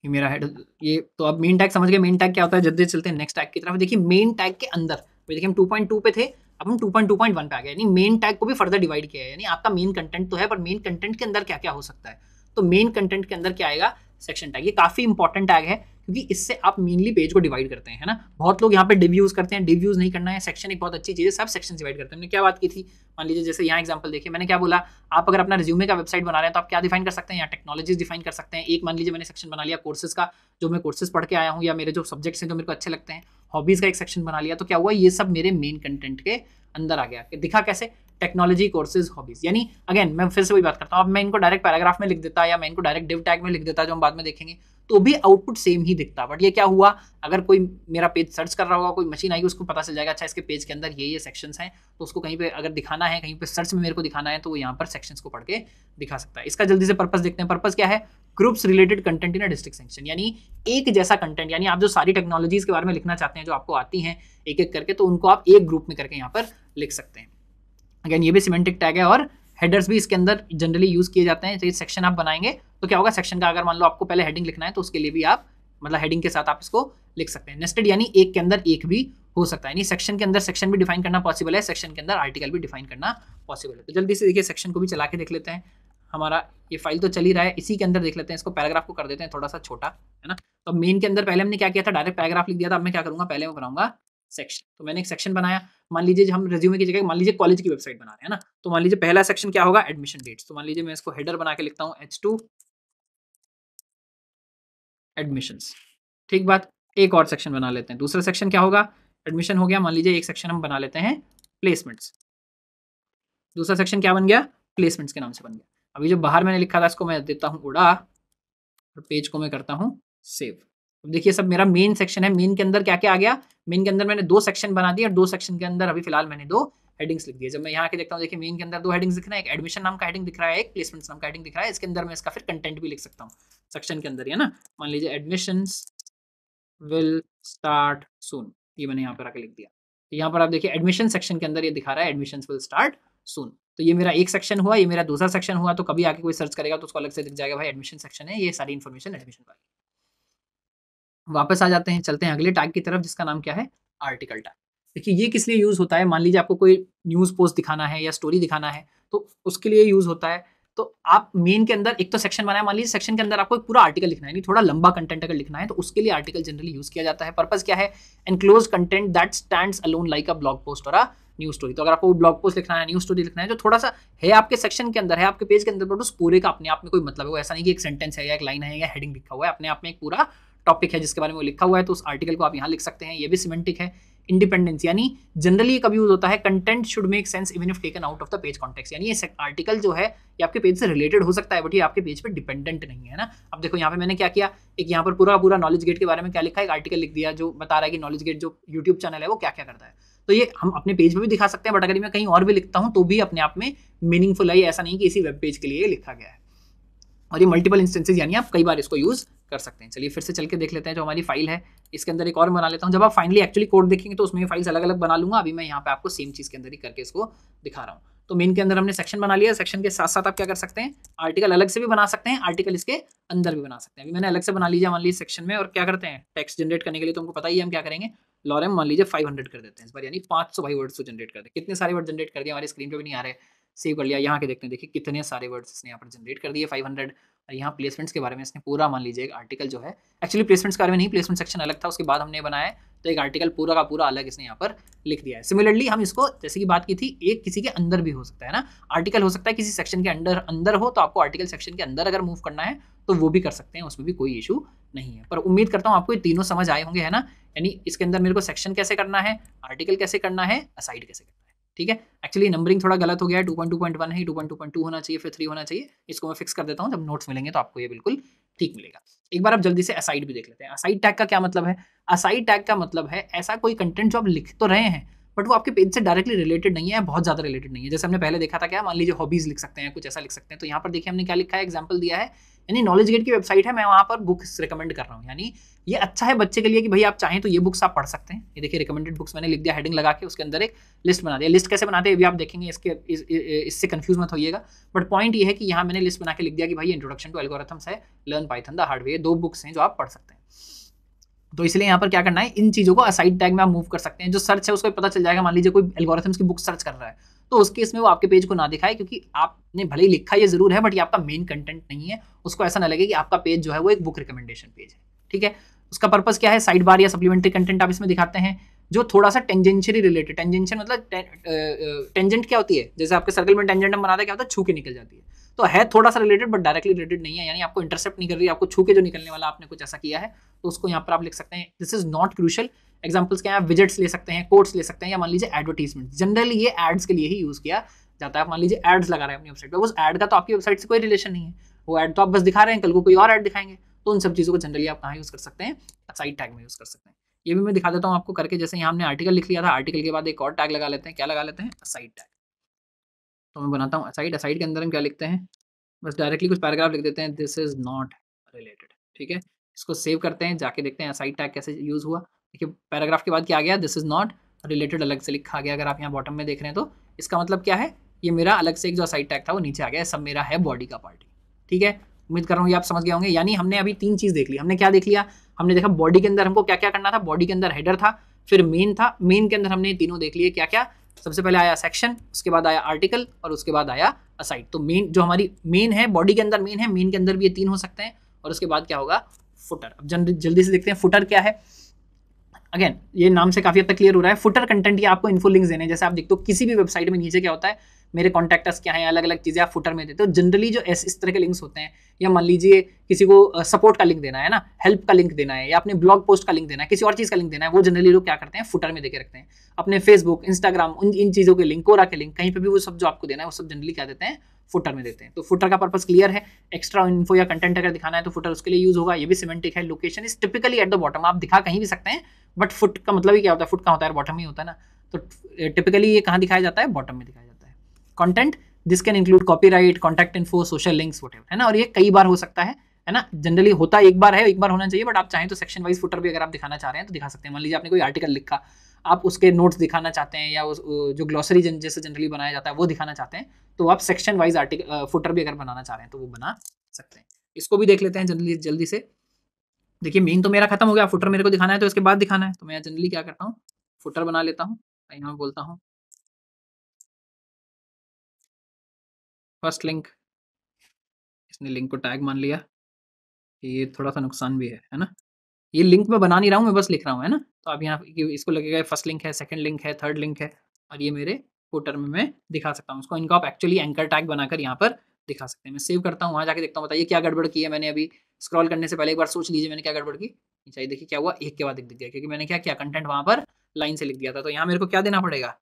ये मेरा हेडर ये तो अब मेन टैग समझ गए मेन टैग क्या होता है जल्दी चलते हैं नेक्स्ट टैग की तरफ देखिए मेन टैग के अंदर देखिए हम टू पे थे अब हम वन पे आ गए यानी मेन टैग को भी फर्दर डिवाइड किया है यानी आपका मेन कंटेंट तो है पर मेन कंटेंट के अंदर क्या क्या हो सकता है तो मेन कंटेंट के अंदर क्या आएगा सेक्शन टैग ये काफ़ी इंपॉर्टेंट टैग है क्योंकि इससे आप मेनली पेज को डिवाइड करते हैं ना बहुत लोग यहाँ पे डिव यूज़ करते हैं डिव यूज़ नहीं करना है सेक्शन एक बहुत अच्छी चीज़ है सब सेक्शन डिवाइड करते हैं हमने क्या बात की थी मान लीजिए जैसे यहाँ एग्जाम्पल देखिए मैंने क्या बोला आप अगर अपना रिज्यूमे का वेबसाइट बना रहे हैं तो आप क्या डिफाइन कर सकते हैं यहाँ टेक्नोलॉजीज डिफाइन कर सकते हैं एक मान लीजिए मैंने सेक्शन बना लिया कोर्सेज का जो मैं कोर्सेज पढ़ के आया हूँ या मेरे जो सब्जेक्ट्स हैं जो मेरे को अच्छे लगते हैं हॉबीज़ का एक सेक्शन बना लिया तो क्या हुआ ये सब मेरे मेन कंटेंट के अंदर आ गया दिखा कैसे टेक्नोलॉजी कोर्सेज हॉबीज यानी अगेन मैं फिर से वही बात करता हूँ अब मैं इनको डायरेक्ट पैराग्राफ में लिख देता या मैं इनको डायरेक्ट डिव टैग में लिख देता जो हम बाद में देखेंगे तो भी आउटपुट सेम ही दिखता बट ये क्या हुआ अगर कोई मेरा पेज सर्च कर रहा होगा कोई मशीन आएगी उसको पता चल जाएगा अच्छा इसके पेज के अंदर ये ये सेक्शंस हैं तो उसको कहीं पे अगर दिखाना है कहीं पे सर्च में मेरे को दिखाना है तो वो यहाँ पर सेक्शंस को पढ़ के दिखा सकता है इसका जल्दी से पर्पज देखते हैं पर्पज क्या है groups related content in distinct section यानी एक जैसा कंटेंट यानी आप जो सारी टेक्नोलॉजीज के बारे में लिखना चाहते हैं जो आपको आती हैं एक एक करके तो उनको आप एक ग्रुप में करके यहाँ पर लिख सकते हैं अगेन ये भी सीमेंटिक टैग है और हेडर्स भी इसके अंदर जनरली यूज़ किए जाते हैं सेक्शन तो आप बनाएंगे तो क्या होगा सेक्शन का अगर मान लो आपको पहले हेडिंग लिखना है तो उसके लिए भी आप मतलब हेडिंग के साथ आप इसको लिख सकते हैं नेस्टेड यानी एक के अंदर एक भी हो सकता है यानी सेक्शन के अंदर सेक्शन भी डिफाइन करना पॉसिबल है सेक्शन के अंदर आर्टिकल भी डिफाइन करना पॉसिबल है तो जल्दी से देखिए सेक्शन को भी चला के देख लेते हैं हमारा ये फाइल तो चल ही रहा है इसी के अंदर देख लेते हैं इसको पैराग्राफ को कर देते हैं थोड़ा सा छोटा है ना तो मेन के अंदर पहले हमने क्या किया था डायरेक्ट पैराग्राफ लिख दिया था अब मैं क्या करूँगा पहले मैं बनाऊंगा सेक्शन तो मैंने एक सेक्शन बनाया मान लीजिए हम रिज्यूमे की जगह मान लीजिए कॉलेज की वेबसाइट बना रहे हैं ना तो मान लीजिए पहला सेक्शन क्या होगा एडमिशन डेट्स तो मान लीजिए मैं इसको हेडर बना के लिखता हूँ एच टू एडमिशन्स ठीक बात एक और सेक्शन बना लेते हैं दूसरा सेक्शन क्या होगा एडमिशन हो गया मान लीजिए एक सेक्शन हम बना लेते हैं प्लेसमेंट्स दूसरा सेक्शन क्या बन गया प्लेसमेंट्स के नाम से बन गया अभी जो बाहर मैंने लिखा था इसको मैं देता हूँ उड़ा और पेज को मैं करता हूँ सेव अब देखिए सब मेरा मेन सेक्शन है मेन के अंदर क्या क्या आ गया मेन के अंदर मैंने दो सेक्शन बना दिए और दो सेक्शन के अंदर अभी फिलहाल मैंने दो हेडिंग्स लिख दिए जब मैं यहाँ के देखता हूँ देखिए मेन के अंदर दो हेडिंग्स दिख रहा है एक एडमिशन नाम का हेडिंग दिख रहा है एक प्लेसमेंट नाम का हेडिंग दिख रहा है इसके अंदर मैं इसका फिर कंटेंट भी लिख सकता हूँ सेक्शन के अंदर है ना मान लीजिए एडमिशन विल स्टार्ट सुन ये मैंने यहाँ पर आके लिख दिया तो यहाँ पर आप देखिए एडमिशन सेक्शन के अंदर ये दिखा रहा है एडमिशन विल स्टार्ट सुन तो ये मेरा एक सेक्शन हुआ ये मेरा दूसरा सेक्शन हुआ तो कभी आके कोई सर्च करेगा तो उसको अलग से दिख जाएगा भाई एडमिशन सेक्शन है ये सारी इन्फॉर्मेशन एडमिशन वाली वापस आ जाते हैं चलते हैं अगले टैग की तरफ जिसका नाम क्या है आर्टिकल टैग देखिए ये किस लिए यूज़ होता है मान लीजिए आपको कोई न्यूज़ पोस्ट दिखाना है या स्टोरी दिखाना है तो उसके लिए यूज़ होता है तो आप मेन के अंदर एक तो सेक्शन बनाया मान लीजिए सेक्शन के अंदर आपको एक पूरा आर्टिकल लिखना है नहीं थोड़ा लंबा कंटेंट अगर लिखना है तो उसके लिए आर्टिकल जनरली यूज़ किया जाता है पर्पज़ क्या है enclose content that stand alone like a blog post और अ न्यू स्टोरी तो अगर आपको ब्लॉग पोस्ट लिखना है न्यूज स्टोरी लिखना है जो तो थोड़ा सा है आपके सेक्शन के अंदर है आपके पेज के अंदर बट उस पूरे का अपने आप में कोई मतलब है ऐसा नहीं कि एक सेंटेंस है या एक लाइन है या हेडिंग लिखा हुआ है अपने आप में एक पूरा टॉपिक है जिसके बारे में वो लिखा हुआ है तो उस आर्टिकल को आप यहाँ लिख सकते हैं ये भी सिमेंटिक है इंडिपेंडेंस यानी जनरली ये कभी यूज होता है content should make sense even if taken out of the page context यानी ये आर्टिकल जो है ये आपके पेज से रिलेटेड हो सकता है बट ये आपके पेज पर पे डिपेंडेंट नहीं है ना अब देखो यहाँ पे मैंने क्या किया एक यहाँ पर पूरा पूरा नॉलेज गेट के बारे में क्या लिखा है एक आर्टिकल लिख दिया जो बता रहा है कि नॉलेज गेट जो यूट्यूब चैनल है वो क्या क्या करता है तो ये हम अपने पेज पर भी दिखा सकते हैं बट अगर मैं कहीं और भी लिखता हूँ तो भी अपने आप में मीनिंगफुल है ऐसा नहीं कि इसी वेब पेज के लिए लिखा गया है और ये मल्टीपल इंस्टेंसेज यानी आप कई बार इसको यूज़ कर सकते हैं चलिए फिर से चल के देख लेते हैं जो हमारी फाइल है इसके अंदर एक और बना लेता हूँ जब आप फाइनली एक्चुअली कोड देखेंगे तो उसमें फाइल्स अलग अलग बना लूँगा अभी मैं यहाँ पे आपको सेम चीज़ के अंदर ही करके इसको दिखा रहा हूँ तो मेन के अंदर हमने सेक्शन बना लिया सेक्शन के साथ साथ आप क्या कर सकते हैं आर्टिकल अलग से भी बना सकते हैं आर्टिकल इसके अंदर भी बना सकते हैं अभी मैंने अलग से बना लीजिए मान लीजिए सेक्शन में और क्या करते हैं टेक्स्ट जनरेट करने के लिए तो हमको पता ही हम क्या करेंगे लॉरेम मान लीजिए 500 कर देते हैं इस बार यानी 500 सौ भाई वर्ड्स को जनरेट कर दे कितने सारे वर्ड जनरेट कर दिए हमारे स्क्रीन पर भी नहीं आ रहे सेव कर लिया यहाँ के देखते हैं देखिए कितने सारे वर्ड्स इसने यहाँ पर जनरेट कर दिए फाइव यहाँ प्लेसमेंट्स के बारे में इसने पूरा मान लीजिए एक आर्टिकल जो है एक्चुअली प्लेसमेंट्स के बारे में नहीं प्लेसमेंट सेक्शन अलग था उसके बाद हमने बनाया तो एक आर्टिकल पूरा का पूरा अलग इसने यहाँ पर लिख दिया है सिमिलरली हम इसको जैसे की बात की थी एक किसी के अंदर भी हो सकता है ना आर्टिकल हो सकता है किसी सेक्शन के अंदर अंदर हो तो आपको आर्टिकल सेक्शन के अंदर अगर मूव करना है तो वो भी कर सकते हैं उसमें भी कोई इशू नहीं है पर उम्मीद करता हूँ आपको ये तीनों समझ आए होंगे है ना यानी इसके अंदर मेरे को सेक्शन कैसे करना है आर्टिकल कैसे करना है असाइड कैसे करना है ठीक है एक्चुअली नंबरिंग थोड़ा गलत हो गया है two point two point one है two point two point two होना चाहिए फिर थ्री होना चाहिए इसको मैं फिक्स कर देता हूँ जब नोट्स मिलेंगे तो आपको ये बिल्कुल ठीक मिलेगा एक बार आप जल्दी से असाइड भी देख लेते हैं असाइड टैग का क्या मतलब है असाइड टैग का मतलब है ऐसा कोई कंटेंट जो आप लिख तो रहे हैं बट वो आपके पेज से डायरेक्टली रिलेटेड नहीं है बहुत ज़्यादा रिलेटेड नहीं है जैसे हमने पहले देखा था क्या मान लीजिए हॉबीज़ लिख सकते हैं कुछ ऐसा लिख सकते हैं तो यहाँ पर देखिए हमने क्या लिखा है एग्जाम्पल दिया है यानी नॉलेज गेट की वेबसाइट है मैं वहाँ पर बुक्स रिकमेंड कर रहा हूँ यानी ये अच्छा है बच्चे के लिए कि भाई आप चाहें तो ये बुक्स आप पढ़ सकते हैं ये देखिए रिकमेंडेड बुक्स मैंने लिख दिया हेडिंग लगा के उसके अंदर एक लिस्ट बना दिया लिस्ट कैसे बनाते हैं ये भी आप देखेंगे इसके इस, इससे मत होइएगा बट पॉइंट ये है कि यहाँ मैंने लिस्ट बना के लिख दिया कि भाई इंट्रोडक्शन टू एल्गोरथम्स है लर्न पाइथन द हार्ड दो बुक्स हैं जो आप पढ़ सकते हैं तो इसलिए यहाँ पर क्या करना है इन चीज़ों को असाइड टैग में आप मूव कर सकते हैं जो सर्च है उसको पता चल जाएगा मान लीजिए कोई एल्गोरिथम्स की बुक सर्च कर रहा है तो उसके इसमें वो आपके पेज को ना दिखाए क्योंकि आपने भले ही लिखा ये जरूर है बट ये आपका मेन कंटेंट नहीं है उसको ऐसा ना लगे कि आपका पेज जो है वो एक बुक रिकमेंडेशन पेज है ठीक है उसका पर्पज़ क्या है साइड बार या सप्लीमेंट्री कंटेंट आप इसमें दिखाते हैं जो थोड़ा सा टेंजेंशियली रिलेटेड टेंजेंशन मतलब टेंजेंट क्या होती है जैसे आपके सर्कल में टेंजेंट हम बनाते क्या होता है छू के निकल जाती है तो है थोड़ा सा रिलेटेड बट डायरेक्टली रिलेटेड नहीं है यानी आपको इंटरसेप्ट नहीं कर रही आपको छू के जो निकलने वाला आपने कुछ ऐसा किया है तो उसको यहाँ पर आप लिख सकते हैं this is not crucial examples क्या है विजिट्स ले सकते हैं कोर्ट्स ले सकते हैं या मान लीजिए एडवर्टीजमेंट जनरली ये एड्स के लिए ही यूज़ किया जाता है मान लीजिए एड्स लगा रहे हैं अपनी वेबसाइट पर उस एड का तो आपकी वेबसाइट से कोई रिलेशन नहीं है वो एड तो आप बस दिखा रहे हैं कल को कोई और एड दिखाएंगे तो उन सब चीज़ों को जनरली आप कहाँ यूज़ कर सकते हैं साइड टैग में यूज़ कर सकते हैं ये भी मैं दिखा देता हूँ आपको करके जैसे यहाँ हमने आर्टिकल लिख लिया था आर्टिकल के बाद एक और टैग लगा लेते हैं क्या लगा लेते हैं साइड टैग तो मैं बनाता हूँ साइड साइड के अंदर हम क्या लिखते हैं बस डायरेक्टली कुछ पैराग्राफ लिख देते हैं दिस इज़ नॉट रिलेटेड ठीक है इसको सेव करते हैं जाके देखते हैं साइड टैग कैसे यूज़ हुआ देखिए पैराग्राफ के बाद क्या आ गया दिस इज़ नॉट रिलेटेड अलग से लिखा गया अगर आप यहाँ बॉटम में देख रहे हैं तो इसका मतलब क्या है ये मेरा अलग से एक जो साइड टैग था वो नीचे आ गया सब मेरा है बॉडी का पार्टी ठीक है उम्मीद कर रहा हूँ ये आप समझ गए होंगे यानी हमने अभी तीन चीज़ देख ली हमने क्या देख लिया हमने देखा बॉडी के अंदर हमको क्या क्या करना था बॉडी के अंदर हेडर था फिर मेन था मेन के अंदर हमने तीनों देख लिए क्या क्या सबसे पहले आया सेक्शन उसके बाद आया आर्टिकल और उसके बाद आया असाइड तो मेन जो हमारी मेन है बॉडी के अंदर मेन है मेन के अंदर भी ये तीन हो सकते हैं और उसके बाद क्या होगा फुटर अब जल्दी से देखते हैं फुटर क्या है अगेन ये नाम से काफ़ी हद तक क्लियर हो रहा है फुटर कंटेंट ये आपको इन्फो लिंक्स देने जैसे आप देखते हो किसी भी वेबसाइट में नीचे क्या होता है मेरे कॉन्टैक्टर्स क्या हैं अलग अलग चीज़ें आप फुटर में देते हो जनरली तो जो ऐसे इस तरह के लिंक्स होते हैं या मान लीजिए किसी को सपोर्ट का लिंक देना है ना हेल्प का लिंक देना है या अपने ब्लॉग पोस्ट का लिंक देना है किसी और चीज़ का लिंक देना है वो जनरली लोग क्या करते हैं फुटर में देके रखते हैं अपने फेसबुक इंस्टाग्राम उन इन चीज़ों के लिंक कोरा के लिंक कहीं पर भी वो सब जो आपको देना है वो सब जनरली क्या देते हैं फुटर में देते हैं तो फुटर का पर्पज क्लियर है एक्स्ट्रा इन्फो या कंटेंट अगर दिखाना है तो फुटर उसके लिए यूज होगा ये भी सिमेंटिक है location is typically at the bottom आप दिखा कहीं भी सकते हैं बट फुट का मतलब ही क्या होता है फुट का होता है बॉटम ही होता है ना तो टिपिकली ये कहाँ दिखाया जाता है बॉटम में दिखाया content this can include copyright contact info social links what है ना और ये कई बार हो सकता है है ना जनरली होता एक बार है एक बार होना चाहिए बट आप चाहें तो सेक्शन वाइज फुटर भी अगर आप दिखाना चाह रहे हैं तो दिखा सकते हैं मान लीजिए आपने कोई आर्टिकल लिखा आप उसके नोट्स दिखाना चाहते हैं या उस जो ग्लॉसरी जन, जैसे जनरली बनाया जाता है वो दिखाना चाहते हैं तो आप सेक्शन वाइज आर्टिकल फुटर भी अगर बनाना चाह रहे हैं तो वो बना सकते हैं इसको भी देख लेते हैं जनरली जल्दी से देखिए मेन तो मेरा खत्म हो गया फुटर मेरे को दिखाना है तो इसके बाद दिखाना है तो मैं जनरली क्या करता हूँ फुटर बना लेता हूँ यहाँ बोलता हूँ फर्स्ट लिंक इसने लिंक को टैग मान लिया ये थोड़ा सा नुकसान भी है है ना ये लिंक मैं बना नहीं रहा हूँ मैं बस लिख रहा हूँ है ना तो आप यहाँ इसको लगेगा फर्स्ट लिंक है सेकंड लिंक है थर्ड लिंक है और ये मेरे फोटर में मैं दिखा सकता हूँ उसको इनको आप एक्चुअली एंकर टैग बनाकर यहाँ पर दिखा सकते हैं मैं सेव करता हूँ वहाँ जाके देखता हूँ बताइए क्या गड़बड़ की है मैंने अभी स्क्रॉल करने से पहले एक बार सोच लीजिए मैंने क्या गड़बड़ की चाहिए अच्छा, देखिए क्या हुआ एक के बाद एक दिख गया क्योंकि मैंने क्या किया कंटेंट वहाँ पर लाइन से लिख दिया था तो यहाँ मेरे को क्या देना पड़ेगा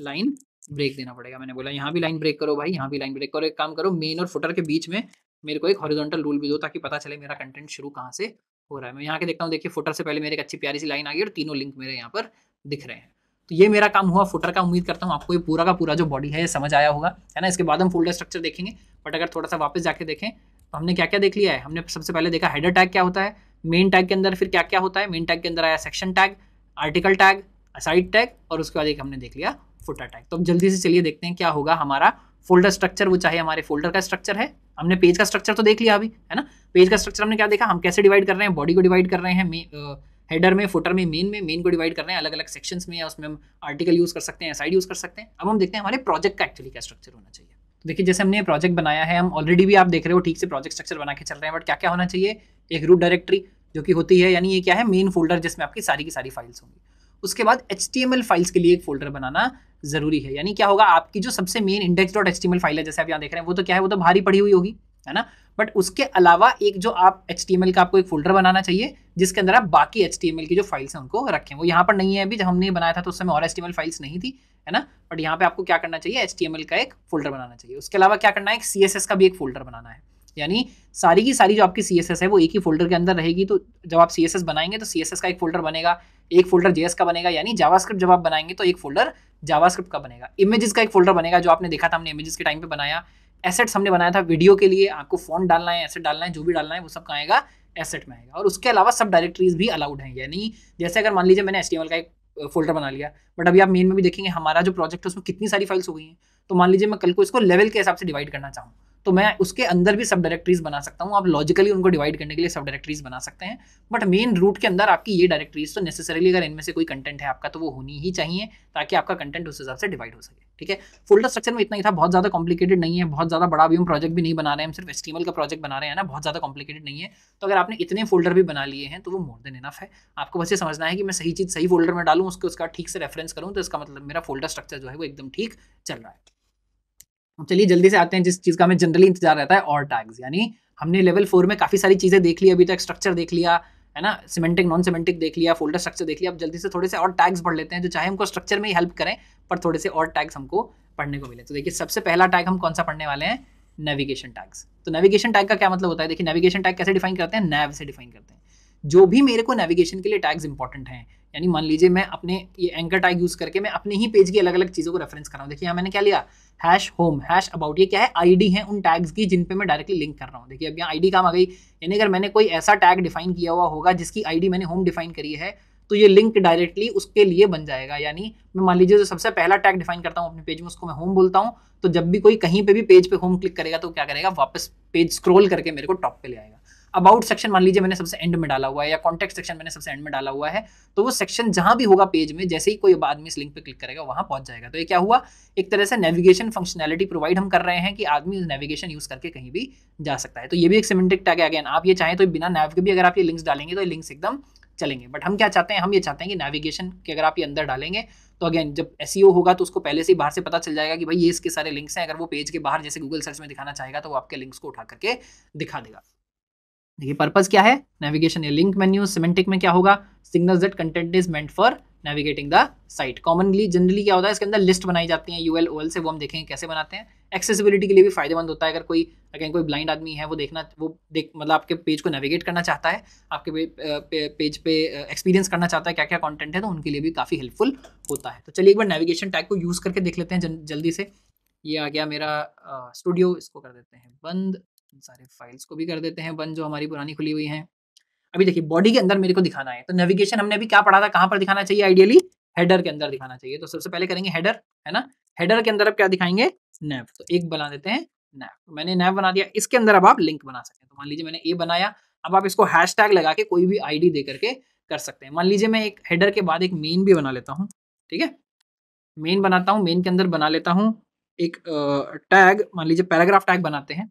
लाइन ब्रेक देना पड़ेगा मैंने बोला यहाँ भी लाइन ब्रेक करो भाई यहाँ भी लाइन ब्रेक करो एक काम करो मेन और फुटर के बीच में मेरे को एक हॉरिजॉन्टल रूल भी दो ताकि पता चले मेरा कंटेंट शुरू कहाँ से हो रहा है मैं यहाँ के देखता हूँ देखिए फुटर से पहले मेरे एक अच्छी प्यारी सी लाइन आ गई और तीनों लिंक मेरे यहाँ पर दिख रहे हैं तो ये मेरा काम हुआ फुटर का उम्मीद करता हूँ आपको ये पूरा का पूरा जो बॉडी है ये समझ आया होगा है ना इसके बाद हम फोल्डर स्ट्रक्चर देखेंगे बट अगर थोड़ा सा वापस जाके देखें तो हमने क्या क्या देख लिया है हमने सबसे पहले देखा हेडर टैग क्या होता है मेन टैग के अंदर फिर क्या क्या होता है मेन टैग के अंदर आया section tag article tag side tag और उसके बाद एक हमने देख लिया फुट अटैक तो अब जल्दी से चलिए देखते हैं क्या होगा हमारा फोल्डर स्ट्रक्चर वो चाहे हमारे फोल्डर का स्ट्रक्चर है हमने पेज का स्ट्रक्चर तो देख लिया अभी है ना पेज का स्ट्रक्चर हमने क्या देखा हम कैसे डिवाइड कर रहे हैं बॉडी को डिवाइड कर रहे हैं हेडर में फुटर में मेन में मेन को डिवाइड कर रहे हैं अलग अलग सेक्शंस में या उसमें हम आर्टिकल यूज़ कर सकते हैं एस यूज़ कर सकते हैं अब हम देखते हैं हमारे प्रोजेक्ट का एक्चुअली क्या स्ट्रक्चर होना चाहिए तो देखिए जैसे हमने प्रोजेक्ट बनाया है हम ऑलरेडी भी आप देख रहे हो ठीक से प्रोजेक्ट स्ट्रक्चर बना के चल रहे हैं बट क्या क्या होना चाहिए एक रूट डायरेक्टरी जो कि होती है यानी ये क्या है मेन फोल्डर जिसमें आपकी सारी की सारी फाइल्स होंगी उसके बाद एच फाइल्स के लिए एक फोल्डर बनाना ज़रूरी है यानी क्या होगा आपकी जो सबसे main index dot HTML file है जैसे आप यहाँ देख रहे हैं वो तो क्या है वो तो भारी पड़ी हुई होगी है ना बट उसके अलावा एक जो आप एच का आपको एक फोल्डर बनाना चाहिए जिसके अंदर आप बाकी एच की जो फाइल्स हैं उनको रखें वो यहाँ पर नहीं है अभी जब हमने बनाया था तो उस समय और एच फाइल्स नहीं थी है ना बट यहाँ पे आपको क्या करना चाहिए एच का एक फोल्डर बनाना चाहिए उसके अलावा क्या करना है एस सी का भी एक फोल्डर बनाना है यानी सारी की सारी जो आपकी सी है वो एक ही फोल्डर के अंदर रहेगी तो जब आप सी बनाएंगे तो सी का एक फोल्डर बनेगा एक फोल्डर जेएस का बनेगा यानी जावास्क्रिप्ट जब आप बनाएंगे तो एक फोल्डर जावास्क्रिप्ट का बनेगा इमेजेस का एक फोल्डर बनेगा जो आपने देखा था हमने इमेजेस के टाइम पे बनाया एसेट्स हमने बनाया था वीडियो के लिए आपको फोन डालना है एसेट डालना है जो भी डालना है वो सब का आएगा एसेट में आएगा और उसके अलावा सब डायरेक्टरीज भी अलाउड हैं यानी जैसे अगर मान लीजिए मैंने एस का एक फोल्डर बना लिया बट अभी आप मेन में भी देखेंगे हमारा जो प्रोजेक्ट है उसमें कितनी सारी फाइल्स हो गई हैं तो मान लीजिए मैं कल को इसको लेवल के हिसाब से डिवाइड करना चाहूँ तो मैं उसके अंदर भी सब डायरेक्टरीज बना सकता हूँ आप लॉजिकली उनको डिवाइड करने के लिए सब डायरेक्टरीज बना सकते हैं बट मेन रूट के अंदर आपकी ये डायरेक्टरीज तो नेसेसरीली अगर इनमें से कोई कंटेंट है आपका तो वो होनी ही चाहिए ताकि आपका कंटेंट उस हिसाब से डिवाइड हो सके ठीक है फोल्डर स्ट्रक्चर में इतना ही था बहुत ज़्यादा कॉम्प्लिकेटेड नहीं है बहुत ज़्यादा बड़ा भी हम प्रोजेक्ट भी नहीं बना रहे हैं हम सिर्फ एस्टीमल का प्रोजेक्ट बना रहे हैं ना बहुत ज़्यादा कॉम्प्लिकेटेड नहीं है तो अगर आपने इतने फोल्डर भी बना लिए हैं तो वो मोर देन इनफ है आपको बस ये समझना है कि मैं सही चीज़ सही फोल्डर में डालू उसको उसका ठीक से रेफरेंस करूँ तो इसका मतलब मेरा फोल्डर स्ट्रक्चर जो है वो एकदम ठीक चल रहा है अब चलिए जल्दी से आते हैं जिस चीज़ का हमें जनरली इंतजार रहता है और टैग्स यानी हमने लेवल फोर में काफ़ी सारी चीज़ें देख ली अभी तक स्ट्रक्चर देख लिया है ना सिमेंटिक नॉन सिमेंटिक देख लिया फोल्डर स्ट्रक्चर देख लिया अब जल्दी से थोड़े से और टैग्स पढ़ लेते हैं जो चाहे हमको स्ट्रक्चर में ही हेल्प करें पर थोड़े से और टैग्स हमको पढ़ने को मिले तो देखिए सबसे पहला टैग हम कौन सा पढ़ने वाले हैं नेविगेशन टैग्स तो नेविगेशन टैग का क्या मतलब होता है देखिए नेविगेशन टैग कैसे डिफाइन करते हैं नैव से डिफाइन करते हैं जो भी मेरे को नेविगेशन के लिए टैग्स इंपॉर्टेंट हैं यानी मान लीजिए मैं अपने ये एंकर टैग यूज़ करके मैं अपने ही पेज की अलग अलग चीज़ों को रेफरेंस कर रहा हूँ देखिए यहाँ मैंने क्या लिया हैश होम हैश अबाउट ये क्या है आईडी है उन टैग्स की जिन पे मैं डायरेक्टली लिंक कर रहा हूँ देखिए अब यहाँ आईडी काम आ गई यानी अगर मैंने कोई ऐसा टैग डिफाइन किया हुआ होगा जिसकी आई मैंने होम डिफाइन करी है तो ये लिंक डायरेक्टली उसके लिए बन जाएगा यानी मैं मान लीजिए जो सबसे पहला टैग डिफाइन करता हूँ अपने पेज में उसको मैं होम बोलता हूँ तो जब भी कोई कहीं पे भी पेज पे होम क्लिक करेगा तो क्या करेगा वापस पेज स्क्रॉल करके मेरे को टॉप पे ले आएगा अबाउट सेक्शन मान लीजिए मैंने सबसे एंड में डाला हुआ है या कॉन्टेक्ट सेक्शन मैंने सबसे एंड में डाला हुआ है तो वो सेक्शन जहां भी होगा पेज में जैसे ही कोई आदमी इस लिंक पर क्लिक करेगा वहाँ पहुंच जाएगा तो ये क्या हुआ एक तरह से नेविगेशन फंक्शनैलिटी प्रोवाइड हम कर रहे हैं कि आदमी नेविगेशन यूज़ करके कहीं भी जा सकता है तो ये भी एक सिमेंटिक टैग अगेन आप ये चाहें तो बिना नैव के भी अगर आप ये लिंक्स डालेंगे तो ये लिंक्स एकदम चलेंगे बट हम क्या चाहते हैं हम ये चाहते हैं कि नेविगेशन के अगर आप ये अंदर डालेंगे तो अगेन जब एस e होगा तो उसको पहले से ही बाहर से पता चल जाएगा कि भाई ये इसके सारे लिंक्स हैं अगर वो पेज के बाहर जैसे गूगल सर्च में दिखाना चाहेगा तो वो आपके लिंक्स को उठा करके दिखा देगा देखिए पर्पज क्या है नेविगेशन या लिंक मेन्यू सिमेंटिक में क्या होगा signal that content is meant for navigating the site commonly generally क्या होता है इसके अंदर लिस्ट बनाई जाती है यू एल से वो हम देखेंगे कैसे बनाते हैं एक्सेसिबिलिटी के लिए भी फायदेमंद होता है अगर कोई अगर कोई ब्लाइंड आदमी है वो देखना वो देख मतलब आपके पेज को नेविगेट करना चाहता है आपके पे, पे, पेज पे एक्सपीरियंस करना चाहता है क्या क्या कंटेंट है तो उनके लिए भी काफ़ी हेल्पफुल होता है तो चलिए एक बार नेविगेशन टैग को यूज़ करके देख लेते हैं जल्दी से ये आ गया मेरा स्टूडियो इसको कर देते हैं बंद इन सारे फाइल्स को भी कर देते हैं बंद जो हमारी पुरानी खुली हुई है अभी देखिए बॉडी के अंदर मेरे को दिखाना है तो नेविगेशन हमने अभी क्या पढ़ा था कहाँ पर दिखाना चाहिए आइडियली हेडर के अंदर दिखाना चाहिए तो सबसे पहले करेंगे हेडर है ना हेडर के अंदर अब क्या दिखाएंगे नेव तो एक बना देते हैं नेव तो मैंने नेव बना दिया इसके अंदर अब आप लिंक बना सकते हैं तो मान लीजिए मैंने ए बनाया अब आप इसको हैश लगा के कोई भी आईडी दे करके कर सकते हैं मान लीजिए मैं एक हेडर के बाद एक मेन भी बना लेता हूँ ठीक है मेन बनाता हूँ मेन के अंदर बना लेता हूँ एक टैग मान लीजिए पैराग्राफ टैग बनाते हैं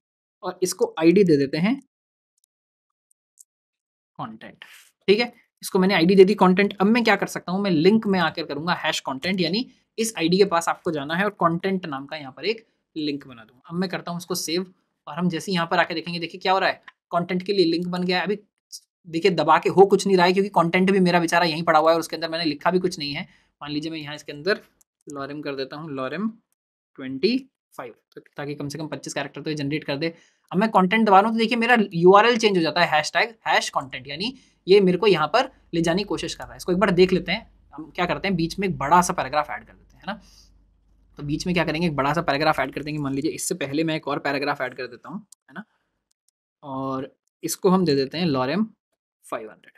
और इसको आईडी दे देते हैं कंटेंट ठीक है इसको मैंने आईडी दे दी कंटेंट अब मैं क्या कर सकता हूं मैं लिंक में आकर करूंगा हैश कंटेंट यानी इस आईडी के पास आपको जाना है और कंटेंट नाम का यहां पर एक लिंक बना दूंगा अब मैं करता हूं इसको सेव और हम जैसे यहां पर आके देखेंगे देखिए क्या हो रहा है कॉन्टेंट के लिए लिंक बन गया अभी देखिए दबा के हो कुछ नहीं रहा है क्योंकि कॉन्टेंट भी मेरा बेचारा यहीं पड़ा हुआ है और उसके अंदर मैंने लिखा भी कुछ नहीं है मान लीजिए मैं यहाँ इसके अंदर लॉरिम कर देता हूँ लॉरिम ट्वेंटी फाइव तो ताकि कम से कम पच्चीस कैरेक्टर तो जनरेट कर दे अब मैं कंटेंट दबा रहा हूँ तो देखिए मेरा यू चेंज हो जाता है हैश टैग हैश कॉन्टेंट यानी ये मेरे को यहाँ पर ले जाने की कोशिश कर रहा है इसको एक बार देख लेते हैं हम क्या करते हैं बीच में एक बड़ा सा पैराग्राफ ऐड कर लेते हैं ना तो बीच में क्या करेंगे एक बड़ा सा पैराग्राफ ऐड कर देंगे मान लीजिए इससे पहले मैं एक और पैराग्राफ ऐड कर देता हूँ है ना और इसको हम दे देते हैं लॉरेम फाइव हंड्रेड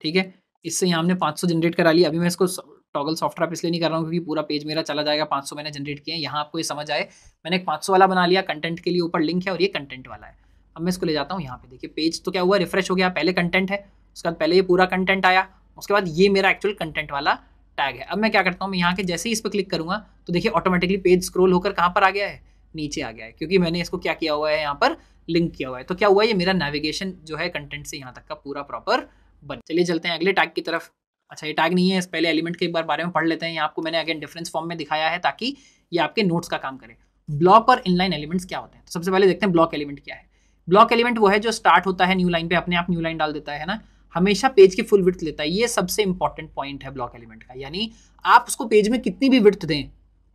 ठीक है इससे यहाँ हमने पाँच सौ जनरेट करा लिया अभी मैं इसको टॉगल सॉफ्टवेयर इसलिए नहीं कर रहा हूँ क्योंकि पूरा पेज मेरा चला जाएगा 500 मैंने जनरेट किए हैं यहाँ आपको ये समझ आए मैंने एक 500 वाला बना लिया कंटेंट के लिए ऊपर लिंक है और ये कंटेंट वाला है अब मैं इसको ले जाता हूँ यहाँ पे देखिए पेज तो क्या हुआ रिफ्रेश हो गया पहले कंटेंट है उसके बाद पहले ये पूरा कंटेंट आया उसके बाद ये मेरा एक्चुअल कंटेंट वाला टैग है अब मैं क्या करता हूँ मैं यहाँ के जैसे ही इस पर क्लिक करूँगा तो देखिए ऑटोमेटिकली पेज स्क्रोल होकर कहाँ पर आ गया है नीचे आ गया है क्योंकि मैंने इसको क्या किया हुआ है यहाँ पर लिंक किया हुआ है तो क्या हुआ ये मेरा नेविगेशन जो है कंटेंट से यहाँ तक का पूरा प्रॉपर बन चलिए चलते हैं अगले टैग की तरफ अच्छा ये टैग नहीं है इस पहले एलिमेंट के एक बार बारे में पढ़ लेते हैं आपको मैंने अगेन डिफरेंस फॉर्म में दिखाया है ताकि ये आपके नोट्स का काम करे ब्लॉक और इनलाइन एलिमेंट्स क्या होते हैं तो सबसे पहले देखते हैं ब्लॉक एलिमेंट क्या है ब्लॉक एलिमेंट वो है जो स्टार्ट होता है न्यू लाइन पे अपने आप न्यू लाइन डाल देता है ना हमेशा पेज की फुल विथ लेता है ये सबसे इंपॉर्टेंट पॉइंट है ब्लॉक एलिमेंट का यानी आप उसको पेज में कितनी भी विथ दें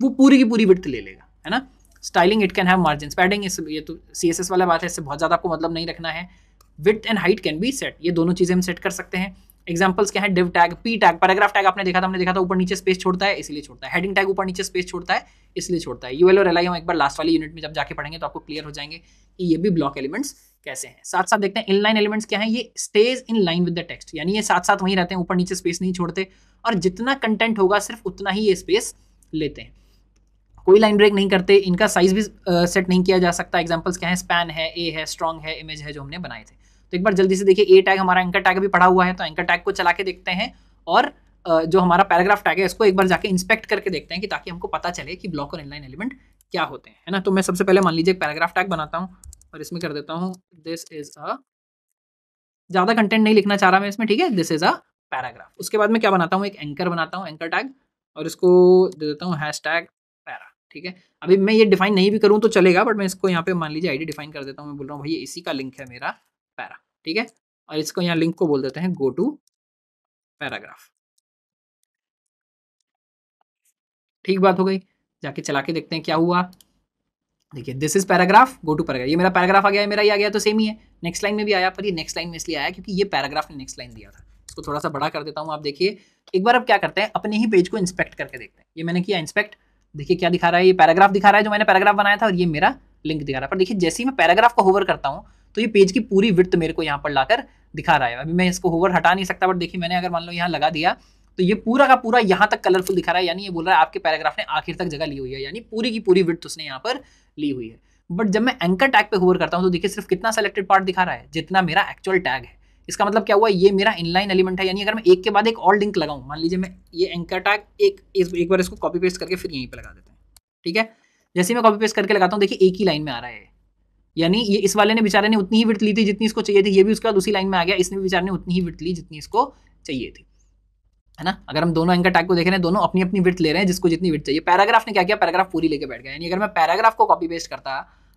वो पूरी की पूरी विथ ले लेगा है ना styling it can have margin padding इस ये तो सी वाला बात है इससे बहुत ज़्यादा आपको मतलब नहीं रखना है width and height can be set ये दोनों चीज़ें हम सेट कर सकते हैं एग्जाम्पल्स क्या है div tag P tag paragraph tag आपने देखा था हमने देखा था ऊपर नीचे स्पेस छोड़ता है इसलिए छोड़ता है हेडिंग टैग ऊपर नीचे स्पेस छोड़ता है इसलिए छोड़ता है यूएल और एल आई हम एक बार लास्ट वाली यूनिट में जब जाके पढ़ेंगे तो आपको क्लियर हो जाएंगे कि ये भी ब्लॉक एलिमेंट्स कैसे हैं साथ साथ देखते हैं इनलाइन एलिमेंट्स क्या है ये stays inline with the text यानी ये साथ साथ वहीं रहते हैं ऊपर नीचे स्पेस नहीं छोड़ते और जितना कंटेंट होगा सिर्फ उतना ही ये स्पेस लेते हैं कोई लाइन ब्रेक नहीं करते इनका साइज भी सेट नहीं किया जा सकता एग्जाम्पल्स क्या है स्पैन है ए है स्ट्रॉन्ग है इमेज है जो हमने बनाए थे तो एक बार जल्दी से देखिए ए टैग हमारा एंकर टैग भी पड़ा हुआ है तो एंकर टैग को चला के देखते हैं और जो हमारा पैराग्राफ टैग है इसको एक बार जाके इंस्पेक्ट करके देखते हैं कि ताकि हमको पता चले कि ब्लॉक और इनलाइन एलिमेंट क्या होते हैं है ना तो मैं सबसे पहले मान लीजिए पैराग्राफ टैग बनाता हूँ और इसमें कर देता हूँ दिस इज अ ज़्यादा कंटेंट नहीं लिखना चाह रहा मैं इसमें ठीक है दिस इज़ अ पैराग्राफ उसके बाद मैं क्या बनाता हूँ एक एंकर बनाता हूँ एंकर टैग और इसको दे देता हूँ हैश टैग पैरा ठीक है अभी मैं ये डिफाइन नहीं भी करूँ तो चलेगा बट मैं इसको यहाँ पे मान लीजिए आईडी डिफाइन कर देता हूँ मैं बोल रहा हूँ भाई इसी का लिंक है मेरा पैरा ठीक है और इसको यहाँ लिंक को बोल देते हैं गो टू पैराग्राफ ठीक बात हो गई जाके चला के देखते हैं क्या हुआ देखिए this is paragraph go to paragraph ये मेरा पैराग्राफ आ गया है मेरा ही आ गया तो सेम ही है नेक्स्ट लाइन में भी आया पर ये नेक्स्ट लाइन में इसलिए आया क्योंकि ये पैराग्राफ ने नेक्स्ट लाइन दिया था इसको थोड़ा सा बड़ा कर देता हूँ आप देखिए एक बार आप क्या करते हैं अपने ही पेज को इंस्पेक्ट करके देखते हैं ये मैंने किया इंस्पेक्ट देखिए क्या दिखा रहा है ये पैराग्राफ दिखा रहा है जो मैंने पैराग्राफ बनाया था और ये मेरा लिंक दिखा रहा है पर देखिए जैसे ही मैं पैराग्राफ को होवर करता हूँ तो ये पेज की पूरी वृत्त मेरे को यहाँ पर लाकर दिखा रहा है अभी मैं इसको होवर हटा नहीं सकता बट देखिए मैंने अगर मान लो यहाँ लगा दिया तो ये पूरा का पूरा यहाँ तक कलरफुल दिखा रहा है यानी ये बोल रहा है आपके पैराग्राफ ने आखिर तक जगह ली हुई है यानी पूरी की पूरी वृत्त उसने यहाँ पर ली हुई है बट जब मैं एंकर टैग पे होवर करता हूँ तो देखिए सिर्फ कितना सेलेक्टेड पार्ट दिखा रहा है जितना मेरा एक्चुअल टैग है इसका मतलब क्या हुआ ये मेरा इनलाइन एलिमेंट है यानी अगर मैं एक के बाद एक और लिंक लगाऊँ मान लीजिए मैं ये एंकर टैग एक एक बार इसको कॉपी पेस्ट करके फिर यहीं पर लगा देते हैं ठीक है जैसे मैं कॉपी पेस्ट करके लगाता हूँ देखिए एक ही लाइन में आ रहा है यानी ये इस वाले ने बेचारे ने उतनी ही विट ली थी जितनी इसको चाहिए थी ये भी उसके बाद उसी लाइन में आ गया इसने भी बेचारे ने उतनी ही विट ली जितनी इसको चाहिए थी है ना अगर हम दोनों एंकर टैग को देख रहे हैं दोनों अपनी अपनी विट ले रहे हैं जिसको जितनी विट चाहिए पैराग्राफ ने क्या किया पैराग्राफ पूरी लेके बैठ गया यानी अगर मैं पैराग्राफ को कॉपी पेस्ट करता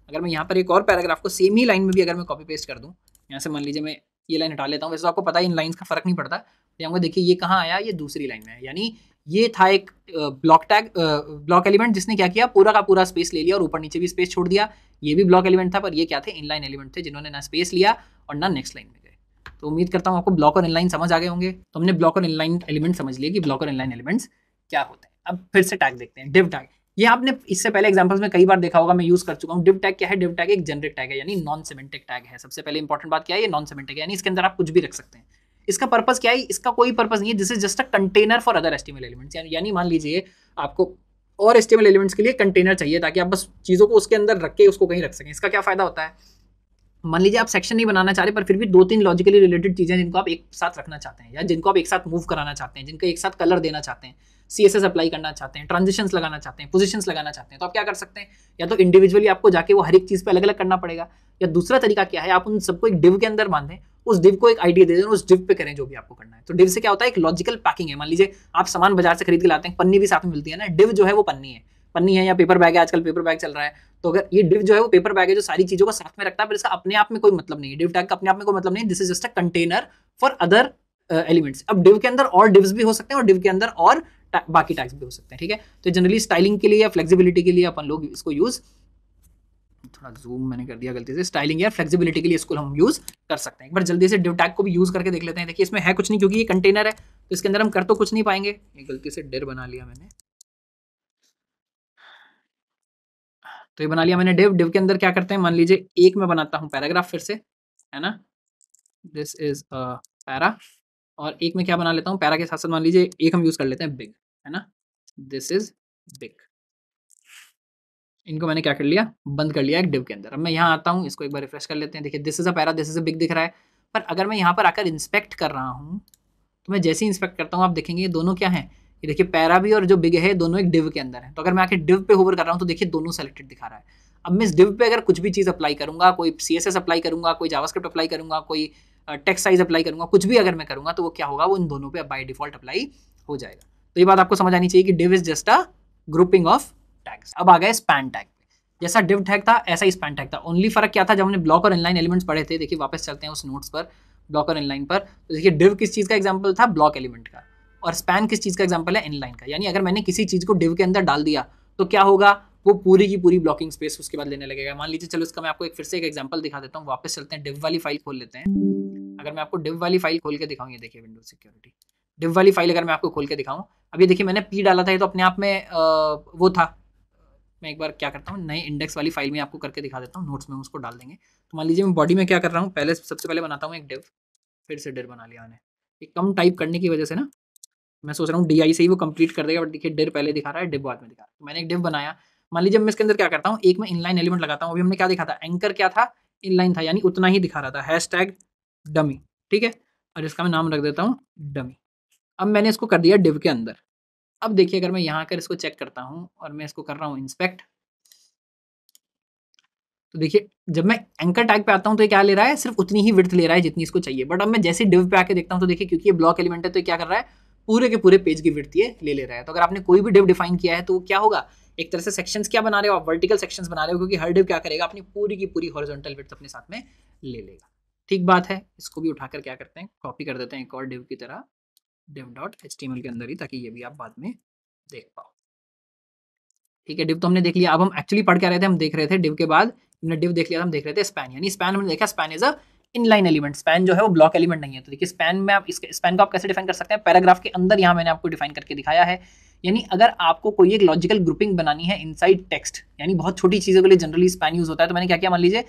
अगर मैं यहाँ पर एक और पैराग्राफ को सेम ही लाइन में भी अगर मैं कॉपी पेस्ट कर दूँ यहाँ से मान लीजिए मैं ये लाइन हटा लेता हूँ वैसे तो आपको पता है इन लाइन का फर्क नहीं पड़ता तो देखिए ये कहाँ आया ये दूसरी लाइन में है यानी ये था एक ब्लॉक टैग ब्लॉक एलिमेंट जिसने क्या किया पूरा का पूरा स्पेस ले लिया और ऊपर नीचे भी स्पेस छोड़ दिया ये भी ब्लॉक एलिमेंट था पर ये क्या थे इनलाइन एलिमेंट थे जिन्होंने ना स्पेस लिया और ना नेक्स्ट लाइन में गए तो उम्मीद करता हूँ आपको ब्लॉक और इनलाइन समझ आ गए होंगे तो हमने ब्लॉक और इनलाइन एलिमेंट समझ लिया कि ब्लॉक और इनलाइन एलिमेंट्स क्या होते हैं अब फिर से टैग देखते हैं डिव टैग ये आपने इससे पहले एग्जाम्पल्स में कई बार देखा होगा मैं यूज़ कर चुका हूँ डिव टैग क्या है डिव टैग एक जेनरिक टैग है यानी नॉन सिमेंटिक टैग है सबसे पहले इंपॉर्टेंट बात क्या है ये नॉन सिमेंटिक है यानी इसके अंदर आप कुछ भी रख सकते हैं इसका पर्पज़ क्या है इसका कोई पर्पज़ नहीं है this is just a container for other HTML elements यानी मान लीजिए आपको और एस्टिमल एलिमेंट्स के लिए कंटेनर चाहिए ताकि आप बस चीज़ों को उसके अंदर रख के उसको कहीं रख सकें इसका क्या फ़ायदा होता है मान लीजिए आप सेक्शन नहीं बनाना चाह रहे पर फिर भी दो तीन लॉजिकली रिलेटेड चीज़ें जिनको आप एक साथ रखना चाहते हैं या जिनको आप एक साथ मूव कराना चाहते हैं जिनका एक साथ कलर देना चाहते हैं सी एस एस अप्लाई करना चाहते हैं ट्रांजिशन लगाना चाहते हैं पोजिशन लगाना चाहते हैं तो आप क्या कर सकते हैं या तो इंडिविजुअली आपको जाके वो हर एक चीज़ पर अलग अलग करना पड़ेगा या दूसरा तरीका क्या है आप उन सबको एक डिव के अंदर बांधें उस डिव को एक आइडिया दे देना उस डिव पे करें जो भी आपको करना है तो डिव से क्या होता है एक लॉजिकल पैकिंग है मान लीजिए आप सामान बाजार से खरीद के लाते हैं पन्नी भी साथ में मिलती है ना डिव जो है वो पन्नी है पन्नी है या पेपर बैग है आजकल पेपर बैग चल रहा है तो अगर ये डिव जो है वो पेपर बैग है जो सारी चीजों को साथ में रखता है पर इसका अपने आप में कोई मतलब नहीं है डिव टैग का अपने आप में कोई मतलब नहीं this is just a container for other elements अब डिव के अंदर और डिव्स भी हो सकते हैं और डिव के अंदर और बाकी टैग्स भी हो सकते हैं ठीक है तो जनरली स्टाइलिंग के लिए या फ्लेक्सिबिलिटी के लिए अपन लोग इसको यूज़ थोड़ा जूम मैंने कर दिया गलती से स्टाइलिंग या फ्लेक्सिबिलिटी के लिए इसको हम यूज़ कर सकते हैं एक बार जल्दी से डिव टैग को भी यूज़ करके देख लेते हैं देखिए इसमें है कुछ नहीं क्योंकि ये कंटेनर है तो इसके अंदर हम कर तो कुछ नहीं पाएंगे ये गलती से डेर बना लिया मैंने तो ये बना लिया मैंने डिव डिव के अंदर क्या करते हैं मान लीजिए एक में बनाता हूँ पैराग्राफ फिर से है ना दिस इज अ पैरा और एक में क्या बना लेता हूँ पैरा के साथ साथ मान लीजिए एक हम यूज़ कर लेते हैं बिग है ना दिस इज बिग इनको मैंने क्या कर लिया बंद कर लिया एक डिव के अंदर अब मैं यहाँ आता हूँ इसको एक बार रिफ्रेश कर लेते हैं देखिए this is a para this is a बिग दिख रहा है पर अगर मैं यहाँ पर आकर इंस्पेक्ट कर रहा हूँ तो मैं जैसे ही इंस्पेक्ट करता हूँ आप देखेंगे ये दोनों क्या है ये देखिए पैरा भी और जो बिग है दोनों एक डिव के अंदर है तो अगर मैं आके डिव पे होवर कर रहा हूँ तो देखिए दोनों सेलेक्टेड दिखा रहा है अब मैं इस डिव पे अगर कुछ भी चीज़ अप्लाई करूँगा कोई सी एस एस अप्लाई करूँगा कोई जावास्क्रिप्ट अप्लाई करूँगा कोई टेक्स साइज अप्लाई करूँगा कुछ भी अगर मैं करूँगा तो वो क्या होगा वो इन दोनों पर बाई डिफॉल्ट अप्लाई हो जाएगा तो ये बात आपको समझ आनी चाहिए कि div is just a grouping of tags अब आ गए स्पैन टैग जैसा डिव टैग था ऐसा ही स्पैन टैग था ओनली फर्क क्या था जब हमने ब्लॉक और इनलाइन एलिमेंट्स पढ़े थे देखिए वापस चलते हैं उस नोट्स पर ब्लॉक और इनलाइन पर तो देखिए डिव किस चीज़ का एग्जाम्पल था ब्लॉक एलिमेंट का और स्पैन किस चीज़ का एग्जाम्पल है इनलाइन का यानी अगर मैंने किसी चीज़ को डिव के अंदर डाल दिया तो क्या होगा वो पूरी की पूरी ब्लॉकिंग स्पेस उसके बाद लेने लगेगा मान लीजिए चलो इसका मैं आपको एक फिर से एक एग्जाम्पल दिखा देता हूँ वापस चलते हैं डिव वाली फाइल खोल लेते हैं अगर मैं आपको डिव वाली फाइल खोल के दिखाऊंगी देखिए विंडो सिक्योरिटी डिव वाली फाइल अगर मैं आपको खोल के दिखाऊं अभी देखिए मैंने पी डाला था ये तो अपने आप में आ, वो था मैं एक बार क्या करता हूँ नए इंडेक्स वाली फाइल में आपको करके दिखा देता हूँ नोट्स में उसको डाल देंगे तो मान लीजिए मैं बॉडी में क्या कर रहा हूँ पहले सबसे पहले बनाता हूँ एक डिव फिर से डिर बना लिया मैंने एक कम टाइप करने की वजह से ना मैं सोच रहा हूँ डी से ही वो कंप्लीट कर देगा बट देखिए डिर पहले दिखा रहा है डिब बाद में दिखा रहा है तो मैंने एक डिव बनाया मान लीजिए मैं इसके अंदर क्या करता हूँ एक मैं इनलाइन एलिमेंट लगाता हूँ अभी हमने क्या दिखा था एंकर क्या था इनलाइन था यानी उतना ही दिखा रहा था हैश डमी ठीक है और इसका मैं नाम रख देता हूँ डमी अब मैंने इसको कर दिया डिव के अंदर अब देखिए अगर मैं यहाँ कर इसको चेक करता हूँ और मैं इसको कर रहा हूँ इंस्पेक्ट तो देखिए जब मैं एंकर टैग पे आता हूँ तो क्या ले रहा है सिर्फ उतनी ही विर्थ ले रहा है जितनी इसको चाहिए बट अब मैं जैसे डिव पे आके देखता हूँ तो देखिए क्योंकि ये ब्लॉक एलिमेंट है तो क्या कर रहा है पूरे के पूरे पेज की विर्थ ये ले ले रहा है तो अगर आपने कोई भी डिव डिफाइन किया है तो क्या होगा एक तरह से सेक्शन क्या बना रहे हो आप वर्टिकल सेक्शन बना रहे हो क्योंकि हर डिव क्या करेगा अपनी पूरी की पूरी हॉरिजॉन्टल विर्थ अपने साथ में ले लेगा ठीक बात है इसको भी उठाकर क्या करते हैं कॉपी कर देते हैं एक और डिव की तरह डिव डॉट एच के अंदर ही ताकि ये भी आप बाद में देख पाओ ठीक है डिव तो हमने देख लिया अब हम एक्चुअली पढ़ के आ रहे थे हम देख रहे थे डिव के बाद हमने डिव देख लिया था हम देख रहे थे स्पैन यानी स्पैन हमने देखा span is a inline element span जो है वो ब्लॉक एलिमेंट नहीं है तो देखिए स्पैन में आप इसके स्पैन को आप कैसे डिफाइन कर सकते हैं पैराग्राफ के अंदर यहाँ मैंने आपको डिफाइन करके दिखाया है यानी अगर आपको कोई एक लॉजिकल ग्रुपिंग बनानी है इनसाइड टेक्स्ट यानी बहुत छोटी चीज़ों के लिए जनरली स्पैन यूज होता है तो मैंने क्या क्या मान लीजिए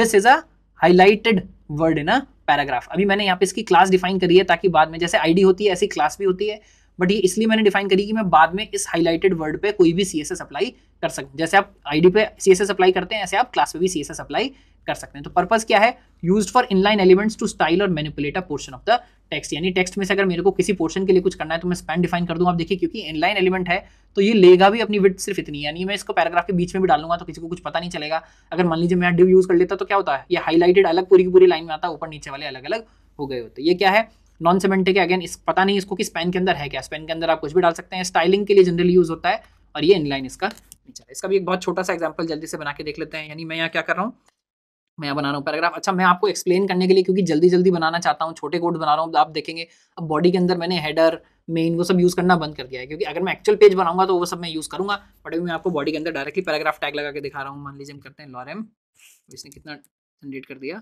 this is a highlighted word in a paragraph अभी मैंने यहाँ पे इसकी क्लास डिफाइन करी है ताकि बाद में जैसे आईडी होती है ऐसी क्लास भी होती है बट ये इसलिए मैंने डिफाइन करी कि मैं बाद में इस हाईलाइटेड वर्ड पे कोई भी सी अप्लाई कर सकूँ जैसे आप आईडी पे सी एस अप्लाई करते हैं ऐसे आप क्लास पे भी सी अप्लाई कर सकते हैं तो पर्पज़ क्या है use for inline elements to style और manipulate a portion of the text यानी टेक्स्ट में से अगर मेरे को किसी पोर्शन के लिए कुछ करना है तो मैं स्पैन डिफाइन कर दूंगा आप देखिए क्योंकि इनलाइन एलिमेंट है तो ये लेगा भी अपनी विथ सिर्फ इतनी यानी मैं इसको पैराग्राफ के बीच में भी डालूंगा तो किसी को कुछ पता नहीं चलेगा अगर मान लीजिए मैं डिव यूज़ कर लेता तो क्या होता है ये हाईलाइटेड अलग पूरी की पूरी लाइन में आता ऊपर नीचे वाले अलग अलग हो गए होते ये क्या है नॉन सेमेंटिक है अगेन इस पता नहीं इसको कि स्पैन के अंदर है क्या स्पैन के अंदर आप कुछ भी डाल सकते हैं स्टाइलिंग के लिए जनरली यूज़ होता है और ये इनलाइन इसका नीचे इसका भी एक बहुत छोटा सा एग्जाम्पल जल्दी से बना के देख लेते हैं यानी मैं यहाँ क्या कर रहा हूँ मैं बना रहा हूँ पैराग्राफ अच्छा मैं आपको एक्सप्लेन करने के लिए क्योंकि जल्दी जल्दी बनाना चाहता हूँ छोटे कोड बना रहा हूँ आप देखेंगे अब बॉडी के अंदर मैंने हेडर मेन वो सब यूज़ करना बंद कर दिया है क्योंकि अगर मैं एक्चुअल पेज बनाऊंगा तो वो सब मैं यूज़ करूंगा बट अभी मैं आपको बॉडी के अंदर डायरेक्टली पैराग्राफ टैग लगा के दिखा रहा हूँ मान लीजिए हम करते हैं लॉरेम इसने कितना जनरेट कर दिया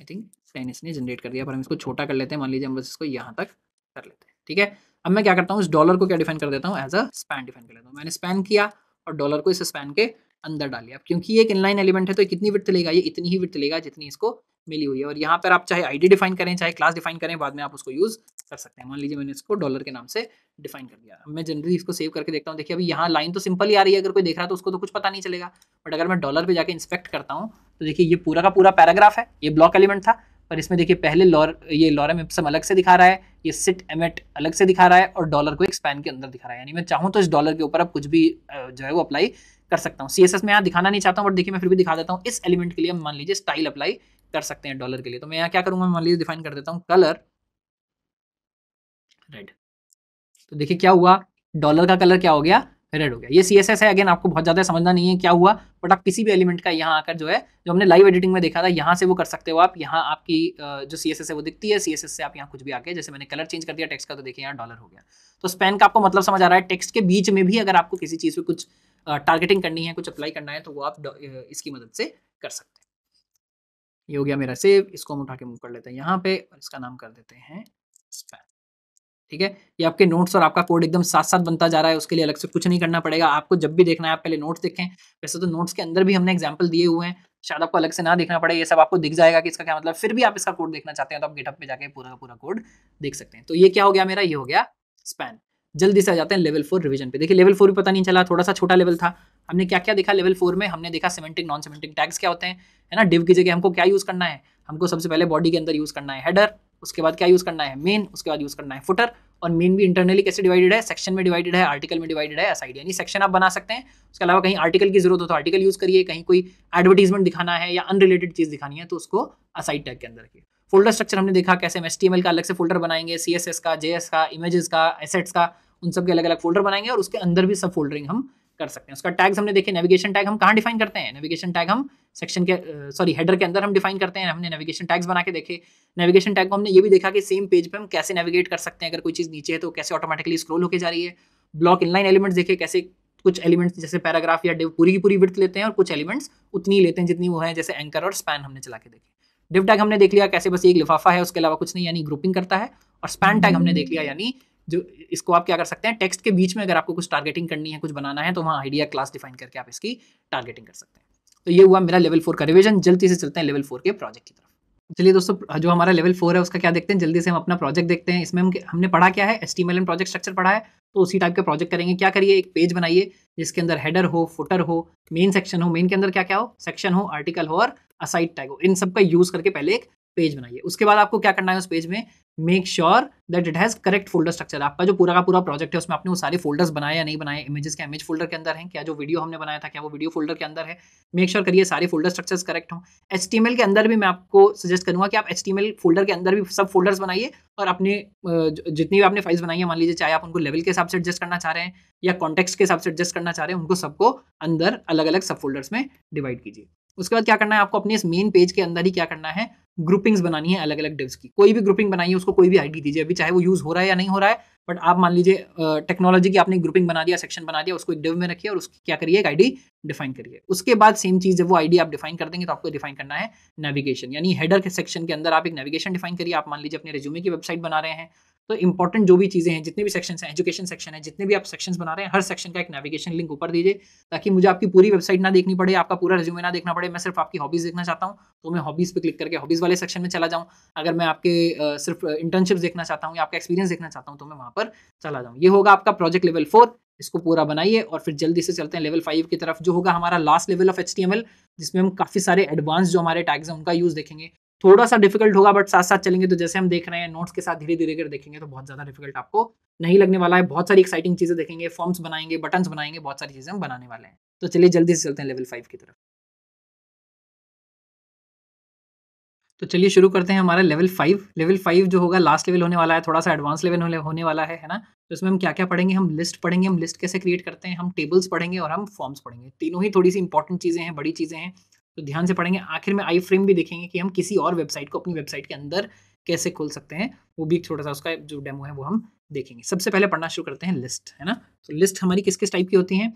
आई थिंक टेन इसने जनरेट कर दिया पर हम इसको छोटा कर लेते हैं मान लीजिए हम बस इसको यहाँ तक कर लेते हैं ठीक है अब मैं क्या करता हूँ इस डॉलर को क्या डिफाइन कर देता हूँ एज अ स्पैन डिफाइन कर लेता हूँ मैंने स्पैन किया और डॉलर को इस स्पैन के अंदर डालिए आप क्योंकि ये एक इनलाइन एलिमेंट है तो कितनी विर्थ लेगा ये इतनी ही विर्थ लेगा जितनी इसको मिली हुई है और यहाँ पर आप चाहे आईडी डिफाइन करें चाहे क्लास डिफाइन करें बाद में आप उसको यूज़ कर सकते हैं मान लीजिए मैंने इसको डॉलर के नाम से डिफाइन कर दिया मैं जनरली इसको सेव करके देखता हूँ देखिए अभी यहाँ लाइन तो सिंपल ही आ रही है अगर कोई देख रहा है तो उसको तो कुछ पता नहीं चलेगा बट अगर मैं डॉलर पर जाकर इंस्पेक्ट करता हूँ तो देखिए ये पूरा का पूरा पैराग्राफ है ये ब्लॉक एलिमेंट था पर इसमें देखिए पहले लॉर ये लॉरम एप्सम अलग से दिखा रहा है ये सिट एमेट अलग से दिखा रहा है और डॉलर को एक स्पैन के अंदर दिखा रहा है यानी मैं चाहूँ तो इस डॉलर के ऊपर अब कुछ भी जो है वो अप्लाई कर सकता हूँ सी में यहाँ दिखाना नहीं चाहता हूँ बट देखिए मैं फिर भी दिखा देता हूँ इस एलिमेंट के लिए मान लीजिए स्टाइल अप्लाई कर सकते हैं डॉलर के लिए तो मैं यहाँ क्या करूंगा मान लीजिए डिफाइन कर देता हूँ कलर रेड तो देखिए क्या हुआ डॉलर का कलर क्या हो गया रेड हो गया ये सी है अगेन आपको बहुत ज़्यादा समझना नहीं है क्या हुआ बट आप किसी भी एलिमेंट का यहाँ आकर जो है जो हमने लाइव एडिटिंग में देखा था यहाँ से वो कर सकते हो आप यहाँ आपकी जो सी है वो दिखती है सी से आप यहाँ कुछ भी आके जैसे मैंने कलर चेंज कर दिया टेक्स्ट का तो देखिए यहाँ डॉलर हो गया तो स्पेन का आपको मतलब समझ आ रहा है टेक्स्ट के बीच में भी अगर आपको किसी चीज़ पर कुछ टारगेटिंग करनी है कुछ अप्लाई करना है तो वो आप इसकी मदद से कर सकते हैं ये हो गया मेरा सेव इसको हम उठा के मूव कर लेते हैं यहाँ पे और इसका नाम कर देते हैं स्पैन ठीक है ये आपके नोट्स और आपका कोड एकदम साथ साथ बनता जा रहा है उसके लिए अलग से कुछ नहीं करना पड़ेगा आपको जब भी देखना है आप पहले नोट्स देखें वैसे तो नोट्स के अंदर भी हमने एग्जाम्पल दिए हुए हैं शायद आपको अलग से ना देखना पड़े ये सब आपको दिख जाएगा कि इसका क्या मतलब फिर भी आप इसका कोड देखना चाहते हैं तो आप गेटअप पे जाके पूरा का पूरा कोड देख सकते हैं तो ये क्या हो गया मेरा ये हो गया स्पैन जल्दी से आ जाते हैं लेवल फोर रिवीजन पे देखिए लेवल फोर भी पता नहीं चला थोड़ा सा छोटा लेवल था हमने क्या क्या देखा लेवल फोर में हमने देखा सिमेंटिक नॉन सिमेंटिक टैग्स क्या होते हैं है ना डिव की जगह हमको क्या यूज़ करना है हमको सबसे पहले बॉडी के अंदर यूज़ करना है हेडर उसके बाद क्या यूज़ करना है मेन उसके बाद यूज़ करना है फुटर और मेन भी इंटरनली कैसे डिवाइडेड है सेक्शन में डिवाइडेड है आर्टिकल में डिवाइडेड है असाइड यानी सेक्शन आप बना सकते हैं उसके अलावा कहीं आर्टिकल की जरूरत हो तो आर्टिकल यूज़ करिए कहीं कोई एडवर्टीजमेंट दिखाना है या अनरिलेटेड चीज़ दिखानी है तो उसको असाइड टैग के अंदर रखिए फोल्डर स्ट्रक्चर हमने देखा कैसे हम एस का अलग से फोल्डर बनाएंगे सी का जे का इमेजेस का एसेट्स का उन सबके अलग अलग फोल्डर बनाएंगे और उसके अंदर भी सब फोल्डरिंग हम कर सकते हैं उसका टैग्स हमने देखे नेविगेशन टैग हम कहाँ डिफाइन करते हैं नेविगेशन टैग हम सेक्शन के सॉरी हेडर के अंदर हम डिफाइन करते हैं हमने नेविगेशन टैग्स बना के देखे नेविगेशन टैग को हमने ये भी देखा कि सेम पेज पे हम कैसे नेविगेट कर सकते हैं अगर कोई चीज़ नीचे है तो कैसे ऑटोमेटिकली स्क्रोल होकर जा रही है ब्लॉक इनलाइन एलिमेंट्स देखे कैसे कुछ एलिमेंट्स जैसे पैराग्राफ या डिव पूरी की पूरी विर्थ लेते हैं और कुछ एलिमेंट्स उतनी लेते हैं जितनी वो है जैसे एंकर और स्पैन हमने चला के देखे डिव टैग हमने देख लिया कैसे बस एक लिफाफा है उसके अलावा कुछ नहीं यानी ग्रुपिंग करता है और स्पैन टैग हमने देख लिया यानी जो इसको आप क्या कर सकते हैं टेक्स्ट के बीच में अगर आपको कुछ टारगेटिंग करनी है कुछ बनाना है तो वहाँ आइडिया क्लास डिफाइन करके आप इसकी टारगेटिंग कर सकते हैं तो ये हुआ मेरा लेवल फोर का रिविजन जल्दी से चलते हैं लेवल फोर के प्रोजेक्ट की तरफ चलिए दोस्तों जो हमारा लेवल फोर है उसका क्या देखते हैं जल्दी से हम अपना प्रोजेक्ट देखते हैं इसमें हम हमने पढ़ा क्या है एस टी प्रोजेक्ट स्ट्रक्चर पढ़ा है तो उसी टाइप का प्रोजेक्ट करेंगे क्या करिए एक पेज बनाइए जिसके अंदर हेडर हो फुटर हो मेन सेक्शन हो मेन के अंदर क्या क्या हो सेक्शन हो आर्टिकल हो और असाइड टैग हो इन सब का यूज़ करके पहले एक पेज बनाइए उसके बाद आपको क्या करना है उस पेज में make sure that it has correct folder structure आपका जो पूरा का पूरा प्रोजेक्ट है उसमें आपने वो सारे फोल्डर्स बनाए या नहीं बनाए इमेजेस के इमेज फोल्डर के अंदर है क्या जो वीडियो हमने बनाया था क्या वो वीडियो फोल्डर के अंदर है मेक श्योर करिए सारे फोल्डर स्ट्रक्चर्स करेक्ट हों एच के अंदर भी मैं आपको सजेस्ट करूँगा कि आप एच फोल्डर के अंदर भी सब फोल्डर्स बनाइए और अपने जितनी भी आपने फाइल्स बनाई है मान लीजिए चाहे आप उनको लेवल के हिसाब से एडजस्ट करना चाह रहे हैं या कॉन्टेक्स के हिसाब से एडजस्ट करना चाह रहे हैं उनको सबको अंदर अलग अलग सब फोल्डर्स में डिवाइड कीजिए उसके बाद क्या करना है आपको अपने इस मेन पेज के अंदर ही क्या करना है ग्रुपिंग्स बनानी है अलग अलग डिव्स की कोई भी ग्रुपिंग बनाइए उसको कोई भी आईडी दीजिए अभी चाहे वो यूज हो रहा है या नहीं हो रहा है बट आप मान लीजिए टेक्नोलॉजी की आपने ग्रुपिंग बना दिया सेक्शन बना दिया उसको एक डिव में रखिए और उसकी क्या करिए एक आईडी डिफाइन करिए उसके बाद सेम चीज़ जब वो आईडी आप डिफाइन कर देंगे तो आपको डिफाइन करना है नेविगेशन यानी हेडर के सेक्शन के अंदर आप एक नेविगेशन डिफाइन करिए आप मान लीजिए अपने रेज्यूमे की वेबसाइट बना रहे हैं तो इंपॉर्टेंट जो भी चीज़ें हैं जितने भी सेक्शन हैं एजुकेशन सेक्शन है जितने भी आप सेक्शन बना रहे हैं हर सेक्शन का एक नेविगेशन लिंक ऊपर दीजिए ताकि मुझे आपकी पूरी वेबसाइट ना देखनी पड़े आपका पूरा रिज्यूमे ना देखना पड़े मैं सिर्फ आपकी हॉबीज़ देखना चाहता हूँ तो मैं हॉबीज़ पे क्लिक करके हॉबीज़ वाले सेक्शन में चला जाऊँ अगर मैं आपके सिर्फ इंटर्नशिप देखना चाहता हूँ या आपका एक्सपीरियंस देखना चाहता हूँ तो मैं वहाँ पर चला जाऊँ ये होगा आपका प्रोजेक्ट लेवल फोर इसको पूरा बनाइए और फिर जल्दी से चलते हैं लेवल फाइव की तरफ जो होगा हमारा लास्ट लेवल ऑफ एच जिसमें हम काफ़ी सारे एडवांस जो हमारे टैग्स हैं उनका यूज़ देखेंगे थोड़ा सा डिफिकल्ट होगा बट साथ साथ चलेंगे तो जैसे हम देख रहे हैं नोट्स के साथ धीरे धीरे कर देखेंगे तो बहुत ज़्यादा डिफिकल्ट आपको नहीं लगने वाला है बहुत सारी एक्साइटिंग चीज़ें देखेंगे फॉर्म्स बनाएंगे बटन्स बनाएंगे बहुत सारी चीज़ें हम बनाने वाले हैं तो चलिए जल्दी से चलते हैं लेवल फाइव की तरफ तो चलिए शुरू करते हैं हमारा लेवल फाइव लेवल फाइव जो होगा लास्ट लेवल होने वाला है थोड़ा सा एडवांस लेवल होने वाला है है ना तो इसमें हम क्या क्या पढ़ेंगे हम लिस्ट पढ़ेंगे हम लिस्ट कैसे क्रिएट करते हैं हम टेबल्स पढ़ेंगे और हम फॉर्म्स पढ़ेंगे तीनों ही थोड़ी सी इंपॉर्टेंट चीज़ें हैं बड़ी चीज़ें हैं तो ध्यान से पढ़ेंगे आखिर में आई फ्रेम भी देखेंगे कि हम किसी और वेबसाइट को अपनी वेबसाइट के अंदर कैसे खोल सकते हैं वो भी एक छोटा सा उसका जो डेमो है वो हम देखेंगे सबसे पहले पढ़ना शुरू करते हैं लिस्ट है ना तो लिस्ट हमारी किस किस टाइप की होती हैं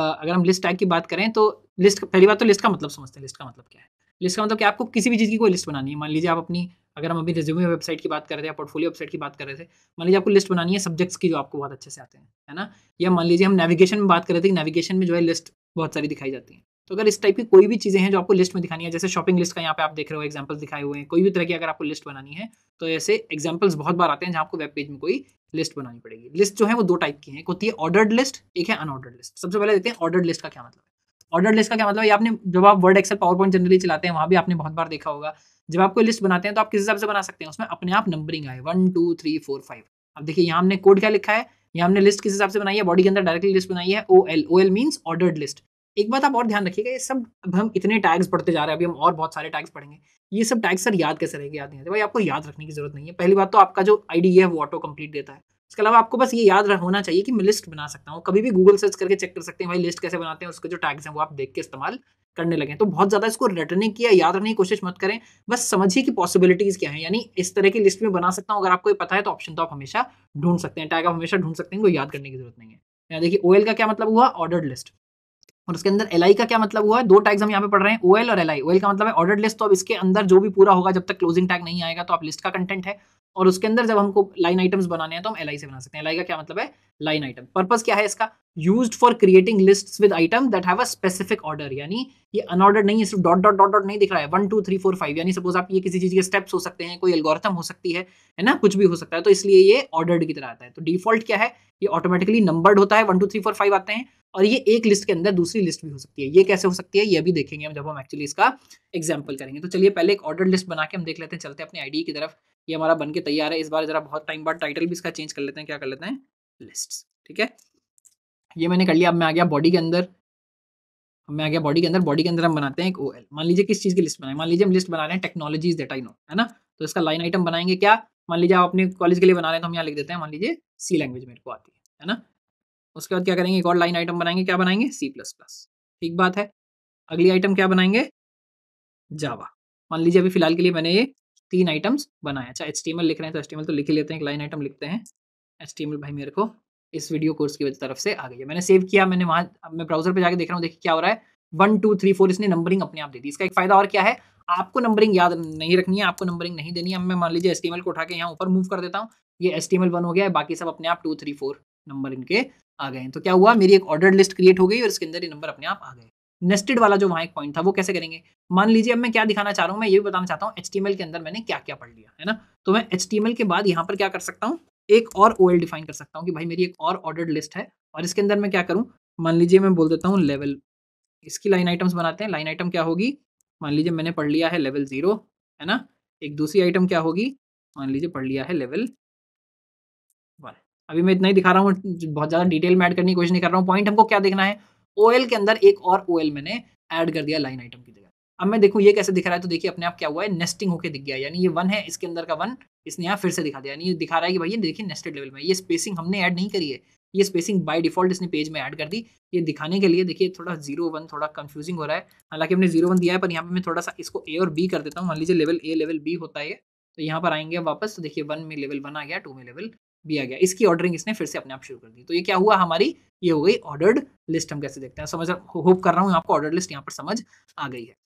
अगर हम लिस्ट टाइप की बात करें तो लिस्ट पहली बात तो लिस्ट का मतलब समझते हैं लिस्ट का मतलब क्या है लिस्ट का मतलब कि आपको किसी भी चीज़ की कोई लिस्ट बनानी है मान लीजिए आप अपनी अगर हम अभी रिज्यूमे वेबसाइट की बात कर रहे हैं पोर्टफोलियो वेबसाइट की बात कर रहे थे मान लीजिए आपको लिस्ट बनानी है सब्जेक्ट्स की जो आपको बहुत अच्छे से आते हैं है ना या मान लीजिए हम नेविगेशन में बात कर रहे थे कि नेविगेशन में जो है लिस्ट बहुत सारी दिखाई जाती है तो अगर इस टाइप की कोई भी चीज़ें हैं जो आपको लिस्ट में दिखानी है जैसे शॉपिंग लिस्ट का यहाँ पे आप देख रहे हो एग्जाम्पल दिखाए हुए हैं कोई भी तरह की अगर आपको लिस्ट बनानी है तो ऐसे एग्जाम्पल्स बहुत बार आते हैं जहाँ आपको वेब पेज में कोई लिस्ट बनानी पड़ेगी लिस्ट जो है वो दो टाइप की है एक होती है ऑर्डर्ड लिस्ट एक है अनऑर्डर्ड लिस्ट सबसे पहले देखते हैं ऑर्डर्ड लिस्ट का क्या मतलब है ऑर्डर लिस्ट का क्या मतलब है आपने जब आप Word Excel PowerPoint generally चलाते हैं वहाँ भी आपने बहुत बार देखा होगा जब आप कोई लिस्ट बनाते हैं तो आप किस हिसाब से बना सकते हैं उसमें अपने आप नंबरिंग आए one two three four five अब देखिए यहाँ हमने कोड क्या लिखा है यहाँ हमने लिस्ट किस हिसाब से बनाई है बॉडी के अंदर डायरेक्टली लिस्ट बनाई है O L O L means ordered list एक बात आप और ध्यान रखिएगा ये सब अब हम इतने टैग्स पढ़ते जा रहे हैं अभी हम और बहुत सारे टैग्स पढ़ेंगे ये सब टैग्स सर याद कैसे रहेंगे याद नहीं आते भाई आपको याद रखने की जरूरत नहीं है पहली बात तो आपका जो आईडी है वो ऑटो कंप्लीट देता है इसके अलावा आपको बस ये याद होना चाहिए कि मैं लिस्ट बना सकता हूँ कभी भी गूगल सर्च करके चेक कर सकते हैं भाई लिस्ट कैसे बनाते हैं उसके जो टैग्स हैं वो आप देख के इस्तेमाल करने लगे तो बहुत ज़्यादा इसको रटने की या याद रखने की कोशिश मत करें बस समझिए कि पॉसिबिलिटीज़ क्या है यानी इस तरह की लिस्ट में बना सकता हूँ अगर आपको ये पता है तो ऑप्शन तो आप हमेशा ढूंढ सकते हैं टैग आप हमेशा ढूंढ सकते हैं कोई याद करने की जरूरत नहीं है यहाँ देखिए ओ का क्या मतलब हुआ ऑर्डर लिस्ट और उसके अंदर एल का क्या मतलब हुआ दो टैग्स हम यहाँ पे पढ़ रहे हैं ओएल और एल आई का मतलब है ऑर्डर लिस्ट तो अब इसके अंदर जो भी पूरा होगा जब तक क्लोजिंग टैग नहीं आएगा तो आप लिस्ट का कंटेंट है और उसके अंदर जब हमको लाइन आइटम्स बनाने हैं तो हम एल से बना सकते हैं एल का क्या मतलब है लाइन आइटम पर्पज क्या है इसका use for creating list with item that have a specific order यानी ये अनऑर्डर नहीं है सिर्फ डॉट डॉट डॉट डॉट नहीं दिख रहा है one two three four five यानी सपोज आप ये किसी चीज के स्टेप्स हो सकते हैं कोई एल्गोरिथम हो सकती है है ना कुछ भी हो सकता है तो इसलिए ये ऑर्डर्ड की तरह आता है तो डिफॉल्ट क्या है ये ऑटोमेटिकली नंबर्ड होता है one two three four five आते हैं और ये एक लिस्ट के अंदर दूसरी लिस्ट भी हो सकती है ये कैसे हो सकती है ये भी देखेंगे हम जब हम एक्चुअली इसका एग्जाम्पल करेंगे तो चलिए पहले एक ऑर्डर लिस्ट बना के हम देख लेते हैं चलते हैं अपने आईडी की तरफ ये हमारा बन के तैयार है इस बार ज़रा बहुत टाइम बाद टाइटल भी इसका चेंज कर लेते हैं क्या कर लेते हैं लिस्ट ठीक है ये मैंने कर लिया अब मैं आ गया बॉडी के अंदर मैं आ गया बॉडी के अंदर बॉडी के अंदर हम बनाते हैं एक ओ मान लीजिए किस चीज़ की लिस्ट बनाए मान लीजिए हम लिस्ट बना रहे हैं टेक्नोलॉजीज डेटा आई नो है ना तो इसका लाइन आइटम बनाएंगे क्या मान लीजिए आप अपने कॉलेज के लिए बना रहे हैं तो हम यहाँ लिख देते हैं मान लीजिए सी लैंग्वेज मेरे को आती है है ना उसके बाद क्या करेंगे एक और लाइन आइटम बनाएंगे क्या बनाएंगे सी प्लस प्लस ठीक बात है अगली आइटम क्या बनाएंगे जावा मान लीजिए अभी फिलहाल के लिए मैंने ये तीन आइटम्स बनाए अच्छा एच लिख रहे हैं तो एच तो लिख लेते हैं एक लाइन आइटम लिखते हैं एच भाई मेरे को इस वीडियो कोर्स की तरफ से आ गई है मैंने सेव किया मैंने वहाँ मैं ब्राउजर पर जाकर देख रहा हूँ देखिए क्या हो रहा है वन टू थ्री फोर इसने नंबरिंग अपने आप दे दी इसका एक फायदा और क्या है आपको नंबरिंग याद नहीं रखनी है आपको नंबरिंग नहीं देनी है मैं मान लीजिए एस को उठा के यहाँ ऊपर मूव कर देता हूँ ये एस वन हो गया है बाकी सब अपने आप टू थ्री फोर नंबर इनके आ गए तो क्या हुआ मेरी एक ऑर्डर लिस्ट क्रिएट हो गई और इसके अंदर ये नंबर अपने आप आ गए नेस्टेड वाला जो वहाँ एक पॉइंट था वो कैसे करेंगे मान लीजिए अब मैं क्या दिखाना चाह रहा हूँ मैं ये भी बताना चाहता हूँ एच के अंदर मैंने क्या क्या पढ़ लिया है ना तो मैं एच के बाद यहाँ पर क्या कर सकता हूँ एक और ओ डिफाइन कर सकता हूँ कि भाई मेरी एक और ऑर्डर्ड लिस्ट है और इसके अंदर मैं क्या करूँ मान लीजिए मैं बोल देता हूँ लेवल इसकी लाइन आइटम्स बनाते हैं लाइन आइटम क्या होगी मान लीजिए मैंने पढ़ लिया है लेवल ज़ीरो है ना एक दूसरी आइटम क्या होगी मान लीजिए पढ़ लिया है लेवल वन अभी मैं इतना ही दिखा रहा हूँ बहुत ज़्यादा डिटेल में ऐड करने की कोशिश नहीं कर रहा हूँ पॉइंट हमको क्या देखना है ओएल के अंदर एक और ओएल मैंने ऐड कर दिया लाइन आइटम की जगह अब मैं देखूँ ये कैसे दिख रहा है तो देखिए अपने आप क्या हुआ है नेस्टिंग होकर दिख गया यानी ये वन है इसके अंदर का वन इसने यहाँ फिर से दिखा दिया यानी ये दिखा रहा है कि भाई ये देखिए नेस्टेड लेवल में ये स्पेसिंग हमने ऐड नहीं करी है ये स्पेसिंग बाय डिफॉल्ट इसने पेज में ऐड कर दी ये दिखाने के लिए देखिए थोड़ा जीरो वन थोड़ा कंफ्यूजिंग हो रहा है हालांकि हमने जीरो वन दिया है पर यहाँ पे मैं थोड़ा सा इसको ए और बी कर देता हूँ मान लीजिए लेवल ए लेवल बी होता है तो यहाँ पर आएंगे वापस तो देखिए वन में लेवल वन आ गया टू में लेवल दिया गया इसकी ऑर्डरिंग इसने फिर से अपने आप शुरू कर दी तो ये क्या हुआ हमारी ये हो गई ऑर्डर्ड लिस्ट हम कैसे देखते हैं समझ होप कर रहा हूँ आपको ऑर्डर लिस्ट यहाँ पर समझ आ गई है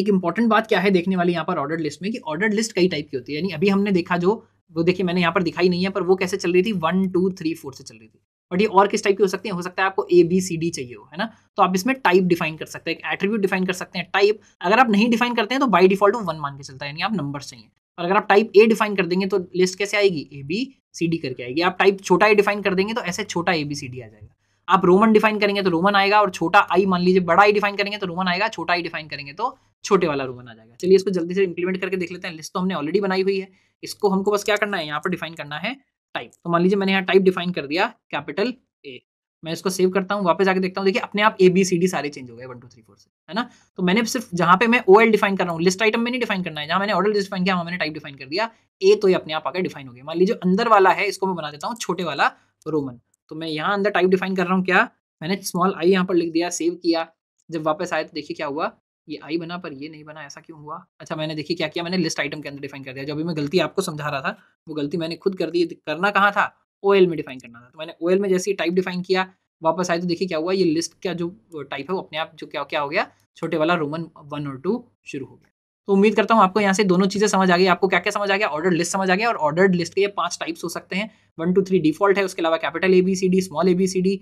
एक इंपॉर्टेंट बात क्या है देखने वाली यहाँ पर ऑर्डर लिस्ट में कि ऑर्डर लिस्ट कई टाइप की होती है यानी अभी हमने देखा जो वो देखिए मैंने यहाँ पर दिखाई नहीं है पर वो कैसे चल रही थी वन टू थ्री फोर से चल रही थी बट ये और किस टाइप की हो सकती है हो सकता है आपको ए बी सी डी चाहिए हो है ना तो आप इसमें टाइप डिफाइन कर सकते हैं एट्रीब्यूट डिफाइन कर सकते हैं टाइप अगर आप नहीं डिफाइन करते हैं तो बाई डिफॉल्ट वन मान के चलता है यानी आप नंबर चाहिए और अगर आप टाइप ए डिफाइन कर देंगे तो लिस्ट कैसे आएगी ए बी सी डी करके आएगी आप टाइप छोटा ए डिफाइन कर देंगे तो ऐसे छोटा ए बी सी डी आ जाएगा आप रोमन डिफाइन करेंगे तो रोमन आएगा और छोटा आई मान लीजिए बड़ा आई डिफाइन करेंगे तो रोमन आएगा छोटा आई डिफाइन करेंगे तो छोटे वाला रोमन आ जाएगा चलिए इसको जल्दी से इंप्लीमेंट करके देख लेते हैं लिस्ट तो हमने ऑलरेडी बनाई हुई है इसको हमको बस क्या करना है यहाँ पर डिफाइन करना है टाइप तो मान लीजिए मैंने यहाँ टाइप डिफाइन कर दिया कैपिटल ए मैं इसको सेव करता हूँ वापस आके देखता हूँ देखिए अपने आप ए बी सी डी सारे चेंज हो गए वन टू थ्री फोर से है ना तो मैंने सिर्फ जहाँ पे मैं ओ एल डिफाइन कर रहा हूँ लिस्ट आइटम में नहीं डिफाइन करना है जहाँ मैंने ऑर्डर डिफाइन किया मैंने टाइप डिफाइन कर दिया ए तो ये अपने आप आकर डिफाइन हो गया मान लीजिए अंदर वाला है इसको मैं बना देता हूँ छोटे वाला रोमन तो मैं यहाँ अंदर टाइप डिफाइन कर रहा हूँ क्या मैंने स्मॉल आई यहाँ पर लिख दिया सेव किया जब वापस आए तो देखिए क्या हुआ ये आई बना पर ये नहीं बना ऐसा क्यों हुआ अच्छा मैंने देखिए क्या किया मैंने लिस्ट आइटम के अंदर डिफाइन कर दिया जो अभी मैं गलती आपको समझा रहा था वो गलती मैंने खुद कर दी करना कहाँ था ओएल में डिफाइन करना था तो मैंने ओएल में जैसे टाइप डिफाइन किया वापस आए तो देखिए क्या हुआ ये लिस्ट का जो टाइप है वो अपने आप जो क्या क्या हो गया छोटे वाला रोमन वन और टू शुरू हो गया तो उम्मीद करता हूँ आपको यहाँ से दोनों चीज़ें समझ आ गई आपको क्या क्या समझ आ गया ऑर्डर लिस्ट समझ आ गया और ऑर्डर लिस्ट के ये पांच टाइप्स हो सकते हैं वन टू थ्री डिफॉल्ट है उसके अलावा capital A B C D small A B C D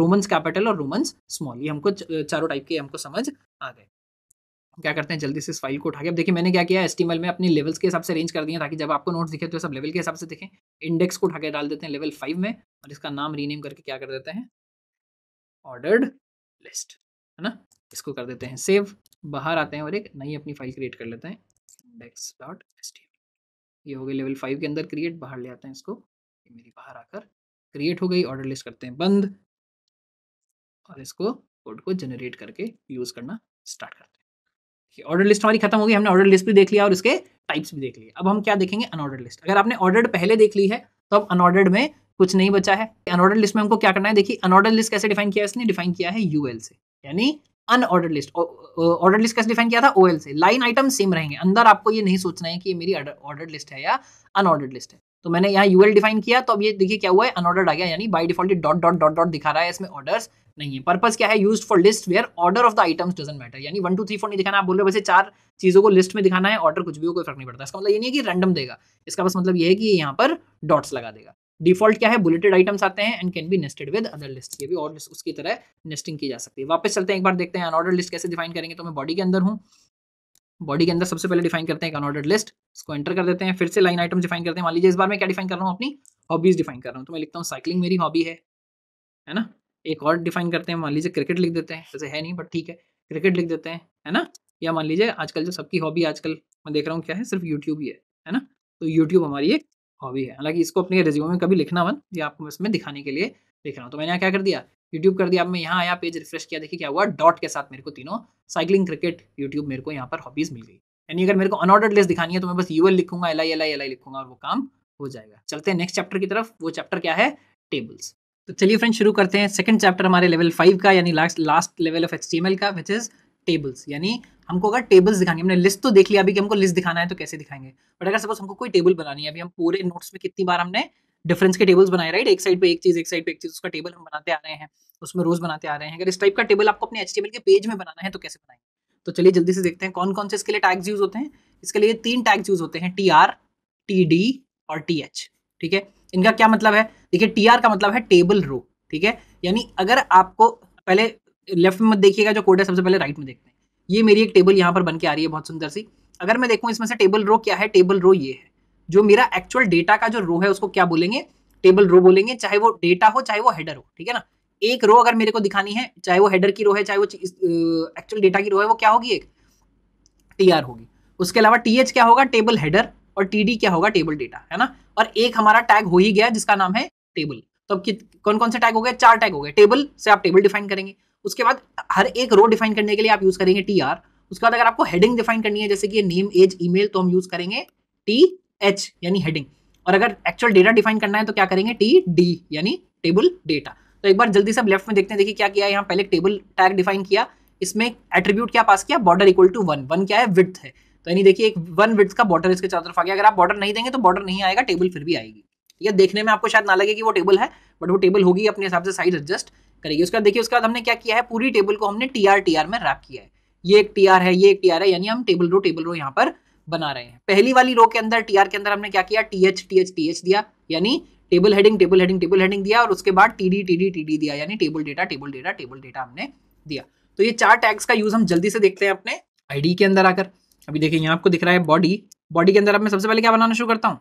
romans capital और रोमन्स स्मॉल ये हमको चारों टाइप के हमको समझ आ गए क्या करते हैं जल्दी से इस फाइल को उठा के अब देखिए मैंने क्या किया एस में अपनी लेवल्स के हिसाब से अरेंज कर दिया ताकि जब आपको नोट्स दिखे तो सब लेवल के हिसाब से दिखें इंडेक्स को उठा के डाल देते हैं लेवल फाइव में और इसका नाम रीनेम करके क्या कर देते हैं ऑर्डर्ड लिस्ट है ना इसको कर देते हैं सेव बाहर आते हैं और एक नई अपनी फाइल क्रिएट कर लेते हैं इंडेक्स डॉट एस ये हो गई लेवल फाइव के अंदर क्रिएट बाहर ले आते हैं इसको ये मेरी बाहर आकर क्रिएट हो गई ऑर्डर लिस्ट करते हैं बंद और इसको कोड को जनरेट करके यूज़ करना स्टार्ट करते हैं ओके ऑर्डर लिस्ट हमारी खत्म हो गई हमने ऑर्डर लिस्ट भी देख लिया और उसके टाइप्स भी देख लिए अब हम क्या देखेंगे अनऑर्डर लिस्ट अगर आपने ऑर्डर पहले देख ली है तो अब अनऑर्डर में कुछ नहीं बचा है अनऑर्डर लिस्ट में हमको क्या करना है देखिए अनऑर्डर लिस्ट कैसे डिफाइन किया इसने डिफाइन किया है यूएल से यानी अनऑर्डर लिस्ट ऑर्डर लिस्ट कैसे डिफाइन किया था ओएल से लाइन आइटम सेम रहेंगे अंदर आपको ये नहीं सोचना है कि ये मेरी ऑर्डर लिस्ट है या अनऑर्डर लिस्ट है तो मैंने यहाँ यूएल डिफाइन किया तो अब ये देखिए क्या हुआ है अनऑर्डर आ गया यानी by default dot dot dot dot दिखा रहा है इसमें ऑर्डर्स नहीं है पर्पज क्या है use for list where order of the items doesn't matter यानी वन टू थ्री फोर नहीं दिखाना आप बोल रहे वैसे चार चीज़ों को लिस्ट में दिखाना है ऑर्डर कुछ भी हो कोई फर्क नहीं पड़ता इसका मतलब ये नहीं है कि रैंडम देगा इसका बस मतलब ये है कि यहाँ पर डॉट्स लगा देगा डिफॉल्ट क्या है बुलेटेड आइटम्स आते हैं and can be nested with other list ये भी और उसकी तरह नेस्टिंग की जा सकती है वापस चलते हैं एक बार देखते हैं अनऑर्डर लिस्ट कैसे डिफाइन करेंगे तो मैं बॉडी के अंदर हूँ बॉडी के अंदर सबसे पहले डिफाइन करते हैं अनऑर्डर लिस्ट इसको एंटर कर देते हैं फिर से लाइन आइटम डिफाइन करते हैं मान लीजिए इस बार मैं क्या डिफाइन कर रहा हूँ अपनी हॉबीज डिफाइन कर रहा हूँ तो मैं लिखता हूँ साइकिलिंग मेरी हॉबी है है ना एक और डिफाइन करते हैं मान लीजिए क्रिकेट लिख देते हैं जैसे है नहीं बट ठीक है क्रिकेट लिख देते हैं है ना या मान लीजिए आजकल जो सबकी हॉबी आजकल मैं देख रहा हूँ क्या है सिर्फ यूट्यूब ही है है ना तो यूट्यूब हमारी एक हॉबी है हालांकि इसको अपने रिज्यूम में कभी लिखना मन या आपको इसमें दिखाने के लिए लिख रहा हूँ तो मैंने यहाँ क्या कर दिया यूट्यूब कर दिया अब मैं यहाँ आया पेज रिफ्रेश किया देखिए क्या हुआ डॉट के साथ मेरे को तीनों साइकिलिंग क्रिकेट यूट्यूब मेरे को यहाँ पर हॉबीज़ मिल गई यानी अगर मेरे को अनऑर्डर्ड लिस्ट दिखानी है तो मैं बस यूएल लिखूंगा L I L I L I लिखूंगा और वो काम हो जाएगा चलते हैं नेक्स्ट चैप्टर की तरफ वो चैप्टर क्या है टेबल्स तो चलिए फ्रेंड शुरू करते हैं सेकंड चैप्टर हमारे लेवल फाइव का यानी last last level of H का विच इज़ टेबल्स यानी हमको अगर टेबल्स दिखानी हमने लिस्ट तो देख लिया अभी कि हमको लिस्ट दिखाना है तो कैसे दिखाएंगे बट अगर सपोज हमको कोई टेबल बनानी है अभी हम पूरे नोट्स में कितनी बार हमने डिफरेंस के टेबल्स बनाए राइट एक साइड पे एक चीज़ एक साइड पे एक चीज़ उसका टेबल हम बनाते आ रहे हैं उसमें रोज बनाते आ रहे हैं अगर इस टाइप का टेबल आपको अपने एच के पेज में बनाना है तो कैसे बनाएंगे तो चलिए जल्दी से देखते हैं कौन कौन से इसके लिए टैग्स यूज होते हैं इसके लिए तीन टैग्स यूज होते हैं टी आर टी डी और टी एच ठीक है इनका क्या मतलब है देखिए टीआर का मतलब है टेबल रो ठीक है यानी अगर आपको पहले लेफ्ट में देखिएगा जो कोड है सबसे पहले राइट में देखते हैं ये मेरी एक टेबल यहाँ पर बन के आ रही है बहुत सुंदर सी अगर मैं देखूँ इसमें से टेबल रो क्या है टेबल रो ये है जो मेरा एक्चुअल डेटा का जो रो है उसको क्या बोलेंगे टेबल रो बोलेंगे चाहे वो डेटा हो चाहे वो हेडर हो ठीक है ना एक रो अगर मेरे को दिखानी है चाहे वो हेडर की रो है चाहे वो एक्चुअल डेटा की रो है वो क्या होगी एक टी होगी उसके अलावा टी क्या होगा टेबल हेडर और टी क्या होगा टेबल डेटा है ना और एक हमारा टैग हो ही गया जिसका नाम है टेबल तो अब कौन कौन से टैग हो गए चार टैग हो गए टेबल से आप टेबल डिफाइन करेंगे उसके बाद हर एक रो डिफाइन करने के लिए आप यूज करेंगे टी आर उसके बाद अगर आपको हेडिंग डिफाइन करनी है जैसे कि नेम एज ईमेल तो हम यूज करेंगे टी एच यानी हेडिंग और अगर एक्चुअल डेटा डिफाइन करना है तो क्या करेंगे टी डी यानी टेबल डेटा तो एक बार जल्दी से लेफ्ट में देखते हैं देखिए क्या किया यहाँ पहले टेबल टैग डिफाइन किया इसमें एट्रीब्यूट क्या पास किया border equal to one one क्या है विथ है तो यानी देखिए एक वन विथ का बॉर्डर इसके चारों तरफ आ गया अगर आप बॉर्डर नहीं देंगे तो बॉर्डर नहीं आएगा टेबल फिर भी आएगी ठीक है देखने में आपको शायद ना लगे कि वो टेबल है बट वो टेबल होगी अपने हिसाब से साइज एडजस्ट करेगी उसके बाद देखिए उसके बाद हमने क्या किया है पूरी टेबल को हमने टी आर टी आर में रैप किया है ये एक टी आर है ये एक टी आर है यानी हम टेबल रो टेबल रो यहाँ पर बना रहे हैं पहली वाली रो के अंदर टी आर के अंदर हमने क्या किया T H T H T H दिया यानी table heading table heading table heading दिया और उसके बाद T D T D T D दिया यानी table data table data table data हमने दिया तो ये चार टैग्स का यूज हम जल्दी से देखते हैं अपने आईडी के अंदर आकर अभी देखिए यहाँ आपको दिख रहा है बॉडी बॉडी के अंदर अब मैं सबसे पहले क्या बनाना शुरू करता हूँ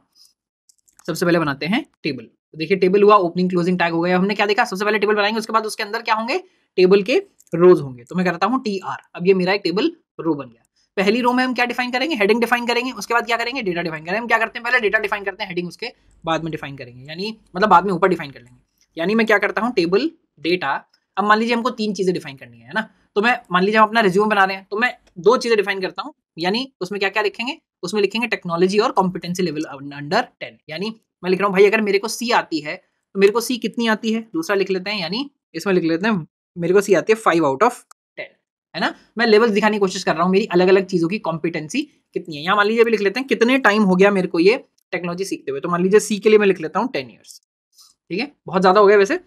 सबसे पहले बनाते हैं टेबल तो देखिए टेबल हुआ ओपनिंग क्लोजिंग टैग हो गया हमने क्या देखा सबसे पहले टेबल बनाएंगे उसके बाद उसके अंदर क्या होंगे टेबल के रोज होंगे तो मैं करता हूँ टी आर अब ये मेरा एक टेबल रो बन गया पहली रो में हम क्या डिफाइन करेंगे हेडिंग डिफाइन करेंगे उसके बाद क्या करेंगे डेटा डिफाइन करेंगे हम क्या करते हैं पहले डेटा डिफाइन करते हैं हेडिंग उसके बाद में डिफाइन करेंगे यानी मतलब बाद में ऊपर डिफाइन कर लेंगे यानी मैं क्या करता हूँ टेबल डेटा अब मान लीजिए हमको तीन चीज़ें डिफाइन करनी है ना तो मैं मान लीजिए हम अपना रिज्यूम बना रहे हैं तो मैं दो चीज़ें डिफाइन करता हूँ यानी उसमें क्या क्या लिखेंगे उसमें लिखेंगे टेक्नोलॉजी और कॉम्पिटेंसी लेवल अंडर टेन यानी मैं लिख रहा हूँ भाई अगर मेरे को सी आती है तो मेरे को सी कितनी आती है दूसरा लिख लेते हैं यानी इसमें लिख लेते हैं मेरे को सी आती है फाइव आउट ऑफ टेन है ना मैं लेवल दिखाने की कोशिश कर रहा हूँ मेरी अलग अलग चीज़ों की कॉम्पिटेंसी कितनी है यहाँ मान लीजिए अभी लिख लेते हैं कितने टाइम हो गया मेरे को ये टेक्नोलॉजी सीखते हुए तो मान लीजिए सी के लिए मैं लिख लेता हूँ टेन ईयर्स ठीक है बहुत ज़्यादा हो गया वैसे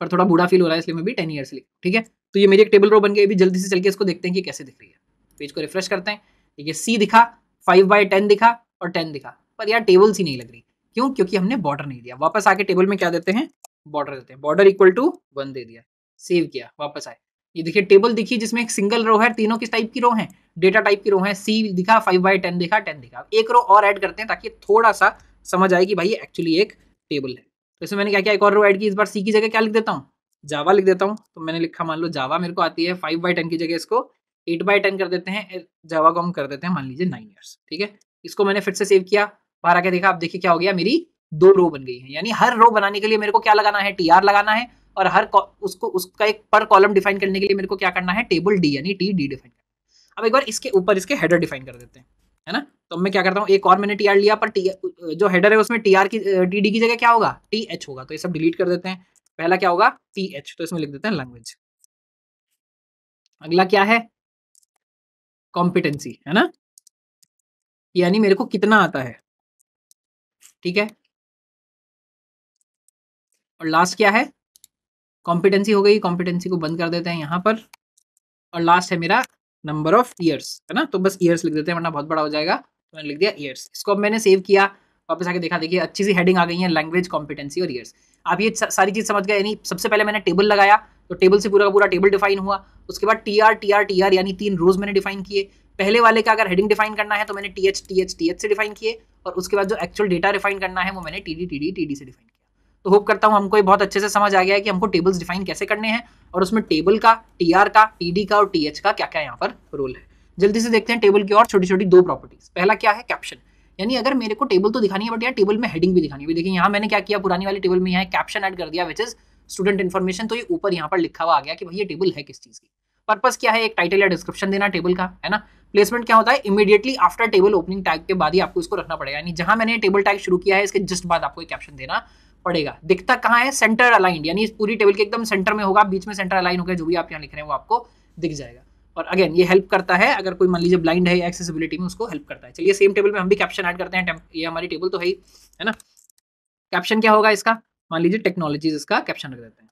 पर थोड़ा बूढ़ा फील हो रहा है इसलिए मैं भी टेन ईयर्स लिख ठीक है तो ये मेरी एक टेबल रो बन गई अभी जल्दी से चल के इसको देखते हैं कि कैसे दिख रही है पेज को रिफ्रेश करते हैं है सी दिखा फाइव बाई टेन दिखा और टेन दिखा पर यार टेबल सी नहीं लग रही क्यों क्योंकि हमने बॉर्डर नहीं दिया वापस आके टेबल में क्या देते हैं बॉर्डर देते हैं बॉर्डर इक्वल टू वन दे दिया सेव किया वापस आए ये देखिए टेबल दिखी जिसमें एक सिंगल रो है तीनों किस टाइप की रो है डेटा टाइप की रो है सी दिखा फाइव बाई टेन दिखा टेन दिखा एक रो और ऐड करते हैं ताकि थोड़ा सा समझ आए कि भाई एक्चुअली एक टेबल है तो इसमें मैंने क्या क्या एक और रो ऐड की इस बार सी की जगह क्या लिख देता हूँ जावा लिख देता हूँ तो मैंने लिखा मान लो जावा मेरे को आती है फाइव बाई टेन की जगह इसको एट बाई टेन कर देते हैं जावा को हम कर देते हैं मान लीजिए नाइन ईयर्स ठीक है इसको मैंने फिर से सेव किया बाहर आके देखा आप देखिए क्या हो गया मेरी दो रो बन गई है यानी हर रो बनाने के लिए मेरे को क्या लगाना है टी आर लगाना है और हर उसको उसका एक पर कॉलम डिफाइन करने के लिए मेरे को क्या करना है टेबल डी यानी टी डी डिफाइन करना अब एक बार इसके ऊपर इसके हेडर डिफाइन कर देते हैं है ना तो मैं क्या करता हूँ एक और मैंने टी आर लिया पर टी जो हेडर है उसमें टी आर की टी डी की जगह क्या होगा टी एच होगा तो ये सब डिलीट कर देते हैं पहला क्या होगा टी एच तो इसमें लिख देते हैं लैंग्वेज अगला क्या है कॉम्पिटेंसी है ना यानी मेरे को कितना आता है ठीक है और लास्ट क्या है कॉम्पिटेंसी हो गई कॉम्पिटेंसी को बंद कर देते हैं यहां पर और लास्ट है मेरा नंबर ऑफ ईयर्स है ना तो बस ईयर्स लिख देते हैं वरना बहुत बड़ा हो जाएगा तो मैंने लिख दिया ईयर्स इसको अब मैंने सेव किया वापस आके देखा देखिए अच्छी सी हेडिंग आ गई है लैंग्वेज कॉम्पिटेंसी और ईयर्स आप ये सारी चीज़ समझ गए यानी सबसे पहले मैंने टेबल लगाया तो टेबल से पूरा का पूरा टेबल डिफाइन हुआ उसके बाद T R T R T R यानी तीन रोज मैंने डिफाइन किए पहले वाले का अगर हेडिंग डिफाइन करना है तो मैंने T H T H T H से डिफाइन किए और उसके बाद जो एक्चुअल डेटा डिफाइन करना है वो मैंने T D T D T D से डिफाइन किया तो होप करता हूँ हमको ये बहुत अच्छे से समझ आ गया है कि हमको टेबल्स डिफाइन कैसे करने हैं और उसमें टेबल का टी आर का टी डी का और टी एच का क्या क्या यहाँ पर रोल है जल्दी से देखते हैं टेबल की और छोटी छोटी दो प्रॉपर्टीज पहला क्या है कैप्शन यानी अगर मेरे को टेबल तो दिखानी है बट यार टेबल में हेडिंग भी दिखानी है देखिए यहाँ मैंने क्या किया पुरानी वाली टेबल में यहाँ कैप्शन ऐड कर दिया विच इज स्टूडेंट इन्फॉर्मेशन तो ये ऊपर यहाँ पर लिखा हुआ आ गया कि भाई ये टेबल है किस चीज़ की पर्पज क्या है एक टाइटल या डिस्क्रिप्शन देना टेबल का है ना प्लेसमेंट क्या होता है immediately after table opening tag के बाद ही आपको इसको रखना पड़ेगा यानी जहां मैंने टेबल टैग शुरू किया है इसके जस्ट बाद आपको कैप्शन देना पड़ेगा दिखता कहाँ है सेंटर अलाइंड यानी इस पूरी टेबल के एकदम सेंटर में होगा बीच में सेंटर अलाइन होगा जो भी आप यहाँ लिख रहे हैं वो आपको दिख जाएगा और अगेन ये हेल्प करता है अगर कोई मान लीजिए ब्लाइंड है एक्सेसिबिलिटी में उसको हेल्प करता है चलिए सेम टेबल में हम भी कैप्शन ऐड करते हैं ये हमारी टेबल तो है ही है ना कैप्शन क्या होगा इसका मान लीजिए टेक्नोलॉजीज इसका कैप्शन रख देते हैं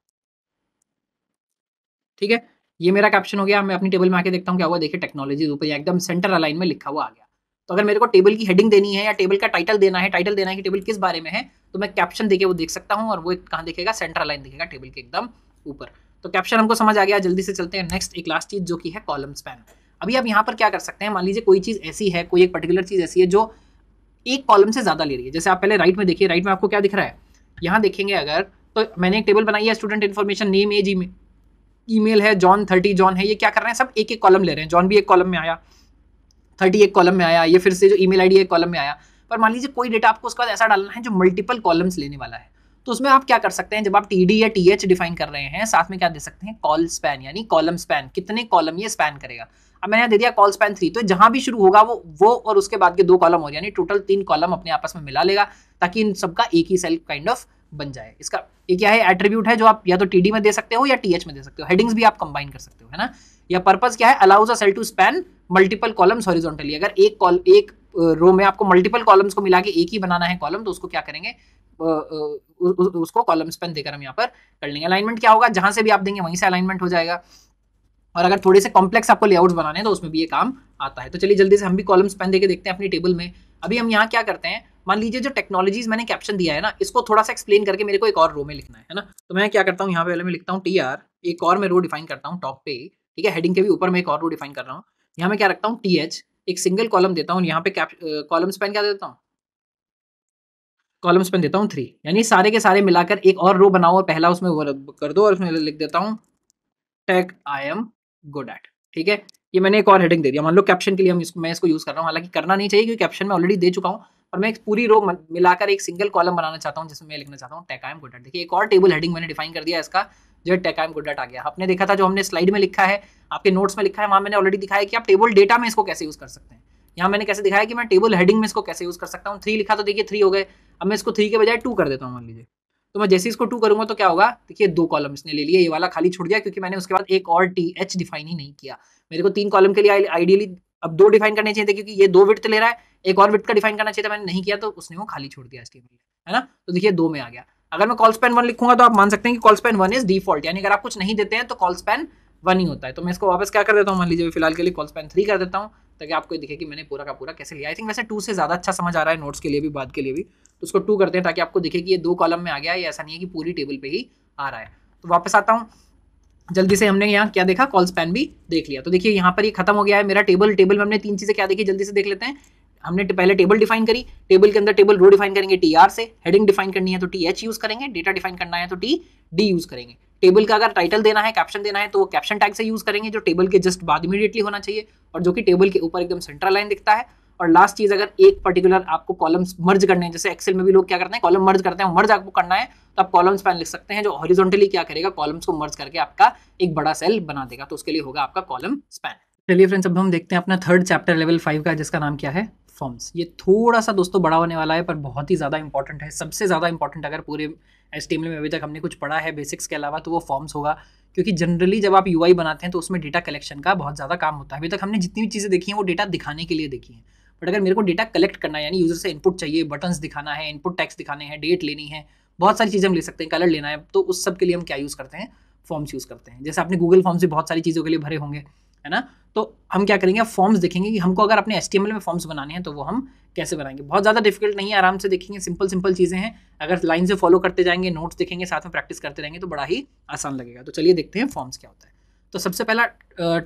ठीक है ये मेरा कैप्शन हो गया मैं अपनी टेबल में आके देखता हूँ क्या हुआ देखिए टेक्नोलॉजीज ऊपर एकदम सेंटर अलाइन में लिखा हुआ आ गया तो अगर मेरे को टेबल की हेडिंग देनी है या टेबल का टाइटल देना है टाइटल देना है कि टेबल किस बारे में है तो मैं कैप्शन देखे वो देख सकता हूँ और वो कहाँ देखेगा सेंटर लाइन देखेगा टेबल के एकदम ऊपर तो कैप्शन हमको समझ आ गया जल्दी से चलते हैं नेक्स्ट एक लास्ट चीज़ जो कि है कॉलम स्पैन अभी आप यहाँ पर क्या कर सकते हैं मान लीजिए कोई चीज़ ऐसी है कोई एक पर्टिकुलर चीज़ ऐसी है जो एक कॉलम से ज़्यादा ले रही है जैसे आप पहले राइट में देखिए राइट में आपको क्या दिख रहा है यहाँ देखेंगे अगर तो मैंने एक टेबल बनाई है student information name age email है जॉन थर्टी जॉन है ये क्या कर रहे हैं सब एक एक कॉलम ले रहे हैं जॉन भी एक कॉलम में आया थर्टी एक कॉलम में आया ये फिर से जो ई मेल एक कॉलम में आया पर मान लीजिए कोई डेटा आपको उसके बाद ऐसा डालना है जो मल्टीपल कॉलम्स लेने वाला है तो उसमें आप क्या कर सकते हैं जब आप टी डी या टी एच डिफाइन कर रहे हैं साथ में क्या दे सकते हैं कॉल स्पैन यानी कॉलम स्पैन कितने कॉलम ये स्पैन करेगा अब मैंने यहाँ दे दिया कॉल स्पैन थ्री तो जहां भी शुरू होगा वो वो और उसके बाद के दो कॉलम हो यानी टोटल तीन कॉलम अपने आपस में मिला लेगा ताकि इन सबका एक ही सेल काइंड ऑफ बन जाए इसका ये क्या है एट्रीब्यूट है जो आप या तो टी में दे सकते हो या टी में दे सकते हो हेडिंग्स भी आप कंबाइन कर सकते हो है ना या पर्पज क्या है allows a cell to span multiple columns horizontally अगर एक कॉल एक रो में आपको मल्टीपल कॉलम्स को मिला के एक ही बनाना है कॉलम तो उसको क्या करेंगे उसको कॉलम स्पेन देकर हम यहाँ पर कर लेंगे अलाइनमेंट क्या होगा जहां से भी आप देंगे वहीं से अलाइनमेंट हो जाएगा और अगर थोड़े से कॉम्प्लेक्स आपको लेआउट्स बनाने हैं तो उसमें भी ये काम आता है तो चलिए जल्दी से हम भी कॉलम स्पेन देकर देखते हैं अपनी टेबल में अभी हम यहाँ क्या करते हैं मान लीजिए जो टेक्नोलॉजीज मैंने कैप्शन दिया है ना इसको थोड़ा सा एक्सप्लेन करके मेरे को एक और रो में लिखना है है ना तो मैं क्या करता हूँ यहाँ पे पहले मैं लिखता हूँ टी आर एक और मैं रो डिफाइन करता हूँ टॉप पे ठीक है हेडिंग के भी ऊपर मैं एक और रो डिफाइन कर रहा हूँ यहाँ मैं क्या रखता हूँ टी एच एक सिंगल कॉलम देता हूँ यहाँ पे कैप कॉलम स्पेन क्या देता हूँ कॉलम स्पेन देता हूँ थ्री यानी सारे के सारे मिलाकर एक और रो बनाओ और पहला उसमें वो कर दो और उसमें लिख देता हूँ tech I am good at ठीक है ये मैंने एक और हेडिंग दे दिया मान लो कैप्शन के लिए हम इसको मैं इसको यूज़ कर रहा हूँ हालांकि करना नहीं चाहिए क्योंकि कैप्शन में ऑलरेडी दे चुका हूँ और मैं एक पूरी रो मिलाकर एक सिंगल कॉलम बनाना चाहता हूँ जिसमें मैं लिखना चाहता हूँ टेकाइम गुडट देखिए एक और टेबल हेडिंग मैंने डिफाइन कर दिया इसका जो है टेकाइम गुडट आ गया आपने देखा था जो हमने स्लाइड में लिखा है आपके नोट्स में लिखा है वहाँ मैंने ऑलरेडी दिखाया कि आप टेबल डेटा में इसको कैसे यूज़ कर सकते हैं यहाँ मैंने कैसे दिखाया कि मैं टेबल हेडिंग में इसको कैसे यूज़ कर सकता हूँ थ्री लिखा तो देखिए थ्री हो गए अब मैं इसको थ्री के बजाय टू कर देता हूँ मान लीजिए तो मैं जैसे इसको टू करूंगा तो क्या होगा देखिए दो कॉलम इसने ले लिया ये वाला खाली छोड़ गया क्योंकि मैंने उसके बाद एक और टी एच डिफाइन ही नहीं किया मेरे को तीन कॉलम के लिए आइडियली अब दो डिफाइन करने चाहिए थे क्योंकि ये दो विथ ले रहा है एक और विथ का डिफाइन करना चाहिए था मैंने नहीं किया तो उसने वो खाली छोड़ दिया इसके है ना तो देखिए दो में आ गया अगर मैं कॉल स्पेन वन लिखूंगा तो आप मान सकते हैं कि col span one is default यानी अगर आप कुछ नहीं देते हैं तो कॉल स्पेन वन ही होता है तो मैं इसको वापस क्या कर देता हूँ मान लीजिए फिलहाल के लिए कॉल स्पेन थ्री कर देता हूँ ताकि आपको दिखे कि मैंने पूरा का पूरा कैसे लिया आई थिंक वैसे टू से ज़्यादा अच्छा समझ आ रहा है नोट्स के लिए भी बाद के लिए भी तो उसको टू करते हैं ताकि आपको दिखे कि ये दो कॉलम में आ गया ये ऐसा नहीं है कि पूरी टेबल पर ही आ रहा है तो वापस आता हूँ जल्दी से हमने यहाँ क्या देखा कॉल स्पैन भी देख लिया तो देखिए यहाँ पर ये खत्म हो गया है मेरा टेबल टेबल में हमने तीन चीज़ें क्या देखी जल्दी से देख लेते हैं हमने पहले टेबल डिफाइन करी टेबल के अंदर टेबल रो डिफाइन करेंगे टी आर से हेडिंग डिफाइन करनी है तो टी एच यूज करेंगे डेटा डिफाइन करना है तो टी डी यूज करेंगे टेबल का अगर टाइटल देना है कैप्शन देना है तो वो कैप्शन टैग से यूज करेंगे जो टेबल के जस्ट बाद इमीडिएटली होना चाहिए और जो कि टेबल के ऊपर एकदम सेंट्रल लाइन दिखता है और लास्ट चीज अगर एक पर्टिकुलर आपको कॉलम्स मर्ज करने हैं जैसे एक्सेल में भी लोग क्या करते हैं कॉलम मर्ज करते हैं मर्ज आपको करना है तो आप कॉलम्स पैन लिख सकते हैं जो हॉरिजॉन्टली क्या करेगा कॉलम्स को मर्ज करके आपका एक बड़ा सेल बना देगा तो उसके लिए होगा आपका कॉलम स्पैन चलिए फ्रेंड्स अब हम देखते हैं अपना थर्ड चैप्टर लेवल फाइव का जिसका नाम क्या है फॉर्म्स ये थोड़ा सा दोस्तों बड़ा होने वाला है पर बहुत ही ज़्यादा इंपॉर्टेंट है सबसे ज़्यादा इंपॉर्टेंट अगर पूरे एस में अभी तक हमने कुछ पढ़ा है बेसिक्स के अलावा तो वो फॉर्म्स होगा क्योंकि जनरली जब आप यू बनाते हैं तो उसमें डेटा कलेक्शन का बहुत ज़्यादा काम होता है अभी तक हमने जितनी भी चीज़ें देखी हैं वो डेटा दिखाने के लिए देखी हैं बट अगर मेरे को डेटा कलेक्ट करना है यानी यूज़र से इनपुट चाहिए बटन्स दिखाना है इनपुट टैक्स दिखाने हैं डेट लेनी है बहुत सारी चीज़ें हम ले सकते हैं कलर लेना है तो उस सब के लिए हम क्या यूज़ करते हैं फॉर्म्स यूज़ करते हैं जैसे आपने गूगल फॉर्म से बहुत सारी चीज़ों के लिए भरे होंगे है ना तो हम क्या करेंगे फॉर्म्स देखेंगे कि हमको अगर अपने एस में फॉर्म्स बनाने हैं तो वो हम कैसे बनाएंगे बहुत ज़्यादा डिफिकल्ट नहीं है आराम से देखेंगे सिंपल सिंपल चीज़ें हैं अगर लाइन से फॉलो करते जाएंगे नोट्स देखेंगे साथ में प्रैक्टिस करते रहेंगे तो बड़ा ही आसान लगेगा तो चलिए देखते हैं फॉर्म्स क्या होता है तो सबसे पहला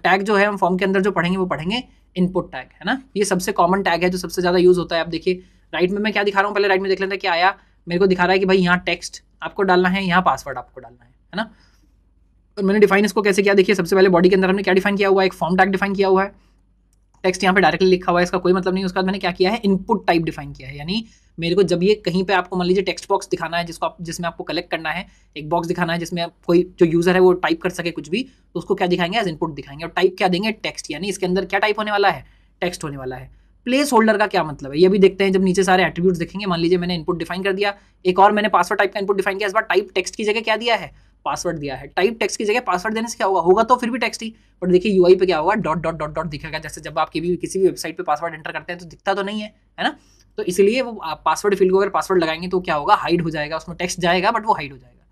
टैग जो है हम फॉर्म के अंदर जो पढ़ेंगे वो पढ़ेंगे इनपुट टैग है ना ये सबसे कॉमन टैग है जो सबसे ज़्यादा यूज़ होता है आप देखिए राइट में मैं क्या दिखा रहा हूँ पहले राइट में देख लेते हैं क्या आया मेरे को दिखा रहा है कि भाई यहाँ टेक्स्ट आपको डालना है यहाँ पासवर्ड आपको डालना है है ना और मैंने डिफाइन इसको कैसे किया देखिए सबसे पहले बॉडी के अंदर हमने क्या डिफाइन किया हुआ है एक फॉर्म टैग डिफाइन किया हुआ है टेक्स्ट यहाँ पे डायरेक्टली लिखा हुआ है इसका कोई मतलब नहीं उसके बाद मैंने क्या किया है इनपुट टाइप डिफाइन किया है यानी मेरे को जब ये कहीं पे आपको मान लीजिए टेक्स्ट बॉक्स दिखाना है जिसको आप जिसमें आपको कलेक्ट करना है एक बॉक्स दिखाना है जिसमें कोई जो यूज़र है वो टाइप कर सके कुछ भी तो उसको क्या दिखाएंगे एज इनपुट दिखाएंगे और टाइप क्या देंगे टेक्स्ट यानी इसके अंदर क्या टाइप होने वाला है टेक्स्ट होने वाला है प्लेस होल्डर का क्या मतलब है ये भी देखते हैं जब नीचे सारे एट्रीब्यूट्स देखेंगे मान लीजिए मैंने इनपुट डिफाइन कर दिया एक और मैंने पासवर्ड टाइप का इनपुट डिफाइन किया इस बार टाइप टेक्स्ट की जगह क्या दिया है पासवर्ड दिया है टाइप टेक्स्ट की जगह पासवर्ड देने से क्या होगा होगा तो फिर भी टेक्स्ट ही बट देखिए यू पे क्या होगा डॉट डॉट डॉट डॉट दिखेगा जैसे जब आप भी किसी भी वेबसाइट पर पासवर्ड एंटर करते हैं तो दिखता तो नहीं है है ना तो इसलिए वो पासवर्ड फील्ड को अगर पासवर्ड लगाएंगे तो क्या होगा हाइड हो जाएगा उसमें टेक्स्ट जाएगा बट वो हाइड हो जाएगा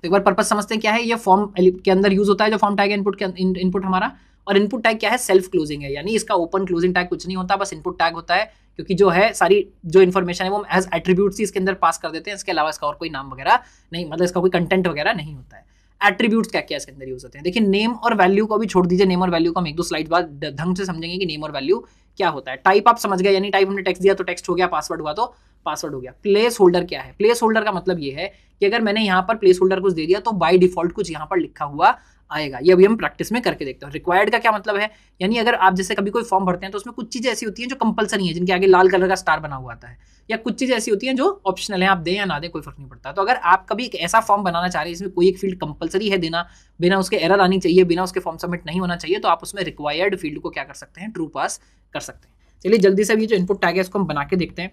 तो एक बार पर्पज समझते हैं क्या है ये फॉर्म के अंदर यूज होता है जो फॉर्म टैग इनपुट इनपुट हमारा और इनपुट टैग क्या है सेल्फ क्लोजिंग है यानी इसका ओपन क्लोजिंग टैग कुछ नहीं होता बस इनपुट टैग होता है क्योंकि जो है सारी जो इन्फॉर्मेशन है वो एज एट्रीब्यूट्स ही इसके अंदर पास कर देते हैं इसके अलावा इसका और कोई नाम वगैरह नहीं मतलब इसका कोई कंटेंट वगैरह नहीं होता है एट्रीब्यूट्स क्या क्या इसके अंदर यूज होते हैं देखिए नेम और वैल्यू को भी छोड़ दीजिए नेम और वैल्यू को हम एक दो स्लाइड बाद ढंग से समझेंगे कि नेम और वैल्यू क्या होता है टाइप आप समझ गए यानी टाइप हमने टेक्स्ट दिया तो टेक्स्ट हो गया पासवर्ड हुआ तो पासवर्ड हो गया प्लेस होल्डर क्या है प्लेस होल्डर का मतलब ये है कि अगर मैंने यहाँ पर प्लेस होल्डर कुछ दे दिया तो बाई डिफॉल्ट कुछ यहाँ पर लिखा हुआ आएगा ये अभी हम प्रैक्टिस में करके देखते हैं रिक्वायर्ड का क्या मतलब है यानी अगर आप जैसे कभी कोई फॉर्म भरते हैं तो उसमें कुछ चीज़ें ऐसी होती हैं जो कंपलसरी है जिनके आगे लाल कलर का स्टार बना हुआ आता है या कुछ चीज़ें ऐसी होती हैं जो ऑप्शनल है आप दें या ना दें कोई फर्क नहीं पड़ता तो अगर आप कभी एक ऐसा फॉर्म बनाना चाह रहे हैं जिसमें कोई एक फील्ड कंपलसरी है देना बिना उसके एरर आनी चाहिए बिना उसके फॉर्म सबमिट नहीं होना चाहिए तो आप उसमें रिक्वायर्ड फील्ड को क्या कर सकते हैं ट्रू पास कर सकते हैं चलिए जल्दी से अभी जो इनपुट टैग है उसको हम बना के देखते हैं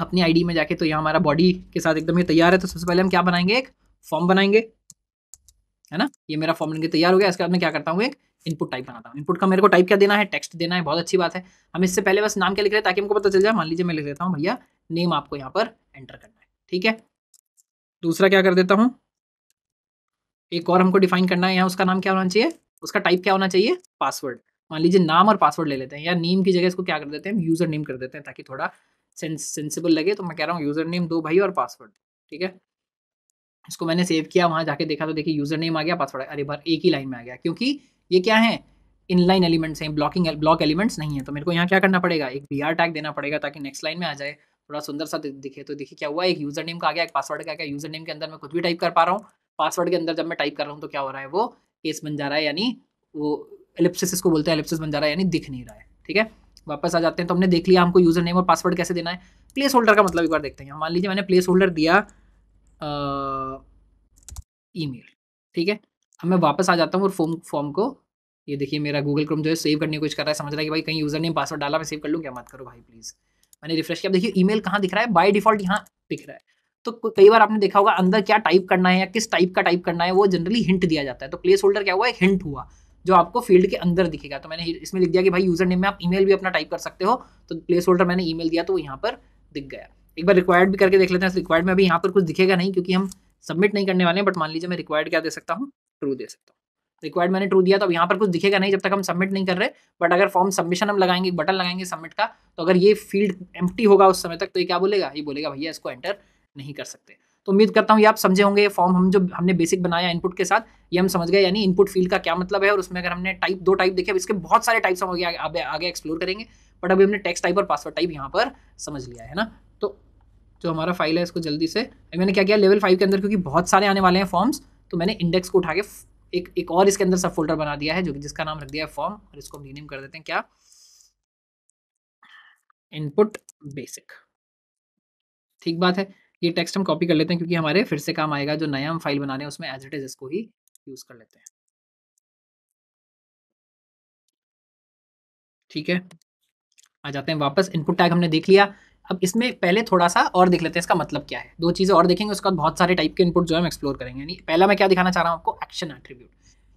अपनी आईडी में जाके तो यहाँ हमारा बॉडी के साथ एकदम ये तैयार है तो सबसे पहले हम क्या बनाएंगे एक फॉर्म बनाएंगे है ना ये मेरा फॉर्म बनकर तैयार हो गया इसके बाद मैं क्या करता हूँ एक इनपुट टाइप बनाता हूँ इनपुट का मेरे को टाइप क्या देना है टेक्स्ट देना है बहुत अच्छी बात है हम इससे पहले बस नाम क्या लिख रहे हैं ताकि हमको पता चल जाए मान लीजिए मैं लिख देता हूँ भैया नेम आपको यहाँ पर एंटर करना है ठीक है दूसरा क्या कर देता हूँ एक और हमको डिफाइन करना है यहाँ उसका नाम क्या होना चाहिए उसका टाइप क्या होना चाहिए पासवर्ड मान लीजिए नाम और पासवर्ड ले लेते हैं या नेम की जगह इसको क्या कर देते हैं यूज़र नेम कर देते हैं ताकि थोड़ा सेंसिबल लगे तो मैं कह रहा हूँ यूज़र नेम दो भाई और पासवर्ड ठीक है इसको मैंने सेव किया वहाँ जाके देखा तो देखिए यूज़र नेम आ गया पासवर्ड अरे बार एक ही लाइन में आ गया क्योंकि ये क्या है इनलाइन एलिमेंट्स हैं ब्लॉकिंग ब्लॉक एलिमेंट्स नहीं है तो मेरे को यहाँ क्या करना पड़ेगा एक वी टैग देना पड़ेगा ताकि नेक्स्ट लाइन में आ जाए थोड़ा सुंदर सा दिखे तो देखिए क्या हुआ एक यूज़र नेम का आ गया एक पासवर्ड का आ गया यूज़र नेम के अंदर मैं कुछ भी टाइप कर पा रहा हूँ पासवर्ड के अंदर जब मैं टाइप कर रहा हूँ तो क्या हो रहा है वो केस बन जा रहा है यानी वो एलिप्सिस इसको बोलते हैं एलिप्सिस बन जा रहा है यानी दिख नहीं रहा है ठीक है वापस आ जाते हैं तो हमने देख लिया हमको यूज़र नेम और पासवर्ड कैसे देना है प्लेस होल्डर का मतलब एक बार देखते हैं मान लीजिए मैंने प्लेस होल्डर दिया ईमेल ठीक है अब मैं वापस आ जाता हूँ और फॉर्म फॉर्म को ये देखिए मेरा गूगल क्रोम जो है सेव करने की कोशिश कर रहा है समझ रहा है कि भाई कहीं यूज़र नेम पासवर्ड डाला मैं सेव कर लूँ क्या मत करो भाई प्लीज़ मैंने रिफ्रेश किया देखिए ईमेल कहाँ दिख रहा है बाय डिफॉल्ट यहाँ दिख रहा है तो कई बार आपने देखा होगा अंदर क्या टाइप करना है या किस टाइप का टाइप करना है वो जनरली हिंट दिया जाता है तो प्लेस होल्डर क्या हुआ एक हिंट हुआ जो आपको फील्ड के अंदर दिखेगा तो मैंने इसमें लिख दिया कि भाई यूज़र नेम में आप ईमेल भी अपना टाइप कर सकते हो तो प्लेस होल्डर मैंने ईमेल दिया तो वो यहाँ पर दिख गया एक बार रिक्वायर्ड भी करके देख लेते हैं रिक्वायर्ड में अभी यहाँ पर कुछ दिखेगा नहीं क्योंकि हम सबमिट नहीं करने वाले हैं बट मान लीजिए मैं रिक्वायर्ड क्या दे सकता हूँ ट्रू दे सकता हूँ रिक्वायर्ड मैंने ट्रू दिया तो अब यहाँ पर कुछ दिखेगा नहीं जब तक हम सबमिट नहीं कर रहे बट अगर फॉर्म सबमिशन हम लगाएंगे बटन लगाएंगे सबमिट का तो अगर ये फील्ड एम्प्टी होगा उस समय तक तो ये क्या बोलेगा ये बोलेगा भैया इसको एंटर नहीं कर सकते तो उम्मीद करता हूँ ये आप समझे होंगे फॉर्म हम जो हमने बेसिक बनाया इनपुट के साथ ये हम समझ गए यानी इनपुट फील्ड का क्या मतलब है और उसमें अगर हमने टाइप दो टाइप देखे अब इसके बहुत सारे टाइप्स हम आगे, आगे एक्सप्लोर करेंगे बट अभी हमने टेक्स्ट टाइप और पासवर्ड टाइप यहाँ पर समझ लिया है ना जो हमारा फाइल है इसको जल्दी से मैंने क्या किया लेवल फाइव के अंदर क्योंकि बहुत सारे आने वाले हैं फॉर्म्स तो मैंने इंडेक्स को उठा के एक एक और इसके अंदर सब फोल्डर बना दिया है जो कि जिसका नाम रख दिया है फॉर्म और इसको हम रीनेम कर देते हैं क्या इनपुट बेसिक ठीक बात है ये टेक्स्ट हम कॉपी कर लेते हैं क्योंकि हमारे फिर से काम आएगा जो नया हम फाइल बना रहे हैं उसमें एज इट इज इसको ही यूज़ कर लेते हैं ठीक है आ जाते हैं वापस इनपुट टैग हमने देख लिया अब इसमें पहले थोड़ा सा और देख लेते हैं इसका मतलब क्या है दो चीज़ें और देखेंगे उसके बाद बहुत सारे टाइप के इनपुट जो है हम एक्सप्लोर करेंगे यानी पहला मैं क्या दिखाना चाह रहा हूँ आपको एक्शन एट्रीब्यूट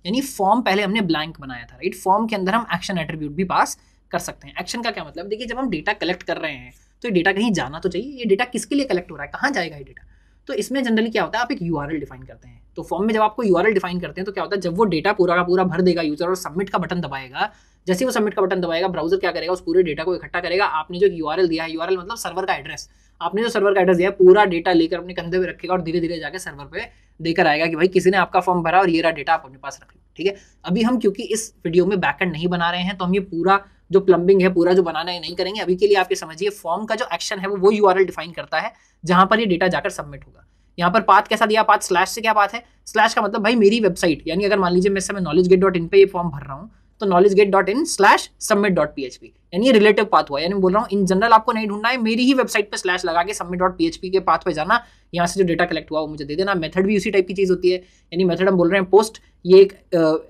यानी फॉर्म पहले हमने ब्लैंक बनाया था राइट फॉर्म के अंदर हम एक्शन एट्रीब्यूट भी पास कर सकते हैं एक्शन का क्या मतलब देखिए जब हम डेटा कलेक्ट कर रहे हैं तो ये डेटा कहीं जाना तो चाहिए ये डेटा किसके लिए कलेक्ट हो रहा है कहाँ जाएगा ये डेटा तो इसमें जनरली क्या होता है आप एक यू डिफाइन करते हैं तो फॉर्म में जब आपको यू डिफाइन करते हैं तो क्या होता है जब वो डेटा पूरा का पूरा भर देगा यूजर और सबमिट का बटन दबाएगा जैसे वो सबमिट का बटन दबाएगा ब्राउजर क्या करेगा उस पूरे डेटा को इकट्ठा करेगा आपने जो यू दिया है यू मतलब सर्वर का एड्रेस आपने जो सर्वर का एड्रेस दिया पूरा डेटा लेकर अपने कंधे पर रखेगा और धीरे धीरे जाकर सर्वर पर देकर आएगा कि भाई किसी ने आपका फॉर्म भरा और ये रहा डेटा आप अपने पास रख लो ठीक है अभी हम क्योंकि इस वीडियो में बैकेंड नहीं बना रहे हैं तो हम ये पूरा जो प्लम्बिंग है पूरा जो बनाना है नहीं करेंगे अभी के लिए आप ये समझिए फॉर्म का जो एक्शन है वो वो यू डिफाइन करता है जहाँ पर ये डेटा जाकर सबमिट होगा यहाँ पर पाथ कैसा दिया पाथ स्लैश से क्या बात है स्लैश का मतलब भाई मेरी वेबसाइट यानी अगर मान लीजिए मैं समय नॉलेज गेट डॉट इन पर फॉर्म भर रहा हूँ तो knowledge gate dot in slash submit dot P H P यानी रिलेटिव पाथ हुआ यानी बोल रहा हूँ इन जनरल आपको नहीं ढूंढना है मेरी ही वेबसाइट पर स्लैश लगा के submit dot P H P के पाथ पे जाना यहाँ से जो डेटा कलेक्ट हुआ वो मुझे दे देना मेथड भी उसी टाइप की चीज़ होती है यानी मेथड हम बोल रहे हैं पोस्ट ये एक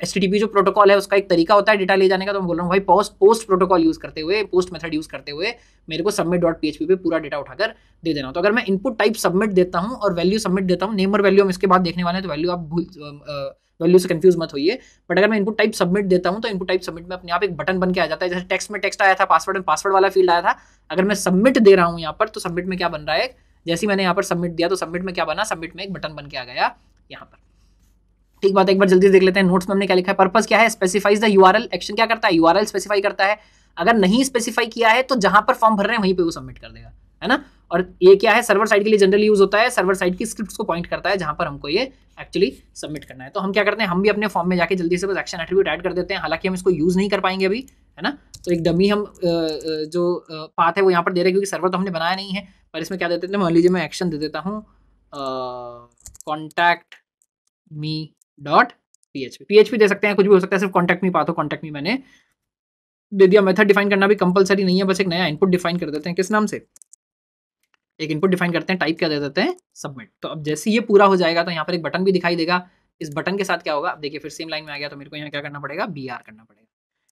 एस टी जो प्रोटोकॉल है उसका एक तरीका होता है डेटा ले जाने का तो हम बोल रहा हूँ भाई पोस्ट पोस्ट प्रोटोकॉल यूज़ करते हुए पोस्ट मेथड यूज़ करते हुए मेरे को submit dot P H P पे पूरा डेटा उठाकर दे देना तो अगर मैं इनपुट टाइप सबमिट देता हूँ और वैल्यू सबमिट देता हूँ नेमर वैल्यू हम इसके बाद देखने वाले हैं तो वैल्यू आप भूल वैल्यू से कंफ्यूज मत होइए बट अगर मैं इनपुट टाइप सबमिट देता हूँ तो इनपुट टाइप सबमिट में अपने आप एक बटन बन के आ जाता है जैसे टेक्स्ट में टेक्स्ट आया था पासवर्ड में पासवर्ड वाला फील्ड आया था अगर मैं सबमिट दे रहा हूँ यहाँ पर तो सबमिट में क्या बन रहा है जैसे मैंने यहाँ पर सबमिट दिया तो सबमिट में क्या बना सबमिट में एक बटन बन के आ गया यहाँ पर ठीक बात एक बार जल्दी देख लेते हैं नोट्स में हमने क्या लिखा है पर्पज क्या है स्पेसिफाइज द यूआरएल एक्शन क्या करता है यूआरएल स्पेसिफाई करता है अगर नहीं स्पेसिफाई किया है तो जहां पर फॉर्म भर रहे हैं वहीं पे वो सबमिट कर देगा है ना और ये क्या है सर्वर साइड के लिए जनरल यूज होता है सर्वर साइड की स्क्रिप्ट को पॉइंट करता है जहां पर हमको ये एक्चुअली सबमिट करना है तो हम क्या करते हैं हम भी अपने फॉर्म में जाके जल्दी से बस एक्शन एट्रीब्यूट ऐड कर देते हैं हालांकि हम इसको यूज़ नहीं कर पाएंगे अभी है ना तो एक डमी हम जो पाथ है वो यहाँ पर दे रहे हैं क्योंकि सर्वर तो हमने बनाया नहीं है पर इसमें क्या देते थे मान लीजिए मैं एक्शन दे देता हूँ contact me dot P H P P H P दे सकते हैं कुछ भी हो सकता है सिर्फ कॉन्टैक्ट मी पाथ हो कॉन्टैक्ट मी मैंने दे दिया मेथड डिफाइन करना भी कंपलसरी नहीं है बस एक नया इनपुट डिफाइन कर देते हैं किस नाम से एक इनपुट डिफाइन करते हैं टाइप क्या दे देते हैं सबमिट तो अब जैसे ये पूरा हो जाएगा तो यहाँ पर एक बटन भी दिखाई देगा इस बटन के साथ क्या होगा अब देखिए फिर सेम लाइन में आ गया तो मेरे को यहाँ क्या करना पड़ेगा बी करना पड़ेगा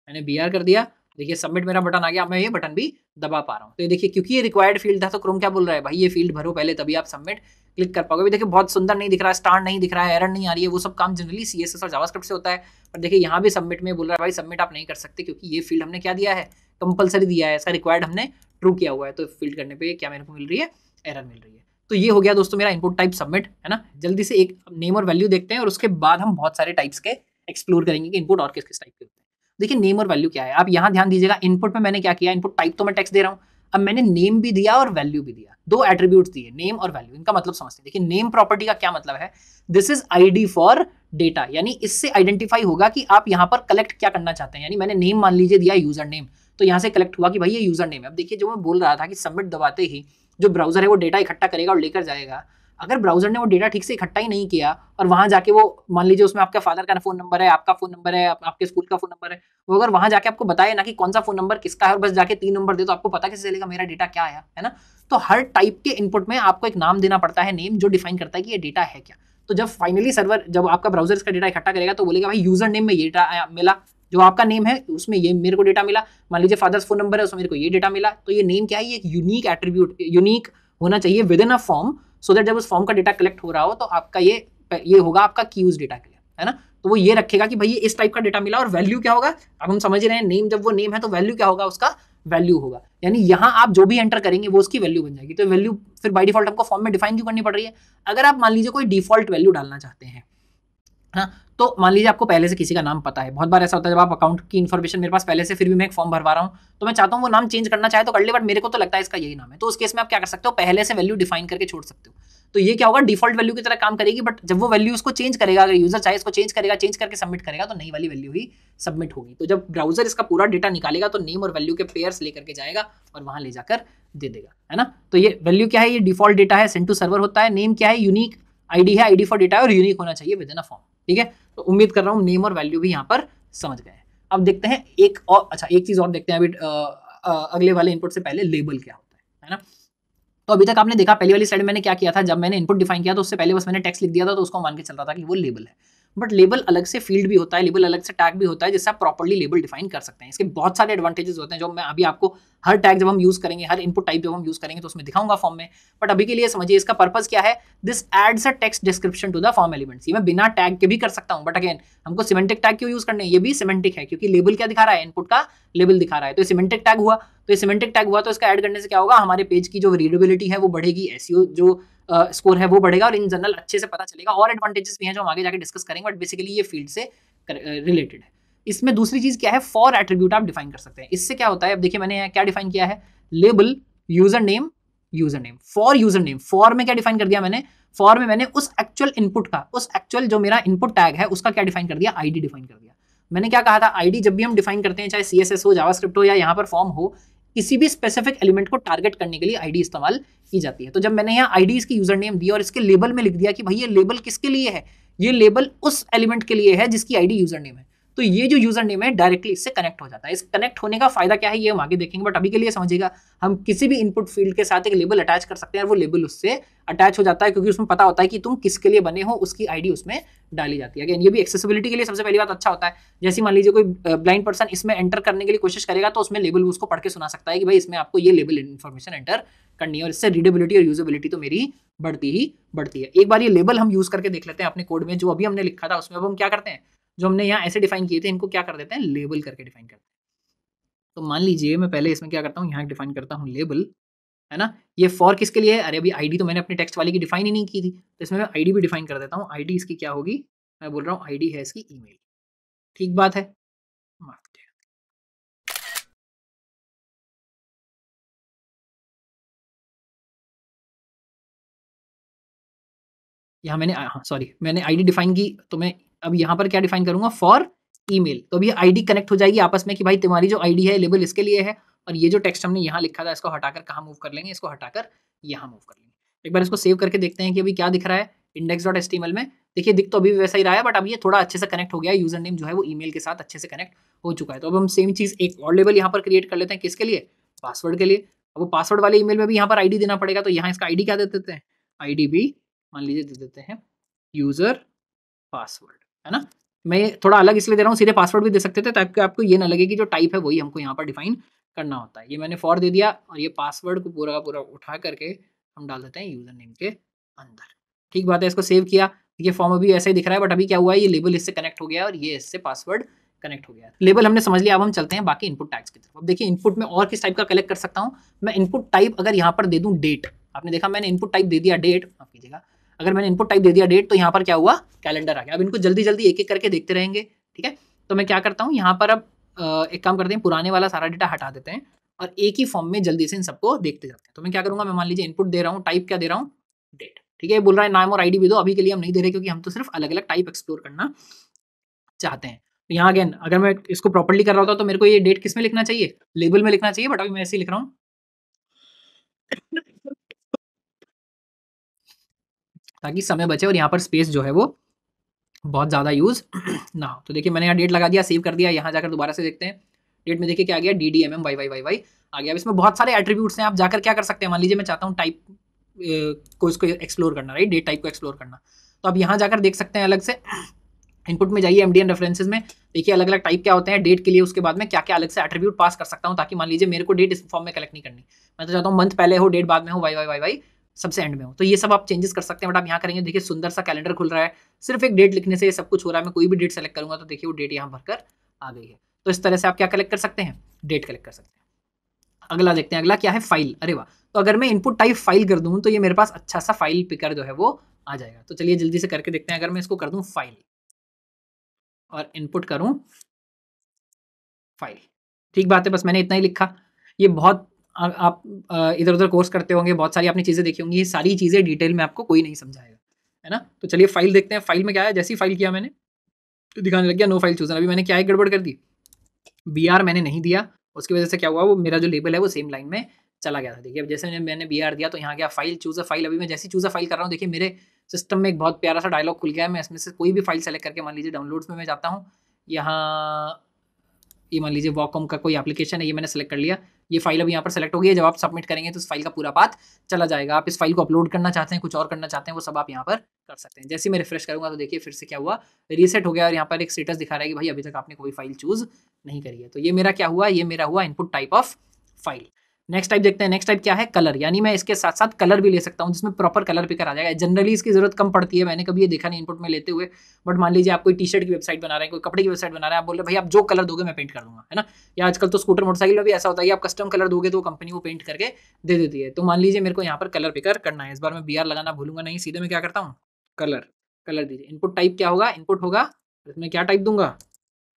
मैंने बी कर दिया देखिए सबमिट मेरा बटन आ गया मैं ये बटन भी दबा पा रहा हूँ तो ये देखिए क्योंकि ये रिक्वायर्ड फील्ड था तो क्रोम क्या बोल रहा है भाई ये फील्ड भरो पहले तभी आप सबमिट क्लिक कर पाओगे देखिए बहुत सुंदर नहीं दिख रहा है स्टार्ट नहीं दिख रहा है एरर नहीं आ रही है वो सब काम जनरली सी एस एस और जावास्क्रिप्ट से होता है पर देखिए यहाँ भी सबमिट में बोल रहा है भाई सबमिट आप नहीं कर सकते क्योंकि ये फील्ड हमने क्या दिया है कंपलसरी दिया है इसका रिक्वायर्ड हमने ट्रू किया हुआ है तो फिल्ड करने पे क्या मेरे को मिल रही है एरर मिल रही है तो ये हो गया दोस्तों मेरा इनपुट टाइप सबमिट है ना जल्दी से एक नेम और वैल्यू देखते हैं और उसके बाद हम बहुत सारे टाइप्स के एक्सप्लोर करेंगे कि इनपुट और किस किस टाइप के होते हैं देखिए नेम और वैल्यू क्या है आप यहाँ ध्यान दीजिएगा इनपुट में मैंने क्या किया इनपुट टाइप तो मैं टेक्स दे रहा हूँ अब मैंने नेम भी दिया और वैल्यू भी दिया दो एट्रीब्यूट दिए नेम और वैल्यू इनका मतलब समझते हैं देखिए नेम प्रॉपर्टी का क्या मतलब है this is I for data यानी इससे आइडेंटिफाई होगा कि आप यहाँ पर कलेक्ट क्या करना चाहते हैं यानी मैंने नेम मान लीजिए दिया यूजर नेम तो यहाँ से कलेक्ट हुआ कि भाई ये यूज़र नेम है अब देखिए जो मैं बोल रहा था कि सबमिट दबाते ही जो ब्राउज़र है वो डेटा इकट्ठा करेगा और लेकर जाएगा अगर ब्राउज़र ने वो डेटा ठीक से इकट्ठा ही नहीं किया और वहाँ जाके वो मान लीजिए उसमें आपका फादर का फोन नंबर है आपका फोन नंबर है आपके स्कूल का फोन नंबर है वो अगर वहाँ जाके आपको बताया ना कि कौन सा फोन नंबर किसका है और बस जाके तीन नंबर दे तो आपको पता कैसे चलेगा मेरा डेटा क्या आया है ना तो हर टाइप के इनपुट में आपको एक नाम देना पड़ता है नेम जो डिफाइन करता है कि ये डेटा है क्या तो जब फाइनली सर्वर जब आपका ब्राउजर इसका डेटा इकट्ठा करेगा तो बोलेगा भाई यूजर नेम में ये डेटा मिला जो आपका नेम है उसमें ये मेरे को डेटा मिला मान लीजिए फादर्स फोन नंबर है उसमें मेरे को ये डेटा मिला तो ये नेम क्या है ये एक यूनिक एट्रीब्यूट यूनिक होना चाहिए within a form so that जब उस फॉर्म का डेटा कलेक्ट हो रहा हो तो आपका ये ये होगा आपका क्यूज डेटा के लिए है ना तो वो ये रखेगा कि भाई ये इस टाइप का डेटा मिला और वैल्यू क्या होगा अब हम समझ रहे हैं नेम जब वो नेम है तो वैल्यू क्या होगा उसका वैल्यू होगा यानी यहाँ आप जो भी एंटर करेंगे वो उसकी वैल्यू बन जाएगी तो वैल्यू फिर बाई डिफॉल्ट आपको फॉर्म में डिफाइन क्यों करनी पड़ रही है अगर आप मान लीजिए कोई डिफॉल्ट वैल्यू डालना चाहते हैं हाँ, तो मान लीजिए आपको पहले से किसी का नाम पता है बहुत बार ऐसा होता है जब आप अकाउंट की इन्फॉर्मेशन मेरे पास पहले से फिर भी मैं एक फॉर्म भरवा रहा हूँ तो मैं चाहता हूँ वो नाम चेंज करना चाहे तो कर ले बट मेरे को तो लगता है इसका यही नाम है तो उस केस में आप क्या कर सकते हो पहले से वैल्यू डिफाइन करके छोड़ सकते हो तो ये क्या होगा डिफॉल्ट वैल्यू की तरह काम करेगी बट जब वो वैल्यू उसको चेंज करेगा अगर यूजर चाहे इसको चेंज करेगा चेंज करके सबमिट करेगा तो नई वाली वैल्यू ही सबमिट होगी तो जब ब्राउजर इसका पूरा डेटा निकालेगा तो नेम और वैल्यू के पेयर्स लेकर के जाएगा और वहां ले जाकर दे देगा है ना तो ये वैल्यू क्या है ये डिफॉल्ट डेटा है सेंड टू सर्वर होता है नेम क्या है यूनिक आईडी है आईडी फॉर डेटा और यूनिक होना चाहिए विद इन अ फॉर्म ठीक है तो उम्मीद कर रहा हूँ नेम और वैल्यू भी यहाँ पर समझ गए अब देखते हैं एक और अच्छा एक चीज़ और देखते हैं अभी अगले वाले इनपुट से पहले लेबल क्या होता है है ना तो अभी तक आपने देखा पहली वाली साइड मैंने क्या किया था जब मैंने इनपुट डिफाइन किया तो उससे पहले बस मैंने टेक्स्ट लिख दिया था तो उसको मान के चल रहा था कि वो लेबल है बट लेबल अलग से फील्ड भी होता है लेबल अलग से टैग भी होता है जिससे आप प्रॉपरली लेबल डिफाइन कर सकते हैं इसके बहुत सारे एडवांटेजेस होते हैं जो मैं अभी आपको हर टैग जब हम यूज़ करेंगे हर इनपुट टाइप जब हम यूज़ करेंगे तो उसमें दिखाऊंगा फॉर्म में बट अभी के लिए समझिए इसका पर्पज क्या है this adds a text description to the form elements ये मैं बिना टैग के भी कर सकता हूँ बट अगेन हमको सिमेंटिक टैग क्यों यूज़ करने ये भी सिमेंटिक है क्योंकि लेबल क्या दिखा रहा है इनपुट का लेबल दिखा रहा है तो सिमेंटिक टैग हुआ तो सिमेंटिक टैग हुआ तो इसका एड करने से क्या होगा हमारे पेज की जो रीडेबिलिटी है वो बढ़ेगी एसियो e जो स्कोर है वो बढ़ेगा और इन जनरल अच्छे से पता चलेगा और एडवांटेजेस भी हैं जो हम आगे जाके डिस्कस करेंगे बट बेसिकली ये फील्ड से रिलेटेड है इसमें दूसरी चीज़ क्या है फॉर एट्रीब्यूट आप डिफाइन कर सकते हैं इससे क्या होता है अब देखिए मैंने क्या डिफाइन किया है label user name user name for user name for में क्या डिफाइन कर दिया मैंने फॉर में मैंने उस एक्चुअल इनपुट का उस एक्चुअल जो मेरा इनपुट टैग है उसका क्या डिफाइन कर दिया आईडी डिफाइन कर दिया मैंने क्या कहा था आईडी जब भी हम डिफाइन करते हैं चाहे सी हो जावास्क्रिप्ट हो या यहाँ पर फॉर्म हो किसी भी स्पेसिफिक एलिमेंट को टारगेट करने के लिए आईडी इस्तेमाल की जाती है तो जब मैंने यहाँ आई डी इसकी यूजर नेम दी और इसके लेबल में लिख दिया कि भाई ये लेबल किसके लिए है ये लेबल उस एलिमेंट के लिए है जिसकी आईडी यूजर नेम है तो ये जो यूजर नेम है डायरेक्टली इससे कनेक्ट हो जाता है इस कनेक्ट होने का फायदा क्या है ये हम आगे देखेंगे बट अभी के लिए समझिएगा हम किसी भी इनपुट फील्ड के साथ एक लेबल अटैच कर सकते हैं और वो लेबल उससे अटैच हो जाता है क्योंकि उसमें पता होता है कि तुम किसके लिए बने हो उसकी आईडी उसमें डाली जाती है अगेन ये भी एक्सेसिबिलिटी के लिए सबसे पहली बात अच्छा होता है जैसे मान लीजिए कोई ब्लाइंड पर्सन इसमें एंटर करने के लिए कोशिश करेगा तो उसमें लेबल उसको पढ़ के सुना सकता है कि भाई इसमें आपको ये लेबल इन्फॉर्मेशन एंटर करनी है और इससे रीडेबिलिटी और यूजबिलिटी तो मेरी बढ़ती ही बढ़ती है एक बार ये लेबल हम यूज करके देख लेते हैं अपने कोड में जो अभी हमने लिखा था उसमें अब हम क्या करते हैं जो हमने यहाँ ऐसे डिफाइन किए थे इनको क्या कर देते हैं लेबल करके डिफाइन करते हैं तो मान लीजिए मैं पहले इसमें क्या करता हूँ यहाँ डिफाइन करता हूँ लेबल है ना ये फॉर किसके लिए है अरे अभी आईडी तो मैंने अपने टेक्स्ट वाली की डिफाइन ही नहीं की थी तो इसमें मैं आईडी भी डिफाइन कर देता हूँ आईडी इसकी क्या होगी मैं बोल रहा हूँ आईडी है इसकी ईमेल ठीक बात है यहाँ मैंने हाँ सॉरी मैंने आईडी डिफाइन की तो मैं अब यहाँ पर क्या डिफाइन करूंगा फॉर ईमेल तो अभी आईडी कनेक्ट हो जाएगी आपस में कि भाई तुम्हारी जो आईडी है लेबल इसके लिए है और ये जो टेक्स्ट हमने यहाँ लिखा था इसको हटाकर कहाँ मूव कर लेंगे इसको हटाकर यहाँ मूव कर लेंगे एक बार इसको सेव करके देखते हैं कि अभी क्या दिख रहा है इंडेक्स डॉट एस में देखिए दिख तो अभी भी वैसा ही रहा है बट अब ये थोड़ा अच्छे से कनेक्ट हो गया है यूजर नेम जो है वो ईमेल के साथ अच्छे से कनेक्ट हो चुका है तो अब हम सेम चीज़ एक और लेवल यहाँ पर क्रिएट कर लेते हैं किसके लिए पासवर्ड के लिए अब वो पासवर्ड वाले ईमेल में भी यहाँ पर आईडी देना पड़ेगा तो यहाँ इसका आईडी क्या दे देते हैं आईडी भी मान लीजिए दे देते हैं यूज़र पासवर्ड है ना मैं थोड़ा अलग इसलिए दे रहा हूँ सीधे पासवर्ड भी दे सकते थे ताकि आपको ये ना लगे कि जो टाइप है वही हमको यहाँ पर डिफाइन करना होता है ये मैंने फॉर दे दिया और ये पासवर्ड को पूरा का पूरा उठा करके हम डाल देते हैं यूज़र नेम के अंदर ठीक बात है इसको सेव किया ये फॉर्म अभी ऐसा ही दिख रहा है बट अभी क्या हुआ है ये लेबल इससे कनेक्ट हो गया और ये इससे पासवर्ड कनेक्ट हो गया लेबल हमने समझ लिया अब हम चलते हैं बाकी इनपुट टैग्स की तरफ अब देखिए इनपुट में और किस टाइप का कलेक्ट कर सकता हूँ मैं इनपुट टाइप अगर यहाँ पर दे दूँ डेट आपने देखा मैंने इनपुट टाइप दे दिया डेट आप कीजिएगा अगर मैंने इनपुट टाइप दे दिया डेट तो यहाँ पर क्या हुआ कैलेंडर आ गया अब इनको जल्दी जल्दी एक एक करके देखते रहेंगे ठीक है तो मैं क्या करता हूँ यहाँ पर अब एक काम करते हैं पुराने वाला सारा डेटा हटा देते हैं और एक ही फॉर्म में जल्दी से इन सबको देखते जाते हैं तो मैं क्या करूँगा मैं मान लीजिए इनपुट दे रहा हूँ टाइप क्या दे रहा हूँ डेट ठीक है बोल रहा है नाम और आईडी भी दो अभी के लिए हम नहीं दे रहे क्योंकि हम तो सिर्फ अलग अलग टाइप एक्सप्लोर करना चाहते हैं तो यहाँ अगेन अगर मैं इसको प्रॉपरली कर रहा होता तो मेरे को ये डेट किस में लिखना चाहिए लेबल में लिखना चाहिए बट अभी मैं ऐसे ही लिख रहा हूँ ताकि समय बचे और यहाँ पर स्पेस जो है वो बहुत ज़्यादा यूज़ ना हो तो देखिए मैंने यहाँ डेट लगा दिया सेव कर दिया यहाँ जाकर दोबारा से देखते हैं डेट में देखिए क्या आ गया D D M M Y Y Y Y आ गया अब इसमें बहुत सारे एट्रीब्यूट्स हैं आप जाकर क्या कर सकते हैं मान लीजिए मैं चाहता हूँ टाइप को इसको एक्सप्लोर करना राइट डेट टाइप को एक्सप्लोर करना तो आप यहाँ जाकर देख सकते हैं अलग से इनपुट में जाइए एम डी एन रेफरेंसेज में देखिए अलग अलग टाइप क्या होते हैं डेट के लिए उसके बाद में क्या क्या अलग से एट्रीब्यूट पास कर सकता हूँ ताकि मान लीजिए मेरे को डेट इस फॉर्म में कलेक्ट नहीं करनी मैं तो चाहता हूँ मंथ पहले हो डेट बाद में हो वाई वाई वाई वाई सबसे एंड में हो तो ये सब आप चेंजेस कर सकते हैं बट आप यहाँ करेंगे देखिए सुंदर सा कैलेंडर खुल रहा है सिर्फ एक डेट लिखने से ये सब कुछ हो रहा है मैं कोई भी डेट सेलेक्ट करूंगा तो देखिए वो डेट यहाँ भरकर आ गई है तो इस तरह से आप क्या कलेक्ट कर सकते हैं डेट कलेक्ट कर सकते हैं अगला देखते हैं अगला क्या है फाइल अरे वाह तो अगर मैं इनपुट टाइप फाइल कर दूँ तो ये मेरे पास अच्छा सा फाइल पिकर जो है वो आ जाएगा तो चलिए जल्दी से करके देखते हैं अगर मैं इसको कर दूँ फाइल और इनपुट करूँ फाइल ठीक बात है बस मैंने इतना ही लिखा ये बहुत आप इधर उधर कोर्स करते होंगे बहुत सारी आपने चीज़ें देखी होंगी ये सारी चीज़ें डिटेल में आपको कोई नहीं समझाएगा है ना तो चलिए फाइल देखते हैं फाइल में क्या है जैसी फाइल किया मैंने तो दिखाने लग गया नो फाइल चूजन अभी मैंने क्या एक गड़बड़ कर दी बी आर मैंने नहीं दिया उसकी वजह से क्या हुआ वो मेरा जो लेबल है वो सेम लाइन में चला गया था देखिए अब जैसे मैंने मैंने बी आर दिया तो यहाँ गया फाइल चूज़ अ फाइल अभी मैं जैसी चूज़ अ फाइल कर रहा हूँ देखिए मेरे सिस्टम में एक बहुत प्यारा सा डायलॉग खुल गया है मैं इसमें से कोई भी फाइल सेलेक्ट करके मान लीजिए डाउनलोड्स में मैं जाता हूँ यहाँ ये मान लीजिए वॉकॉम का कोई एप्लीकेशन है ये मैंने सेलेक्ट कर लिया ये फाइल अब यहाँ पर सेलेक्ट हो गई है जब आप सबमिट करेंगे तो उस फाइल का पूरा पाथ चला जाएगा आप इस फाइल को अपलोड करना चाहते हैं कुछ और करना चाहते हैं वो सब आप यहाँ पर कर सकते हैं जैसे मैं रिफ्रेश करूँगा तो देखिए फिर से क्या हुआ रीसेट हो गया और यहाँ पर एक स्टेटस दिखा रहा है कि भाई अभी तक आपने कोई फाइल चूज़ नहीं करी है तो ये मेरा क्या हुआ ये मेरा हुआ input type of file next type देखते हैं नेक्स्ट टाइप क्या है कलर यानी मैं इसके साथ साथ कलर भी ले सकता हूँ जिसमें प्रॉपर कलर पिकर आ जाएगा जनरली इसकी जरूरत कम पड़ती है मैंने कभी ये देखा नहीं इनपुट में लेते हुए बट मान लीजिए आप कोई टी शर्ट की वेबसाइट बना रहे हैं कोई कपड़े की वेबसाइट बना रहे हैं आप बोल रहे भाई आप जो कलर दोगे मैं पेंट कर दूंगा है ना या आजकल तो स्कूटर मोटरसाइकिल में भी ऐसा होता है आप कस्टम कलर दोगे तो कंपनी वो पेंट करके दे देती है तो मान लीजिए मेरे को यहाँ पर कलर पिकर करना है इस बार मैं बी लगाना भूलूंगा नहीं सीधे मैं क्या करता हूँ कलर कलर दीजिए इनपुट टाइप क्या होगा इनपुट होगा इसमें क्या टाइप दूंगा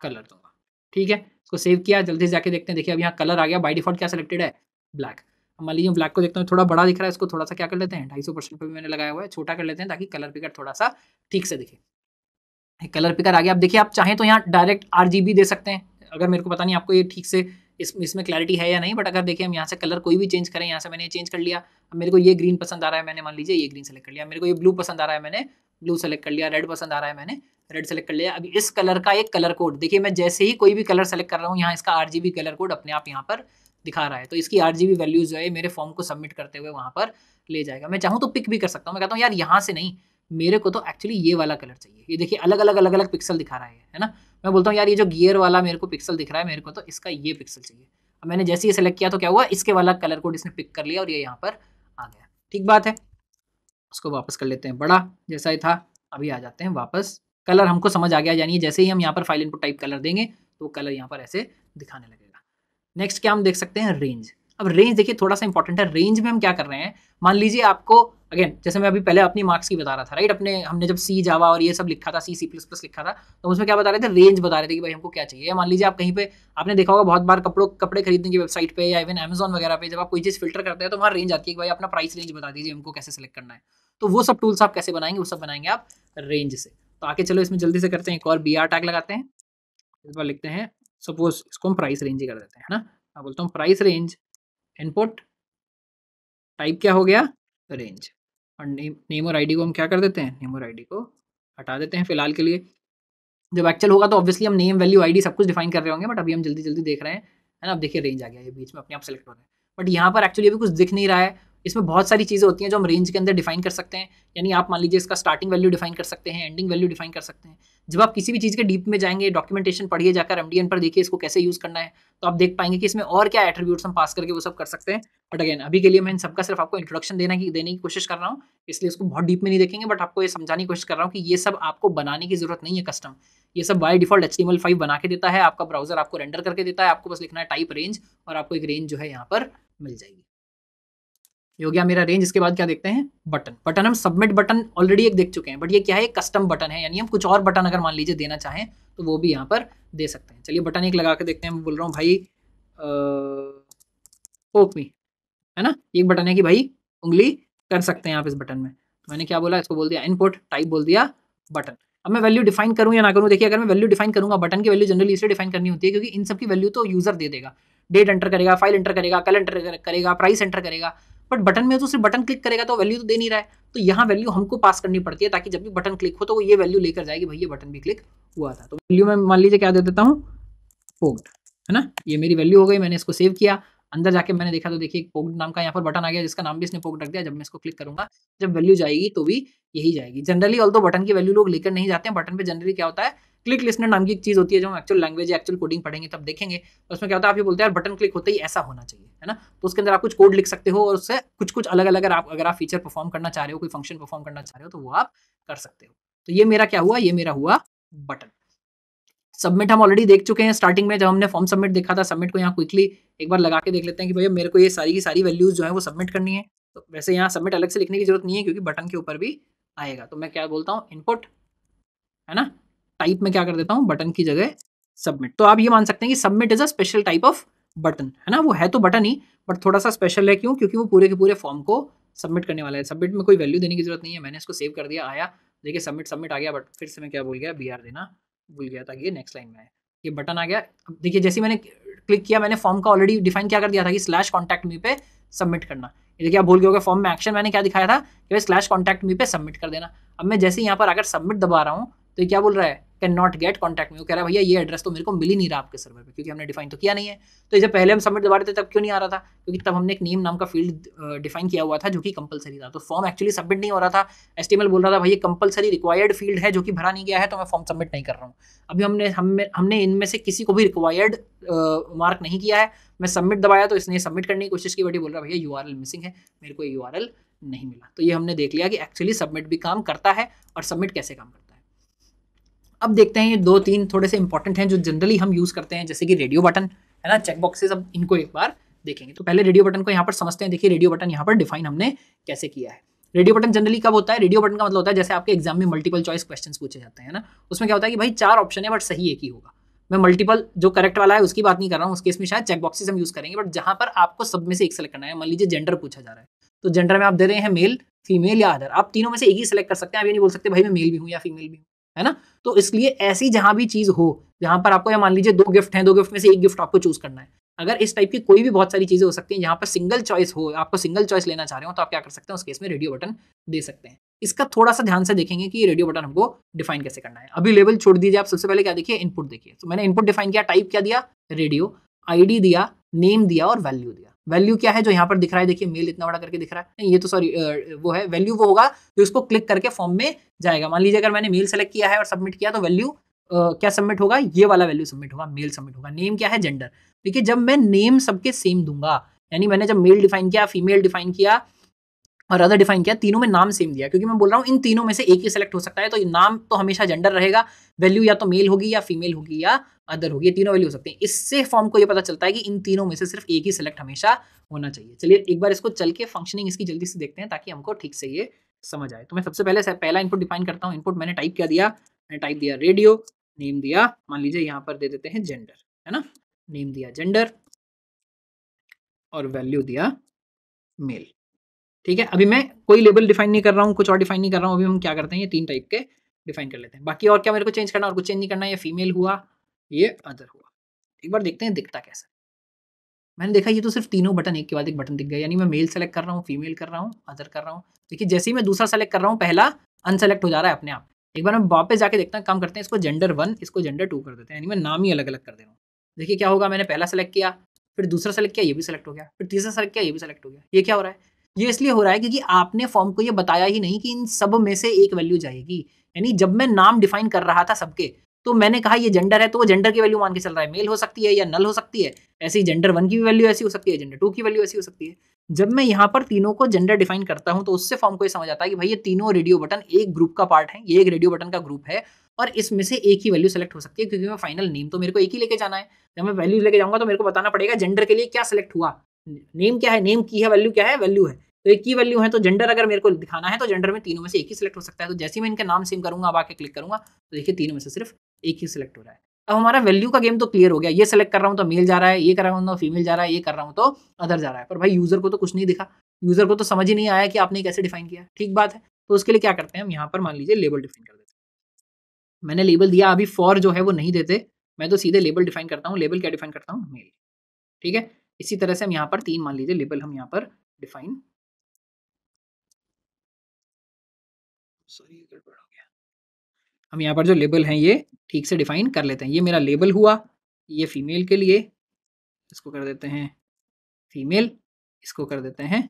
कलर दूंगा ठीक है इसको सेव किया जल्दी से जाके देखते हैं देखिए अब यहाँ कलर आ गया बाई डिफॉल्ट क्या सिलेक्टेड है ब्लैक मान लीजिए ब्लैक को देखते हैं थोड़ा बड़ा दिख रहा है इसको थोड़ा सा क्या कर लेते हैं ढाई सौ परसेंट पर भी मैंने लगाया हुआ है छोटा कर लेते हैं ताकि कलर पिकर थोड़ा सा ठीक से दिखे कलर पिकर गया आप देखिए आप चाहें तो यहाँ डायरेक्ट आर दे सकते हैं अगर मेरे को पता नहीं आपको ये ठीक से इस इसमें क्लैरिटी है या नहीं बट अगर देखिए हम यहाँ से कलर कोई भी चेंज करें यहाँ से मैंने चेंज कर लिया अब मेरे को ये ग्रीन पसंद आ रहा है मैंने मान लीजिए ये ग्रीन सेलेक्ट कर लिया मेरे को ये ब्लू पसंद आ रहा है मैंने ब्लू सेलेक्ट कर लिया रेड पसंद आ रहा है मैंने रेड सेलेक्ट कर लिया अभी इस कलर का एक कलर कोड देखिए मैं जैसे ही कोई भी कलर सेलेक्ट कर रहा हूँ यहाँ इसका आर कलर कोड अपने आप यहाँ पर दिखा रहा है तो इसकी आर वैल्यू जो है मेरे फॉर्म को सबमिट करते हुए वहाँ पर ले जाएगा मैं चाहूँ तो पिक भी कर सकता हूँ मैं कहता हूँ यार यहाँ से नहीं मेरे को तो एक्चुअली ये वाला कलर चाहिए ये देखिए अलग अलग अलग अलग पिक्सल दिखा रहा है है ना मैं बोलता हूँ यार ये जो गियर वाला मेरे को पिक्सल दिख रहा है मेरे को तो इसका ये पिक्सल चाहिए अब मैंने जैसे ही सेलेक्ट किया तो क्या हुआ इसके वाला कलर कोड इसने पिक कर लिया और ये यहाँ पर आ गया ठीक बात है उसको वापस कर लेते हैं बड़ा जैसा ही था अभी आ जाते हैं वापस कलर हमको समझ आ गया यानी जैसे ही हम यहाँ पर फाइल इनपुट टाइप कलर देंगे तो कलर यहाँ पर ऐसे दिखाने लगे नेक्स्ट क्या हम देख सकते हैं रेंज अब रेंज देखिए थोड़ा सा इंपॉर्टेंट है रेंज में हम क्या कर रहे हैं मान लीजिए आपको अगेन जैसे मैं अभी पहले अपनी मार्क्स की बता रहा था राइट अपने हमने जब सी जावा और ये सब लिखा था सी सी प्लस प्लस लिखा था तो उसमें क्या बता रहे थे रेंज बता रहे थे कि भाई हमको क्या चाहिए मान लीजिए आप कहीं पे आपने देखा होगा बहुत बार कपड़ों कपड़े खरीदने की वेबसाइट पे या इवन अमेजन वगैरह पे जब आप कोई चीज़ फिल्टर करते हैं तो वहाँ रेंज आती है कि भाई अपना प्राइस रेंज बता दीजिए हमको कैसे सेलेक्ट करना है तो वो सब टूल्स आप कैसे बनाएंगे वो सब बनाएंगे आप रेंज से तो आके चलो इसमें जल्दी से करते हैं एक और बी आर टैग लगाते हैं इस बार लिखते हैं सपोज इसको हम प्राइस रेंज ही कर देते हैं ना मैं बोलता हूँ प्राइस रेंज इनपुट टाइप क्या हो गया रेंज और नेम और आईडी को हम क्या कर देते हैं नेम और आईडी को हटा देते हैं फिलहाल के लिए जब एक्चुअल होगा तो ऑब्वियसली हम नेम वैल्यू आईडी सब कुछ डिफाइन कर रहे होंगे बट अभी हम जल्दी जल्दी देख रहे हैं है ना अब देखिए रेंज आ गया ये बीच में अपने आप सेलेक्ट हो रहे हैं बट यहाँ पर एक्चुअली अभी कुछ दिख नहीं रहा है इसमें बहुत सारी चीज़ें होती हैं जो हम रेंज के अंदर डिफाइन कर सकते हैं यानी आप मान लीजिए इसका स्टार्टिंग वैल्यू डिफाइन कर सकते हैं एंडिंग वैल्यू डिफाइन कर सकते हैं जब आप किसी भी चीज़ के डीप में जाएंगे डॉक्यूमेंटेशन पढ़िए जाकर एम पर देखिए इसको कैसे यूज़ करना है तो आप देख पाएंगे कि इसमें और क्या एट्रीब्यूट्स हम पास करके वो सब कर सकते हैं बट अगेन अभी के लिए मैं इन सबका सिर्फ आपको इंट्रोडक्शन देना की देने की कोशिश कर रहा हूँ इसलिए इसको बहुत डीप में नहीं देखेंगे बट आपको ये समझाने की कोशिश कर रहा हूँ कि ये सब आपको बनाने की जरूरत नहीं है कस्टम ये सब बाय डिफॉल्ट एच फाइव बना के देता है आपका ब्राउजर आपको रेंडर करके देता है आपको बस लिखना है टाइप रेंज और आपको एक रेंज जो है यहाँ पर मिल जाएगी हो गया मेरा रेंज इसके बाद क्या देखते हैं बटन बटन हम सबमिट बटन ऑलरेडी एक देख चुके हैं बट ये क्या है कस्टम बटन है यानी हम कुछ और बटन अगर मान लीजिए देना चाहें तो वो भी यहाँ पर दे सकते हैं चलिए बटन एक लगा के देखते हैं मैं बोल रहा हूँ भाई पोक है ना एक बटन है कि भाई उंगली कर सकते हैं आप इस बटन में तो मैंने क्या बोला इसको बोल दिया इनपुट टाइप बोल दिया बटन अब मैं वैल्यू डिफाइन करूँ या ना करूँ देखिए अगर मैं वैल्यू डिफाइन करूँगा बटन की वैल्यू जनरली इसलिए डिफाइन करनी होती है क्योंकि इन सबकी वैल्यू तो यूज़र दे देगा डेट एंटर करेगा फाइल एंटर करेगा कल एंटर करेगा प्राइस एंटर करेगा बट बटन में तो सिर्फ बटन क्लिक करेगा तो वैल्यू तो दे नहीं रहा है तो यहाँ वैल्यू हमको पास करनी पड़ती है ताकि जब भी बटन क्लिक हो तो वो ये वैल्यू लेकर जाएगी भैया बटन भी क्लिक हुआ था तो वैल्यू में मान लीजिए क्या दे देता हूँ पोक्ड है ना ये मेरी वैल्यू हो गई मैंने इसको सेव किया अंदर जाके मैंने देखा तो देखिए पोक्ड नाम का यहाँ पर बटन आ गया जिसका नाम भी इसने पोक रख दिया जब मैं इसको क्लिक करूंगा जब वैल्यू जाएगी तो भी यही जाएगी जनरली ऑल बटन की वैल्यू लोग लेकर नहीं जाते हैं बटन पर जनरली क्या होता है क्लिक लिस्टनर नाम की एक चीज़ होती है जो हम एक्चुअल लैंग्वेज एक्चुअल कोडिंग पढ़ेंगे तब देखेंगे तो उसमें क्या होता है आप ये बोलते हैं बटन क्लिक होते ही ऐसा होना चाहिए है ना तो उसके अंदर आप कुछ कोड लिख सकते हो और उससे कुछ कुछ अलग अलग अगर आप अगर आप फीचर परफॉर्म करना चाह रहे हो कोई फंक्शन परफॉर्म करना चाह रहे हो तो वो आप कर सकते हो तो ये मेरा क्या हुआ ये मेरा हुआ बटन सबमिट हम ऑलरेडी देख चुके हैं स्टार्टिंग में जब हमने फॉर्म सबमिट देखा था सबमिट को यहाँ क्विकली एक बार लगा के देख लेते हैं कि भैया मेरे को ये सारी की सारी वैल्यूज जो है वो सबमिट करनी है तो वैसे यहाँ सबमिट अलग से लिखने की जरूरत नहीं है क्योंकि बटन के ऊपर भी आएगा तो मैं क्या बोलता हूँ इनपुट है ना टाइप में क्या कर देता हूँ बटन की जगह सबमिट तो आप ये मान सकते हैं कि submit is a special type of button है ना वो है तो बटन ही बट थोड़ा सा स्पेशल है क्यों क्योंकि वो पूरे के पूरे फॉर्म को सबमिट करने वाला है सबमिट में कोई वैल्यू देने की जरूरत नहीं है मैंने इसको सेव कर दिया आया देखिए सबमिट सबमिट आ गया बट फिर से मैं क्या भूल गया बी देना भूल गया था ये नेक्स्ट लाइन में है ये बटन आ गया अब देखिए जैसे मैंने क्लिक किया मैंने फॉर्म का ऑलरेडी डिफाइन क्या कर दिया था कि स्लैश कॉन्टैक्ट मी पे सबमिट करना ये देखिए आप भूल गए होगा फॉर्म में एक्शन मैंने क्या दिखाया था कि भाई स्लैश कॉन्टैक्ट मी पे सबमिट कर देना अब मैं जैसे यहाँ पर अगर सबमिट दबा रहा हूँ तो ये क्या बोल रहा है कैन नॉट गेट कॉन्टैक्ट में वो कह रहा है भैया ये एड्रेस तो मेरे को मिल ही नहीं रहा आपके सर्वर पर क्योंकि हमने डिफाइन तो किया नहीं है तो इसे पहले हम सबमिट दबा रहे थे तब क्यों नहीं आ रहा था क्योंकि तब हमने एक नेम नाम का फील्ड डिफाइन किया हुआ था जो कि कंपलसरी था तो फॉर्म एक्चुअली सबमिट नहीं हो रहा था एस बोल रहा था भैया कंपलसरी रिक्वायर्ड फील्ड है जो कि भरा नहीं गया है तो मैं फॉर्म सबमिट नहीं कर रहा हूँ अभी हमने हम हमने इनमें से किसी को भी रिक्वायर्ड मार्क नहीं किया है मैं सबमिट दबाया तो इसने सबमिट करने की कोशिश की बट बोल रहा है भैया यू मिसिंग है मेरे को यू नहीं मिला तो ये हमने देख लिया कि एक्चुअली सबमिट भी काम करता है और सबमिट कैसे काम करता है अब देखते हैं ये दो तीन थोड़े से इंपॉर्टेंट हैं जो जनरली हम यूज़ करते हैं जैसे कि रेडियो बटन है ना चेक बॉक्सेस अब इनको एक बार देखेंगे तो पहले रेडियो बटन को यहाँ पर समझते हैं देखिए रेडियो बटन यहाँ पर डिफाइन हमने कैसे किया है रेडियो बटन जनरली कब होता है रेडियो बटन का मतलब होता है जैसे आपके एग्जाम में मल्टीपल चॉइस क्वेश्चन पूछे जाते हैं ना उसमें क्या होता है कि भाई चार ऑप्शन है बट सही एक ही होगा मैं मल्टीपल जो करेक्ट वाला है उसकी बात नहीं कर रहा हूँ उसके इसमें शायद चेक हम यूज़ करेंगे बट जहाँ पर आपको सब में से एक सेलेक्ट करना है मान लीजिए जेंडर पूछा जा रहा है तो जेंडर में आप दे रहे हैं मेल फीमेल या अदर आप तीनों में से एक ही सेलेक्ट कर सकते हैं आप ये नहीं बोल सकते भाई मैं मेल भी हूँ या फीमेल भी हूँ है ना तो इसलिए ऐसी जहां भी चीज हो जहां पर आपको यह मान लीजिए दो गिफ्ट हैं दो गिफ्ट में से एक गिफ्ट आपको चूज करना है अगर इस टाइप की कोई भी बहुत सारी चीज़ें हो सकती हैं जहां पर सिंगल चॉइस हो आपको सिंगल चॉइस लेना चाह रहे हो तो आप क्या कर सकते हैं उस केस में रेडियो बटन दे सकते हैं इसका थोड़ा सा ध्यान से देखेंगे कि रेडियो बटन हमको डिफाइन कैसे करना है अभी लेवल छोड़ दीजिए आप सबसे पहले क्या देखिए इनपुट देखिए तो मैंने इनपुट डिफाइन किया टाइप क्या दिया रेडियो आईडी दिया नेम दिया और वैल्यू दिया वैल्यू क्या है जो यहाँ पर दिख रहा है देखिए मेल इतना बड़ा करके दिख रहा है ये तो सॉरी वो है वैल्यू वो होगा जो इसको क्लिक करके फॉर्म में जाएगा मान लीजिए अगर मैंने मेल सेलेक्ट किया है और सबमिट किया तो वैल्यू क्या सबमिट होगा ये वाला वैल्यू सबमिट होगा मेल सबमिट होगा नेम क्या है जेंडर देखिए जब मैं नेम सबके सेम दूंगा यानी मैंने जब मेल डिफाइन किया फीमेल डिफाइन किया और अदर डिफाइन किया तीनों में नाम सेम दिया क्योंकि मैं बोल रहा हूँ इन तीनों में से एक ही सेलेक्ट हो सकता है तो नाम तो हमेशा जेंडर रहेगा वैल्यू या तो मेल होगी या फीमेल होगी या अदर होगी ये तीनों वैल्यू हो सकते हैं इससे फॉर्म को ये पता चलता है कि इन तीनों में से सिर्फ एक ही सेलेक्ट हमेशा होना चाहिए चलिए एक बार इसको चल के फंक्शनिंग इसकी जल्दी से देखते हैं ताकि हमको ठीक से ये समझ आए तो मैं सबसे पहले पहला इनपुट डिफाइन करता हूँ इनपुट मैंने टाइप क्या दिया मैंने टाइप दिया रेडियो नेम दिया मान लीजिए यहाँ पर दे देते हैं जेंडर है ना नेम दिया जेंडर और वैल्यू दिया मेल ठीक है अभी मैं कोई लेबल डिफाइन नहीं कर रहा हूँ कुछ और डिफाइन नहीं कर रहा हूँ अभी हम क्या करते हैं ये तीन टाइप के डिफाइन कर लेते हैं बाकी और क्या मेरे को चेंज करना और कुछ चेंज नहीं करना ये फीमेल हुआ ये अदर हुआ एक बार देखते हैं दिखता कैसा मैंने देखा ये तो सिर्फ तीनों बटन एक के बाद एक बटन दिख गया यानी मैं मेल सेलेक्ट कर रहा हूँ फीमेल कर रहा हूँ अदर कर रहा हूँ देखिए जैसे ही मैं दूसरा सेलेक्ट कर रहा हूँ पहला अनसेलेक्ट हो जा रहा है अपने आप एक बार मैं वापस जाके देखता हूँ काम करते हैं इसको जेंडर वन इसको जेंडर टू कर देते हैं यानी मैं नाम ही अलग अलग कर दे रहा हूँ देखिए क्या होगा मैंने पहला सेलेक्ट किया फिर दूसरा सेलेक्ट किया ये भी सेलेक्ट हो गया फिर तीसरा सेलेक्ट किया ये भी सेलेक्ट हो गया ये क्या हो रहा है ये इसलिए हो रहा है क्योंकि आपने फॉर्म को ये बताया ही नहीं कि इन सब में से एक वैल्यू जाएगी यानी जब मैं नाम डिफाइन कर रहा था सबके तो मैंने कहा ये जेंडर है तो वो जेंडर की वैल्यू मान के चल रहा है मेल हो सकती है या नल हो सकती है ऐसे ही जेंडर वन की भी वैल्यू ऐसी हो सकती है जेंडर टू की वैल्यू ऐसी हो सकती है जब मैं यहाँ पर तीनों को जेंडर डिफाइन करता हूँ तो उससे फॉर्म को ये समझ आता है कि भाई ये तीनों रेडियो बटन एक ग्रुप का पार्ट है ये एक रेडियो बटन का ग्रुप है और इसमें से एक ही वैल्यू सेलेक्ट हो सकती है क्योंकि मैं फाइनल नेम तो मेरे को एक ही लेके जाना है जब मैं वैल्यू लेके जाऊंगा तो मेरे को बताना पड़ेगा जेंडर के लिए क्या सिलेक्ट हुआ नेम क्या है नेम की है वैल्यू क्या है वैल्यू है तो एक की वैल्यू है तो जेंडर अगर मेरे को दिखाना है तो जेंडर में तीनों में से एक ही सिलेक्ट हो सकता है तो जैसे ही मैं इनका नाम सेम करूंगा अब आके क्लिक करूंगा तो देखिए तीनों में से सिर्फ एक ही सिलेक्ट हो रहा है अब हमारा वैल्यू का गेम तो क्लियर हो गया ये सिलेक्ट कर रहा हूँ तो मेल जा रहा है ये कर रहा हूँ तो फीमेल जा रहा है ये कर रहा हूँ तो अदर जा रहा है पर भाई यूज़र को तो कुछ नहीं दिखा यूज़र को तो समझ ही नहीं आया कि आपने कैसे डिफाइन किया ठीक बात है तो उसके लिए क्या करते हैं हम यहाँ पर मान लीजिए लेबल डिफाइन कर देते हैं मैंने लेबल दिया अभी फॉर जो है वो नहीं देते मैं तो सीधे लेबल डिफाइन करता हूँ लेबल क्या डिफाइन करता हूँ मेल ठीक है इसी तरह से हम यहाँ पर तीन मान लीजिए लेबल हम यहाँ पर डिफाइन हम यहाँ पर जो लेबल हैं ये ठीक से डिफाइन कर लेते हैं ये मेरा लेबल हुआ ये फीमेल के लिए इसको कर देते हैं फीमेल इसको कर देते हैं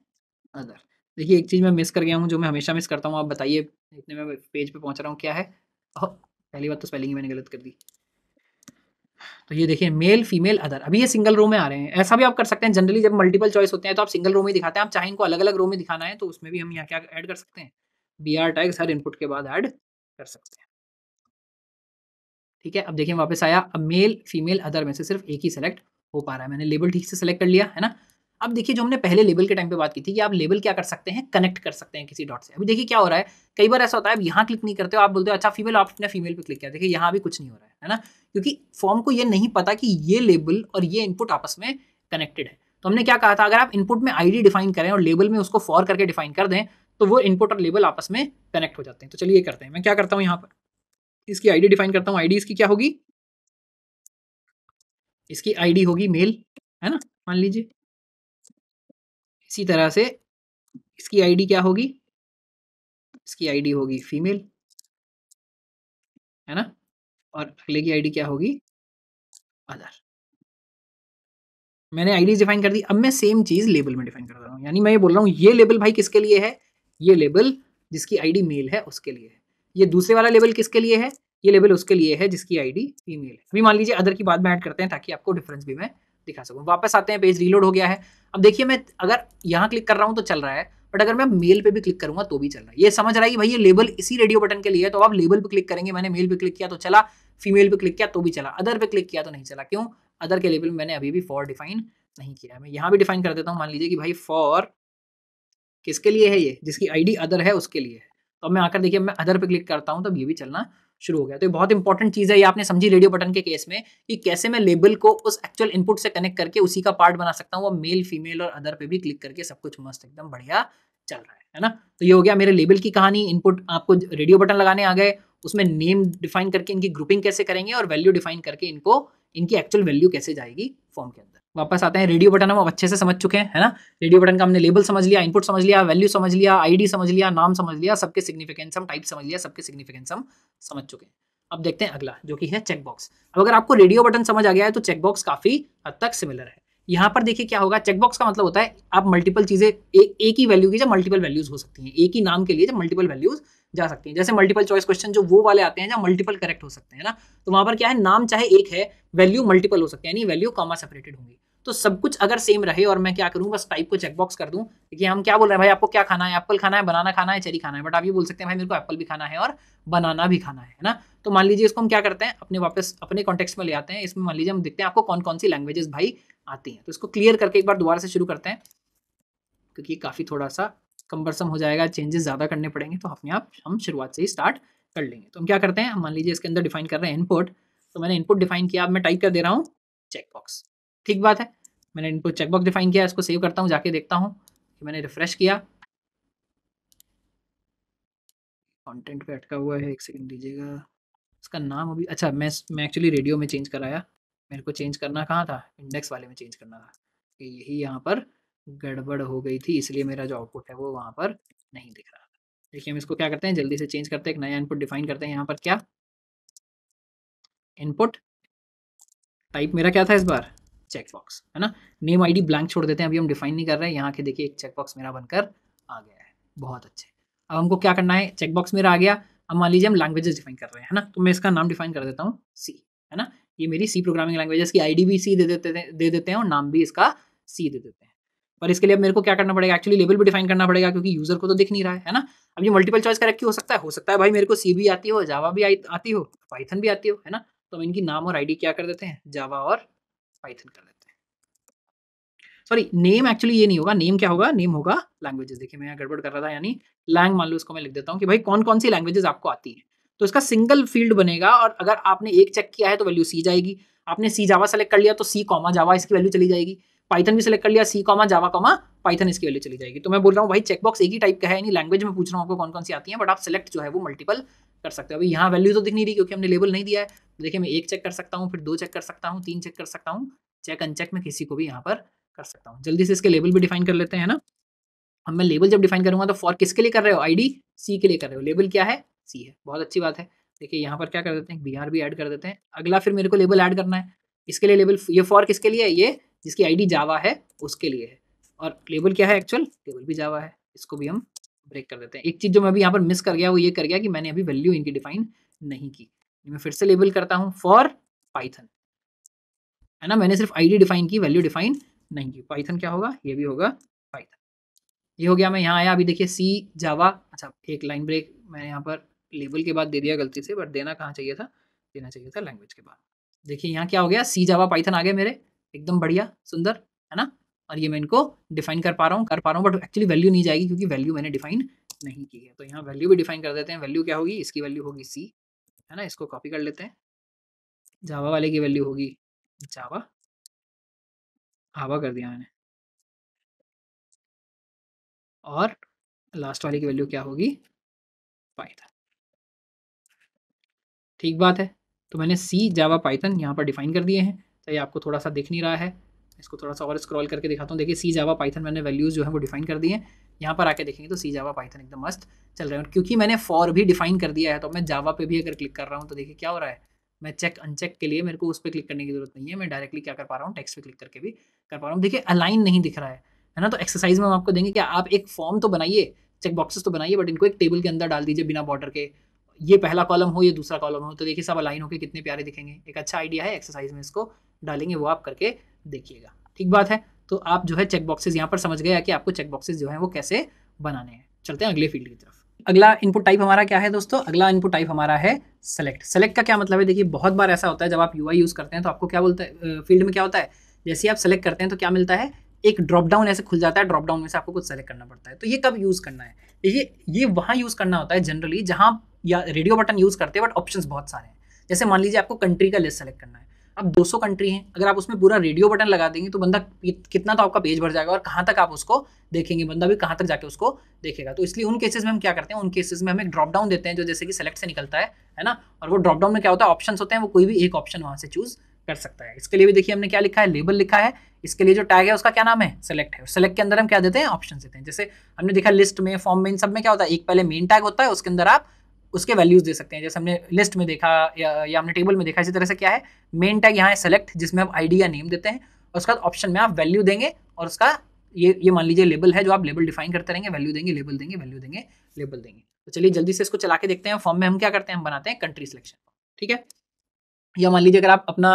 अदर देखिए एक चीज़ मैं मिस कर गया हूँ जो मैं हमेशा मिस करता हूँ आप बताइए इतने में पेज पे पहुँच रहा हूँ क्या है ओह पहली बात तो स्पेलिंग मैंने गलत कर दी तो ये देखिए मेल फीमेल अदर अभी ये सिंगल रो में आ रहे हैं ऐसा भी आप कर सकते हैं जनरली जब मल्टीपल चॉइस होते हैं तो आप सिंगल रो में दिखाते हैं आप चाहे इनको अलग अलग रो में दिखाना है तो उसमें भी हम यहाँ क्या ऐड कर सकते हैं बी आर टैग्स हर इनपुट के बाद ऐड कर सकते हैं ठीक है अब देखिए वापस आया अब मेल फीमेल अदर में से सिर्फ एक ही सेलेक्ट हो पा रहा है मैंने लेबल ठीक से सेलेक्ट कर लिया है ना अब देखिए जो हमने पहले लेबल के टाइम पे बात की थी कि आप लेबल क्या कर सकते हैं कनेक्ट कर सकते हैं किसी डॉट से अभी देखिए क्या हो रहा है कई बार ऐसा होता है यहाँ क्लिक नहीं करते हो आप बोलते हो अच्छा फीमेल आप फीमेल पे क्लिक किया देखिए यहाँ भी कुछ नहीं हो रहा है है ना क्योंकि फॉर्म को ये नहीं पता कि ये लेबल और ये इनपुट आपस में कनेक्टेड है तो हमने क्या कहा था अगर आप इनपुट में आईडी डिफाइन करें और लेबल में उसको फॉर करके डिफाइन कर दें तो वो इनपुट और लेबल आपस में कनेक्ट हो जाते हैं तो चलिए ये करते हैं मैं क्या करता हूँ यहाँ पर इसकी आईडी डिफाइन करता हूँ आईडी इसकी क्या होगी इसकी आईडी होगी मेल है ना मान लीजिए इसी तरह से इसकी आईडी क्या होगी इसकी आईडी होगी फीमेल है ना और अगले की आईडी क्या होगी अदर मैंने आईडी डिफाइन कर दी अब मैं सेम चीज लेबल में डिफाइन कर रहा हूँ यानी मैं ये बोल रहा हूँ ये लेबल भाई किसके लिए है ये लेबल जिसकी आईडी मेल है उसके लिए है ये दूसरे वाला लेबल किसके लिए है ये लेबल उसके लिए है जिसकी आईडी फीमेल है अभी मान लीजिए अदर की बात में ऐड करते हैं ताकि आपको डिफरेंस भी मैं दिखा सकूँ वापस आते हैं पेज रीलोड हो गया है अब देखिए मैं अगर यहाँ क्लिक कर रहा हूँ तो चल रहा है बट अगर मैं मेल पे भी क्लिक करूंगा तो भी चल रहा है ये समझ रहा है कि भाई ये लेबल इसी रेडियो बटन के लिए है तो आप लेबल पे क्लिक करेंगे मैंने मेल पे क्लिक किया तो चला फीमेल पे क्लिक किया तो भी चला अदर पे क्लिक किया तो नहीं चला क्यों अदर के लेबल मैंने अभी भी फॉर डिफाइन नहीं किया मैं यहाँ भी डिफाइन कर देता हूँ मान लीजिए कि भाई फॉर किसके लिए है ये जिसकी आईडी अदर है उसके लिए तो मैं आकर देखिए मैं अदर पे क्लिक करता हूँ तो ये भी चलना शुरू हो गया तो ये बहुत इंपॉर्टेंट चीज़ है ये आपने समझी रेडियो बटन के केस में कि कैसे मैं लेबल को उस एक्चुअल इनपुट से कनेक्ट करके उसी का पार्ट बना सकता हूँ वो मेल फीमेल और अदर पे भी क्लिक करके सब कुछ मस्त एकदम बढ़िया चल रहा है है ना तो ये हो गया मेरे लेबल की कहानी इनपुट आपको रेडियो बटन लगाने आ गए उसमें नेम डिफाइन करके इनकी ग्रुपिंग कैसे करेंगे और वैल्यू डिफाइन करके इनको इनकी एक्चुअल वैल्यू कैसे जाएगी फॉर्म के अंदर वापस आते हैं रेडियो बटन हम अच्छे से समझ चुके हैं है ना रेडियो बटन का हमने लेबल समझ लिया इनपुट समझ लिया वैल्यू समझ लिया आईडी समझ लिया नाम समझ लिया सबके सिग्निफिकेंस हम टाइप समझ लिया सबके सिग्निफिकेंस हम समझ चुके हैं अब देखते हैं अगला जो कि है चेकबॉक्स अब अगर आपको रेडियो बटन समझ आ गया है तो चेकबॉक्स काफ़ी हद तक सिमिलर है यहाँ पर देखिए क्या होगा चेकबॉक्स का मतलब होता है आप मल्टीपल चीज़ें एक ही वैल्यू की जब मल्टीपल वैल्यूज़ हो सकती है एक ही नाम के लिए जब मल्टीपल वैल्यूज़ जा सकती हैं जैसे मल्टीपल चॉइस क्वेश्चन जो वो वाले आते हैं जहाँ मल्टीपल करेक्ट हो सकते हैं ना तो वहाँ पर क्या है नाम चाहे एक है वैल्यू मल्टीपल हो सकते हैं यानी वैल्यू कॉमा सेपरेटेड होंगी तो सब कुछ अगर सेम रहे और मैं क्या करूँ बस टाइप को चेकबॉक्स कर दूँ कि हम क्या बोल रहे हैं भाई आपको क्या खाना है एप्पल खाना है बनाना खाना है चेरी खाना है बट आप ये बोल सकते हैं भाई मेरे को एप्पल भी खाना है और बनाना भी खाना है ना तो मान लीजिए इसको हम क्या करते हैं अपने वापस अपने कॉन्टेक्स में ले आते हैं इसमें मान लीजिए हम देखते हैं आपको कौन कौन सी लैंग्वेजेस भाई आती हैं तो इसको क्लियर करके एक बार दोबारा से शुरू करते हैं क्योंकि काफ़ी थोड़ा सा कंबरसम हो जाएगा चेंजेस ज़्यादा करने पड़ेंगे तो अपने आप हम शुरुआत से ही स्टार्ट कर लेंगे तो हम क्या करते हैं मान लीजिए इसके अंदर डिफाइन कर रहे हैं इनपुट तो मैंने इनपुट डिफाइन किया अब मैं टाइप कर दे रहा हूँ चेकबॉक्स ठीक बात है मैंने इनपुट चेकबॉक्स डिफाइन किया इसको सेव करता हूँ जाके देखता हूँ कि मैंने रिफ्रेश किया कंटेंट पे अटका हुआ है एक सेकंड दीजिएगा इसका नाम अभी अच्छा मैं मैं एक्चुअली रेडियो में चेंज कराया मेरे को चेंज करना कहाँ था इंडेक्स वाले में चेंज करना था यही यहाँ पर गड़बड़ हो गई थी इसलिए मेरा जो आउटपुट है वो वहाँ पर नहीं दिख रहा था देखिए हम इसको क्या करते हैं जल्दी से चेंज करते हैं एक नया इनपुट डिफाइन करते हैं यहाँ पर क्या इनपुट टाइप मेरा क्या था इस बार चेकबॉक्स है ना नेम आईडी ब्लैंक छोड़ देते हैं अभी हम डिफाइन नहीं कर रहे हैं यहाँ के देखिए एक चेकबॉक्स मेरा बनकर आ गया है बहुत अच्छे अब हमको क्या करना है चेकबॉक्स मेरा आ गया अब मान लीजिए हम लैंग्वेजेस डिफाइन कर रहे हैं है ना तो मैं इसका नाम डिफाइन कर देता हूँ सी है ना ये मेरी सी प्रोग्रामिंग लैंग्वेजेस की आई भी सी दे देते दे देते हैं और नाम भी इसका सी दे देते हैं पर इसके लिए अब मेरे को क्या करना पड़ेगा एक्चुअली लेवल भी डिफाइन करना पड़ेगा क्योंकि यूजर को तो दिख नहीं रहा है ना अब ये मल्टीपल चॉइस करेक्ट हो सकता है हो सकता है भाई मेरे को सी भी आती हो जावा भी आती हो पाइथन भी आती हो है ना तो हम इनकी नाम और आईडी क्या कर देते हैं जावा और पाइथन कर देते हैं सॉरी नेम एक्चुअली ये नहीं होगा नेम क्या होगा नेम होगा लैंग्वेजेस देखिए मैं गड़बड़ कर रहा था यानी लैंग मान लो इसको मैं लिख देता हूँ कि भाई कौन कौन सी लैंग्वेजेस आपको आती है तो इसका सिंगल फील्ड बनेगा और अगर आपने एक चेक किया है तो वैल्यू सी जाएगी आपने सी जावा सेलेक्ट कर लिया तो सी कॉमा जावा इसकी वैल्यू चली जाएगी पाइथन भी सिलेक्ट कर लिया C comma Java comma Python इसकी वैल्यू चली जाएगी तो मैं बोल रहा हूँ भाई चेकबॉक्स एक ही टाइप का है यानी लैंग्वेज में पूछ रहा हूँ आपको कौन कौन सी आती है बट आप सिलेक्ट जो है वो मल्टीपल कर सकते हो अभी यहाँ वैल्यू तो दिख नहीं रही क्योंकि हमने लेबल नहीं दिया है तो देखिए मैं एक चेक कर सकता हूँ फिर दो चेक कर सकता हूँ तीन चेक कर सकता हूँ चेक अनचेक में किसी को भी यहाँ पर कर सकता हूँ जल्दी से इसके लेबल भी डिफाइन कर लेते हैं ना अब मैं लेबल जब डिफाइन करूंगा तो फॉर किसके लिए कर रहे हो आईडी सी के लिए कर रहे हो लेबल क्या है सी है बहुत अच्छी बात है देखिए यहाँ पर क्या कर देते हैं बी आर भी ऐड कर देते हैं अगला फिर मेरे को लेबल ऐड करना है इसके लिए लेबल ये फॉर किसके लिए है ये जिसकी आईडी जावा है उसके लिए है और लेबल क्या है एक्चुअल लेबल भी जावा है इसको भी हम ब्रेक कर देते हैं एक चीज़ जो मैं अभी यहाँ पर मिस कर गया वो ये कर गया कि मैंने अभी वैल्यू इनकी डिफाइन नहीं की मैं फिर से लेबल करता हूँ फॉर पाइथन है ना मैंने सिर्फ आई डिफाइन की वैल्यू डिफाइन नहीं की पाइथन क्या होगा ये भी होगा पाइथन ये हो गया मैं यहाँ आया अभी देखिए सी जावा अच्छा एक लाइन ब्रेक मैंने यहाँ पर लेबल के बाद दे दिया गलती से बट देना कहाँ चाहिए था देना चाहिए था लैंग्वेज के बाद देखिए यहाँ क्या हो गया सी जावा पाइथन आ गए मेरे एकदम बढ़िया सुंदर है ना और ये मैं इनको डिफाइन कर पा रहा हूँ कर पा रहा हूँ बट एक्चुअली वैल्यू नहीं जाएगी क्योंकि वैल्यू मैंने डिफाइन नहीं की है तो यहाँ वैल्यू भी डिफाइन कर देते हैं वैल्यू क्या होगी इसकी वैल्यू होगी सी है ना इसको कॉपी कर लेते हैं जावा वाले की वैल्यू होगी जावा आवा कर दिया मैंने और लास्ट वाले की वैल्यू क्या होगी पाइथन ठीक बात है तो मैंने सी जावा पाइथन यहाँ पर डिफाइन कर दिए हैं तो आपको थोड़ा सा दिख नहीं रहा है इसको थोड़ा सा और स्क्रॉल करके दिखाता हूँ देखिए सी जावा पाइथन मैंने वैल्यूज़ जो है वो डिफाइन कर दिए हैं यहाँ पर आके देखेंगे तो सी जावा पाइथन एकदम मस्त चल रहे हैं क्योंकि मैंने फॉर भी डिफाइन कर दिया है तो मैं जावा पे भी अगर क्लिक कर रहा हूँ तो देखिए क्या हो रहा है मैं चेक अनचेक के लिए मेरे को उस पर क्लिक करने की जरूरत नहीं है मैं डायरेक्टली क्या कर पा रहा हूँ टेक्स्ट पे क्लिक करके भी कर पा रहा हूँ देखिए अलाइन नहीं दिख रहा है है ना तो एक्सरसाइज में हम आपको देंगे कि आप एक फॉर्म तो बनाइए चेक बॉक्सेस तो बनाइए बट इनको एक टेबल के अंदर डाल दीजिए बिना बॉर्डर के ये पहला कॉलम हो ये दूसरा कॉलम हो तो देखिए सब अलाइन होकर कितने प्यारे दिखेंगे एक अच्छा आइडिया है एक्सरसाइज में इसको डालेंगे वो आप करके देखिएगा ठीक बात है तो आप जो है चेक यहाँ पर समझ गया कि आपको चेक जो है वो कैसे बनाने हैं चलते हैं अगले फील्ड की तरफ अगला इनपुट टाइप हमारा क्या है दोस्तों अगला इनपुट टाइप हमारा है सेलेक्ट सेलेक्ट का क्या मतलब है देखिए बहुत बार ऐसा होता है जब आप यू यूज़ करते हैं तो आपको क्या बोलते हैं फील्ड में क्या होता है जैसे आप सेलेक्ट करते हैं तो क्या मिलता है एक ड्रॉप डाउन ऐसे खुल जाता है ड्रॉप डाउन में से आपको कुछ सेलेक्ट करना पड़ता है तो ये कब यूज़ करना है ये ये वहाँ यूज़ करना होता है जनरली जहाँ या रेडियो बटन यूज़ करते हैं बट ऑप्शन बहुत सारे हैं जैसे मान लीजिए आपको कंट्री का लिस्ट सेलेक्ट करना है अब 200 कंट्री हैं अगर आप उसमें पूरा रेडियो बटन लगा देंगे तो बंदा कितना तो आपका पेज भर जाएगा और कहाँ तक आप उसको देखेंगे बंदा भी कहाँ तक जाके उसको देखेगा तो इसलिए उन केसेस में हम क्या करते हैं उन केसेस में हम एक ड्रॉप डाउन देते हैं जो जैसे कि सेलेक्ट से निकलता है है ना और वो ड्रॉप डाउन में क्या होता है ऑप्शन होते हैं वो कोई भी एक ऑप्शन वहाँ से चूज़ कर सकता है इसके लिए भी देखिए हमने क्या लिखा है लेबल लिखा है इसके लिए जो टैग है उसका क्या नाम है सेलेक्ट है सेलेक्ट के अंदर हम क्या देते हैं ऑप्शन देते हैं जैसे हमने देखा लिस्ट में फॉर्म में इन सब में क्या होता है एक पहले मेन टैग होता है उसके अंदर आप उसके वैल्यूज़ दे सकते हैं जैसे हमने लिस्ट में देखा या, या हमने टेबल में देखा इसी तरह से क्या है मेन टैग यहाँ है सेलेक्ट जिसमें आप आईडी या नेम देते हैं और उसके बाद ऑप्शन में आप वैल्यू देंगे और उसका ये ये मान लीजिए लेबल है जो आप लेबल डिफाइन करते रहेंगे वैल्यू देंगे लेबल देंगे वैल्यू देंगे लेबल देंगे तो चलिए जल्दी से इसको चला के देखते हैं फॉर्म में हम क्या करते हैं हम बनाते हैं कंट्री सिलेक्शन ठीक है या मान लीजिए अगर आप अपना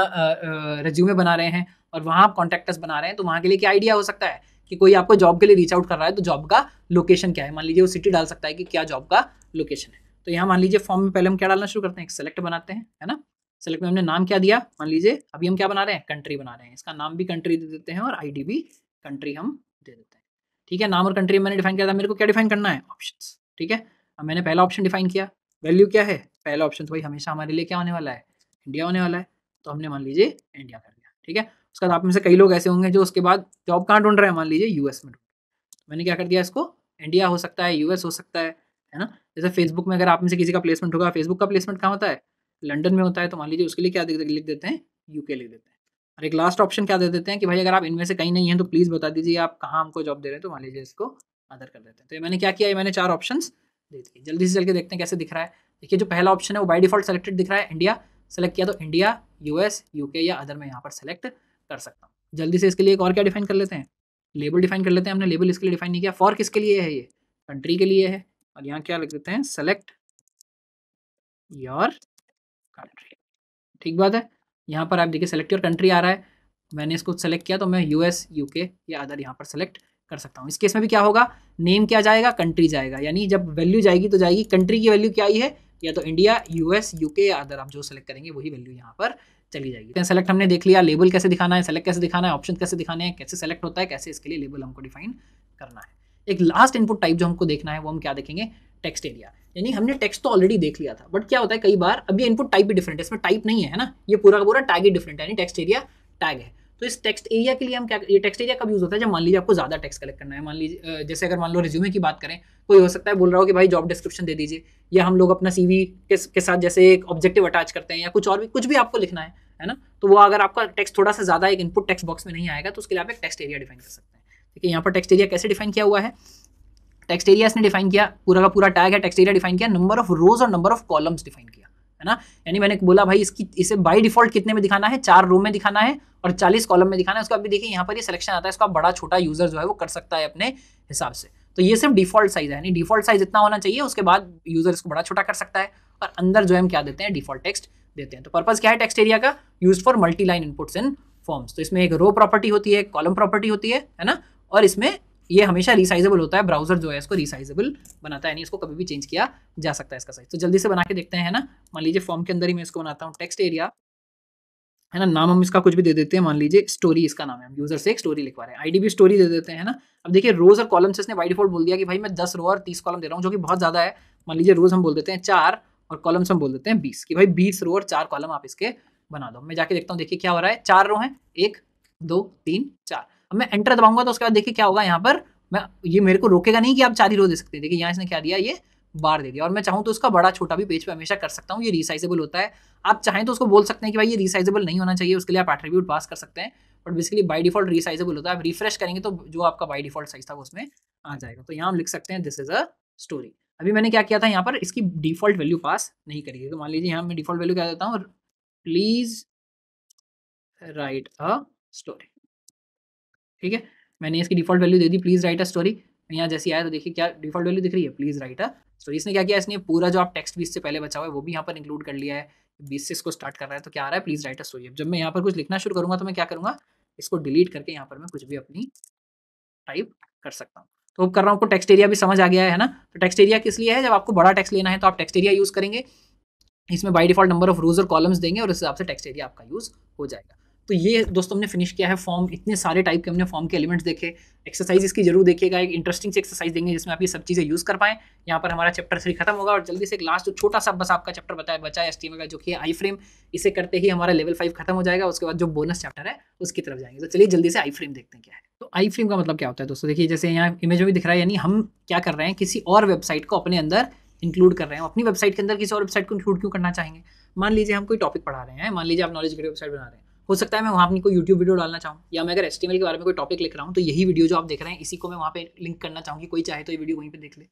रेज्यूमे बना रहे हैं और वहाँ आप कॉन्टैक्टर्स बना रहे हैं तो वहाँ के लिए क्या आइडिया हो सकता है कि कोई आपको जॉब के लिए रीच आउट कर रहा है तो जॉब का लोकेशन क्या है मान लीजिए वो सिटी डाल सकता है कि क्या जॉब का लोकेशन है तो यहाँ मान लीजिए फॉर्म में पहले हम क्या डालना शुरू करते हैं एक सेलेक्ट बनाते हैं है ना सेलेक्ट में हमने नाम क्या दिया मान लीजिए अभी हम क्या बना रहे हैं कंट्री बना रहे हैं इसका नाम भी कंट्री दे देते हैं और आई भी कंट्री हम दे देते हैं ठीक है नाम और कंट्री मैंने डिफाइन किया था मेरे को क्या डिफाइन करना है ऑप्शन ठीक है अब मैंने पहला ऑप्शन डिफाइन किया वैल्यू क्या है पहला ऑप्शन तो भाई हमेशा हमारे लिए क्या होने वाला है इंडिया होने वाला है तो हमने मान लीजिए इंडिया कर दिया ठीक है उसके बाद आप में से कई लोग ऐसे होंगे जो उसके बाद जॉब कहाँ ढूंढ रहे हैं मान लीजिए यूएस में ढूंढ तो मैंने क्या कर दिया इसको इंडिया हो सकता है यूएस हो सकता है है ना जैसे फेसबुक में अगर आप में से किसी का प्लेसमेंट होगा फेसबुक का प्लेसमेंट कहाँ होता है लंडन में होता है तो मान लीजिए उसके लिए क्या लिख देते हैं यूके लिख देते हैं और एक लास्ट ऑप्शन क्या दे देते हैं कि भाई अगर आप इनमें से कहीं नहीं है तो प्लीज़ बता दीजिए आप कहाँ हमको जॉब दे रहे हैं तो मान लीजिए इसको अदर कर देते हैं तो ये मैंने क्या किया ये मैंने चार ऑप्शन दे दिए जल्दी से चल के देखते हैं कैसे दिख रहा है देखिए जो पहला ऑप्शन है वो बाई डिफॉल्ट सेलेक्टेड दिख रहा है इंडिया सेलेक्ट किया तो इंडिया यूएस यूके या अदर में यहाँ पर सेलेक्ट कर सकता हूँ जल्दी से इसके लिए एक और क्या डिफाइन कर लेते हैं लेबल डिफाइन कर लेते हैं हमने लेबल इसके लिए डिफाइन नहीं किया फॉर किसके लिए है ये कंट्री के लिए है और यहाँ क्या लिख देते हैं सेलेक्ट योर कंट्री ठीक बात है यहाँ पर आप देखिए सेलेक्ट योर कंट्री आ रहा है मैंने इसको सेलेक्ट किया तो मैं यूएस यूके या अदर यहाँ पर सेलेक्ट कर सकता हूँ इस केस में भी क्या होगा नेम क्या जाएगा कंट्री जाएगा यानी जब वैल्यू जाएगी तो जाएगी कंट्री की वैल्यू क्या आई है या तो इंडिया यूएस यूके या अदर आप जो सेलेक्ट करेंगे वही वैल्यू यहाँ पर चली जाएगी सेलेक्ट तो हमने देख लिया लेबल कैसे दिखाना है सेलेक्ट कैसे दिखाना है ऑप्शन कैसे दिखाने हैं कैसे सेलेक्ट होता है कैसे इसके लिए लेबल हमको डिफाइन करना है एक लास्ट इनपुट टाइप जो हमको देखना है वो हम क्या देखेंगे टेक्स्ट एरिया यानी हमने टेक्स्ट तो ऑलरेडी देख लिया था बट क्या होता है कई बार अब ये इनपुट टाइप भी डिफरेंट है इसमें टाइप नहीं है ना ये पूरा का पूरा टैग ही डिफरेंट है यानी टेक्स्ट एरिया टैग है तो इस टेक्स्ट एरिया के लिए हम क्या ये टेक्स्ट एरिया कब यूज़ होता है जब मान लीजिए आपको ज़्यादा टेक्स्ट कलेक्ट करना है मान लीजिए जैसे अगर मान लो रिज्यूमे की बात करें कोई हो सकता है बोल रहा हो कि भाई जॉब डिस्क्रिप्शन दे दीजिए या हम लोग अपना सीवी के, के साथ जैसे एक ऑब्जेक्टिव अटैच करते हैं या कुछ और भी कुछ भी आपको लिखना है है ना तो वो अगर आपका टेक्स्ट थोड़ा सा ज़्यादा एक इनपुट टेक्स्ट बॉक्स में नहीं आएगा तो उसके लिए आप एक टेक्स्ट एरिया डिफाइन कर सकते हैं ठीक है यहाँ पर टेक्स्ट एरिया कैसे डिफाइन किया हुआ है टेक्स्ट एरिया इसने डिफाइन किया पूरा का पूरा टैग है टेक्स्ट एरिया डिफाइन किया नंबर ऑफ रोज और नंबर ऑफ कॉलम्स डिफाइन किया है ना यानी मैंने बोला भाई इसकी इसे बाई डिफॉल्ट कितने में दिखाना है चार रो में दिखाना है और चालीस कॉलम में दिखाना है उसका अभी देखिए यहाँ पर ये सिलेक्शन आता है इसका बड़ा छोटा यूजर जो है वो कर सकता है अपने हिसाब से तो ये सिर्फ डिफॉल्ट साइज है यानी डिफॉल्ट साइज इतना होना चाहिए उसके बाद यूजर इसको बड़ा छोटा कर सकता है और अंदर जो है हम क्या देते हैं डिफॉल्ट टेक्स्ट देते हैं तो पर्पज क्या है टेक्स्ट एरिया का use for multi line inputs in forms तो इसमें एक रो प्रॉपर्टी होती है कॉलम प्रॉपर्टी होती है है ना और इसमें ये हमेशा रिसाइजेबल होता है ब्राउजर जो है इसको रिसाइजेबल बनाता है यानी इसको कभी भी चेंज किया जा सकता है इसका साइज तो जल्दी से बना के देखते हैं ना मान लीजिए फॉर्म के अंदर ही मैं इसको बनाता हूँ टेक्स्ट एरिया है ना नाम हम इसका कुछ भी दे देते हैं मान लीजिए स्टोरी इसका नाम है हम यूजर से एक स्टोरी लिखवा रहे हैं आईडी भी स्टोरी दे देते हैं ना अब देखिए रोज और कॉलम से इसने बाई डिफॉल्ट बोल दिया कि भाई मैं दस रो और तीस कॉलम दे रहा हूँ जो कि बहुत ज्यादा है मान लीजिए रोज हम बोल देते हैं चार और कॉलम्स हम बोल देते हैं बीस कि भाई बीस रो और चार कॉलम आप इसके बना दो मैं जाके देखता हूँ देखिए क्या हो रहा है चार रो है एक दो तीन चार अब मैं एंटर दबाऊंगा तो उसके बाद देखिए क्या होगा यहाँ पर मैं ये मेरे को रोकेगा नहीं कि आप चार ही रो दे सकते देखिए यहाँ इसने क्या दिया ये बार दे दिया और मैं चाहूँ तो उसका बड़ा छोटा भी पेज पर हमेशा कर सकता हूँ ये रिसाइजेबल होता है आप चाहें तो उसको बोल सकते हैं कि भाई ये रिसाइजेबल नहीं होना चाहिए उसके लिए आप एट्रीब्यूट पास कर सकते हैं but basically by default resizable होता है आप रिफ्रेश करेंगे तो जो आपका बाई डिफॉल्ट साइज था उसमें आ जाएगा तो यहाँ हम लिख सकते हैं दिस इज अ स्टोरी अभी मैंने क्या किया था यहाँ पर इसकी डिफॉल्ट वैल्यू पास नहीं करी है तो मान लीजिए यहाँ मैं डिफॉल्ट वैल्यू क्या देता हूँ प्लीज राइट अ स्टोरी ठीक है मैंने इसकी डिफॉल्ट वैल्यू दे दी प्लीज़ राइट अ स्टोरी यहाँ जैसे आया तो देखिए क्या डिफॉल्ट वैल्यू दिख रही है प्लीज़ राइट अ स्टोरी इसने क्या किया इसने पूरा जो आप टेक्स्ट बीस से पहले बचा हुआ है वो भी यहाँ पर इंक्लूड कर लिया है बीस से इसको स्टार्ट कर रहा है तो क्या आ रहा है प्लीज़ राइट अ स्टोरी अब जब मैं यहाँ पर कुछ लिखना शुरू करूँगा तो मैं क्या करूँगा इसको डिलीट करके यहाँ पर मैं कुछ भी अपनी टाइप कर सकता हूँ तो कर रहा हूँ आपको टेक्स्ट एरिया भी समझ आ गया है ना तो टेक्स्ट एरिया किस लिए है जब आपको बड़ा टेक्स्ट लेना है तो आप टेक्स्ट एरिया यूज़ करेंगे इसमें by default number of rows और कॉलम्स देंगे और उस हिसाब से टेक्स्ट एरिया आपका यूज़ हो जाएगा तो ये दोस्तों हमने फिनिश किया है फॉर्म इतने सारे टाइप के हमने फॉर्म के एलिमेंट्स देखे एक्सरसाइज इसकी जरूर देखिएगा एक इंटरेस्टिंग से एक्सरसाइज देंगे जिसमें आप ये सब चीज़ें यूज़ कर पाएँ यहाँ पर हमारा चैप्टर थ्री खत्म होगा और जल्दी से एक लास्ट जो छोटा सा बस आपका चैप्टर बताया बचा है एस का जो कि आई फ्रेम इसे करते ही हमारा लेवल फाइव खत्म हो जाएगा उसके बाद जो बोनस चैप्टर है उसकी तरफ जाएंगे तो चलिए जल्दी से आई फ्रेम देखते हैं क्या है तो आई फ्रेम का मतलब क्या होता है दोस्तों देखिए जैसे यहाँ इमेज में दिख रहा है यानी हम क्या कर रहे हैं किसी और वेबसाइट को अपने अंदर इंक्लूड कर रहे हैं अपनी वेबसाइट के अंदर किसी और वेबसाइट को इंक्लूड क्यों करना चाहेंगे मान लीजिए हम कोई टॉपिक पढ़ा रहे हैं मान लीजिए आप नॉलेज की वेबसाइट बना रहे हैं हो सकता है मैं वहाँ अपनी कोई यूट्यूब वीडियो डालना चाहूँ या मैं अगर एस के बारे में कोई टॉपिक लिख रहा हूँ तो यही वीडियो जो आप देख रहे हैं इसी को मैं वहाँ पे लिंक करना चाहूँगी कोई चाहे तो ये वीडियो वहीं पर देख ले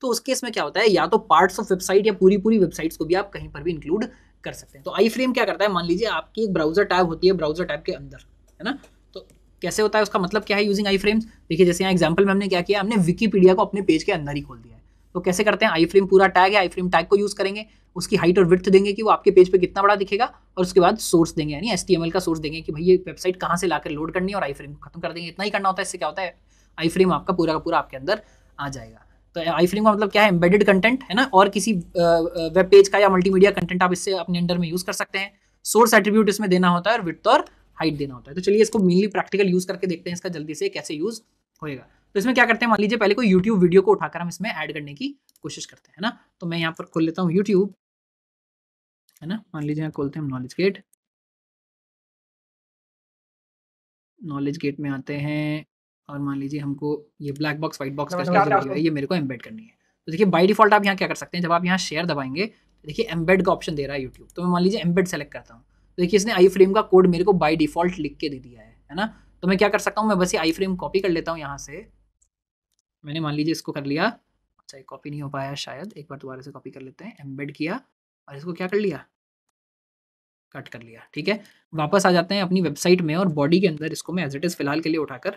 तो उस केस में क्या होता है या तो पार्ट्स ऑफ वेबसाइट या पूरी पूरी वेबसाइट्स को भी आप कहीं पर भी इंक्लूड कर सकते हैं तो आई फ्रेम क्या करता है मान लीजिए आपकी एक ब्राउजर टैब होती है ब्राउजर टैब के अंदर है ना तो कैसे होता है उसका मतलब क्या है यूजिंग आई फ्रेम देखिए जैसे यहाँ एग्जाम्पल में हमने क्या किया हमने विकीपीडिया को अपने पेज के अंदर ही खोल दिया तो कैसे करते हैं आई फ्रेम पूरा टैग है आई फ्रेम टैग को यूज़ करेंगे उसकी हाइट और विथ देंगे कि वो आपके पेज पे कितना बड़ा दिखेगा और उसके बाद सोर्स देंगे यानी एस का सोर्स देंगे कि भाई ये वेबसाइट कहाँ से लाकर लोड करनी है और आई फ्रेम को खत्म कर देंगे इतना ही करना होता है इससे क्या होता है आई फ्रेम आपका पूरा का पूरा आपके अंदर आ जाएगा तो आई फ्रेम का मतलब क्या है एम्बेडेड कंटेंट है ना और किसी वेब पेज का या मल्टीमीडिया कंटेंट आप इससे अपने अंडर में यूज़ कर सकते हैं सोर्स एट्रीब्यूट इसमें देना होता है और विथ और हाइट देना होता है तो चलिए इसको मेनली प्रैक्टिकल यूज़ करके देखते हैं इसका जल्दी से कैसे यूज़ होएगा तो इसमें क्या करते हैं मान लीजिए पहले कोई यूट्यूब वीडियो को उठाकर हम इसमें ऐड करने की कोशिश करते हैं ना तो मैं यहाँ पर खोल लेता हूँ यूट्यूब है ना मान लीजिए यहाँ खोलते हैं नॉलेज गेट नॉलेज गेट में आते हैं और मान लीजिए हमको ये ब्लैक बॉक्स व्हाइट बॉक्स का ये मेरे को एम्बेड करनी है तो देखिए बाई डिफॉल्ट आप यहाँ क्या कर सकते हैं जब आप यहाँ शेयर दबाएंगे तो देखिए एम्बेड का ऑप्शन दे रहा है यूट्यूब तो मैं मान लीजिए एम्बेड सेलेक्ट करता हूँ तो देखिए इसने आई फ्रेम का कोड मेरे को बाई डिफॉल्ट लिख के दे दिया है है ना तो मैं क्या कर सकता हूँ मैं बस ये आई फ्रेम कॉपी कर लेता हूँ यहाँ से मैंने मान लीजिए इसको कर लिया अच्छा कॉपी नहीं हो पाया शायद एक बार दोबारा से कॉपी कर लेते हैं एम्बेड किया और इसको क्या कर लिया कट कर लिया ठीक है वापस आ जाते हैं अपनी वेबसाइट में और बॉडी के अंदर इसको मैं एज इट इज़ फिलहाल के लिए उठाकर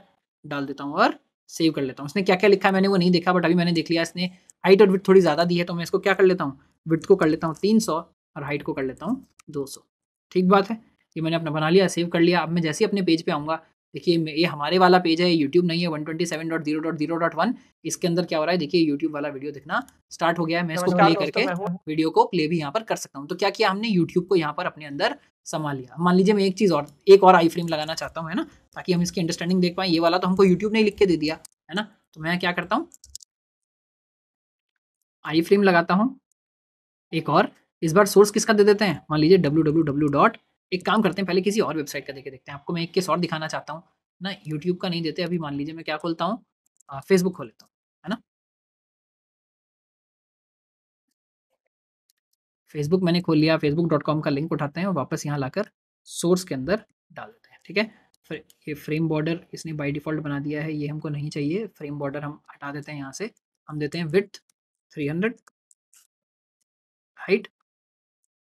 डाल देता हूँ और सेव कर लेता हूँ इसने क्या क्या लिखा है मैंने वो नहीं देखा बट अभी मैंने देख लिया इसने हाइट और विथ थोड़ी ज़्यादा दी है तो मैं इसको क्या कर लेता हूँ विथ को कर लेता हूँ तीन सौ और हाइट को कर लेता हूँ दो सौ ठीक बात है ये मैंने अपना बना लिया सेव कर लिया अब मैं जैसे ही अपने पेज पे आऊँगा देखिए ये हमारे वाला पेज है यूट्यूब नहीं है one twenty seven dot zero dot zero dot one इसके अंदर क्या हो रहा है देखिए यूट्यूब वाला वीडियो देखना स्टार्ट हो गया है मैं तो इसको प्ले करके वीडियो को प्ले भी यहाँ पर कर सकता हूँ तो क्या किया हमने यूट्यूब को यहाँ पर अपने अंदर संभाल लिया मान लीजिए मैं एक चीज़ और एक और आई फ्रेम लगाना चाहता हूँ है ना ताकि हम इसकी अंडरस्टैंडिंग देख पाएं ये वाला तो हमको यूट्यूब ने लिख के दे दिया है ना तो मैं क्या करता हूँ आई फ्रेम लगाता हूँ एक और इस बार सोर्स किसका दे देते हैं मान लीजिए डब्ल्यू डब्ल्यू डब्ल्यू डॉट एक काम करते हैं पहले किसी और वेबसाइट का देखे देखते हैं आपको मैं एक केस और दिखाना चाहता हूँ ना यूट्यूब का नहीं देते अभी मान लीजिए मैं क्या खोलता हूँ फेसबुक खोल लेता हूँ है ना फेसबुक मैंने खोल लिया फेसबुक डॉट कॉम का लिंक उठाते हैं और वापस यहाँ लाकर सोर्स के अंदर डाल देते हैं ठीक है फिर ये फ्रेम बॉर्डर इसने बाई डिफ़ॉल्ट बना दिया है ये हमको नहीं चाहिए फ्रेम बॉर्डर हम हटा देते हैं यहाँ से हम देते हैं width three hundred height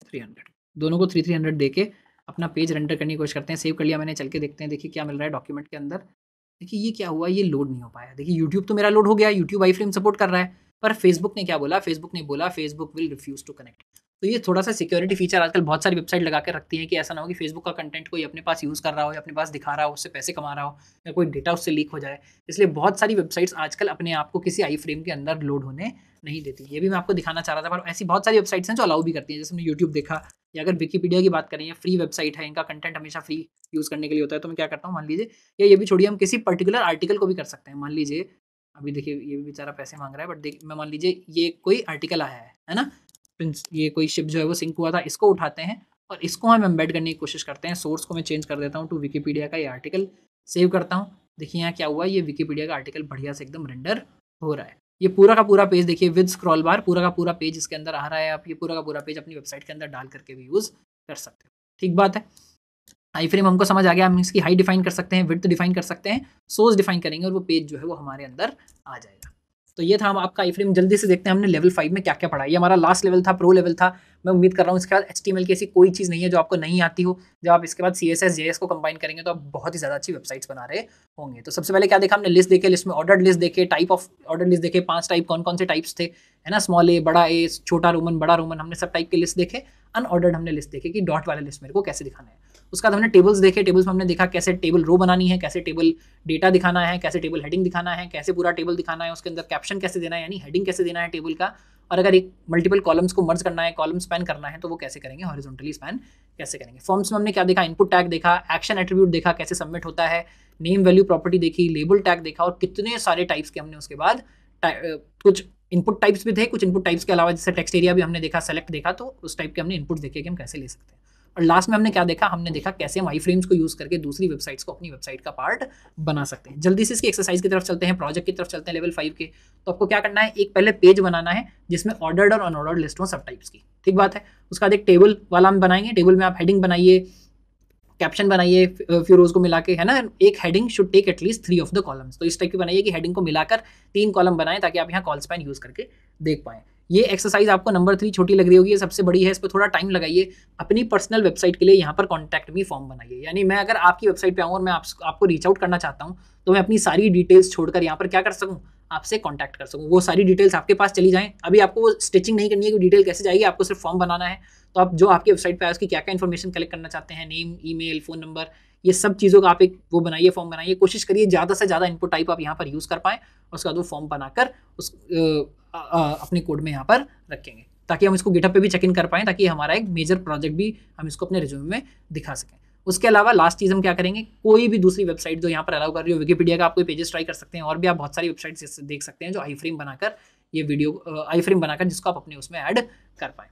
three hundred दोनों को थ्री थ्री हंड्रेड दे के अपना पेज रेंडर करने की कोशिश करते हैं सेव कर लिया मैंने चल के देखते हैं देखिए क्या मिल रहा है डॉक्यूमेंट के अंदर देखिए ये क्या हुआ ये लोड नहीं हो पाया देखिए यूट्यूब तो मेरा लोड हो गया यूट्यूब आई फ्रेम सपोर्ट कर रहा है पर फेसबुक ने क्या बोला फेसबुक ने बोला Facebook will refuse to connect तो ये थोड़ा सा सिक्योरिटी फीचर आजकल बहुत सारी वेबसाइट लगा के रखती है कि ऐसा ना हो कि फेसबुक का कंटेंट कोई अपने पास यूज़ कर रहा हो या अपने पास दिखा रहा हो उससे पैसे कमा रहा हो या कोई डेटा उससे लीक हो जाए इसलिए बहुत सारी वेबसाइट्स आजकल अपने आप को किसी आई फ्रेम के अंदर लोड होने नहीं देती ये भी मैं आपको दिखाना चाह रहा था पर ऐसी बहुत सारी वेबसाइट्स हैं जो अलाउ भी करती हैं जैसे हमने यूट्यूब देखा या अगर विकीपीडिया की बात करें या फ्री वेबसाइट है इनका कंटेंट हमेशा फ्री यूज़ करने के लिए होता है तो मैं क्या करता हूँ मान लीजिए या ये भी छोड़िए हम किसी पर्टिकुलर आर्टिकल को भी कर सकते हैं मान लीजिए अभी देखिए ये भी बेचारा पैसे मांग रहा है बट देख मैं मान लीजिए ये कोई आर्टिकल आया है है ना ये कोई शिप जो है वो सिंक हुआ था इसको उठाते हैं और इसको हम एम्बेड करने की कोशिश करते हैं सोर्स को मैं चेंज कर देता हूँ टू विकीपीडिया का ये आर्टिकल सेव करता हूँ देखिए यहाँ क्या हुआ ये विकीपीडिया का आर्टिकल बढ़िया से एकदम रेंडर हो रहा है ये पूरा का पूरा पेज देखिए विद स्क्रॉल बार पूरा का पूरा पेज इसके अंदर आ रहा है आप ये पूरा का पूरा पेज अपनी वेबसाइट के अंदर डाल करके भी यूज़ कर सकते हैं ठीक बात है आई फ्रेम हमको समझ आ गया हम इसकी हाइट डिफाइन कर सकते हैं विथ डिफाइन कर सकते हैं सोर्स डिफाइन करेंगे और वो पेज जो है वो हमारे अंदर आ जाएगा तो ये था हम आपका आई फ्रेम जल्दी से देखते हैं हमने लेवल फाइव में क्या क्या पढ़ा ये हमारा लास्ट लेवल था प्रो लेवल था मैं उम्मीद कर रहा हूँ इसके बाद एच टी की ऐसी कोई चीज़ नहीं है जो आपको नहीं आती हो जब आप इसके बाद C S S J S को कंबाइन करेंगे तो आप बहुत ही ज़्यादा अच्छी वेबसाइट्स बना रहे होंगे तो सबसे पहले क्या देखा हमने लिस्ट देखे लिस्ट में ऑर्डर लिस्ट देखे टाइप ऑफ ऑर्डर लिस्ट देखे पाँच टाइप कौन कौन से टाइप्स थे है ना स्मॉल ए बड़ा ए छोटा रोमन बड़ा रोमन हमने सब टाइप के लिस्ट देखे अनऑर्डर्ड हमने लिस्ट देखे कि डॉट वाले लिस्ट मेरे को कैसे दिखाना है उसके बाद हमने टेबल्स देखे टेबल्स में हमने देखा कैसे टेबल रो बनानी है कैसे टेबल डेटा दिखाना है कैसे टेबल हेडिंग दिखाना है कैसे पूरा टेबल दिखाना है उसके अंदर कैप्शन कैसे देना है यानी हेडिंग कैसे देना है टेबल का और अगर एक मल्टीपल कॉलम्स को मर्ज करना है कॉलम स्पैन करना है तो वो कैसे करेंगे हॉरिजॉन्टली स्पैन कैसे करेंगे फॉर्म्स में हमने क्या देखा इनपुट टैग देखा एक्शन एट्रीब्यूट देखा कैसे सबमिट होता है नेम वैल्यू प्रॉपर्टी देखी लेबल टैग देखा और कितने सारे टाइप्स के हमने उसके बाद कुछ इनपुट टाइप्स भी थे कुछ इनपुट टाइप्स के अलावा जैसे टेक्स्ट एरिया भी हमने देखा सेलेक्ट देखा तो उस टाइप के हमने इनपुट देखे कि हम कैसे ले सकते हैं और लास्ट में हमने क्या देखा हमने देखा कैसे हम आई फ्रेम्स को यूज़ करके दूसरी वेबसाइट्स को अपनी वेबसाइट का पार्ट बना सकते हैं जल्दी से इसकी एक्सरसाइज की तरफ चलते हैं प्रोजेक्ट की तरफ चलते हैं लेवल फाइव के तो आपको क्या करना है एक पहले पेज बनाना है जिसमें ऑर्डर्ड और अनऑर्डर्ड लिस्ट हो सब टाइप्स की ठीक बात है उसका एक टेबल वाला हम बनाएंगे टेबल में आप हेडिंग बनाइए कैप्शन बनाइए फिर रोज को मिला के है ना एक heading should take at least three of the columns तो इस टाइप की बनाइए कि हेडिंग को मिलाकर तीन कॉलम बनाएं ताकि आप यहाँ कॉल स्पैन यूज़ करके देख पाएँ ये एक्सरसाइज आपको नंबर थ्री छोटी लग रही होगी ये सबसे बड़ी है इस पर थोड़ा टाइम लगाइए अपनी पर्सनल वेबसाइट के लिए यहाँ पर कॉन्टैक्ट मी फॉर्म बनाइए यानी मैं अगर आपकी वेबसाइट पर आऊँ और मैं आप, आपको रीच आउट करना चाहता हूँ तो मैं अपनी सारी डिटेल्स छोड़कर यहाँ पर क्या कर सकूँ आपसे कॉन्टैक्ट कर सकूँ वो सारी डिटेल्स आपके पास चली जाएँ अभी आपको वो स्टिचिंग नहीं करनी है कि डिटेल कैसे जाएगी आपको सिर्फ फॉर्म बनाना है तो आप जो आपकी वेबसाइट पर आए उसकी क्या क्या इन्फॉर्मेशन कलेक्ट करना चाहते हैं नेम मेल फ़ोन नंबर ये सब चीज़ों का आप एक वो बनाइए फॉर्म बनाइए कोशिश करिए ज़्यादा से ज़्यादा इनपुट टाइप आप यहाँ पर यूज़ कर पाएँ उसके बाद वो फॉर्म बनाकर उस अपने कोड में यहाँ पर रखेंगे ताकि हम इसको गिटअप पे भी चेक इन कर पाएँ ताकि हमारा एक मेजर प्रोजेक्ट भी हम इसको अपने रिज्यूम में दिखा सकें उसके अलावा लास्ट चीज़ हम क्या करेंगे कोई भी दूसरी वेबसाइट जो यहाँ पर अलाउ कर रही हो विकीपीडिया का आप कोई पेजेस ट्राई कर सकते हैं और भी आप बहुत सारी वेबसाइट्स देख सकते हैं जो आई फ्रेम बनाकर ये वीडियो आई फ्रेम बनाकर जिसको आप अपने उसमें ऐड कर पाएँ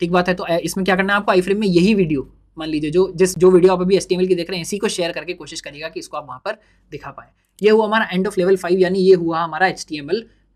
ठीक बात है तो इसमें क्या करना है आपको आई फ्रेम में यही वीडियो मान लीजिए जो जिस जो वीडियो आप अभी एस की देख रहे हैं इसी को शेयर करके कोशिश करिएगा कि इसको आप वहाँ पर दिखा पाएँ ये हुआ हमारा एंड ऑफ लेवल फाइव यानी ये हुआ हमारा एच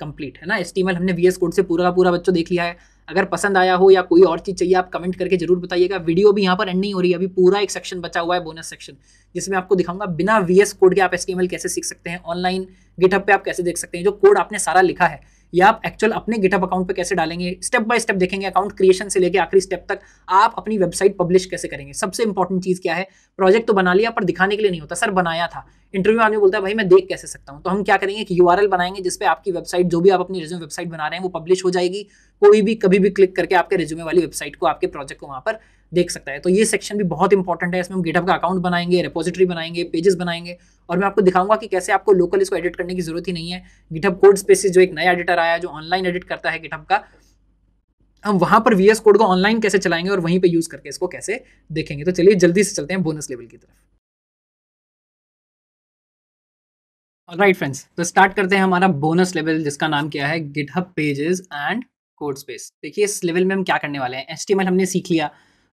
कंप्लीट है ना एस हमने वी कोड से पूरा का पूरा बच्चों देख लिया है अगर पसंद आया हो या कोई और चीज़ चाहिए आप कमेंट करके जरूर बताइएगा वीडियो भी यहाँ पर एंड नहीं हो रही है अभी पूरा एक सेक्शन बचा हुआ है बोनस सेक्शन जिसमें आपको दिखाऊंगा बिना वी कोड के आप एस कैसे सीख सकते हैं ऑनलाइन गिटअप पर आप कैसे देख सकते हैं जो कोड आपने सारा लिखा है या आप एक्चुअल अपने गिटअप अकाउंट पे कैसे डालेंगे स्टेप बाय स्टेप देखेंगे अकाउंट क्रिएशन से लेकर आखिरी स्टेप तक आप अपनी वेबसाइट पब्लिश कैसे करेंगे सबसे इंपॉर्टेंट चीज़ क्या है प्रोजेक्ट तो बना लिया पर दिखाने के लिए नहीं होता सर बनाया था इंटरव्यू आने बोलता है भाई मैं देख कैसे सकता हूँ तो हम क्या करेंगे कि यू बनाएंगे जिसपे आपकी वेबसाइट जो भी आप अपनी रिज्यूम वेबसाइट बना रहे हैं वो पब्लिश हो जाएगी कोई भी कभी भी क्लिक करके आपके रिज्यूमे वाली वेबसाइट को आपके प्रोजेक्ट को वहाँ पर देख सकता है तो ये सेक्शन भी बहुत इंपॉर्टेंट है इसमें हम गेटअप का अकाउंट बनाएंगे रिपोजिटरी बनाएंगे पेजेस बनाएंगे और मैं आपको दिखाऊंगा कि कैसे आपको लोकल इसको एडिट करने की जरूरत ही नहीं है गिटअप कोड स्पेसिस जो एक नया एडिटर आया जो ऑनलाइन एडिट करता है गिटअप का हम वहां पर वीएस कोड को ऑनलाइन कैसे चलाएंगे और वहीं पर यूज करके इसको कैसे देखेंगे तो चलिए जल्दी से चलते हैं बोनस लेवल की तरफ राइट फ्रेंड्स तो स्टार्ट करते हैं हमारा बोनस लेवल जिसका नाम क्या है GitHub pages and code space देखिए इस लेवल में हम क्या करने वाले हैं एच हमने सीख लिया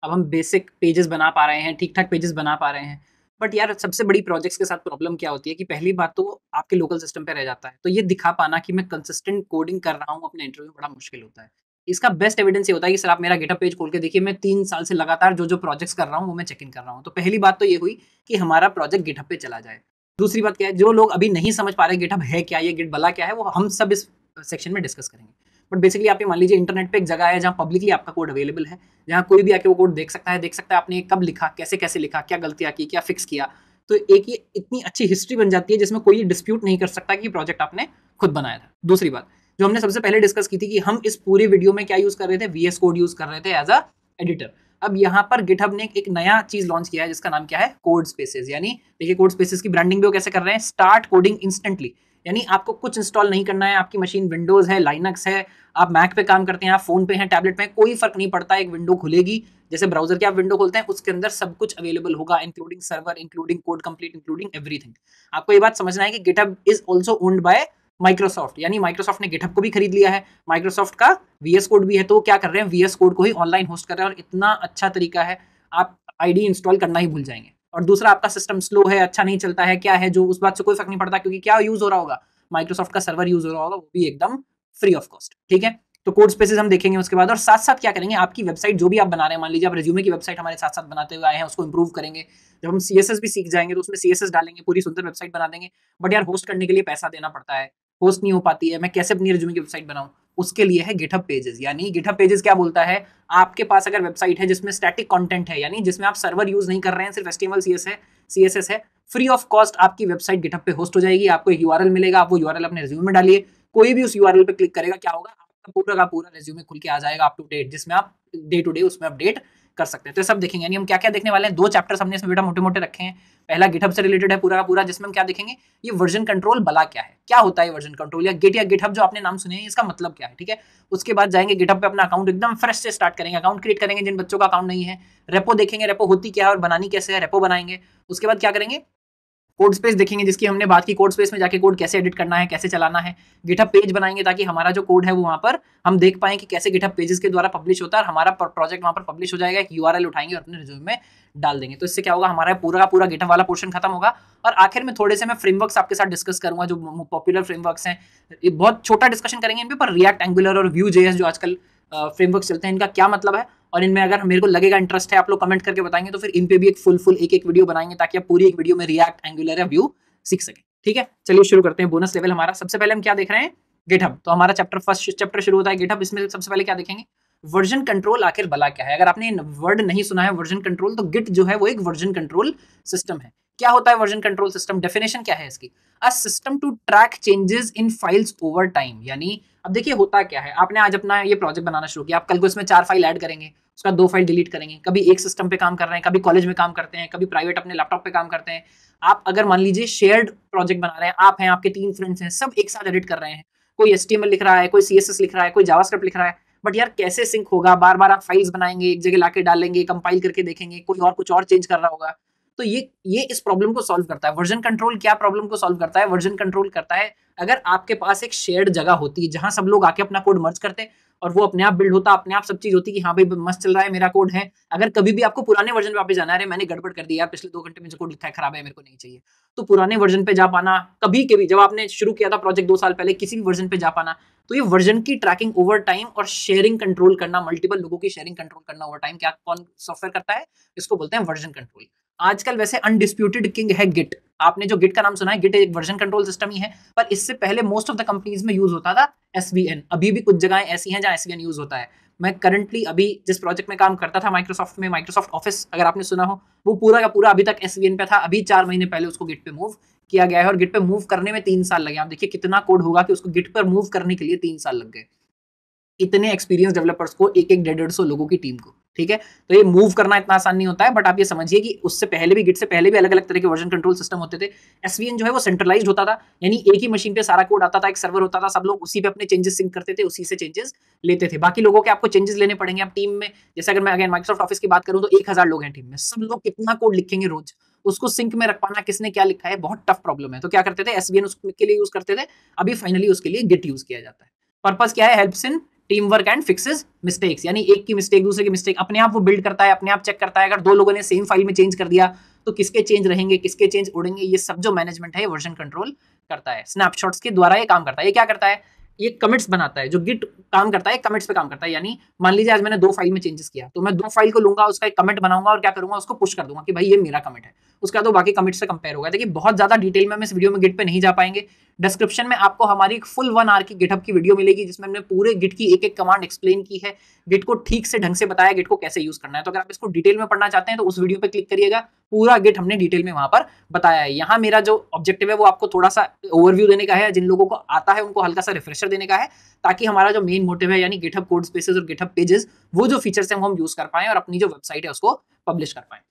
अब हम बेसिक पेजेस बना पा रहे हैं ठीक ठाक पेजेस बना पा रहे हैं बट यार सबसे बड़ी प्रोजेक्ट्स के साथ प्रॉब्लम क्या होती है कि पहली बात तो आपके लोकल सिस्टम पे रह जाता है तो ये दिखा पाना कि मैं कंसिस्टेंट कोडिंग कर रहा हूँ अपने इंटरव्यू बड़ा मुश्किल होता है इसका बेस्ट एविडेंस ये होता है कि सर आप मेरा गेटअप पेज खोल के देखिए मैं तीन साल से लगातार जो जो प्रोजेक्ट्स कर रहा हूँ वो मैं चेक इन कर रहा हूँ तो पहली बात तो ये हुई कि हमारा प्रोजेक्ट गेटअप पे चला जाए दूसरी बात क्या है जो लोग अभी नहीं समझ पा रहे गेटअप है क्या ये गिट बला क्या है वो हम सब इस सेक्शन में डिस्कस करेंगे बट बेसिकली आप ये मान लीजिए इंटरनेट पर एक जगह है जहाँ पब्लिकली आपका कोड अवेलेबल है जहाँ कोई भी आके वो कोड देख सकता है देख सकता है आपने कब लिखा कैसे कैसे लिखा क्या गलतियाँ की क्या फिक्स किया तो एक ये इतनी अच्छी हिस्ट्री बन जाती है जिसमें कोई डिस्प्यूट नहीं कर सकता कि प्रोजेक्ट आपने खुद बनाया था दूसरी बात जो हमने सबसे पहले डिस्कस की थी कि हम इस पूरे वीडियो में क्या यूज़ कर रहे थे वी कोड यूज़ कर रहे थे एज अ एडिटर अब यहाँ पर गिटहब ने एक नया चीज़ लॉन्च किया है जिसका नाम क्या है कोड स्पेसेस यानी देखिए कोड स्पेसेस की ब्रांडिंग भी वो कैसे कर रहे हैं स्टार्ट कोडिंग इंस्टेंटली यानी आपको कुछ इंस्टॉल नहीं करना है आपकी मशीन विंडोज़ है लाइनक्स है आप मैक पे काम करते हैं आप फ़ोन पे हैं टैबलेट पे हैं कोई फ़र्क नहीं पड़ता एक विंडो खुलेगी जैसे ब्राउजर के आप विंडो खोलते हैं उसके अंदर सब कुछ अवेलेबल होगा including server including code complete including everything आपको ये बात समझना है कि GitHub is also owned by Microsoft यानी माइक्रोसॉफ्ट ने गिटअप को भी खरीद लिया है माइक्रोसॉफ्ट का वीएस कोड भी है तो क्या कर रहे हैं वीएस कोड को ही ऑनलाइन होस्ट कर रहे हैं और इतना अच्छा तरीका है आप आईडी इंस्टॉल करना ही भूल जाएंगे और दूसरा आपका सिस्टम स्लो है अच्छा नहीं चलता है क्या है जो उस बात से कोई फर्क नहीं पड़ता क्योंकि क्या यूज हो रहा होगा माइक्रोसॉफ्ट का सर्वर यूज हो रहा होगा वो भी एकदम फ्री ऑफ कॉस्ट ठीक है तो कोड स्पेसिस हम देखेंगे उसके बाद और साथ साथ क्या करेंगे आपकी वेबसाइट जो भी आप बना रहे हैं मान लीजिए आप रिज्यूमे की वेबसाइट हमारे साथ साथ बनाते हुए आए हैं उसको इंप्रूव करेंगे जब हम सी भी सीख जाएंगे तो उसमें सी डालेंगे पूरी सुंदर वेबसाइट बना देंगे बट यार होस्ट करने के लिए पैसा देना पड़ता है होस्ट नहीं हो पाती है मैं कैसे अपनी रिज्यूमे की वेबसाइट बनाऊँ उसके लिए है गिटअप पेजेस यानी गिटअप पेजेस क्या बोलता है आपके पास अगर वेबसाइट है जिसमें स्टैटिक कंटेंट है यानी जिसमें आप सर्वर यूज नहीं कर रहे हैं सिर्फ एस्टिमल सी एस है सी एस एस है फ्री ऑफ कॉस्ट आपकी वेबसाइट गिटअप पे होस्ट हो जाएगी आपको एक यू मिलेगा आप वो यू अपने रिज्यूम में डालिए कोई भी उस यू पे क्लिक करेगा क्या होगा आपका पूरा का पूरा रिज्यूम खुल के आ जाएगा अप टू डेट जिसमें आप डे टू डे उसमें अपडेट कर सकते हैं तो सब देखेंगे यानी हम क्या क्या देखने वाले हैं दो चैप्टर्स हमने इसमें बेटा मोटे मोटे रखे हैं पहला गिटहब से रिलेटेड है पूरा पूरा जिसमें हम क्या देखेंगे ये वर्जन कंट्रोल बला क्या है क्या होता है वर्जन कंट्रोल या गिट या गिटहब जो आपने नाम सुने इसका मतलब क्या है ठीक है उसके बाद जाएंगे गिटहब पर अपना अकाउंट एकदम फ्रेश से स्टार्ट करेंगे अकाउंट क्रिएट करेंगे जिन बच्चों का अकाउंट नहीं है रेपो देखेंगे रेपो होती क्या है और बनानी कैसे है रेपो बनाएंगे उसके बाद क्या करेंगे कोड स्पेस देखेंगे जिसकी हमने बात की कोड स्पेस में जाके कोड कैसे एडिट करना है कैसे चलाना है गिटअप पेज बनाएंगे ताकि हमारा जो कोड है वो वहाँ पर हम देख पाएँ कि कैसे गिटअप पेजेस के द्वारा पब्लिश होता है और हमारा प्रोजेक्ट वहाँ पर पब्लिश हो जाएगा एक यू उठाएंगे और अपने रिज्यूम में डाल देंगे तो इससे क्या होगा हमारा पूरा का पूरा गिटअप वाला पोर्शन खत्म होगा और आखिर में थोड़े से मैं फ्रेमवर्क्स आपके साथ डिस्कस करूंगा जो पॉपुलर फ्रेमवर्क्स हैं बहुत छोटा डिस्कशन करेंगे इन पर रिएक्ट एंगुलर और व्यू जे जो आजकल फ्रेमवर्क चलते हैं इनका क्या मतलब है और इनमें अगर मेरे को लगेगा इंटरेस्ट है आप लोग कमेंट करके बताएंगे तो फिर इन पे भी एक फुल फुल एक एक वीडियो बनाएंगे ताकि आप पूरी एक वीडियो में रिएक्ट एंगुलर या व्यू सीख सके ठीक है चलिए शुरू करते हैं बोनस लेवल हमारा सबसे पहले हम क्या देख रहे हैं गिटहब तो हमारा चैप्टर फर्स्ट चैप्टर शुरू होता है गिटहब इसमें सबसे पहले क्या देखेंगे वर्जन कंट्रोल आखिर भला क्या है अगर आपने वर्ड नहीं सुना है वर्जन कंट्रोल तो गिट जो है वो एक वर्जन कंट्रोल सिस्टम है क्या होता है वर्जन कंट्रोल सिस्टम डेफिनेशन क्या है इसकी a system to track changes in files over time यानी अब देखिए होता क्या है आपने आज अपना ये प्रोजेक्ट बनाना शुरू किया आप कल को इसमें चार फाइल ऐड करेंगे उसका दो फाइल डिलीट करेंगे कभी एक सिस्टम पे काम कर रहे हैं कभी कॉलेज में काम करते हैं कभी प्राइवेट अपने लैपटॉप पे काम करते हैं आप अगर मान लीजिए शेयर्ड प्रोजेक्ट बना रहे हैं आप हैं आपके तीन फ्रेंड्स हैं सब एक साथ एडिट कर रहे हैं कोई एस लिख रहा है कोई सी लिख रहा है कोई जावास्क्रिप्ट लिख रहा है बट यार कैसे सिंक होगा बार बार आप फाइल्स बनाएंगे एक जगह लाके डालेंगे कंपाइल करके देखेंगे कोई और कुछ और चेंज कर रहा होगा तो ये ये इस प्रॉब्लम को सॉल्व करता है वर्जन कंट्रोल क्या प्रॉब्लम को सॉल्व करता है वर्जन कंट्रोल करता है अगर आपके पास एक शेयर्ड जगह होती है जहां सब लोग आके अपना कोड मर्ज करते और वो अपने आप बिल्ड होता अपने आप सब चीज होती कि हाँ भाई मस्त चल रहा है मेरा कोड है अगर कभी भी आपको पुराने वर्जन पे वापस जाना है मैंने गड़बड़ कर दिया पिछले दो घंटे में जो कोड लिखा है खराब है मेरे को नहीं चाहिए तो पुराने वर्जन पे जा पाना कभी कभी जब आपने शुरू किया था प्रोजेक्ट दो साल पहले किसी भी वर्जन पे जा पाना तो ये वर्जन की ट्रैकिंग ओवर टाइम और शेयरिंग कंट्रोल करना मल्टीपल लोगों की शेयरिंग कंट्रोल करना ओवर टाइम क्या कौन सॉफ्टवेयर करता है इसको बोलते हैं वर्जन कंट्रोल आजकल वैसे अनडिस्प्यूटेड किंग है गिट आपने जो गिट का नाम सुना है गिट एक वर्जन कंट्रोल सिस्टम ही है पर इससे पहले मोस्ट ऑफ द कंपनीज में यूज होता था एस अभी भी कुछ जगह ऐसी हैं जहां एस यूज होता है मैं करंटली अभी जिस प्रोजेक्ट में काम करता था माइक्रोसॉफ्ट में माइक्रोसॉफ्ट ऑफिस अगर आपने सुना हो वो पूरा का पूरा अभी तक एस पे था अभी चार महीने पहले उसको गिट पे मूव किया गया है और गिट पे मूव करने में तीन साल लगे आप देखिए कितना कोड होगा कि उसको गिट पर मूव करने के लिए तीन साल लग गए इतने एक्सपीरियंस डेवलपर्स को एक एक डेढ़ डेढ़ सौ लोगों की टीम को ठीक है तो ये मूव करना इतना आसान नहीं होता है बट आप ये समझिए कि उससे पहले भी गिट से पहले भी अलग अलग तरह के वर्जन कंट्रोल सिस्टम होते थे एस जो है वो सेंट्रलाइज होता था यानी एक ही मशीन पे सारा कोड आता था एक सर्वर होता था सब लोग उसी पे अपने चेंजेस सिंक करते थे उसी से चेंजेस लेते थे बाकी लोगों के आपको चेंजेस लेने पड़ेंगे आप टीम में जैसे अगर मैं अगेन माइक्रोसॉफ्ट ऑफिस की बात करूँ तो एक लोग हैं टीम में सब लोग कितना कोड लिखेंगे रोज उसको सिंक में रख पाना किसने क्या लिखा है बहुत टफ प्रॉब्लम है तो क्या करते थे एस उसके लिए यूज करते थे अभी फाइनली उसके लिए गिट यूज किया जाता है पर्पज क्या है helps in team work and fix mistakes यानी एक की मिस्टेक दूसरे की मिस्टेक अपने आप वो बिल्ड करता है अपने आप चेक करता है अगर दो लोगों ने सेम फाइल में चेंज कर दिया तो किसके चेंज रहेंगे किसके चेंज उड़ेंगे ये सब जो मैनेजमेंट है वर्जन कंट्रोल करता है स्नैपशॉट्स के द्वारा ये काम करता है ये क्या करता है ये कमिट्स बनाता है जो गिट काम करता है कमिट्स पे काम करता है यानी मान लीजिए आज मैंने दो फाइल में चेंजेस किया तो मैं दो फाइल को लूंगा उसका एक कमेंट बनाऊंगा और क्या करूंगा उसको पुश कर दूंगा कि भाई ये मेरा कमेंट है उसका तो बाकी कमिट से कंपेयर होगा देखिए बहुत ज्यादा डिटेल में हम इस वीडियो में गिट पे नहीं जा पाएंगे डिस्क्रिप्शन में आपको हमारी एक फुल वन आर की गिटअप की वीडियो मिलेगी जिसमें हमने पूरे गिट की एक एक कमांड एक्सप्लेन की है गिट को ठीक से ढंग से बताया गिट को कैसे यूज करना है तो अगर आप इसको डिटेल में पढ़ना चाहते हैं तो उस वीडियो पर क्लिक करिएगा पूरा गिट हमने डिटेल में वहां पर बताया है यहाँ मेरा जो ऑब्जेक्टिव है वो आपको थोड़ा सा ओवरव्यू देने का है जिन लोगों को आता है उनको हल्का सा रिफ्रेशर देने का है ताकि हमारा जो मेन मोटिव है यानी गिटअप कोड स्पेसेस और गिटअप पेजेस वो जो फीचर्स हैं वो हम यूज कर पाए और अपनी जो वेबसाइट है उसको पब्लिश कर पाए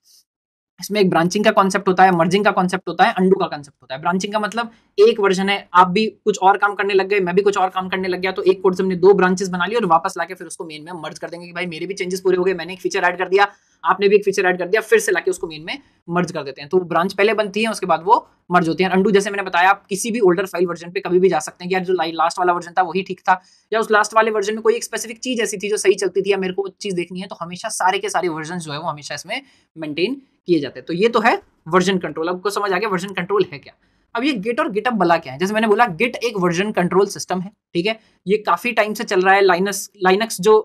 इसमें एक ब्रांचिंग का कॉन्सेप्ट होता है मर्जिंग का कॉन्सेप्ट होता है अंडू का कॉन्सेप्ट होता है ब्रांचिंग का मतलब एक वर्जन है आप भी कुछ और काम करने लग गए मैं भी कुछ और काम करने लग गया तो एक कोड से हमने दो ब्रांचेस बना ली और वापस लाके फिर उसको मेन में मर्ज कर देंगे कि भाई मेरे भी चेंजेस पूरे हो गए मैंने एक फीचर एड कर दिया आपने भी एक फीचर ऐड कर दिया फिर से लाके उसको मेन में मर्ज कर देते हैं तो ब्रांच पहले बनती है उसके बाद वो मर्ज होती है अंडू जैसे मैंने बताया आप किसी भी ओल्डर फाइल वर्जन पे कभी भी जा सकते हैं कि यार जो लास्ट वाला वर्जन था वही ठीक था या उस लास्ट वाले वर्जन में कोई एक स्पेसिफिक चीज ऐसी थी जो सही चलती थी या मेरे को वो चीज देखनी है तो हमेशा सारे के सारे वर्जन जो है वो हमेशा इसमें मेंटेन किए जाते हैं तो ये तो है वर्जन कंट्रोल आपको समझ आ गया वर्जन कंट्रोल है क्या अब ये गिट और गिटअप बला क्या है जैसे मैंने बोला गिट एक वर्जन कंट्रोल सिस्टम है ठीक है ये काफ़ी टाइम से चल रहा है लाइनस लाइनक्स जो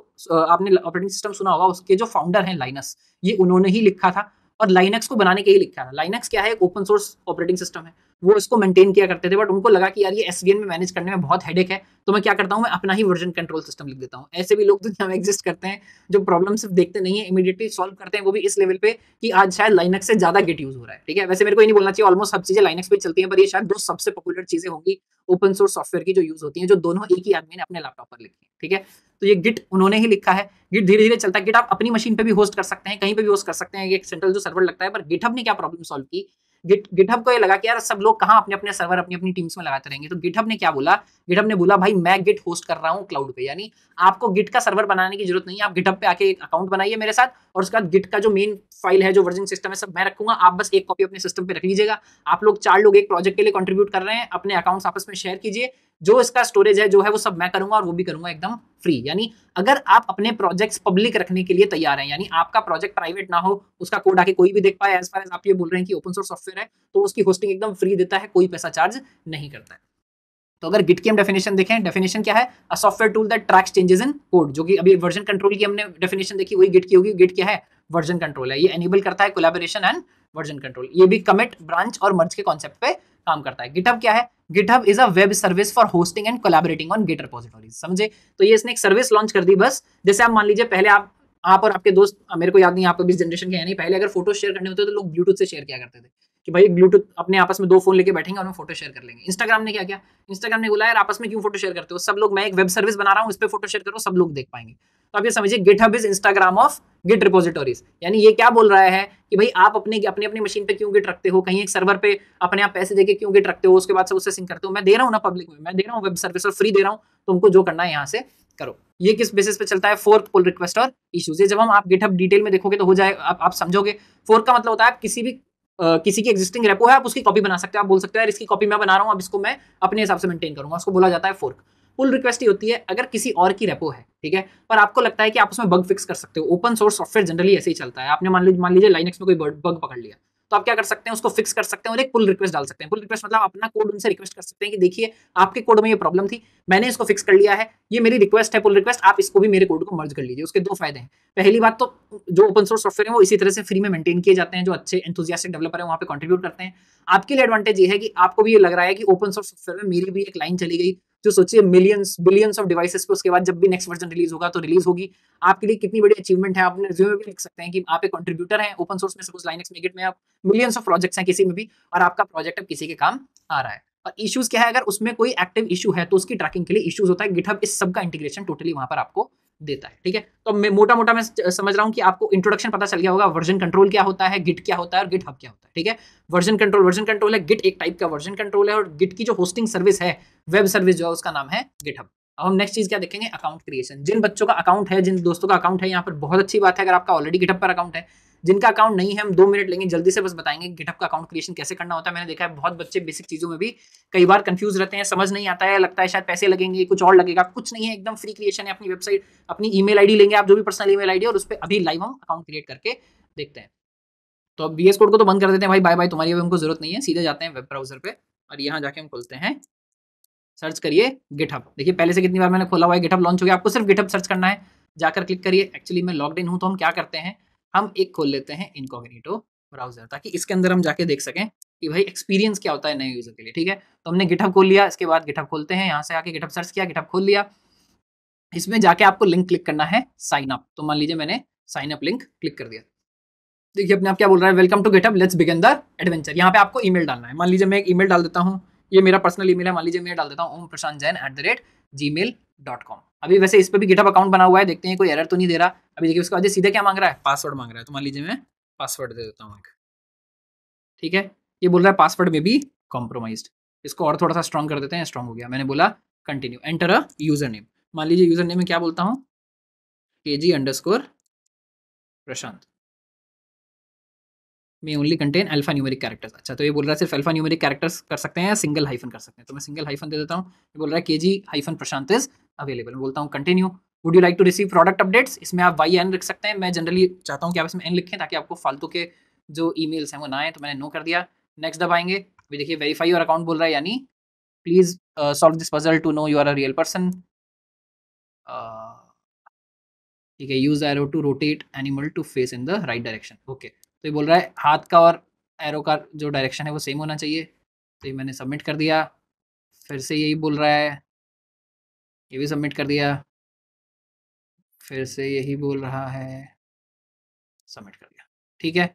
आपने ऑपरेटिंग सिस्टम सुना होगा उसके जो फाउंडर हैं लाइनस ये उन्होंने ही लिखा था और लाइनक्स को बनाने के लिए लिखा था लाइनक्स क्या है ओपन सोर्स ऑपरेटिंग सिस्टम है वो इसको मेंटेन किया करते थे बट उनको लगा कि यार ये एसवीएन में मैनेज करने में बहुत हेडेक है तो मैं क्या करता हूँ मैं अपना ही वर्जन कंट्रोल सिस्टम लिख देता हूँ ऐसे भी लोग दुनिया में एग्जिस्ट करते हैं जो प्रॉब्लम सिर्फ देखते नहीं है इमीडिएटली सॉल्व करते हैं वो भी इस लेवल पे कि आज शायद लाइनक्स से ज्यादा गेट यूज हो रहा है ठीक है वैसे मेरे को नहीं बोलना चाहिए ऑलमोस्ट सब चीजें लाइनक्स पे चलती है पर ये शायद दो सबसे पॉपुलर चीजें होंगी ओपन सोर्स सॉफ्टवेयर की जो यूज होती है जो दोनों एक ही आदमी ने अपने लैपटॉप पर लिखी है ठीक है तो ये गिट उन्होंने ही लिखा है गिट धीरे धीरे चलता है गिट आप अपनी मशीन पे भी होस्ट कर सकते हैं कहीं पे भी होस्ट कर सकते हैं एक सेंट्रल जो सर्वर लगता है पर गिटअप ने क्या प्रॉब्लम सॉल्व की गिट गिटहब को ये लगा कि यार सब लोग कहाँ अपने अपने सर्वर अपनी अपनी टीम्स में लगाते रहेंगे तो गिटहब ने क्या बोला गिटहब ने बोला भाई मैं गिट होस्ट कर रहा हूँ क्लाउड पे यानी आपको गिट का सर्वर बनाने की जरूरत नहीं है आप गिटहब पे आके एक अकाउंट बनाइए मेरे साथ और उसके बाद गिट का जो मेन फाइल है जो वर्जन सिस्टम है सब मैं रखूंगा आप बस एक कॉपी अपने सिस्टम पे रख लीजिएगा आप लोग चार लोग एक प्रोजेक्ट के लिए कॉन्ट्रीब्यूट कर रहे हैं अपने अकाउंट्स आपस में शेयर कीजिए जो इसका स्टोरेज है जो है वो सब मैं करूंगा और वो भी करूंगा एकदम फ्री यानी अगर आप अपने प्रोजेक्ट्स पब्लिक रखने के लिए तैयार हैं यानी आपका प्रोजेक्ट प्राइवेट ना हो उसका कोड आके कोई भी देख पाए एज फार एज आप ये बोल रहे हैं कि ओपन सोर्स सॉफ्टवेयर है तो उसकी होस्टिंग एकदम फ्री देता है कोई पैसा चार्ज नहीं करता है तो अगर गिट की हम डेफिनेशन देखें डेफिनेशन क्या है a software tool that tracks changes in code जो कि अभी वर्जन कंट्रोल की हमने डेफिनेशन देखी वही गिट की होगी गिट क्या है वर्जन कंट्रोल है ये एनेबल करता है कोलेबोरेशन एंड वर्जन कंट्रोल ये भी कमिट ब्रांच और मर्ज के कॉन्सेप्ट पे काम करता है गिटहब क्या है GitHub is a web service for hosting and collaborating on गिटर पॉजिटोरी समझे तो ये इसने एक सर्विस लॉन्च कर दी बस जैसे आप मान लीजिए पहले आप आप और आपके दोस्त मेरे को याद नहीं आपको इस जनरेशन के हैं नहीं पहले अगर फोटो शेयर करने होते तो लोग ब्लूटूथ से शेयर किया करते थे कि भाई ब्लूटूथ अपने आपस में दो फोन लेके बैठेंगे और फोटो शेयर कर लेंगे इंस्टाग्राम ने क्या किया इंस्टाग्राम ने बोला यार आपस में क्यों फोटो शेयर करते हो सब लोग मैं एक वेब सर्विस बना रहा हूँ उस पर फोटो शेयर करो सब लोग देख पाएंगे तो आप ये समझिए GitHub is Instagram of Git repositories यानी ये क्या बोल रहा है कि भाई आप अपने अपनी अपनी मशीन पे क्यों गिट रखते हो कहीं एक सर्वर पे अपने आप पैसे देके क्यों गिट रखते हो उसके बाद से उससे सिंक करते हो मैं दे रहा हूँ ना पब्लिक में मैं दे रहा हूँ वेब सर्विस और फ्री दे रहा हूँ तुमको तो जो करना है यहाँ से करो ये किस बेसिस पे चलता है फोर्थ पुल रिक्वेस्ट और इश्यूज ये जब हम आप गिटहब डिटेल में देखोगे तो हो जाए आप आप समझोगे फोर्थ का मतलब होता है आप किसी भी किसी की एक्जिस्टिंग रेपो है आप उसकी कॉपी बना सकते हैं आप बोल सकते हैं इसकी कॉपी मैं बना रहा हूँ अब इसको मैं अपने हिसाब से मेंटेन करूंगा उसको बोला जाता है फोर्क पुल रिक्वेस्ट ही होती है अगर किसी और की रेपो है ठीक है पर आपको लगता है कि आप उसमें बग फिक्स कर सकते हो ओपन सोर्स सॉफ्टवेयर जनरली ऐसे ही चलता है आपने मान लीजिए मान लीजिए लाइनेक्स में कोई बग पकड़ लिया तो आप क्या कर सकते हैं उसको फिक्स कर सकते हैं और एक पुल रिक्वेस्ट डाल सकते हैं पुल रिक्वेस्ट मतलब अपना कोड उनसे रिक्वेस्ट कर सकते हैं कि देखिए आपके कोड में ये प्रॉब्लम थी मैंने इसको फिक्स कर लिया है ये मेरी रिक्वेस्ट है पुल रिक्वेस्ट आप इसको भी मेरे कोड को मर्ज कर लीजिए उसके दो फायदे हैं पहली बात तो जो ओपन सोर्स सॉफ्टवेयर है वो इसी तरह से फ्री में मेंटेन किए जाते हैं जो अच्छे एंथुजियास्टिक डेवलपर है वहाँ पे कॉन्ट्रीब्यूट करते हैं आपके लिए एडवांटेज ये है कि आपको भी ये लग रहा है कि ओपन सोर्स सॉफ्टवेयर में मेरी भी एक लाइन चली गई जो सोचिए मिलियंस बिलियंस ऑफ डिवाइसेस पे उसके बाद जब भी नेक्स्ट वर्जन रिलीज होगा तो रिलीज होगी आपके लिए कितनी बड़ी अचीवमेंट है आपने रिज्यूमे भी लिख सकते हैं कि आप एक कंट्रीब्यूटर हैं ओपन सोर्स में सपोज लाइनक्स में आप मिलियंस ऑफ प्रोजेक्ट्स हैं किसी में भी और आपका प्रोजेक्ट अब किसी के काम आ रहा है और इश्यूज क्या है अगर उसमें कोई एक्टिव इशू है तो उसकी ट्रैकिंग के लिए इश्यूज होता है गिटहब इस सब का इंटीग्रेशन टोटली वहां पर आपको देता है ठीक है तो मैं मोटा मोटा मैं समझ रहा हूँ कि आपको इंट्रोडक्शन पता चल गया होगा वर्जन कंट्रोल क्या होता है गिट क्या होता है और गिट हब क्या होता है ठीक है वर्जन कंट्रोल वर्जन कंट्रोल है गिट एक टाइप का वर्जन कंट्रोल है और गिट की जो होस्टिंग सर्विस है वेब सर्विस जो है उसका नाम है गिट हब अब हम नेक्स्ट चीज़ क्या देखेंगे अकाउंट क्रिएशन जिन बच्चों का अकाउंट है जिन दोस्तों का अकाउंट है यहाँ पर बहुत अच्छी बात है अगर आपका ऑलरेडी गिटअप पर अकाउंट है जिनका अकाउंट नहीं है हम दो मिनट लेंगे जल्दी से बस बताएंगे गिटअप का अकाउंट क्रिएशन कैसे करना होता है मैंने देखा है बहुत बच्चे बेसिक चीज़ों में भी कई बार कंफ्यूज रहते हैं समझ नहीं आता है लगता है शायद पैसे लगेंगे कुछ और लगेगा कुछ नहीं है एकदम फ्री क्रिएशन है अपनी वेबसाइट अपनी ईमेल आईडी लेंगे आप जो भी पर्सनल ईमेल आईडी और उस पर अभी लाइव हम अकाउंट क्रिएट करके देखते हैं तो अब बी कोड को तो बंद कर देते हैं भाई बाय बाय तुम्हारी हमको जरूरत नहीं है सीधे जाते हैं वेब ब्राउजर पर और यहाँ जाके हम खोलते हैं सर्च करिए गिटअप देखिए पहले से कितनी बार मैंने खोला हुआ है गिटअप लॉन्च हो गया आपको सिर्फ गिटअप सर्च करना है जाकर क्लिक करिए एक्चुअली मैं लॉग इन हूँ तो हम क्या करते हैं हम एक खोल लेते हैं इनकॉग्निटो ब्राउजर ताकि इसके अंदर हम जाके देख सकें कि भाई एक्सपीरियंस क्या होता है नए यूजर के लिए ठीक है तो हमने गिटअप खोल लिया इसके बाद गिटअप खोलते हैं यहाँ से आके गिटअप सर्च किया गिटअप खोल लिया इसमें जाके आपको लिंक क्लिक करना है साइन अप तो मान लीजिए मैंने साइन अप लिंक क्लिक कर दिया देखिए अपने आप क्या बोल रहा है welcome to GitHub let's begin the adventure यहाँ पे आपको ईमेल डालना है मान लीजिए मैं एक ईमेल डाल देता हूँ ये मेरा पर्सनल ईमेल है मान लीजिए मैं डाल देता हूँ Om Prashant Jain at the rate Gmail dot com अभी वैसे इस पर भी गिटअप अकाउंट बना हुआ है देखते हैं कोई एरर तो नहीं दे रहा अभी देखिए उसके बाद सीधे क्या मांग रहा है पासवर्ड मांग रहा है तो मान लीजिए मैं पासवर्ड दे देता हूँ एक ठीक है ये बोल रहा है पासवर्ड में भी कॉम्प्रोमाइज इसको और थोड़ा सा स्ट्रॉन्ग कर देते हैं स्ट्रॉन्ग हो गया मैंने बोला continue enter a user name मान लीजिए यूजर नेम में क्या बोलता हूँ के जी अंडर स्कोर प्रशांत में only contain alphanumeric characters अच्छा तो ये बोल रहा है सिर्फ अल्फा न्यूमेरिक कैरेक्टर्स कर सकते हैं या सिंगल हाइफन कर सकते हैं तो मैं सिंगल हाइफन दे देता हूँ ये बोल रहा है के G hyphen Prashant is available मैं बोलता हूँ continue would you like to receive product updates इसमें आप वाई एन लिख सकते हैं मैं जनरली चाहता हूँ कि आप इसमें एन लिखें ताकि आपको फालतू के जो ई मेल्स हैं वो ना आए तो मैंने नो कर दिया नेक्स्ट आएंगे अभी देखिए वेरीफाई और अकाउंट बोल रहा है यानी please solve this puzzle to know you are a real person ठीक है use arrow to rotate animal to face in the right direction okay तो ये बोल रहा है हाथ का और एरो का जो डायरेक्शन है वो सेम होना चाहिए तो ये मैंने सबमिट कर दिया फिर से यही बोल रहा है ये भी सबमिट कर दिया फिर से यही बोल रहा है सबमिट कर दिया ठीक है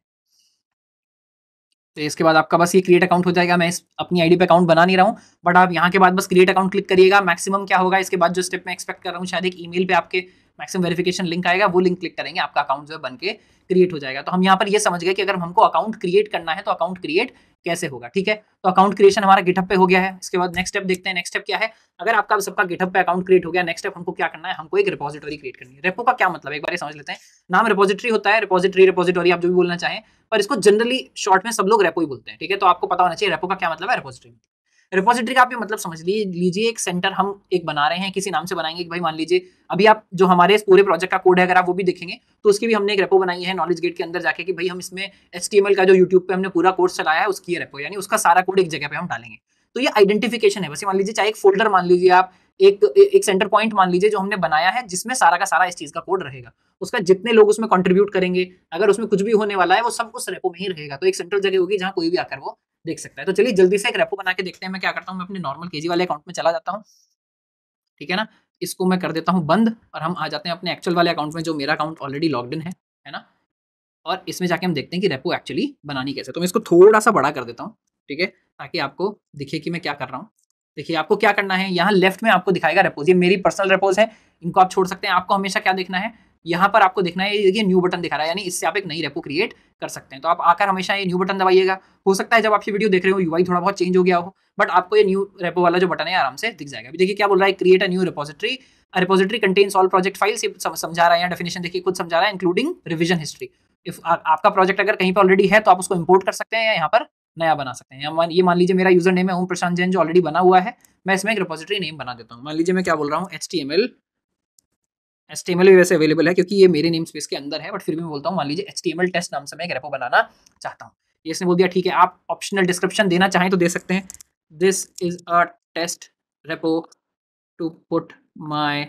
तो इसके बाद आपका बस ये क्रिएट अकाउंट हो जाएगा मैं इस अपनी आईडी पे अकाउंट बना नहीं रहा हूँ बट आप यहाँ के बाद बस क्रिएट अकाउंट क्लिक करिएगा मैक्सिमम क्या होगा इसके बाद जो स्टेप मैं एक्सपेक्ट कर रहा हूँ शायद एक ईमेल पे आपके मैक्सिमम वेरिफिकेशन लिंक आएगा वो लिंक क्लिक करेंगे आपका अकाउंट जो है बन के क्रिएट हो जाएगा तो हम यहाँ पर यह समझ गए कि अगर हमको अकाउंट क्रिएट करना है तो अकाउंट क्रिएट कैसे होगा ठीक है तो अकाउंट क्रिएशन हमारा गिटअप पे हो गया है इसके बाद नेक्स्ट स्टेप देखते हैं नेक्स्ट स्टेप क्या है अगर आपका सबका गिटअप पे अकाउंट क्रिएट हो गया नेक्स्ट स्टेप हमको क्या करना है हमको एक रिपोजिटरी क्रिएट करनी है रेपो का क्या मतलब एक बार समझ लेते हैं नाम रिपोजिटरी होता है रिपोजिटरी रिपोजिटरी आप जो भी बोलना चाहें पर इसको जनरली शॉर्ट में सब लोग रेपो ही बोलते हैं ठीक है तो आपको पता होना चाहिए रेपो का क्या मतलब है रिपोजिटरी रिपोजिटरी का आप ये मतलब समझ लीजिए एक सेंटर हम एक बना रहे हैं किसी नाम से बनाएंगे कि भाई मान लीजिए अभी आप जो हमारे इस पूरे प्रोजेक्ट का कोड है अगर आप वो भी देखेंगे तो उसकी भी हमने एक रेपो बनाई है नॉलेज गेट के अंदर जाके कि भाई हम इसमें एस का जो यूट्यूब पे हमने पूरा कोर्स चलाया है उसकी रेपो यानी उसका सारा कोड एक जगह पे हम डालेंगे तो ये आइडेंटिफिकेशन है वैसे मान लीजिए चाहे एक फोल्डर मान लीजिए आप एक एक सेंटर पॉइंट मान लीजिए जो हमने बनाया है जिसमें सारा का सारा इस चीज़ का कोड रहेगा उसका जितने लोग उसमें कंट्रीब्यूट करेंगे अगर उसमें कुछ भी होने वाला है वो सब उस रेपो में ही रहेगा तो एक सेंट्रल जगह होगी जहाँ कोई भी आकर वो देख सकता है तो चलिए जल्दी से एक रेपो बना के देखते हैं मैं क्या करता हूँ मैं अपने नॉर्मल के वाले अकाउंट में चला जाता हूँ ठीक है ना इसको मैं कर देता हूँ बंद और हम आ जाते हैं अपने एक्चुअल वाले अकाउंट में जो मेरा अकाउंट ऑलरेडी लॉग इन है है ना और इसमें जाके हम देखते हैं कि रेपो एक्चुअली बनानी कैसे तो मैं इसको थोड़ा सा बड़ा कर देता हूँ ठीक है ताकि आपको दिखे कि मैं क्या कर रहा हूँ देखिए आपको क्या करना है यहाँ लेफ्ट में आपको दिखाएगा रेपोज ये मेरी पर्सनल रेपोज है इनको आप छोड़ सकते हैं आपको हमेशा क्या देखना है यहाँ पर आपको देखना है ये न्यू बटन दिखा रहा है यानी इससे आप एक नई रेपो क्रिएट कर सकते हैं तो आप आकर हमेशा ये न्यू बटन दबाइएगा हो सकता है जब आप ये वीडियो देख रहे हो यूआई थोड़ा बहुत चेंज हो गया हो बट आपको ये न्यू रेपो वाला जो बटन है आराम से दिख जाएगा अभी देखिए क्या बोल रहा है create a new repository repository contains all project files समझा रहा है डेफिनेशन देखिए खुद समझा रहा है इंक्लूडिंग रिविजन हिस्ट्री इफ आपका प्रोजेक्ट अगर कहीं पर ऑलरेडी है तो आप उसको इम्पोर्ट कर सकते हैं या यहाँ पर नया बना सकते हैं ये मान लीजिए मेरा यूजर नेम है ओम प्रशांत जैन जो ऑलरेडी बना हुआ है मैं इसमें एक रिपोजिटरी नेम बना देता हूँ मान लीजिए मैं क्या बोल रहा हूँ एच टी भी वैसे अवेलेबल है क्योंकि ये मेरे नेम स्पेस के अंदर है बट फिर भी मैं बोलता हूँ मान लीजिए एच टेस्ट नाम से मैं एक रेपो बनाना चाहता हूँ ये इसने बोल दिया ठीक है आप ऑप्शनल डिस्क्रिप्शन देना चाहें तो दे सकते हैं this is a test repo to put my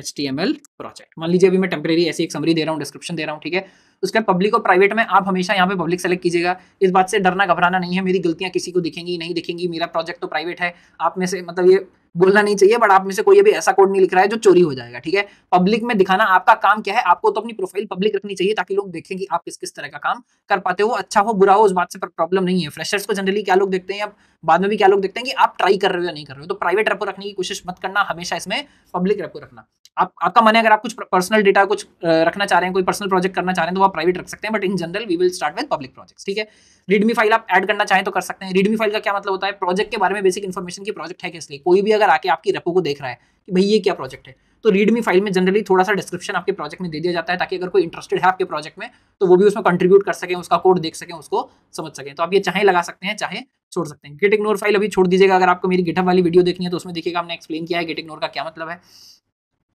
H T M L project मान लीजिए अभी मैं टेम्प्रेरी ऐसी एक समरी दे रहा हूँ डिस्क्रिप्शन दे रहा हूँ ठीक है उसके बाद पब्लिक और प्राइवेट में आप हमेशा यहाँ पे पब्लिक सेलेक्ट कीजिएगा इस बात से डरना घबराना नहीं है मेरी गलतियाँ किसी को दिखेंगी नहीं दिखेंगी मेरा प्रोजेक्ट तो प्राइवेट है आप में से मतलब ये बोलना नहीं चाहिए बट आप में से कोई अभी ऐसा कोड नहीं लिख रहा है जो चोरी हो जाएगा ठीक है पब्लिक में दिखाना आपका काम क्या है आपको तो अपनी प्रोफाइल पब्लिक रखनी चाहिए ताकि लोग देखें कि आप किस किस तरह का काम कर पाते हो अच्छा हो बुरा हो उस बात से प्रॉब्लम नहीं है फ्रेशर्स को जनरली क्या लोग देखते हैं अब बाद में भी क्या लोग देखते हैं कि आप ट्राई कर रहे हो या नहीं कर रहे हो तो प्राइवेट रेपो रखने की कोशिश मत करना हमेशा इसमें पब्लिक रेपो रखना आप आपका मन है अगर आप कुछ पर्सनल डेटा कुछ रखना चाह रहे हैं कोई पर्सनल प्रोजेक्ट करना चाह रहे हैं तो आप प्राइवेट रख सकते हैं but in general we will start with public projects ठीक है रीडमी फाइल आप ऐड करना चाहें तो कर सकते हैं रीडमी फाइल का क्या मतलब होता है प्रोजेक्ट के बारे में बेसिक इन्फॉर्मेशन की प्रोजेक्ट है किस लिए कोई भी अगर आके आपकी रेपो को देख रहा है कि भाई ये क्या प्रोजेक्ट है तो रीडमी फाइल में जनरली थोड़ा सा डिस्क्रिप्शन आपके प्रोजेक्ट में दे दिया जाता है ताकि अगर कोई इंटरेस्टेड है आपके प्रोजेक्ट में तो वो भी उसमें कंट्रीब्यूट कर सकें उसका कोड देख सकें उसको समझ सकें तो आप ये चाहे लगा सकते हैं चाहे छोड़ सकते हैं गेट इग्नोर फाइल अभी छोड़ दीजिएगा अगर आपको मेरी गिटअप वाली वीडियो देखनी है तो उसमें देखिएगा हमने एक्सप्लेन किया है गेट इग्नोर का क्या मतलब है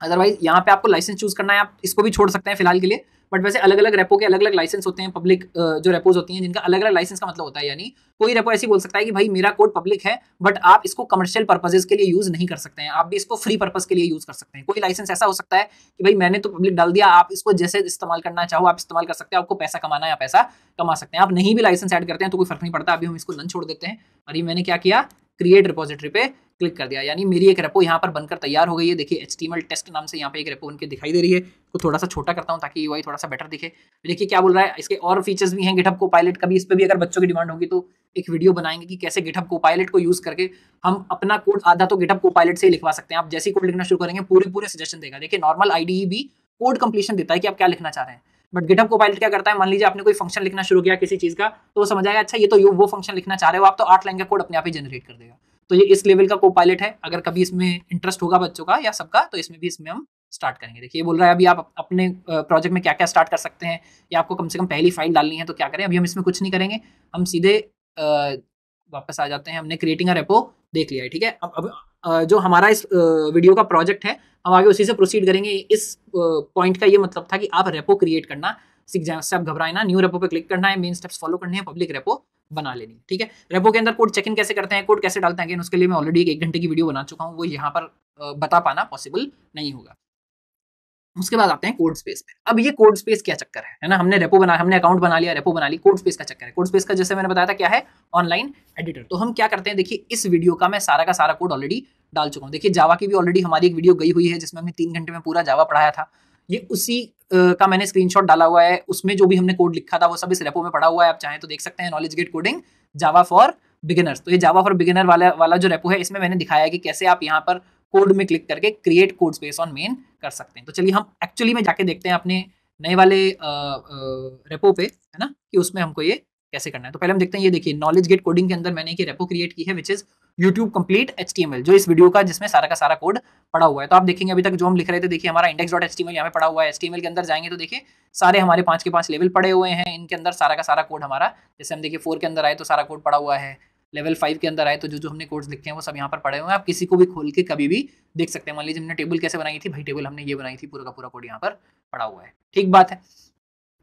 अदरवाइज यहाँ पे आपको लाइसेंस चूज करना है आप इसको भी छोड़ सकते हैं फिलहाल के लिए बट वैसे अलग अलग रेपो के अलग अलग लाइसेंस होते हैं पब्लिक जो रेपोज होती हैं जिनका अलग अलग लाइसेंस का मतलब होता है यानी कोई रेपो ऐसी बोल सकता है कि भाई मेरा कोड पब्लिक है बट आप इसको कमर्शियल पर्पजेज के लिए यूज़ नहीं कर सकते हैं आप भी इसको फ्री पर्पज के लिए यूज़ कर सकते हैं कोई लाइसेंस ऐसा हो सकता है कि भाई मैंने तो पब्लिक डाल दिया आप इसको जैसे इस्तेमाल करना चाहो आप इस्तेमाल कर सकते हैं आपको पैसा कमाना या पैसा कमा सकते हैं आप नहीं भी लाइसेंस एड करते हैं तो कोई फर्क नहीं पड़ता अभी हम इसको नन छोड़ देते हैं अरे मैंने क्या किया क्रिएट रिपोजिटरी पे क्लिक कर दिया यानी मेरी एक रेपो यहाँ पर बनकर तैयार हो गई है देखिए एच टेस्ट नाम से यहाँ पे एक रेपो बनकर दिखाई दे रही है इसको थोड़ा सा छोटा करता हूँ ताकि यूआई थोड़ा सा बेटर दिखे देखिए क्या बोल रहा है इसके और फीचर्स भी हैं गिटहब को पायलट कभी इस पर भी अगर बच्चों की डिमांड होगी तो एक वीडियो बनाएंगे कि कैसे गिटहब को पायलट को यूज़ करके हम अपना कोड आधा तो गिटहब को पायलट से ही लिखवा सकते हैं आप जैसे कोड लिखना शुरू करेंगे पूरे पूरे सजेशन देगा देखिए नॉर्मल आई भी कोड कंप्लीशन देता है कि आप क्या लिखना चाह रहे हैं बट गिटअप पायलट क्या करता है मान लीजिए आपने कोई फंक्शन लिखना शुरू किया किसी चीज का तो वो समझाएगा अच्छा ये तो यू वो फंक्शन लिखना चाह रहे हो आप तो आठ लाइन का कोड अपने आप ही जनरेट कर देगा तो ये इस लेवल का को पायलट है अगर कभी इसमें इंटरेस्ट होगा बच्चों का या सबका तो इसमें भी इसमें हम स्टार्ट करेंगे देखिए बोल रहा है अभी आप अपने प्रोजेक्ट में क्या क्या स्टार्ट कर सकते हैं या आपको कम से कम पहली फाइल डालनी है तो क्या करें अभी हम इसमें कुछ नहीं करेंगे हम सीधे वापस आ जाते हैं हमने क्रिएटिंग अ रेपो देख लिया है ठीक है अब अब जो हमारा इस वीडियो का प्रोजेक्ट है हम आगे उसी से प्रोसीड करेंगे इस पॉइंट का ये मतलब था कि आप रेपो क्रिएट करना सीख जाए उससे आप घबराए ना न्यू रेपो पे क्लिक करना है मेन स्टेप्स फॉलो करने हैं पब्लिक रेपो बना लेनी ठीक है रेपो के अंदर कोड चेक इन कैसे करते हैं कोड कैसे डालते हैं उसके लिए मैं ऑलरेडी एक घंटे की वीडियो बना चुका हूँ वो यहाँ पर बता पाना पॉसिबल नहीं होगा उसके बाद आते हैं कोड स्पेस पे अब ये कोड स्पेस क्या चक्कर है है ना हमने रेपो बना हमने अकाउंट बना लिया रेपो बना ली कोड स्पेस का चक्कर है कोड स्पेस का जैसे मैंने बताया था क्या है ऑनलाइन एडिटर तो हम क्या करते हैं देखिए इस वीडियो का मैं सारा का सारा कोड ऑलरेडी डाल चुका हूँ देखिए जावा की भी ऑलरेडी हमारी एक वीडियो गई हुई है जिसमें हमने तीन घंटे में पूरा जावा पढ़ाया था ये उसी का मैंने स्क्रीनशॉट डाला हुआ है उसमें जो भी हमने कोड लिखा था वो सब इस रेपो में पढ़ा हुआ है आप चाहें तो देख सकते हैं Knowledge Gate Coding Java for beginners तो ये जावा फॉर बिगिनर वाला वाला जो रेपो है इसमें मैंने दिखाया है कि कैसे आप यहाँ पर कोड में क्लिक करके create code space on main कर सकते हैं तो चलिए हम एक्चुअली में जाके देखते हैं अपने नए वाले रेपो पे है ना कि उसमें हमको ये कैसे करना है तो पहले हम देखते हैं ये देखिए नॉलेज गेट कोडिंग के अंदर मैंने एक रेपो क्रिएट की है which is YouTube complete H जो इस वीडियो का जिसमें सारा का सारा कोड पड़ा हुआ है तो आप देखेंगे अभी तक जो हम लिख रहे थे देखिए हमारा इंडेक्स डॉट एच यहाँ पे पड़ा हुआ है एच के अंदर जाएंगे तो देखिए सारे हमारे पांच के पांच लेवल पड़े हुए हैं इनके अंदर सारा का सारा कोड हमारा जैसे हम देखिए फोर के अंदर आए तो सारा कोड पड़ा हुआ है लेवल फाइव के अंदर आए तो जो जो हमने कोर्स लिखे हैं वो सब यहाँ पर पढ़े हुए हैं आप किसी को भी खोल के कभी भी देख सकते हैं मान लीजिए हमने टेबल कैसे बनाई थी भाई टेबल हमने ये बनाई थी पूरा का पूरा कोड यहाँ पर पड़ा हुआ है ठीक बात है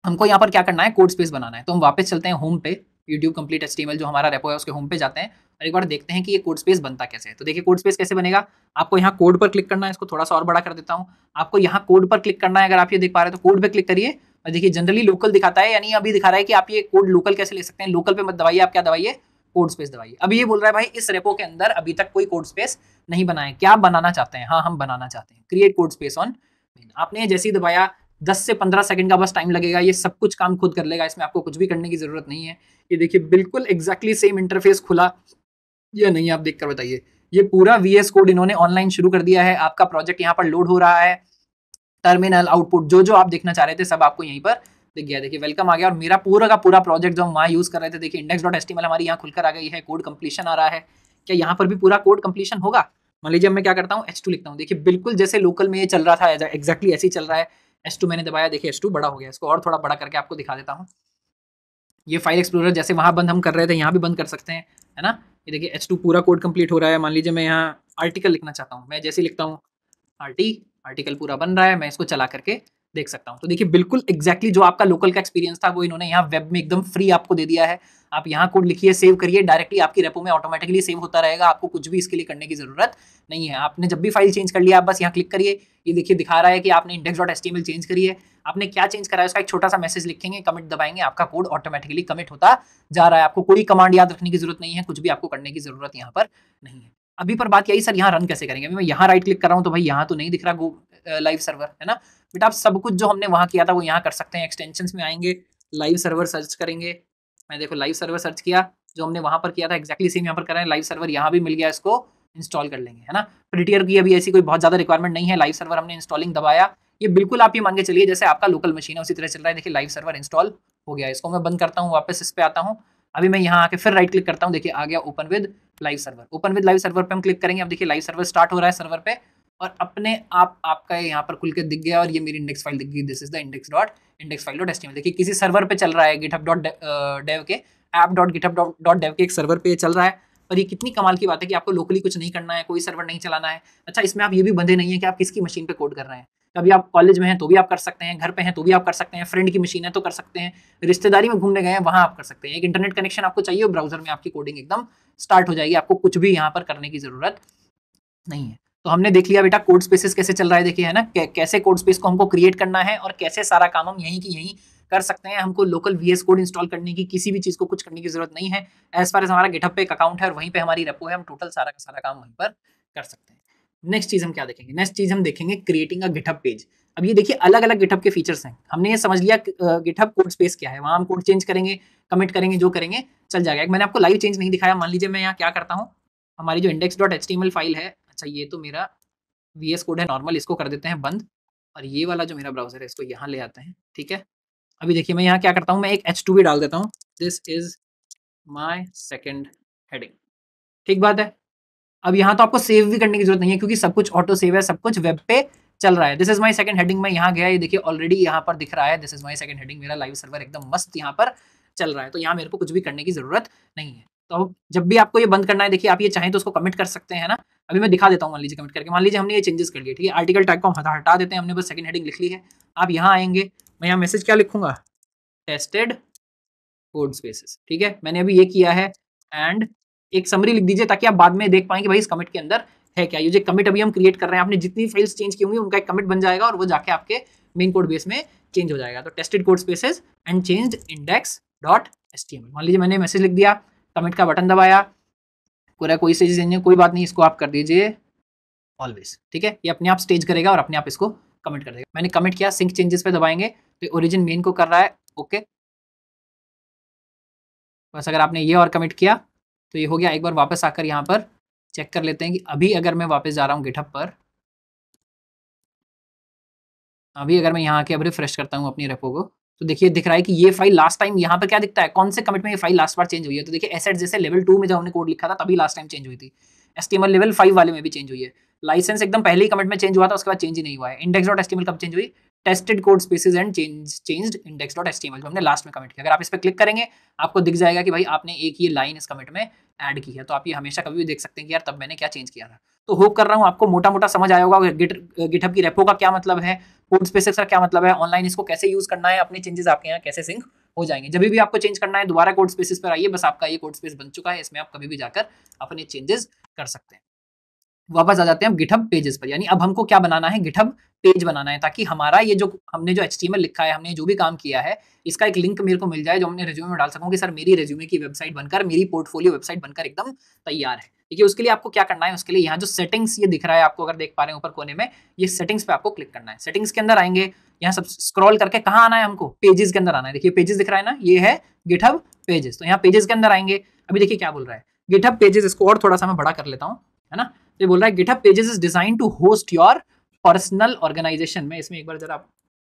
हमको यहाँ पर क्या करना है कोड स्पेस बनाना है तो हम वापस चलते हैं होम पे यूट्यूब कंप्लीट एच जो हमारा रेपो है उसके होम पे जाते हैं और एक बार देखते हैं कि ये कोड स्पेस बनता कैसे है तो देखिए कोड स्पेस कैसे बनेगा आपको यहाँ कोड पर क्लिक करना है इसको थोड़ा सा और बड़ा कर देता हूँ आपको यहाँ कोड पर क्लिक करना है अगर आप ये देख पा रहे हैं तो कोड पर क्लिक करिए और देखिए जनरली लोकल दिखाता है यानी अभी दिखा रहा है कि आप ये कोड लोकल कैसे ले सकते हैं लोकल पे मत दवाइए आप क्या दवाइए कोड स्पेस दवाई अभी ये बोल रहा है भाई इस रेपो के अंदर अभी तक कोई कोड स्पेस नहीं बनाए क्या बनाना चाहते हैं हाँ हम बनाना चाहते हैं क्रिएट कोड स्पेस ऑन आपने जैसे ही दबाया 10 से 15 सेकंड का बस टाइम लगेगा ये सब कुछ काम खुद कर लेगा इसमें आपको कुछ भी करने की ज़रूरत नहीं है ये देखिए बिल्कुल एग्जैक्टली सेम इंटरफेस खुला या नहीं आप देख बताइए ये पूरा वी कोड इन्होंने ऑनलाइन शुरू कर दिया है आपका प्रोजेक्ट यहाँ पर लोड हो रहा है टर्मिनल आउटपुट जो जो आप देखना चाह रहे थे सब आपको यहीं पर दिख गया देखिए वेलकम आ गया और मेरा पूरा का पूरा प्रोजेक्ट जो हम वहाँ यूज़ कर रहे थे देखिए इंडेक्स डॉट एस्टिमल हमारी यहाँ खुलकर आ गई है कोड कंप्लीशन आ रहा है क्या यहाँ पर भी पूरा कोड कंप्लीशन होगा मान लीजिए मैं क्या करता हूँ एच लिखता हूँ देखिए बिल्कुल जैसे लोकल में ये चल रहा था एक्जैक्टली ऐसे ही चल रहा है एस मैंने दबाया देखिए एस बड़ा हो गया इसको और थोड़ा बड़ा करके आपको दिखा देता हूँ ये फाइल एक्सप्लोरर जैसे वहाँ बंद हम कर रहे थे यहाँ भी बंद कर सकते हैं है ना ये देखिए एच पूरा कोड कम्प्लीट हो रहा है मान लीजिए मैं यहाँ आर्टिकल लिखना चाहता हूँ मैं जैसे लिखता हूँ आर्टी आर्टिकल पूरा बन रहा है मैं इसको चला करके देख सकता हूँ तो देखिए बिल्कुल एक्जैक्टली जो आपका लोकल का एक्सपीरियंस था वो इन्होंने यहाँ वेब में एकदम फ्री आपको दे दिया है आप यहाँ कोड लिखिए सेव करिए डायरेक्टली आपकी रेपो में ऑटोमेटिकली सेव होता रहेगा आपको कुछ भी इसके लिए करने की जरूरत नहीं है आपने जब भी फाइल चेंज कर लिया आप बस यहाँ क्लिक करिए ये देखिए दिखा रहा है कि आपने इंडेक्स डॉट एस्टीमेल चेंज करी है आपने क्या चेंज कराया उसका एक छोटा सा मैसेज लिखेंगे कमिट दबाएंगे आपका कोड ऑटोमेटिकली कमिट होता जा रहा है आपको कोई कमांड याद रखने की जरूरत नहीं है कुछ भी आपको करने की जरूरत यहाँ पर नहीं है अभी पर बात यही सर यहाँ रन कैसे करेंगे मैं यहाँ राइट क्लिक कर रहा हूँ तो भाई यहाँ तो नहीं दिख रहा गो लाइव सर्वर है ना बेटा आप सब कुछ जो हमने वहाँ किया था वो यहाँ कर सकते हैं एक्सटेंशन में आएंगे लाइव सर्वर सर्च करेंगे मैं देखो लाइव सर्वर सर्च किया जो हमने वहाँ पर किया था एक्जैक्टली सेम यहाँ पर कर रहे हैं लाइव सर्वर यहाँ भी मिल गया इसको इंस्टॉल कर लेंगे है ना प्रिटियर की अभी ऐसी कोई बहुत ज़्यादा रिक्वायरमेंट नहीं है लाइव सर्वर हमने इंस्टॉलिंग दबाया ये बिल्कुल आप ये मान के चलिए जैसे आपका लोकल मशीन है उसी तरह चल रहा है देखिए लाइव सर्वर इंस्टॉल हो गया इसको मैं बंद करता हूँ वापस इस पर आता हूँ अभी मैं यहाँ आके फिर राइट क्लिक करता हूँ देखिए आ गया open with live server open with live server पर हम क्लिक करेंगे अब देखिए लाइव सर्वर स्टार्ट हो रहा है सर्वर पर और अपने आप आपका यहाँ पर खुल के दिख गया और ये मेरी इंडेक्स फाइल दिख गई this is the index dot index file dot S देखिए किसी सर्वर पे चल रहा है गिटअप डॉट डेव के app dot GitHub dot dev के एक सर्वर पे चल रहा है और ये कितनी कमाल की बात है कि आपको लोकली कुछ नहीं करना है कोई सर्वर नहीं चलाना है अच्छा इसमें आप ये भी बंधे नहीं है कि आप किसकी मशीन पे कोड कर रहे हैं कभी आप कॉलेज में हैं तो भी आप कर सकते हैं घर पे हैं तो भी आप कर सकते हैं फ्रेंड की मशीन है तो कर सकते हैं रिश्तेदारी में घूमने गए हैं वहाँ आप कर सकते हैं एक इंटरनेट कनेक्शन आपको चाहिए और ब्राउजर में आपकी कोडिंग एकदम स्टार्ट हो जाएगी आपको कुछ भी यहाँ पर करने की ज़रूरत नहीं है तो हमने देख लिया बेटा कोड स्पेसेस कैसे चल रहा है देखिए है ना कैसे कोड स्पेस को हमको क्रिएट करना है और कैसे सारा काम हम यहीं की यहीं कर सकते हैं हमको लोकल वीएस कोड इंस्टॉल करने की किसी भी चीज़ को कुछ करने की जरूरत नहीं है एज फार एज हमारा गिटहब पे एक अकाउंट है और वहीं पे हमारी रेपो है हम टोटल सारा का सारा काम वहीं पर कर सकते हैं नेक्स्ट चीज़ हम क्या देखेंगे नेक्स्ट चीज़ हम देखेंगे क्रिएटिंग अ गिटअप पेज अब ये देखिए अलग अलग गिटअप के फीचर्स हैं हमने ये समझ लिया गिटअप कोड स्पेस क्या है वहाँ हम कोड चेंज करेंगे कमिट करेंगे जो करेंगे चल जाएगा मैंने आपको लाइव चेंज नहीं दिखाया मान लीजिए मैं यहाँ क्या करता हूँ हमारी जो इंडेक्स डॉट एच फाइल है अच्छा ये तो मेरा वी एस कोड है नॉर्मल इसको कर देते हैं बंद और ये वाला जो मेरा ब्राउजर है इसको यहाँ ले आते हैं ठीक है अभी देखिए मैं यहाँ क्या करता हूँ मैं एक एच टू भी डाल देता हूँ this is my second heading ठीक बात है अब यहाँ तो आपको सेव भी करने की जरूरत नहीं है क्योंकि सब कुछ ऑटो सेव है सब कुछ वेब पे चल रहा है this is my second heading मैं यहाँ गया ये देखिए ऑलरेडी यहाँ पर दिख रहा है this is my second heading मेरा लाइव सर्वर एकदम मस्त यहाँ पर चल रहा है तो यहाँ मेरे को कुछ भी करने की जरूरत नहीं है तो जब भी आपको ये बंद करना है देखिए आप ये चाहें तो उसको कमेंट कर सकते हैं ना अभी मैं दिखा देता हूँ मान लीजिए कमेंट करके मान लीजिए हमने ये चेंजेस कर लिए ठीक है आर्टिकल टाइप को हम हटा हटा देते हैं हमने बस सेकंड हेडिंग लिख ली है आप यहाँ आएंगे मैं यहाँ मैसेज क्या लिखूंगा टेस्टेड कोड स्पेसिस ठीक है मैंने अभी ये किया है एंड एक समरी लिख दीजिए ताकि आप बाद में देख पाएंगे भाई इस कमिट के अंदर है क्या ये जो कमिट अभी हम क्रिएट कर रहे हैं आपने जितनी फाइल्स चेंज की होंगी उनका एक कमिट बन जाएगा और वो जाके आपके मेन कोड बेस में चेंज हो जाएगा तो tested code spaces and change index dot S T M मान लीजिए मैंने मैसेज लिख दिया कमेंट का बटन दबाया पूरा कोई स्टेज देंगे कोई बात नहीं इसको आप कर दीजिए ऑलवेज ठीक है ये अपने आप स्टेज करेगा और अपने आप इसको कमेंट कर देगा मैंने कमेंट किया सिंक चेंजेस पे दबाएंगे तो ओरिजिन मेन को कर रहा है ओके बस अगर आपने ये और कमेंट किया तो ये हो गया एक बार वापस आकर यहाँ पर चेक कर लेते हैं कि अभी अगर मैं वापस जा रहा हूँ गिटहब पर अभी अगर मैं यहाँ आके अब रिफ्रेश करता हूँ अपनी रेपो को तो देखिए दिख रहा है कि ये फाइल लास्ट टाइम यहाँ पर क्या दिखता है कौन से कमिट में ये फाइल लास्ट बार चेंज हुई है तो देखिए एसेट जैसे लेवल टू में जब हमने कोड लिखा था तभी लास्ट टाइम चेंज हुई थी एस्टिमल लेवल फाइव वाले में भी चेंज हुई है लाइसेंस एकदम पहले ही कमिट में चेंज हुआ था उसके बाद चेंज ही नहीं हुआ है इंडेक्स डॉट एस्टिमल कब चेंज हुई tested code spaces and change change index dot S T हमने लास्ट में कमेंट किया अगर आप इस पर क्लिक करेंगे आपको दिख जाएगा कि भाई आपने एक ये लाइन इस कमेंट में ऐड की है तो आप ये हमेशा कभी भी देख सकते हैं कि यार तब मैंने क्या चेंज किया था तो होप कर रहा हूँ आपको मोटा मोटा समझ आया होगा गिटअप की रेपो का क्या मतलब है कोड स्पेसिस का क्या मतलब है ऑनलाइन इसको कैसे यूज करना है अपने चेंजेस आपके यहाँ कैसे सिंक हो जाएंगे जब भी आपको चेंज करना है दोबारा कोड स्पेसिस पर आइए बस आपका ये कोड स्पेस बन चुका है इसमें आप कभी भी जाकर अपने चेंजेस कर सकते हैं वापस आ जाते हैं हम गिठब पेजेस पर यानी अब हमको क्या बनाना है गिठब पेज बनाना है ताकि हमारा ये जो हमने जो एच लिखा है हमने जो भी काम किया है इसका एक लिंक मेरे को मिल जाए जो हमने रेज्यूमे में डाल सकूँ कि सर मेरी रेज्यूमे की वेबसाइट बनकर मेरी पोर्टफोलियो वेबसाइट बनकर एकदम तैयार है ठीक है उसके लिए आपको क्या करना है उसके लिए यहाँ जो सेटिंग्स ये दिख रहा है आपको अगर देख पा रहे हैं ऊपर कोने में ये सेटिंग्स पे आपको क्लिक करना है सेटिंग्स के अंदर आएंगे यहाँ सब स्क्रॉल करके कहाँ आना है हमको पेजेस के अंदर आना है देखिए पेजेस दिख रहा है ना ये है गिठब पेजेस तो यहाँ पेजेस के अंदर आएंगे अभी देखिए क्या बोल रहा है गिठब पेजेस इसको और थोड़ा सा मैं बड़ा कर लेता हूँ है ना तो ये बोल रहा है GitHub pages is design to host your personal organization में इसमें एक बार जरा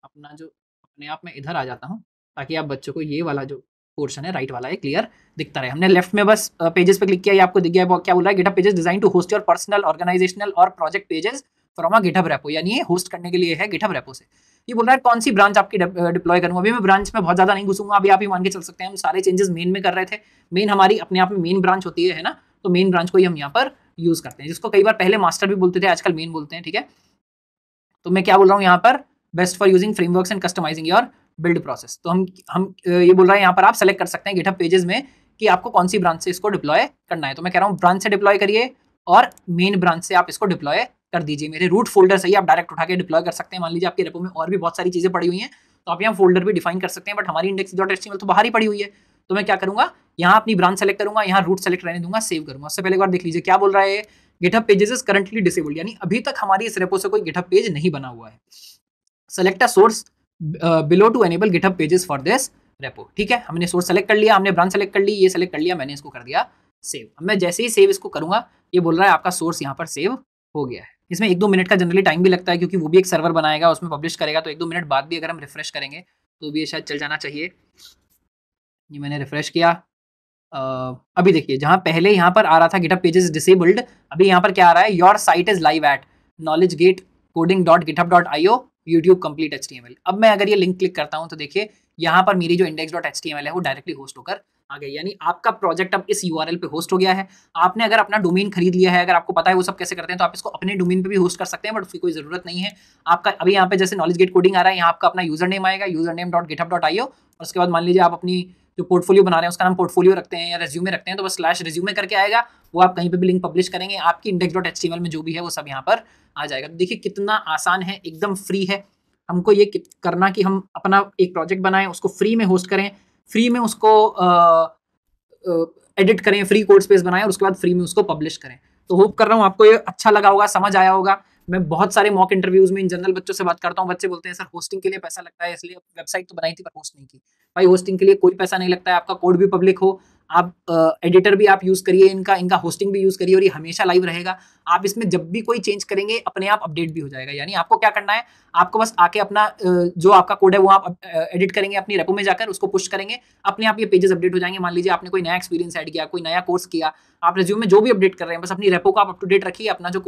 अपना जो अपने आप में इधर आ जाता हूँ ताकि आप बच्चों को ये वाला जो पोर्शन है राइट वाला है क्लियर दिखता रहे हमने लेफ्ट में बस पेजेस पे क्लिक किया ये आपको दिख गया क्या रहा है GitHub pages design to host your personal organizational और project pages from a GitHub repo यानी होस्ट करने के लिए है गिटहब रेपो से ये बोल रहा है कौन सी ब्रांच आपकी डिप्लॉय करूंगा अभी मैं ब्रांच में बहुत ज़्यादा नहीं घुसूंगा अभी आप ही मान के चल सकते हैं हम सारे चेंजेस मेन में कर रहे थे मेन हमारी अपने आप में मेन ब्रांच होती है ना तो मेन ब्रांच को ही हम यहाँ पर यूज करते हैं जिसको कई बार पहले मास्टर भी बोलते थे आजकल मेन बोलते हैं ठीक है तो मैं क्या बोल रहा हूँ यहाँ पर best for using framework and customizing your build process तो हम हम ये बोल रहे हैं यहाँ पर आप सेलेक्ट कर सकते हैं गिटअप पेजेस में कि आपको कौन सी ब्रांच से इसको डिप्लॉय करना है तो मैं कह रहा हूँ ब्रांच से डिप्लॉय करिए और मेन ब्रांच से आप इसको डिप्लॉय कर दीजिए मेरे रूट फोल्डर से ही आप डायरेक्ट उठा के डिप्लॉय कर सकते हैं मान लीजिए आपके रेपो में और भी बहुत सारी चीज़ें पड़ी हुई हैं तो आप यहाँ फोल्डर भी डिफाइन कर सकते हैं बट हमारी इंडेक्स डॉट एच तो बाहर ही पड़ी हुई है तो मैं क्या करूँगा यहाँ अपनी ब्रांच सेलेक्ट करूंगा यहाँ रूट सेलेक्ट रहने दूंगा सेव करूंगा उससे पहले एक बार देख लीजिए क्या बोल रहा है GitHub pages is currently disabled यानी अभी तक हमारी इस रेपो से कोई गिटअप पेज नहीं बना हुआ है select a source below to enable GitHub pages for this repo ठीक है हमने सोर्स सेलेक्ट कर लिया हमने ब्रांच सेलेक्ट कर ली ये सेलेक्ट कर लिया मैंने इसको कर दिया सेव अब मैं जैसे ही सेव इसको करूंगा ये बोल रहा है आपका सोर्स यहाँ पर सेव हो गया है इसमें एक दो मिनट का जनरली टाइम भी लगता है क्योंकि वो भी एक सर्वर बनाएगा उसमें पब्लिश करेगा तो एक दो मिनट बाद भी अगर हम रिफ्रेश करेंगे तो भी ये शायद चल जाना चाहिए ये मैंने रिफ्रेश किया अभी देखिए जहाँ पहले यहाँ पर आ रहा था गिटअप पेजेस डिसेबल्ड अभी यहाँ पर क्या आ रहा है your site is live at Knowledge Gate Coding dot GitHub dot I O YouTube complete H अब मैं अगर ये लिंक क्लिक करता हूँ तो देखिए यहाँ पर मेरी जो इंडेक्स डॉट एच है वो डायरेक्टली होस्ट होकर आ गई यानी आपका प्रोजेक्ट अब इस यू पे होस्ट हो गया है आपने अगर अपना डोमेन खरीद लिया है अगर आपको पता है वो सब कैसे करते हैं तो आप इसको अपने डोमेन पे भी होस्ट कर सकते हैं बट उसकी कोई जरूरत नहीं है आपका अभी यहाँ पे जैसे नॉलेज गेट कोडिंग आ रहा है यहाँ आपका अपना यूजर नेम आएगा user name dot GitHub dot I और उसके बाद मान लीजिए आप अपनी जो पोर्टफोलियो बना रहे हैं उसका नाम पोर्टफोलियो रखते हैं या रेज्यूमे रखते हैं तो बस स्लैश रेज्यूमे करके आएगा वो आप कहीं पर भी लिंक पब्लिश करेंगे आपकी इंडेक्स डॉट एच में जो भी है वो सब यहाँ पर आ जाएगा तो देखिए कितना आसान है एकदम फ्री है हमको ये करना कि हम अपना एक प्रोजेक्ट बनाएं उसको फ्री में होस्ट करें फ्री में उसको एडिट करें फ्री कोड स्पेस बनाएं और उसके बाद फ्री में उसको पब्लिश करें तो होप कर रहा हूँ आपको ये अच्छा लगा होगा समझ आया होगा मैं बहुत सारे मॉक इंटरव्यूज में इन जनरल बच्चों से बात करता हूँ बच्चे बोलते हैं सर होस्टिंग के लिए पैसा लगता है इसलिए वेबसाइट तो बनाई थी पर होस्ट नहीं की भाई होस्टिंग के लिए कोई पैसा नहीं लगता है आपका कोड भी पब्लिक हो आप एडिटर भी आप यूज़ करिए इनका इनका होस्टिंग भी यूज़ करिए और ये हमेशा लाइव रहेगा आप इसमें जब भी कोई चेंज करेंगे अपने आप अपडेट भी हो जाएगा यानी आपको क्या करना है आपको बस आके अपना जो आपका कोड है वो आप एडिट करेंगे अपनी रेपो में जाकर उसको पुश करेंगे अपने आप ये पेजेस अपडेट हो जाएंगे मान लीजिए आपने कोई नया एक्सपीरियंस एड किया कोई नया कोर्स किया आप रेज्यूम में जो भी अपडेट कर रहे हैं बस अपनी रेपो को आप अपडेट रखिए अपना जो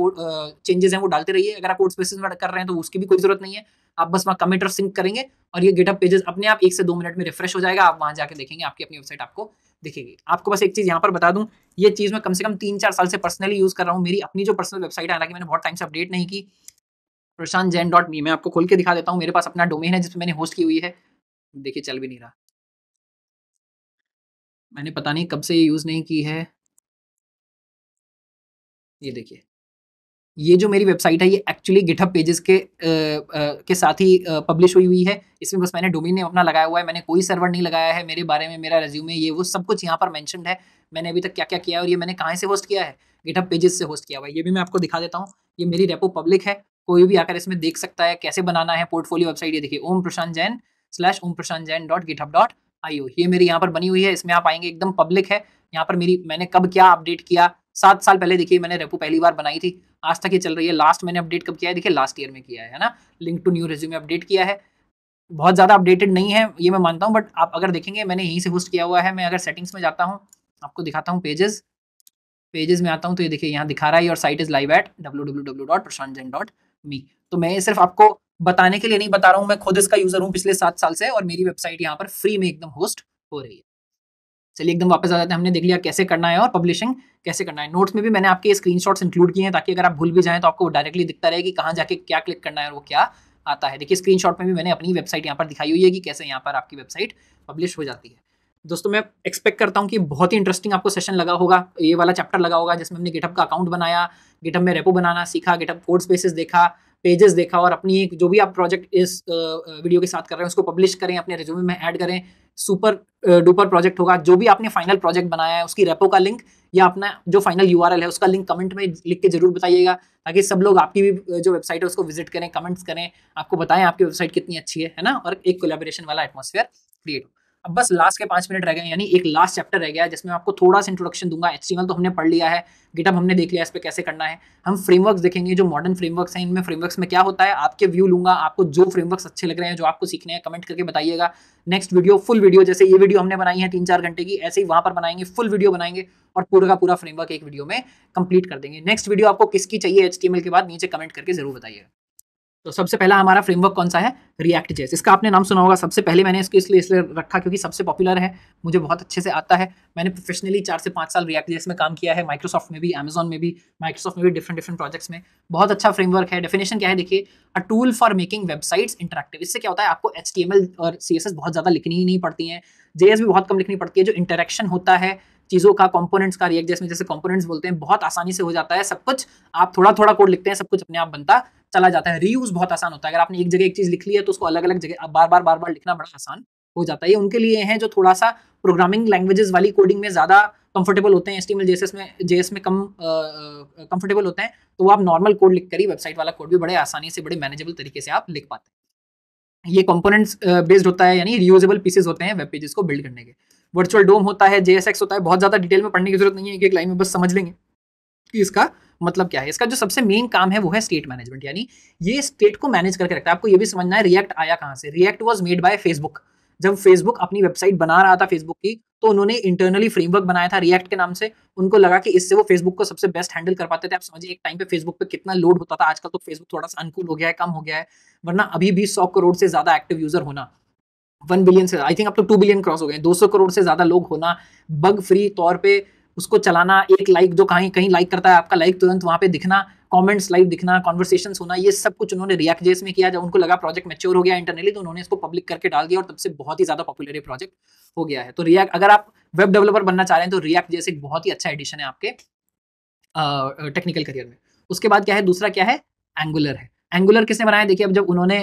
चेंजेस हैं वो डालते रहिए अगर आप कोर्स बेसिस कर रहे हैं तो उसकी भी कोई जरूरत नहीं है आप बस वहाँ कमेंट और सिंक करेंगे और ये गेटअप पेजेस अपने आप एक से दो मिनट में रिफ्रेश हो जाएगा आप वहाँ जाकर देखेंगे आपकी अपनी वेबसाइट आपको दिखेगी आपको बस एक चीज़ यहाँ पर बता दूँ ये चीज़ मैं कम से कम तीन चार साल से पर्सनली यूज़ कर रहा हूँ मेरी अपनी जो पर्सनल वेबसाइट है हालांकि मैंने बहुत टाइम से अपडेट नहीं की प्रशांत जैन डॉट मी मैं आपको खोल के दिखा देता हूँ मेरे पास अपना डोमेन है जिसमें मैंने होस्ट की हुई है देखिए चल भी नहीं रहा मैंने पता नहीं कब से ये यूज़ नहीं की है ये देखिए ये जो मेरी वेबसाइट है ये एक्चुअली गिटअप पेजेस के आ, आ, के साथ ही पब्लिश हुई हुई है इसमें बस मैंने डोमेन नेम अपना लगाया हुआ है मैंने कोई सर्वर नहीं लगाया है मेरे बारे में मेरा रेज्यूमे ये वो सब कुछ यहाँ पर मैंशनड है मैंने अभी तक क्या क्या किया है और ये मैंने कहाँ से होस्ट किया है गिटअप पेजेस से होस्ट किया हुआ है ये भी मैं आपको दिखा देता हूँ ये मेरी रेपो पब्लिक है कोई भी आकर इसमें देख सकता है कैसे बनाना है पोर्टफोलियो वेबसाइट ये देखिए Om Prashant Jain slash Om Prashant Jain dot GitHub dot IO ये मेरी यहाँ पर बनी हुई है इसमें आप आएंगे एकदम पब्लिक है यहाँ पर मेरी मैंने कब क्या अपडेट किया सात साल पहले देखिए मैंने रेपो पहली बार बनाई थी आज तक ये चल रही है लास्ट मैंने अपडेट कब किया है देखिए लास्ट ईयर में किया है ना link to new resume update किया है बहुत ज़्यादा अपडेटेड नहीं है ये मैं मानता हूँ बट आप अगर देखेंगे मैंने यहीं से होस्ट किया हुआ है मैं अगर सेटिंग्स में जाता हूँ आपको दिखाता हूँ पेजेस पेजेस में आता हूँ तो ये देखिए यहाँ दिखा रहा है और site is live at W W W dot Prashant Jain dot me तो मैं सिर्फ आपको बताने के लिए नहीं बता रहा हूं मैं खुद इसका यूजर हूं पिछले सात साल से और मेरी वेबसाइट यहाँ पर फ्री में एकदम होस्ट हो रही है चलिए एकदम वापस आ जाते हैं हमने देख लिया कैसे करना है और पब्लिशिंग कैसे करना है नोट्स में भी मैंने आपके स्क्रीनशॉट्स इंक्लूड किए हैं ताकि अगर आप भूल भी जाएं तो आपको डायरेक्टली दिखता रहे कि कहाँ जाके क्या क्लिक करना है और वो क्या आता है देखिए स्क्रीनशॉट में भी मैंने अपनी वेबसाइट यहाँ पर दिखाई हुई है कि कैसे यहाँ पर आपकी वेबसाइट पब्लिश हो जाती है दोस्तों मैं एक्सपेक्ट करता हूँ कि बहुत ही इंटरेस्टिंग आपको सेशन लगा होगा ये वाला चैप्टर लगा होगा जिसमें हमने गिटअप का अकाउंट बनाया गिटअप में रेपो बनाना सीखा गिटअप कोड स्पेसिस देखा पेजेस देखा और अपनी एक जो भी आप प्रोजेक्ट इस वीडियो के साथ कर रहे हैं उसको पब्लिश करें अपने रिज्यूमे में ऐड करें सुपर डुपर प्रोजेक्ट होगा जो भी आपने फाइनल प्रोजेक्ट बनाया है उसकी रेपो का लिंक या अपना जो फाइनल यू है उसका लिंक कमेंट में लिख के जरूर बताइएगा ताकि सब लोग आपकी भी जो वेबसाइट है उसको विजिट करें कमेंट्स करें आपको बताएं आपकी वेबसाइट कितनी अच्छी है है ना और एक कोलेबोरेशन वाला एटमोसफेयर क्रिएट हो अब बस लास्ट के पांच मिनट रह गए यानी एक लास्ट चैप्टर रह गया जिसमें आपको थोड़ा सा इंट्रोडक्शन दूंगा एच तो हमने पढ़ लिया है गिटअप हमने देख लिया इस पर कैसे करना है हम फ्रेमवर्क देखेंगे जो मॉडर्न फ्रेमवर्क हैं इनमें फ्रेमवर्क्स में क्या होता है आपके व्यू लूंगा आपको जो फ्रेमवर्क अच्छे लग रहे हैं जो आपको सीखने हैं कमेंट करके बताइएगा नेक्स्ट वीडियो फुल वीडियो जैसे ये वीडियो हमने बनाई है तीन चार घंटे की ऐसे ही वहां पर बनाएंगे फुल वीडियो बनाएंगे और पूरा का पूरा फ्रेमवर्क एक वीडियो में कंप्लीट कर देंगे नेक्स्ट वीडियो आपको किसकी चाहिए एच के बाद नीचे कमेंट करके जरूर बताइएगा तो सबसे पहला हमारा फ्रेमवर्क कौन सा है रिएक्ट जेस इसका आपने नाम सुना होगा सबसे पहले मैंने इसको इसलिए इसलिए रखा क्योंकि सबसे पॉपुलर है मुझे बहुत अच्छे से आता है मैंने प्रोफेशनली चार से पाँच साल रिएक्ट जेस में काम किया है माइक्रोसॉफ्ट में भी अमेजोन में भी माइक्रोसॉफ्ट में भी डिफरेंट डिफरेंट प्रोजेक्ट्स में बहुत अच्छा फ्रेमवर्क है डेफिनेशन क्या है देखिए a tool for making websites interactive इससे क्या होता है आपको एच और सी बहुत ज़्यादा लिखनी ही नहीं पड़ती है जे भी बहुत कम लिखनी पड़ती है जो इंटरेक्शन होता है चीज़ों का कंपोनेंट्स का रिएक्ट जैसे जैसे कंपोनेंट्स बोलते हैं बहुत आसानी से हो जाता है सब कुछ आप थोड़ा थोड़ा कोड लिखते हैं सब कुछ अपने आप बनता चला जाता है रीयूज बहुत आसान होता है अगर आपने एक जगह एक चीज़ लिख ली है तो उसको अलग अलग जगह बार बार बार बार लिखना बड़ा आसान हो जाता है ये उनके लिए है जो थोड़ा सा प्रोग्रामिंग लैंग्वेजेस वाली कोडिंग में ज़्यादा कंफर्टेबल होते हैं एस जेएसएस में जेएस में कम कंफर्टेबल होते हैं तो आप नॉर्मल कोड लिख कर ही वेबसाइट वाला कोड भी बड़े आसानी से बड़े मैनेजेबल तरीके से आप लिख पाते हैं ये कंपोनेंट्स बेस्ड होता है यानी रियूजेबल पीसेज होते हैं वेब पेजेस को बिल्ड करने के वर्चुअल डोम होता है जेएसएक्स होता है बहुत ज़्यादा डिटेल में पढ़ने की जरूरत नहीं है एक एक लाइन में बस समझ लेंगे कि इसका मतलब क्या है इसका जो सबसे मेन काम है वो है स्टेट मैनेजमेंट यानी ये स्टेट को मैनेज करके रखता है आपको ये भी समझना है रिएक्ट आया कहाँ से React was made by Facebook जब फेसबुक अपनी वेबसाइट बना रहा था फेसबुक की तो उन्होंने इंटरनली फ्रेमवर्क बनाया था रिएक्ट के नाम से उनको लगा कि इससे वो फेसबुक को सबसे बेस्ट हैंडल कर पाते थे आप समझिए एक टाइम पे फेसबुक पे कितना लोड होता था आजकल तो फेसबुक थोड़ा सा अनकूल हो गया है कम हो गया है वरना अभी भी सौ करोड़ से ज्यादा एक्टिव यूजर होना वन बिलियन से आई थिंक अब तो टू बिलियन क्रॉस हो गए दो सौ करोड़ से ज़्यादा लोग होना बग फ्री तौर पर उसको चलाना एक लाइक जो कहीं कहीं लाइक करता है आपका लाइक तुरंत वहाँ पे दिखना कमेंट्स लाइव दिखना कॉन्वर्सेशन होना ये सब कुछ उन्होंने रिएक्ट जेस में किया जब उनको लगा प्रोजेक्ट मेच्योर हो गया इंटरनली तो उन्होंने इसको पब्लिक करके डाल दिया और तब से बहुत ही ज़्यादा पॉपुलर ये प्रोजेक्ट हो गया है तो रिएक्ट अगर आप वेब डेवलपर बनना चाह रहे हैं तो रिएक्ट जेस एक बहुत ही अच्छा एडिशन है आपके टेक्निकल करियर में उसके बाद क्या है दूसरा क्या है एंगुलर है एंगुलर किसने बनाया देखिए अब जब उन्होंने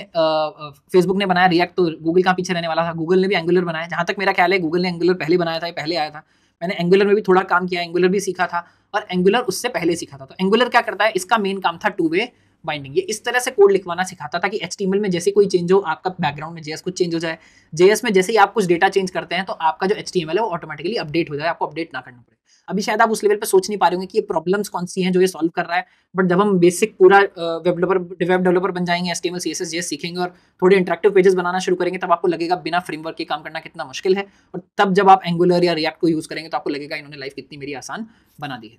फेसबुक ने बनाया रिएक्ट तो गूगल का पीछे रहने वाला था गूगल ने भी एंगुलर बनाया जहाँ तक मेरा ख्याल है गूगल ने एंगुलर पहले बनाया था पहले आया था मैंने एंगुलर में भी थोड़ा काम किया एंगुलर भी सीखा था और एंगुलर उससे पहले सीखा था तो एंगुलर क्या करता है इसका मेन काम था टू वे बाइंडिंग ये इस तरह से कोड लिखवाना सिखाता था कि एच में जैसे कोई चेंज हो आपका बैकग्राउंड में जेएस कुछ चेंज हो जाए जेएस में जैसे ही आप कुछ डेटा चेंज करते हैं तो आपका जो एच है वो ऑटोमेटिकली अपडेट हो जाए आपको अपडेट ना करना पड़े अभी शायद आप उस लेवल पर सोच नहीं पा रहे होंगे कि ये प्रॉब्लम्स कौन सी हैं जो ये सॉल्व कर रहा है बट जब हम बेसिक पूरा वेब डेवलपर वेब डेवलपर बन जाएंगे एस टी एम एल सीखेंगे और थोड़े इंटरेक्टिव पेजेस बनाना शुरू करेंगे तब आपको लगेगा बिना फ्रेमवर्क के काम करना कितना मुश्किल है और तब जब आप एंगुलर या रिएक्ट को यूज़ करेंगे तो आपको लगेगा इन्होंने लाइफ कितनी मेरी आसान बना दी है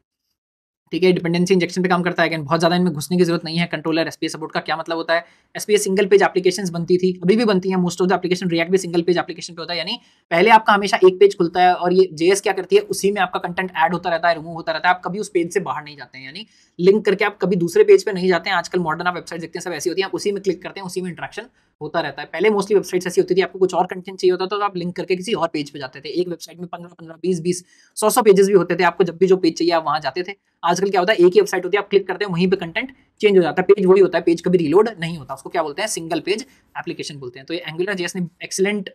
ठीक है डिपेंडेंसी इंजेक्शन पे काम करता है अगेन बहुत ज़्यादा इनमें घुसने की जरूरत नहीं है कंट्रोलर एसपीए सपोर्ट का क्या मतलब होता है एसपीए सिंगल पेज एप्लीकेशन बनती थी अभी भी बनती है most of the application React भी सिंगल पेज एप्लीकेशन पे होता है यानी पहले आपका हमेशा एक पेज खुलता है और ये जेएस क्या करती है उसी में आपका कंटेंट एड होता रहता है रिमूव होता रहता है आप कभी उस पेज से बाहर नहीं जाते हैं यानी लिंक करके आप कभी दूसरे पेज पे नहीं जाते हैं आजकल मॉडर्न आप वेबसाइट देखते हैं सब ऐसी होती है आप उसी में क्लिक करते हैं उसी में इंट्रैक्शन होता रहता है पहले मोस्टली वेबसाइट्स ऐसी होती थी आपको कुछ और कंटेंट चाहिए होता था तो आप लिंक करके किसी और पेज पे जाते थे एक वेबसाइट में पंद्रह पंद्रह बीस बीस सौ सौ पेजेस भी होते थे आपको जब भी जो पेज चाहिए आप वहाँ जाते थे आजकल क्या होता है एक ही वेबसाइट होती है आप क्लिक करते हैं वहीं पर कंटेंट चेंज हो जाता है पेज वही होता है पेज कभी रिलोड नहीं होता उसको क्या बोलते हैं सिंगल पेज एप्लीकेशन बोलते हैं तो एंगुलर जैसे ने एक्सेलेंट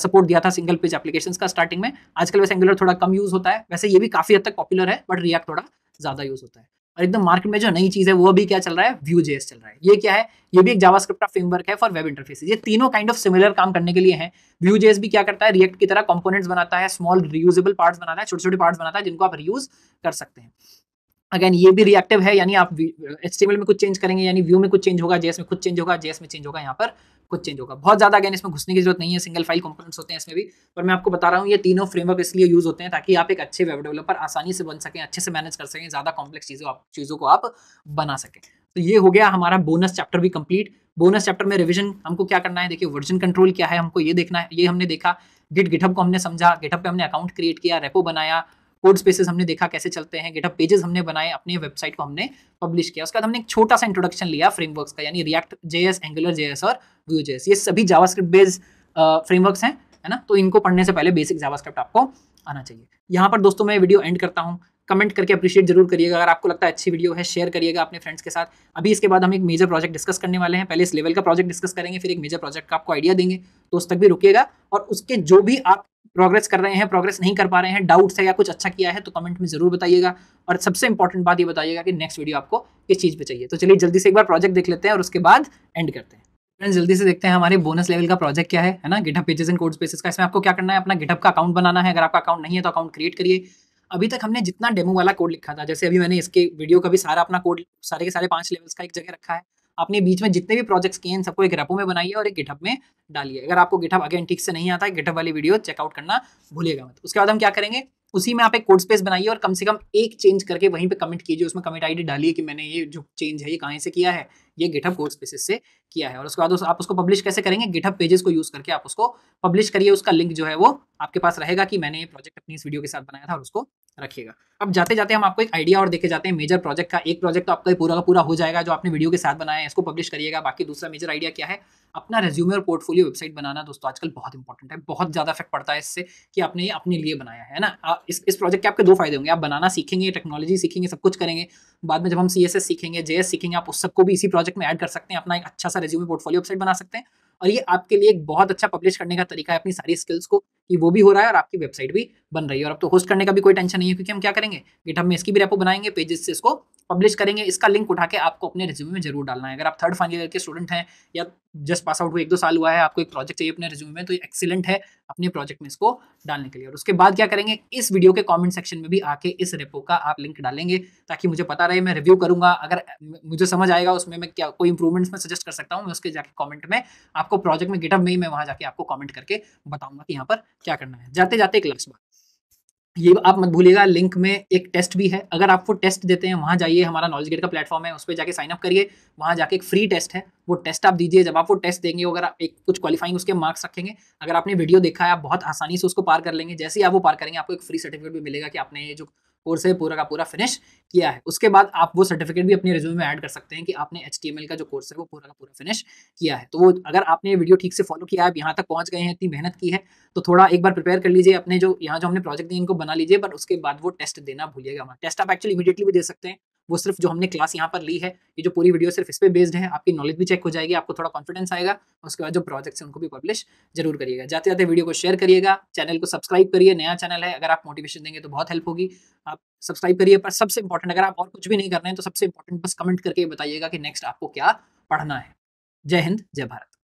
सपोर्ट दिया था सिंगल पेज एप्लीकेशन का स्टार्टिंग में आजकल वैसे एंगुलर थोड़ा कम यूज होता है वैसे ये भी काफी हद तक पॉपुलर है बट रिएक्ट थोड़ा ज़्यादा यूज होता है और एकदम मार्केट में जो नई चीज़ है वो भी क्या चल रहा है व्यू जेस चल रहा है ये क्या है ये भी एक जावास्क्रिप्ट का फ्रेमवर्क है फॉर वेब इंटरफेस ये तीनों काइंड ऑफ सिमिलर काम करने के लिए है व्यू जेस भी क्या करता है रिएक्ट की तरह कंपोनेंट्स बनाता है स्मॉल रियूजेबल पार्ट्स बनाता है छोटे छोटे पार्ट्स बनाता है जिनको आप रियूज कर सकते हैं अगेन ये भी रिएक्टिव है यानी आप एच में कुछ चेंज करेंगे यानी व्यू में कुछ चेंज होगा जेएस में कुछ चेंज होगा जेएस में चेंज होगा यहाँ पर कुछ चेंज होगा बहुत ज्यादा अगेन इसमें घुसने की जरूरत नहीं है सिंगल फाइल कंपोनेंट्स होते हैं इसमें भी पर मैं आपको बता रहा हूँ ये तीनों फ्रेमवर्क इसलिए यूज होते हैं ताकि आप एक अच्छे वेब डेवलपर आसानी से बन सकें अच्छे से मैनेज कर सकें ज्यादा कॉम्प्लेक्स चीजों आप चीजों को आप बना सकें तो ये हो गया हमारा बोनस चैप्टर भी कंप्लीट बोनस चैप्टर में रिविजन हमको क्या करना है देखिए वर्जन कंट्रोल क्या है हमको ये देखना है ये हमने देखा गिट गिटअप को हमने समझा गिटअप पे हमने अकाउंट क्रिएट किया रेपो बनाया कोड स्पेसेस हमने देखा कैसे चलते हैं गेटअप पेजेस हमने बनाए अपने वेबसाइट को हमने पब्लिश किया उसके बाद हमने एक छोटा सा इंट्रोडक्शन लिया फ्रेमवर्क्स का यानी रिएक्ट जेएस एंगुलर जेएस और व्यू जेएस ये सभी जावास्क्रिप्ट बेस्ड फ्रेमवर्क्स हैं है ना तो इनको पढ़ने से पहले बेसिक जावास्क्रिप्ट आपको आना चाहिए यहाँ पर दोस्तों मैं वीडियो एंड करता हूँ कमेंट करके अप्रिशिएट जरूर करिएगा अगर आपको लगता है अच्छी वीडियो है शेयर करिएगा अपने फ्रेंड्स के साथ अभी इसके बाद हम एक मेजर प्रोजेक्ट डिस्कस करने वाले हैं पहले इस लेवल का प्रोजेक्ट डिस्कस करेंगे फिर एक मेजर प्रोजेक्ट का आपको आइडिया देंगे तो उस तक भी रुकिएगा और उसके जो भी आप प्रोग्रेस कर रहे हैं प्रोग्रेस नहीं कर पा रहे हैं डाउट्स है या कुछ अच्छा किया है तो कमेंट में जरूर बताइएगा और सबसे इंपॉर्टेंट बात ये बताइएगा कि नेक्स्ट वीडियो आपको किस चीज़ पे चाहिए तो चलिए जल्दी से एक बार प्रोजेक्ट देख लेते हैं और उसके बाद एंड करते हैं फ्रेंड्स जल्दी से देखते हैं हमारे बोनस लेवल का प्रोजेक्ट क्या है है ना GitHub pages and code spaces का इसमें आपको क्या करना है अपना गिटअप का अकाउंट बनाना है अगर आपका अकाउंट नहीं है तो अकाउंट क्रिएट करिए अभी तक हमने जितना डेमो वाला कोड लिखा था जैसे अभी मैंने इसके वीडियो का भी सारा अपना कोड सारे के सारे पांच लेवल्स का एक जगह रखा है आपने बीच में जितने भी प्रोजेक्ट्स किए हैं सबको एक रेपो में बनाइए और एक गिटअप में डालिए अगर आपको गिटअप अगेन ठीक से नहीं आता है गिटअप वाली वीडियो चेकआउट करना भूलिएगा मत उसके बाद हम क्या करेंगे उसी में आप एक कोड स्पेस बनाइए और कम से कम एक चेंज करके वहीं पे कमेंट कीजिए उसमें कमेंट आईडी डालिए कि मैंने ये जो चेंज है ये कहाँ से किया है ये गिटअप कोड स्पेसिस से किया है और उसके बाद उस, आप उसको पब्लिश कैसे करेंगे गिटअप पेजेस को यूज करके आप उसको पब्लिश करिए उसका लिंक जो है वो आपके पास रहेगा कि मैंने ये प्रोजेक्ट अपनी इस वीडियो के साथ बनाया था और उसको रखिएगा अब जाते जाते हम आपको एक आइडिया और देखे जाते हैं मेजर प्रोजेक्ट का एक प्रोजेक्ट तो आपका पूरा का पूरा हो जाएगा जो आपने वीडियो के साथ बनाया है इसको पब्लिश करिएगा बाकी दूसरा मेजर आइडिया क्या है अपना रेज्यूमे और पोर्टफोलियो वेबसाइट बनाना दोस्तों आजकल बहुत इंपॉर्टेंट है बहुत ज़्यादा इफेक्ट पड़ता है इससे कि आपने ये अपने लिए बनाया है ना इस इस प्रोजेक्ट के आपके दो फायदे होंगे आप बनाना सीखेंगे टेक्नोलॉजी सीखेंगे सब कुछ करेंगे बाद में जब हम सी सीखेंगे जे सीखेंगे आप उस सबको भी इसी प्रोजेक्ट में एड कर सकते हैं अपना एक अच्छा सा रेज्यूमे पोर्टफोलियो वेबसाइट बना सकते हैं और ये आपके लिए एक बहुत अच्छा पब्लिश करने का तरीका है अपनी सारी स्किल्स को कि वो भी हो रहा है और आपकी वेबसाइट भी बन रही है और अब तो होस्ट करने का भी कोई टेंशन नहीं है क्योंकि हम क्या करेंगे गिटहब में इसकी भी रेपो बनाएंगे पेजेस से इसको पब्लिश करेंगे इसका लिंक उठा के आपको अपने रिज्यूमे में जरूर डालना है अगर आप थर्ड फाइनल ईयर के स्टूडेंट हैं या जस्ट पास आउट हुए एक दो साल हुआ है आपको एक प्रोजेक्ट चाहिए अपने रिज्यूमे में तो ये एक्सीलेंट है अपने प्रोजेक्ट में इसको डालने के लिए और उसके बाद क्या करेंगे इस वीडियो के कॉमेंट सेक्शन में भी आके इस रेपो का आप लिंक डालेंगे ताकि मुझे पता रहे मैं रिव्यू करूंगा अगर मुझे समझ आएगा उसमें मैं क्या कोई इंप्रूवमेंट्स में सजेस्ट कर सकता हूँ मैं उसके जाके कॉमेंट में आपको प्रोजेक्ट में गिटअप में ही मैं वहाँ जाके आपको कॉमेंट करके बताऊंगा कि यहाँ पर क्या करना है जाते जाते एक लक्ष्य बात ये आप मत भूलिएगा लिंक में एक टेस्ट भी है अगर आपको टेस्ट देते हैं वहाँ जाइए हमारा नॉलेज गेट का प्लेटफॉर्म है उस पर जाके साइनअप करिए वहाँ जाके एक फ्री टेस्ट है वो टेस्ट आप दीजिए जब आप वो टेस्ट देंगे अगर आप एक कुछ क्वालिफाइंग उसके मार्क्स रखेंगे अगर आपने वीडियो देखा है आप बहुत आसानी से उसको पार कर लेंगे जैसे ही आप वो पार करेंगे आपको एक फ्री सर्टिफिकेट भी मिलेगा कि आपने ये जो कोर्स है पूरा का पूरा फिनिश किया है उसके बाद आप वो सर्टिफिकेट भी अपने रिज्यूम में ऐड कर सकते हैं कि आपने एच का जो कोर्स है वो पूरा का पूरा फिनिश किया है तो वो अगर आपने ये वीडियो ठीक से फॉलो किया है यहाँ तक पहुँच गए हैं इतनी मेहनत की है तो थोड़ा एक बार प्रिपेयर कर लीजिए अपने जो यहाँ जो हमने प्रोजेक्ट दिए इनको बना लीजिए बट उसके बाद वो टेस्ट देना भूलिएगा हमारा टेस्ट आप एक्चुअली इमीडिएटली भी दे सकते हैं वो सिर्फ जो हमने क्लास यहाँ पर ली है ये जो पूरी वीडियो सिर्फ इस पर बेस्ड है आपकी नॉलेज भी चेक हो जाएगी आपको थोड़ा कॉन्फिडेंस आएगा उसके बाद जो प्रोजेक्ट्स हैं उनको भी पब्लिश जरूर करिएगा जाते जाते वीडियो को शेयर करिएगा चैनल को सब्सक्राइब करिए नया चैनल है अगर आप मोटिवेशन देंगे तो बहुत हेल्प होगी आप सब्सक्राइब करिए पर सबसे इंपॉर्टेंट अगर आप और कुछ भी नहीं कर रहे हैं तो सबसे इंपॉर्टेंट बस कमेंट करके बताइएगा कि नेक्स्ट आपको क्या पढ़ना है जय हिंद जय भारत